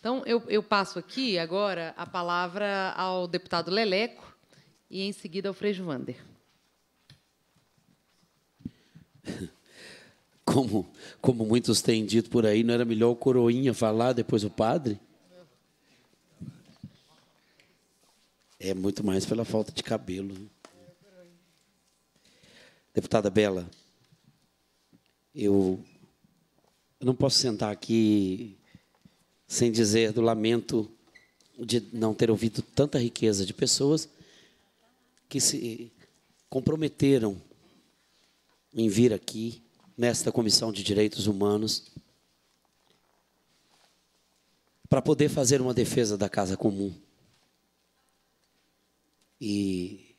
então eu, eu, passo aqui agora a palavra ao deputado Leleco e, em seguida, ao Frejo Wander. (laughs) Como, como muitos têm dito por aí, não era melhor o coroinha falar depois o padre? É muito mais pela falta de cabelo. Né? Deputada Bela, eu, eu não posso sentar aqui sem dizer do lamento de não ter ouvido tanta riqueza de pessoas que se comprometeram em vir aqui nesta Comissão de Direitos Humanos para poder fazer uma defesa da casa comum. E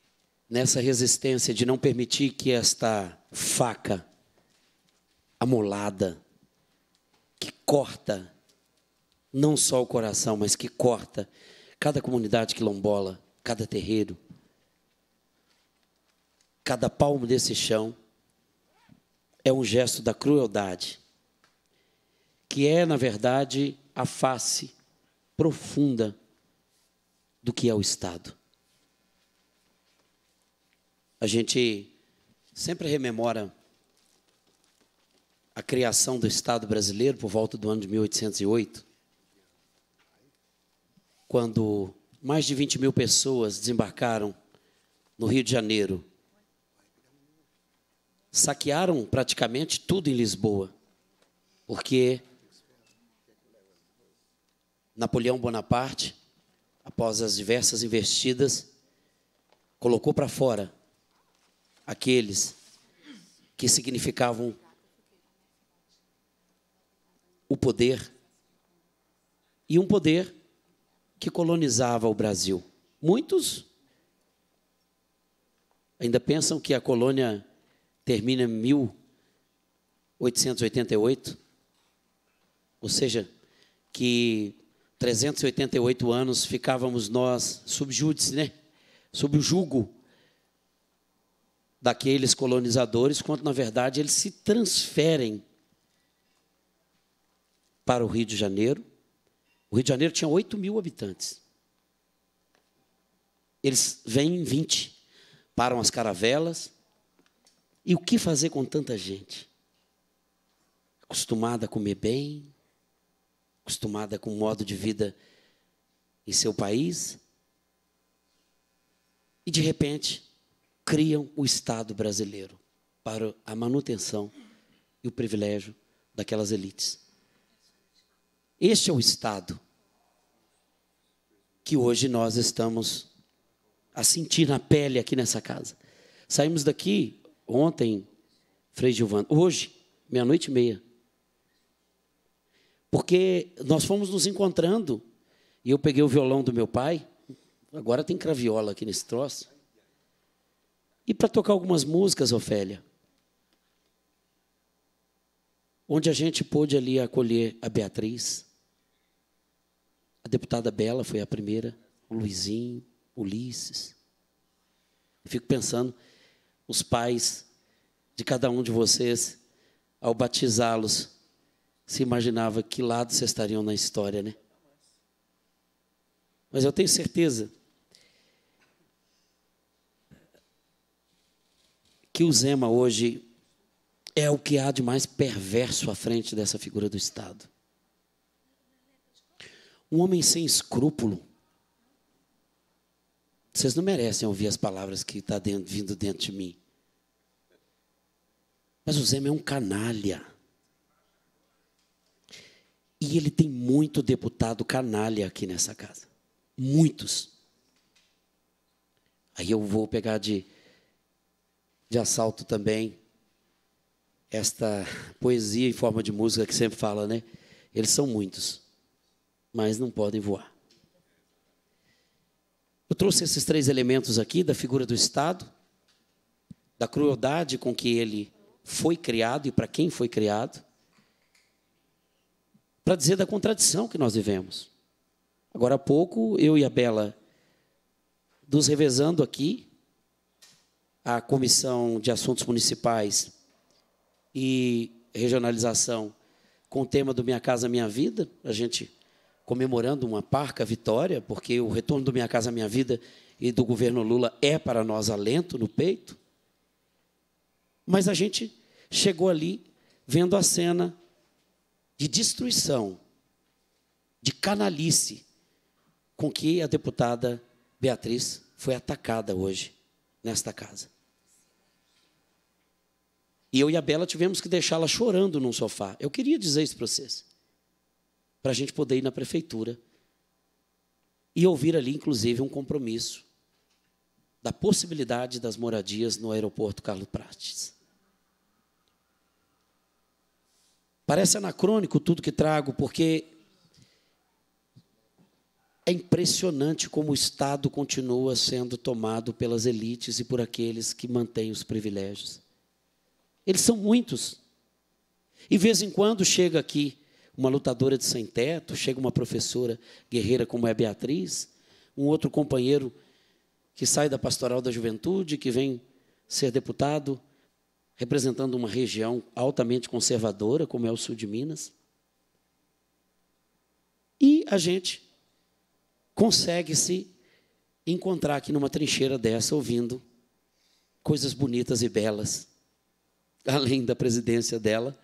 nessa resistência de não permitir que esta faca amolada que corta não só o coração, mas que corta cada comunidade quilombola, cada terreiro, cada palmo desse chão é um gesto da crueldade, que é, na verdade, a face profunda do que é o Estado. A gente sempre rememora a criação do Estado brasileiro por volta do ano de 1808, quando mais de 20 mil pessoas desembarcaram no Rio de Janeiro saquearam praticamente tudo em Lisboa, porque Napoleão Bonaparte, após as diversas investidas, colocou para fora aqueles que significavam o poder e um poder que colonizava o Brasil. Muitos ainda pensam que a colônia termina em 1888, ou seja, que 388 anos ficávamos nós subjúdice, né? Sob o jugo daqueles colonizadores, quando na verdade eles se transferem para o Rio de Janeiro. O Rio de Janeiro tinha 8 mil habitantes. Eles vêm em 20, param as caravelas, e o que fazer com tanta gente? Acostumada a comer bem, acostumada com o modo de vida em seu país, e de repente criam o Estado brasileiro para a manutenção e o privilégio daquelas elites. Este é o Estado que hoje nós estamos a sentir na pele aqui nessa casa. Saímos daqui Ontem, Frei Gilvano, hoje, meia-noite e meia. Porque nós fomos nos encontrando e eu peguei o violão do meu pai, agora tem craviola aqui nesse troço. E para tocar algumas músicas, Ofélia. Onde a gente pôde ali acolher a Beatriz, a deputada Bela foi a primeira, o Luizinho, Ulisses. Fico pensando, os pais de cada um de vocês, ao batizá-los, se imaginava que lado vocês estariam na história, né? Mas eu tenho certeza que o Zema hoje é o que há de mais perverso à frente dessa figura do Estado. Um homem sem escrúpulo, vocês não merecem ouvir as palavras que estão tá vindo dentro de mim. Mas o Zema é um canalha. E ele tem muito deputado canalha aqui nessa casa. Muitos. Aí eu vou pegar de, de assalto também esta poesia em forma de música que sempre fala, né? Eles são muitos, mas não podem voar. Eu trouxe esses três elementos aqui da figura do Estado, da crueldade com que ele foi criado e para quem foi criado, para dizer da contradição que nós vivemos. Agora há pouco, eu e a Bela, nos revezando aqui, a Comissão de Assuntos Municipais e Regionalização, com o tema do Minha Casa Minha Vida, a gente comemorando uma parca vitória, porque o retorno do Minha Casa Minha Vida e do governo Lula é para nós alento no peito. Mas a gente chegou ali vendo a cena de destruição, de canalice com que a deputada Beatriz foi atacada hoje nesta casa. E eu e a Bela tivemos que deixá-la chorando num sofá. Eu queria dizer isso para vocês para a gente poder ir na prefeitura e ouvir ali, inclusive, um compromisso da possibilidade das moradias no aeroporto Carlos Prates. Parece anacrônico tudo que trago, porque é impressionante como o Estado continua sendo tomado pelas elites e por aqueles que mantêm os privilégios. Eles são muitos. E, de vez em quando, chega aqui uma lutadora de sem teto, chega uma professora guerreira como é Beatriz, um outro companheiro que sai da pastoral da juventude, que vem ser deputado representando uma região altamente conservadora, como é o sul de Minas. E a gente consegue se encontrar aqui numa trincheira dessa, ouvindo coisas bonitas e belas, (laughs) além da presidência dela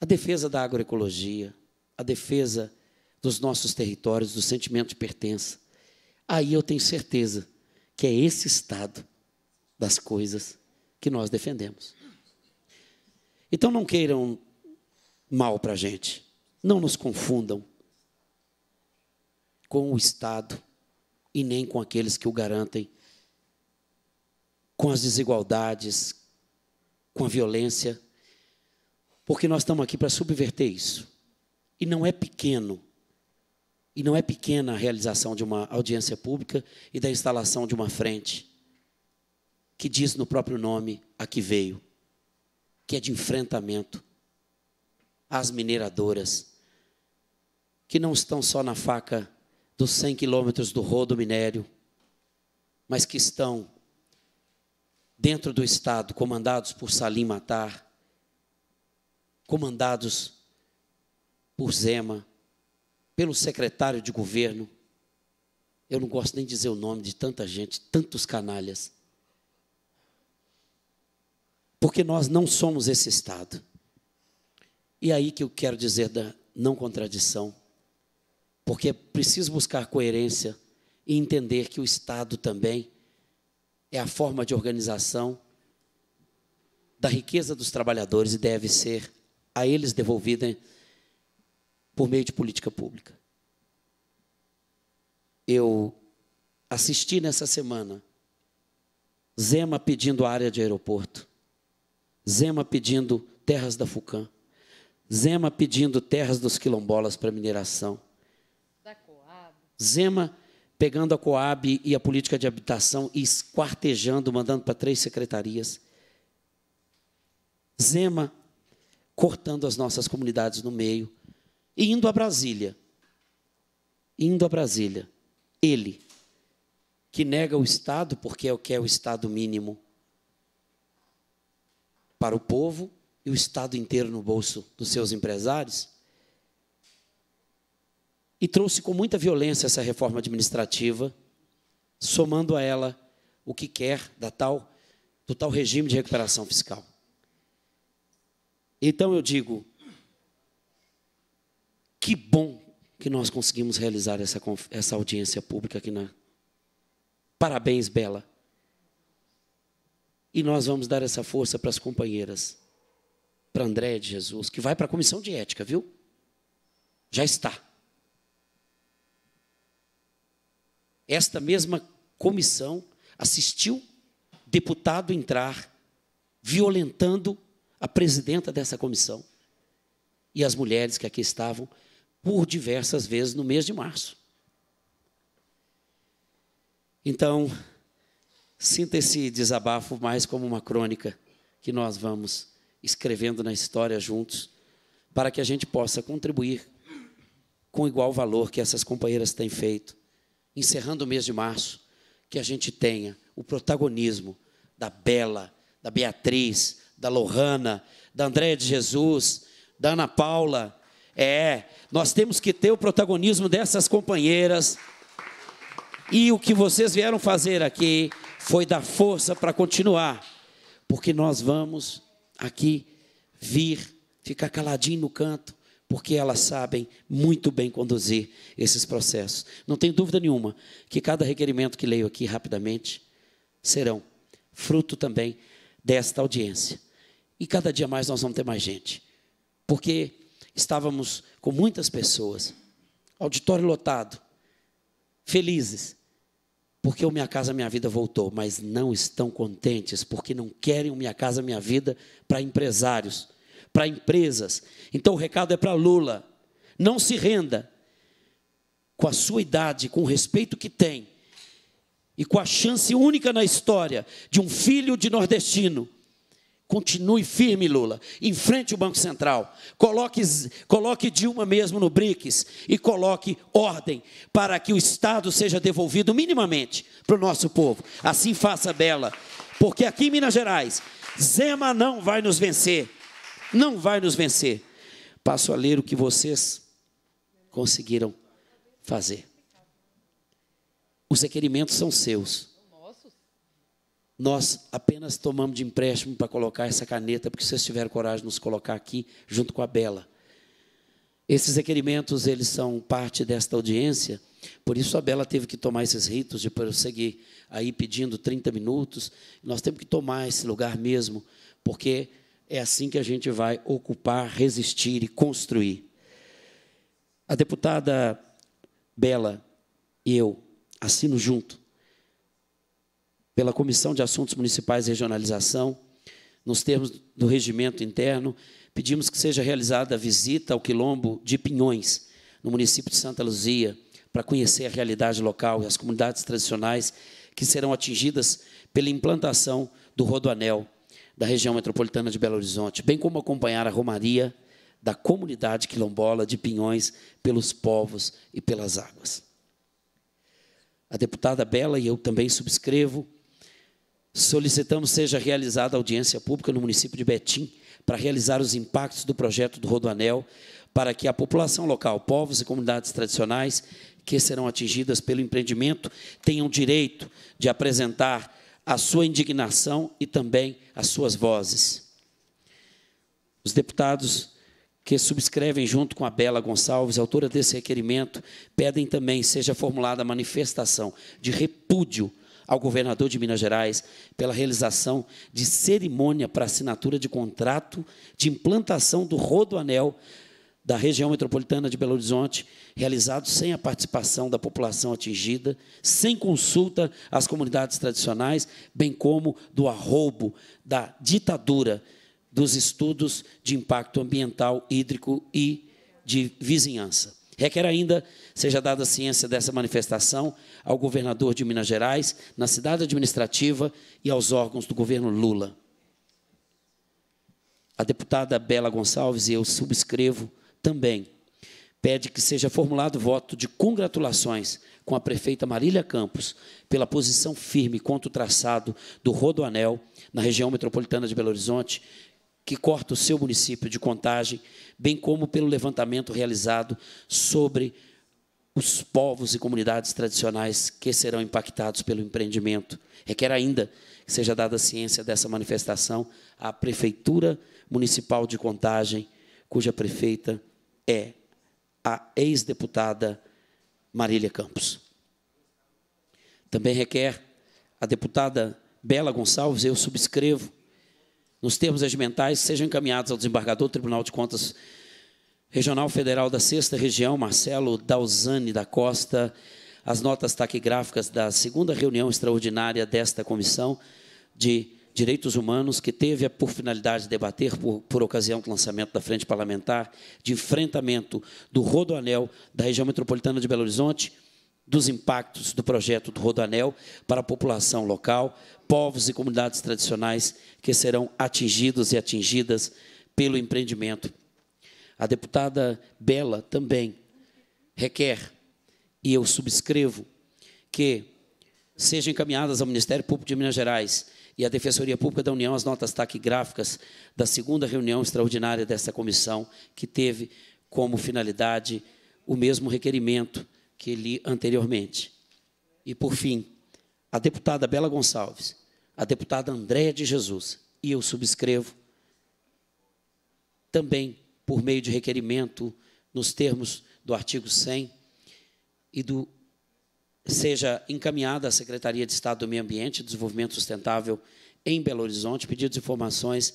a defesa da agroecologia, a defesa dos nossos territórios, do sentimento de pertença. Aí eu tenho certeza que é esse estado das coisas que nós defendemos. Então não queiram mal para a gente. Não nos confundam com o Estado e nem com aqueles que o garantem, com as desigualdades, com a violência. Porque nós estamos aqui para subverter isso. E não é pequeno. E não é pequena a realização de uma audiência pública e da instalação de uma frente que diz no próprio nome a que veio, que é de enfrentamento às mineradoras, que não estão só na faca dos 100 quilômetros do rodo minério, mas que estão dentro do Estado, comandados por Salim Matar, comandados por Zema, pelo secretário de governo. Eu não gosto nem de dizer o nome de tanta gente, tantos canalhas. Porque nós não somos esse Estado. E aí que eu quero dizer da não contradição. Porque é preciso buscar coerência e entender que o Estado também é a forma de organização da riqueza dos trabalhadores e deve ser a eles devolvida por meio de política pública. Eu assisti nessa semana Zema pedindo área de aeroporto, Zema pedindo terras da Fucan, Zema pedindo terras dos quilombolas para mineração, Zema pegando a Coab e a política de habitação e esquartejando, mandando para três secretarias. Zema cortando as nossas comunidades no meio e indo a Brasília. Indo a Brasília. Ele, que nega o Estado porque é o que é o Estado mínimo para o povo e o Estado inteiro no bolso dos seus empresários. E trouxe com muita violência essa reforma administrativa, somando a ela o que quer da tal, do tal regime de recuperação fiscal. Então eu digo, que bom que nós conseguimos realizar essa, essa audiência pública aqui na. Parabéns, Bela. E nós vamos dar essa força para as companheiras, para André de Jesus, que vai para a comissão de ética, viu? Já está. Esta mesma comissão assistiu deputado entrar violentando a presidenta dessa comissão e as mulheres que aqui estavam por diversas vezes no mês de março. Então, sinta esse desabafo mais como uma crônica que nós vamos escrevendo na história juntos, para que a gente possa contribuir com igual valor que essas companheiras têm feito, encerrando o mês de março, que a gente tenha o protagonismo da Bela, da Beatriz, da Lohana, da Andréia de Jesus, da Ana Paula. É, nós temos que ter o protagonismo dessas companheiras. E o que vocês vieram fazer aqui foi dar força para continuar, porque nós vamos aqui vir, ficar caladinho no canto, porque elas sabem muito bem conduzir esses processos. Não tenho dúvida nenhuma que cada requerimento que leio aqui rapidamente serão fruto também desta audiência. E cada dia mais nós vamos ter mais gente. Porque estávamos com muitas pessoas, auditório lotado, felizes, porque o Minha Casa Minha Vida voltou, mas não estão contentes, porque não querem o Minha Casa Minha Vida para empresários, para empresas. Então o recado é para Lula: não se renda com a sua idade, com o respeito que tem, e com a chance única na história de um filho de nordestino Continue firme, Lula. Enfrente o Banco Central. Coloque, coloque Dilma mesmo no BRICS e coloque ordem para que o Estado seja devolvido minimamente para o nosso povo. Assim faça Bela. Porque aqui em Minas Gerais, Zema não vai nos vencer. Não vai nos vencer. Passo a ler o que vocês conseguiram fazer. Os requerimentos são seus nós apenas tomamos de empréstimo para colocar essa caneta, porque vocês tiveram coragem de nos colocar aqui junto com a Bela. Esses requerimentos, eles são parte desta audiência, por isso a Bela teve que tomar esses ritos de prosseguir aí pedindo 30 minutos. Nós temos que tomar esse lugar mesmo, porque é assim que a gente vai ocupar, resistir e construir. A deputada Bela e eu assino junto pela Comissão de Assuntos Municipais e Regionalização, nos termos do regimento interno, pedimos que seja realizada a visita ao quilombo de Pinhões, no município de Santa Luzia, para conhecer a realidade local e as comunidades tradicionais que serão atingidas pela implantação do Rodoanel da região metropolitana de Belo Horizonte, bem como acompanhar a Romaria da comunidade quilombola de Pinhões pelos povos e pelas águas. A deputada Bela e eu também subscrevo solicitamos seja realizada audiência pública no município de Betim para realizar os impactos do projeto do Rodoanel para que a população local, povos e comunidades tradicionais que serão atingidas pelo empreendimento tenham direito de apresentar a sua indignação e também as suas vozes. Os deputados que subscrevem junto com a Bela Gonçalves, autora desse requerimento, pedem também seja formulada manifestação de repúdio ao governador de Minas Gerais pela realização de cerimônia para assinatura de contrato de implantação do rodoanel da região metropolitana de Belo Horizonte, realizado sem a participação da população atingida, sem consulta às comunidades tradicionais, bem como do arroubo da ditadura dos estudos de impacto ambiental, hídrico e de vizinhança. Requer ainda seja dada ciência dessa manifestação ao governador de Minas Gerais, na cidade administrativa e aos órgãos do governo Lula. A deputada Bela Gonçalves, e eu subscrevo também, pede que seja formulado voto de congratulações com a prefeita Marília Campos pela posição firme contra o traçado do Rodoanel na região metropolitana de Belo Horizonte, que corta o seu município de Contagem, bem como pelo levantamento realizado sobre os povos e comunidades tradicionais que serão impactados pelo empreendimento. Requer ainda que seja dada ciência dessa manifestação à Prefeitura Municipal de Contagem, cuja prefeita é a ex-deputada Marília Campos. Também requer a deputada Bela Gonçalves, eu subscrevo nos termos regimentais, sejam encaminhados ao desembargador do Tribunal de Contas Regional Federal da Sexta Região, Marcelo Dalzani da Costa, as notas taquigráficas da segunda reunião extraordinária desta Comissão de Direitos Humanos, que teve por finalidade debater, por, por ocasião do lançamento da Frente Parlamentar de Enfrentamento do Rodoanel da Região Metropolitana de Belo Horizonte, dos impactos do projeto do Rodanel para a população local, povos e comunidades tradicionais que serão atingidos e atingidas pelo empreendimento. A deputada Bela também requer, e eu subscrevo, que sejam encaminhadas ao Ministério Público de Minas Gerais e à Defensoria Pública da União as notas taquigráficas da segunda reunião extraordinária desta comissão, que teve como finalidade o mesmo requerimento que li anteriormente. E, por fim, a deputada Bela Gonçalves, a deputada Andréa de Jesus, e eu subscrevo também por meio de requerimento nos termos do artigo 100 e do seja encaminhada à Secretaria de Estado do Meio Ambiente e Desenvolvimento Sustentável em Belo Horizonte pedidos de informações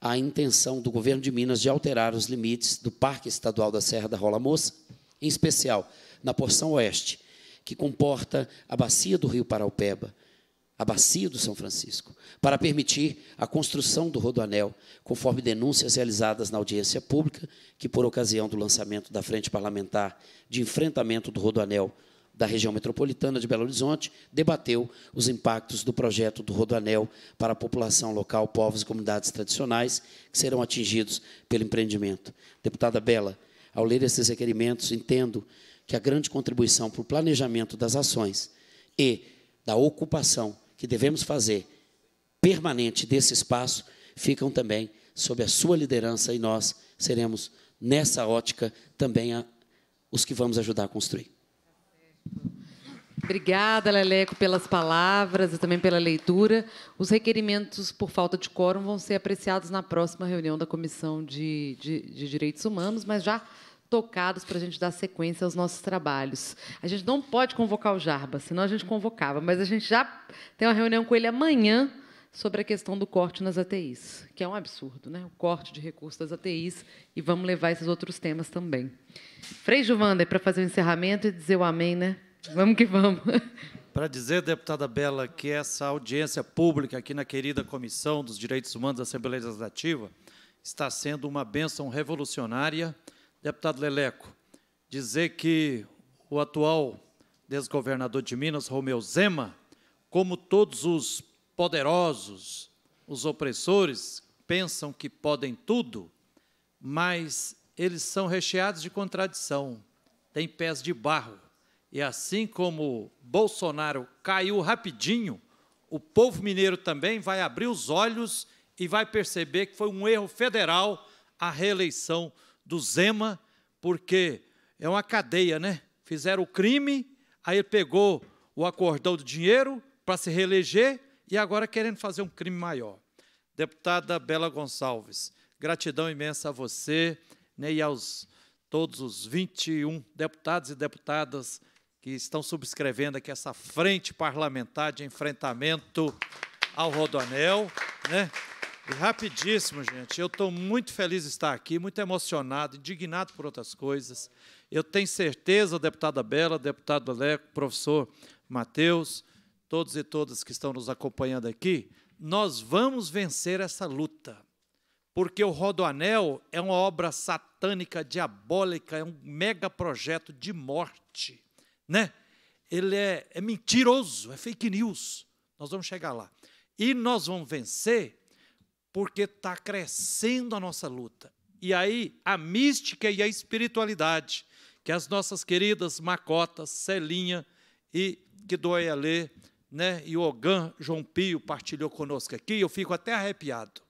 à intenção do governo de Minas de alterar os limites do Parque Estadual da Serra da Rola Moça, em especial na porção oeste, que comporta a bacia do rio Paraupeba, a bacia do São Francisco, para permitir a construção do Rodoanel, conforme denúncias realizadas na audiência pública, que por ocasião do lançamento da Frente Parlamentar de Enfrentamento do Rodoanel da região metropolitana de Belo Horizonte, debateu os impactos do projeto do Rodoanel para a população local, povos e comunidades tradicionais que serão atingidos pelo empreendimento. Deputada Bela, ao ler esses requerimentos, entendo que é a grande contribuição para o planejamento das ações e da ocupação que devemos fazer permanente desse espaço ficam também sob a sua liderança e nós seremos, nessa ótica, também a, os que vamos ajudar a construir. Obrigada, Leleco, pelas palavras e também pela leitura. Os requerimentos por falta de quórum vão ser apreciados na próxima reunião da Comissão de, de, de Direitos Humanos, mas já tocados para a gente dar sequência aos nossos trabalhos. A gente não pode convocar o Jarba, senão a gente convocava, mas a gente já tem uma reunião com ele amanhã sobre a questão do corte nas ATIs, que é um absurdo, né? O corte de recursos das ATIs e vamos levar esses outros temas também. Frei Giovanna, é para fazer o encerramento e dizer o amém, né? Vamos que vamos. (laughs) Para dizer, deputada Bela, que essa audiência pública aqui na querida Comissão dos Direitos Humanos da Assembleia Legislativa está sendo uma bênção revolucionária deputado Leleco, dizer que o atual desgovernador de Minas, Romeu Zema, como todos os poderosos, os opressores, pensam que podem tudo, mas eles são recheados de contradição, têm pés de barro. E assim como Bolsonaro caiu rapidinho, o povo mineiro também vai abrir os olhos e vai perceber que foi um erro federal a reeleição do Zema, porque é uma cadeia, né? Fizeram o crime, aí ele pegou o acordão do dinheiro para se reeleger e agora querendo fazer um crime maior. Deputada Bela Gonçalves, gratidão imensa a você né, e aos todos os 21 deputados e deputadas que estão subscrevendo aqui essa frente parlamentar de enfrentamento ao Rodoanel. Né? E rapidíssimo, gente. Eu estou muito feliz de estar aqui, muito emocionado, indignado por outras coisas. Eu tenho certeza, deputada Bela, deputado Leco, professor Matheus, todos e todas que estão nos acompanhando aqui, nós vamos vencer essa luta. Porque o Rodoanel é uma obra satânica, diabólica, é um mega projeto de morte. Né? Ele é, é mentiroso, é fake news. Nós vamos chegar lá. E nós vamos vencer porque está crescendo a nossa luta. E aí, a mística e a espiritualidade, que as nossas queridas Macotas, Celinha e Kidoyale, né, e Ogan, João Pio partilhou conosco aqui, eu fico até arrepiado.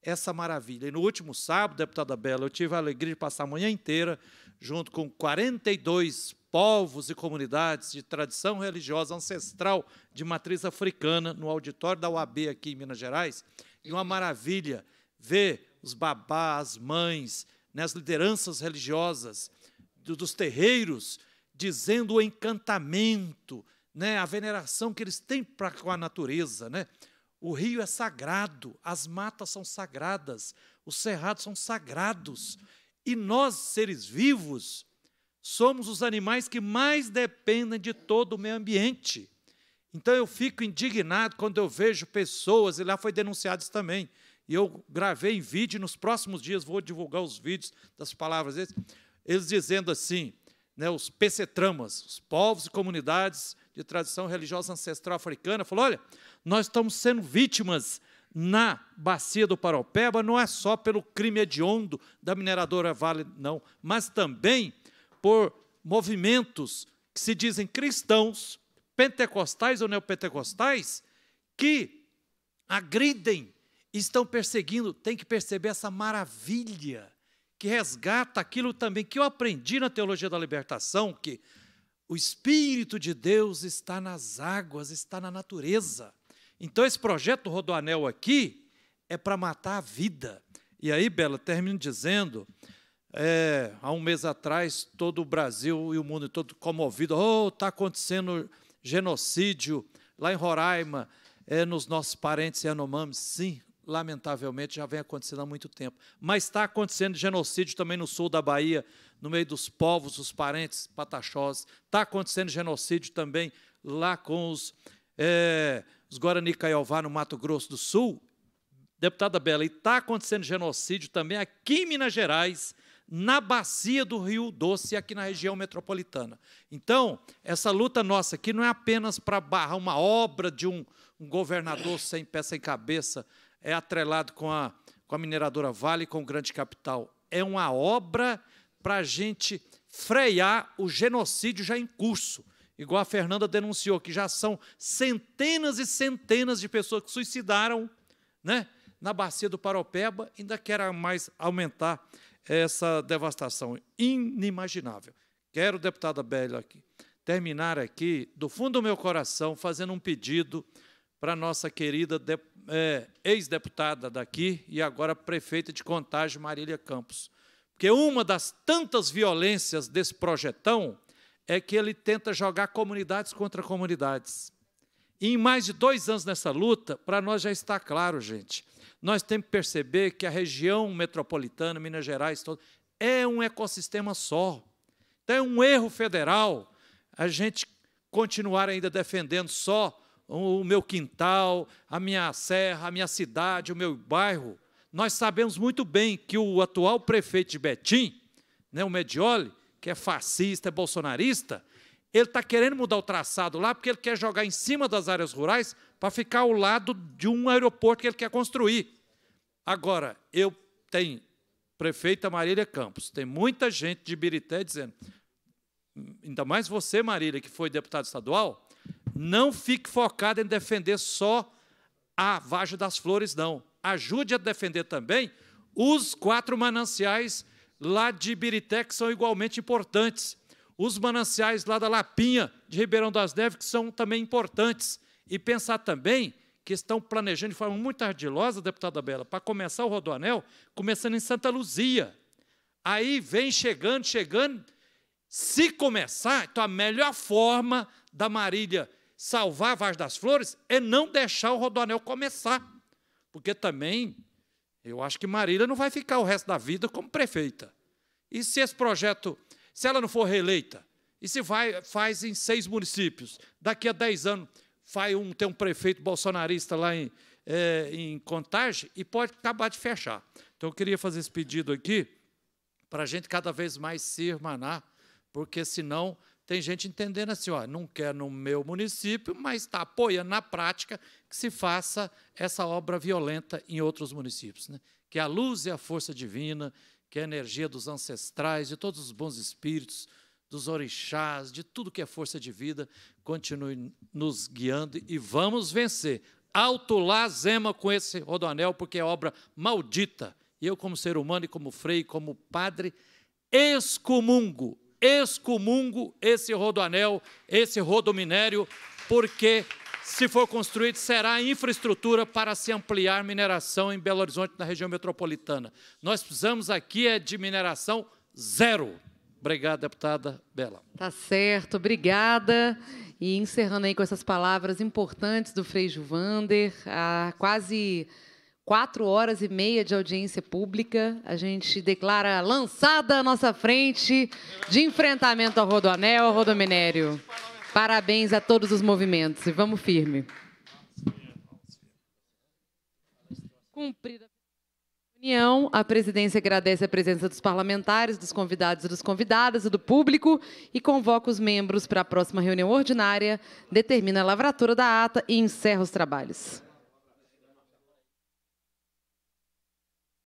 Essa maravilha. E no último sábado, deputada Bela, eu tive a alegria de passar a manhã inteira junto com 42 povos e comunidades de tradição religiosa ancestral de matriz africana no auditório da UAB aqui em Minas Gerais, e uma maravilha ver os babás, as mães, né, as lideranças religiosas do, dos terreiros dizendo o encantamento, né, a veneração que eles têm para com a natureza, né? O rio é sagrado, as matas são sagradas, os cerrados são sagrados. E nós, seres vivos, somos os animais que mais dependem de todo o meio ambiente. Então eu fico indignado quando eu vejo pessoas, e lá foi denunciado isso também, e eu gravei em vídeo, nos próximos dias vou divulgar os vídeos das palavras deles, eles dizendo assim, né, os PCTramas, os povos e comunidades de tradição religiosa ancestral africana, falou, olha, nós estamos sendo vítimas na bacia do Paropeba, não é só pelo crime hediondo da mineradora Vale, não, mas também por movimentos que se dizem cristãos, pentecostais ou neopentecostais que agridem, estão perseguindo, tem que perceber essa maravilha que resgata aquilo também que eu aprendi na teologia da libertação, que o espírito de Deus está nas águas, está na natureza. Então esse projeto Rodoanel aqui é para matar a vida. E aí, Bela, termino dizendo, é, há um mês atrás, todo o Brasil e o mundo todo comovido, oh, está acontecendo genocídio lá em Roraima, é, nos nossos parentes Yanomamis, sim, lamentavelmente já vem acontecendo há muito tempo. Mas está acontecendo genocídio também no sul da Bahia, no meio dos povos, dos parentes pataxós. Está acontecendo genocídio também lá com os, é, os Guarani Caiová, no Mato Grosso do Sul. Deputada Bela, e está acontecendo genocídio também aqui em Minas Gerais, na bacia do Rio Doce, aqui na região metropolitana. Então, essa luta nossa aqui não é apenas para barrar uma obra de um, um, governador sem pé, sem cabeça, é atrelado com a, com a mineradora Vale e com o grande capital. É uma obra para a gente frear o genocídio já em curso. Igual a Fernanda denunciou, que já são centenas e centenas de pessoas que suicidaram né, na bacia do Paropeba, ainda quer mais aumentar essa devastação inimaginável. Quero, deputada Bélio, aqui, terminar aqui, do fundo do meu coração, fazendo um pedido para nossa querida de, é, ex-deputada daqui e agora prefeita de Contagem, Marília Campos. Porque uma das tantas violências desse projetão é que ele tenta jogar comunidades contra comunidades em mais de dois anos nessa luta, para nós já está claro, gente, nós temos que perceber que a região metropolitana, Minas Gerais, todo, é um ecossistema só. Então é um erro federal a gente continuar ainda defendendo só o meu quintal, a minha serra, a minha cidade, o meu bairro. Nós sabemos muito bem que o atual prefeito de Betim, né, o Medioli, que é fascista, é bolsonarista, ele está querendo mudar o traçado lá porque ele quer jogar em cima das áreas rurais para ficar ao lado de um aeroporto que ele quer construir. Agora, eu tenho prefeita Marília Campos, tem muita gente de Birité dizendo, ainda mais você, Marília, que foi deputada estadual, não fique focada em defender só a Vagem das Flores, não. Ajude a defender também os quatro mananciais lá de Birité, que são igualmente importantes os mananciais lá da Lapinha, de Ribeirão das Neves, que são também importantes. E pensar também que estão planejando de forma muito ardilosa, deputada Bela, para começar o Rodoanel, começando em Santa Luzia. Aí vem chegando, chegando. Se começar, então a melhor forma da Marília salvar a Vaz das Flores é não deixar o Rodoanel começar. Porque também eu acho que Marília não vai ficar o resto da vida como prefeita. E se esse projeto se ela não for reeleita, e se vai, faz em seis municípios, daqui a dez anos vai um, tem um prefeito bolsonarista lá em, é, em Contagem e pode acabar de fechar. Então, eu queria fazer esse pedido aqui para a gente cada vez mais se irmanar, porque senão tem gente entendendo assim, ó, não quer no meu município, mas está apoiando na prática que se faça essa obra violenta em outros municípios. Né? Que a luz e a força divina que é a energia dos ancestrais, de todos os bons espíritos, dos orixás, de tudo que é força de vida, continue nos guiando e vamos vencer. lá Zema com esse rodoanel, porque é obra maldita. E eu, como ser humano e como frei, como padre, excomungo, excomungo esse rodoanel, esse rodominério, porque se for construído, será infraestrutura para se ampliar mineração em Belo Horizonte, na região metropolitana. Nós precisamos aqui é de mineração zero. Obrigado, deputada Bela. Tá certo, obrigada. E encerrando aí com essas palavras importantes do Frei Juvander, há quase quatro horas e meia de audiência pública, a gente declara lançada a nossa frente de enfrentamento ao rodoanel, ao rodominério. Parabéns a todos os movimentos e vamos firme. Cumprida a reunião, a presidência agradece a presença dos parlamentares, dos convidados e dos convidadas e do público e convoca os membros para a próxima reunião ordinária, determina a lavratura da ata e encerra os trabalhos.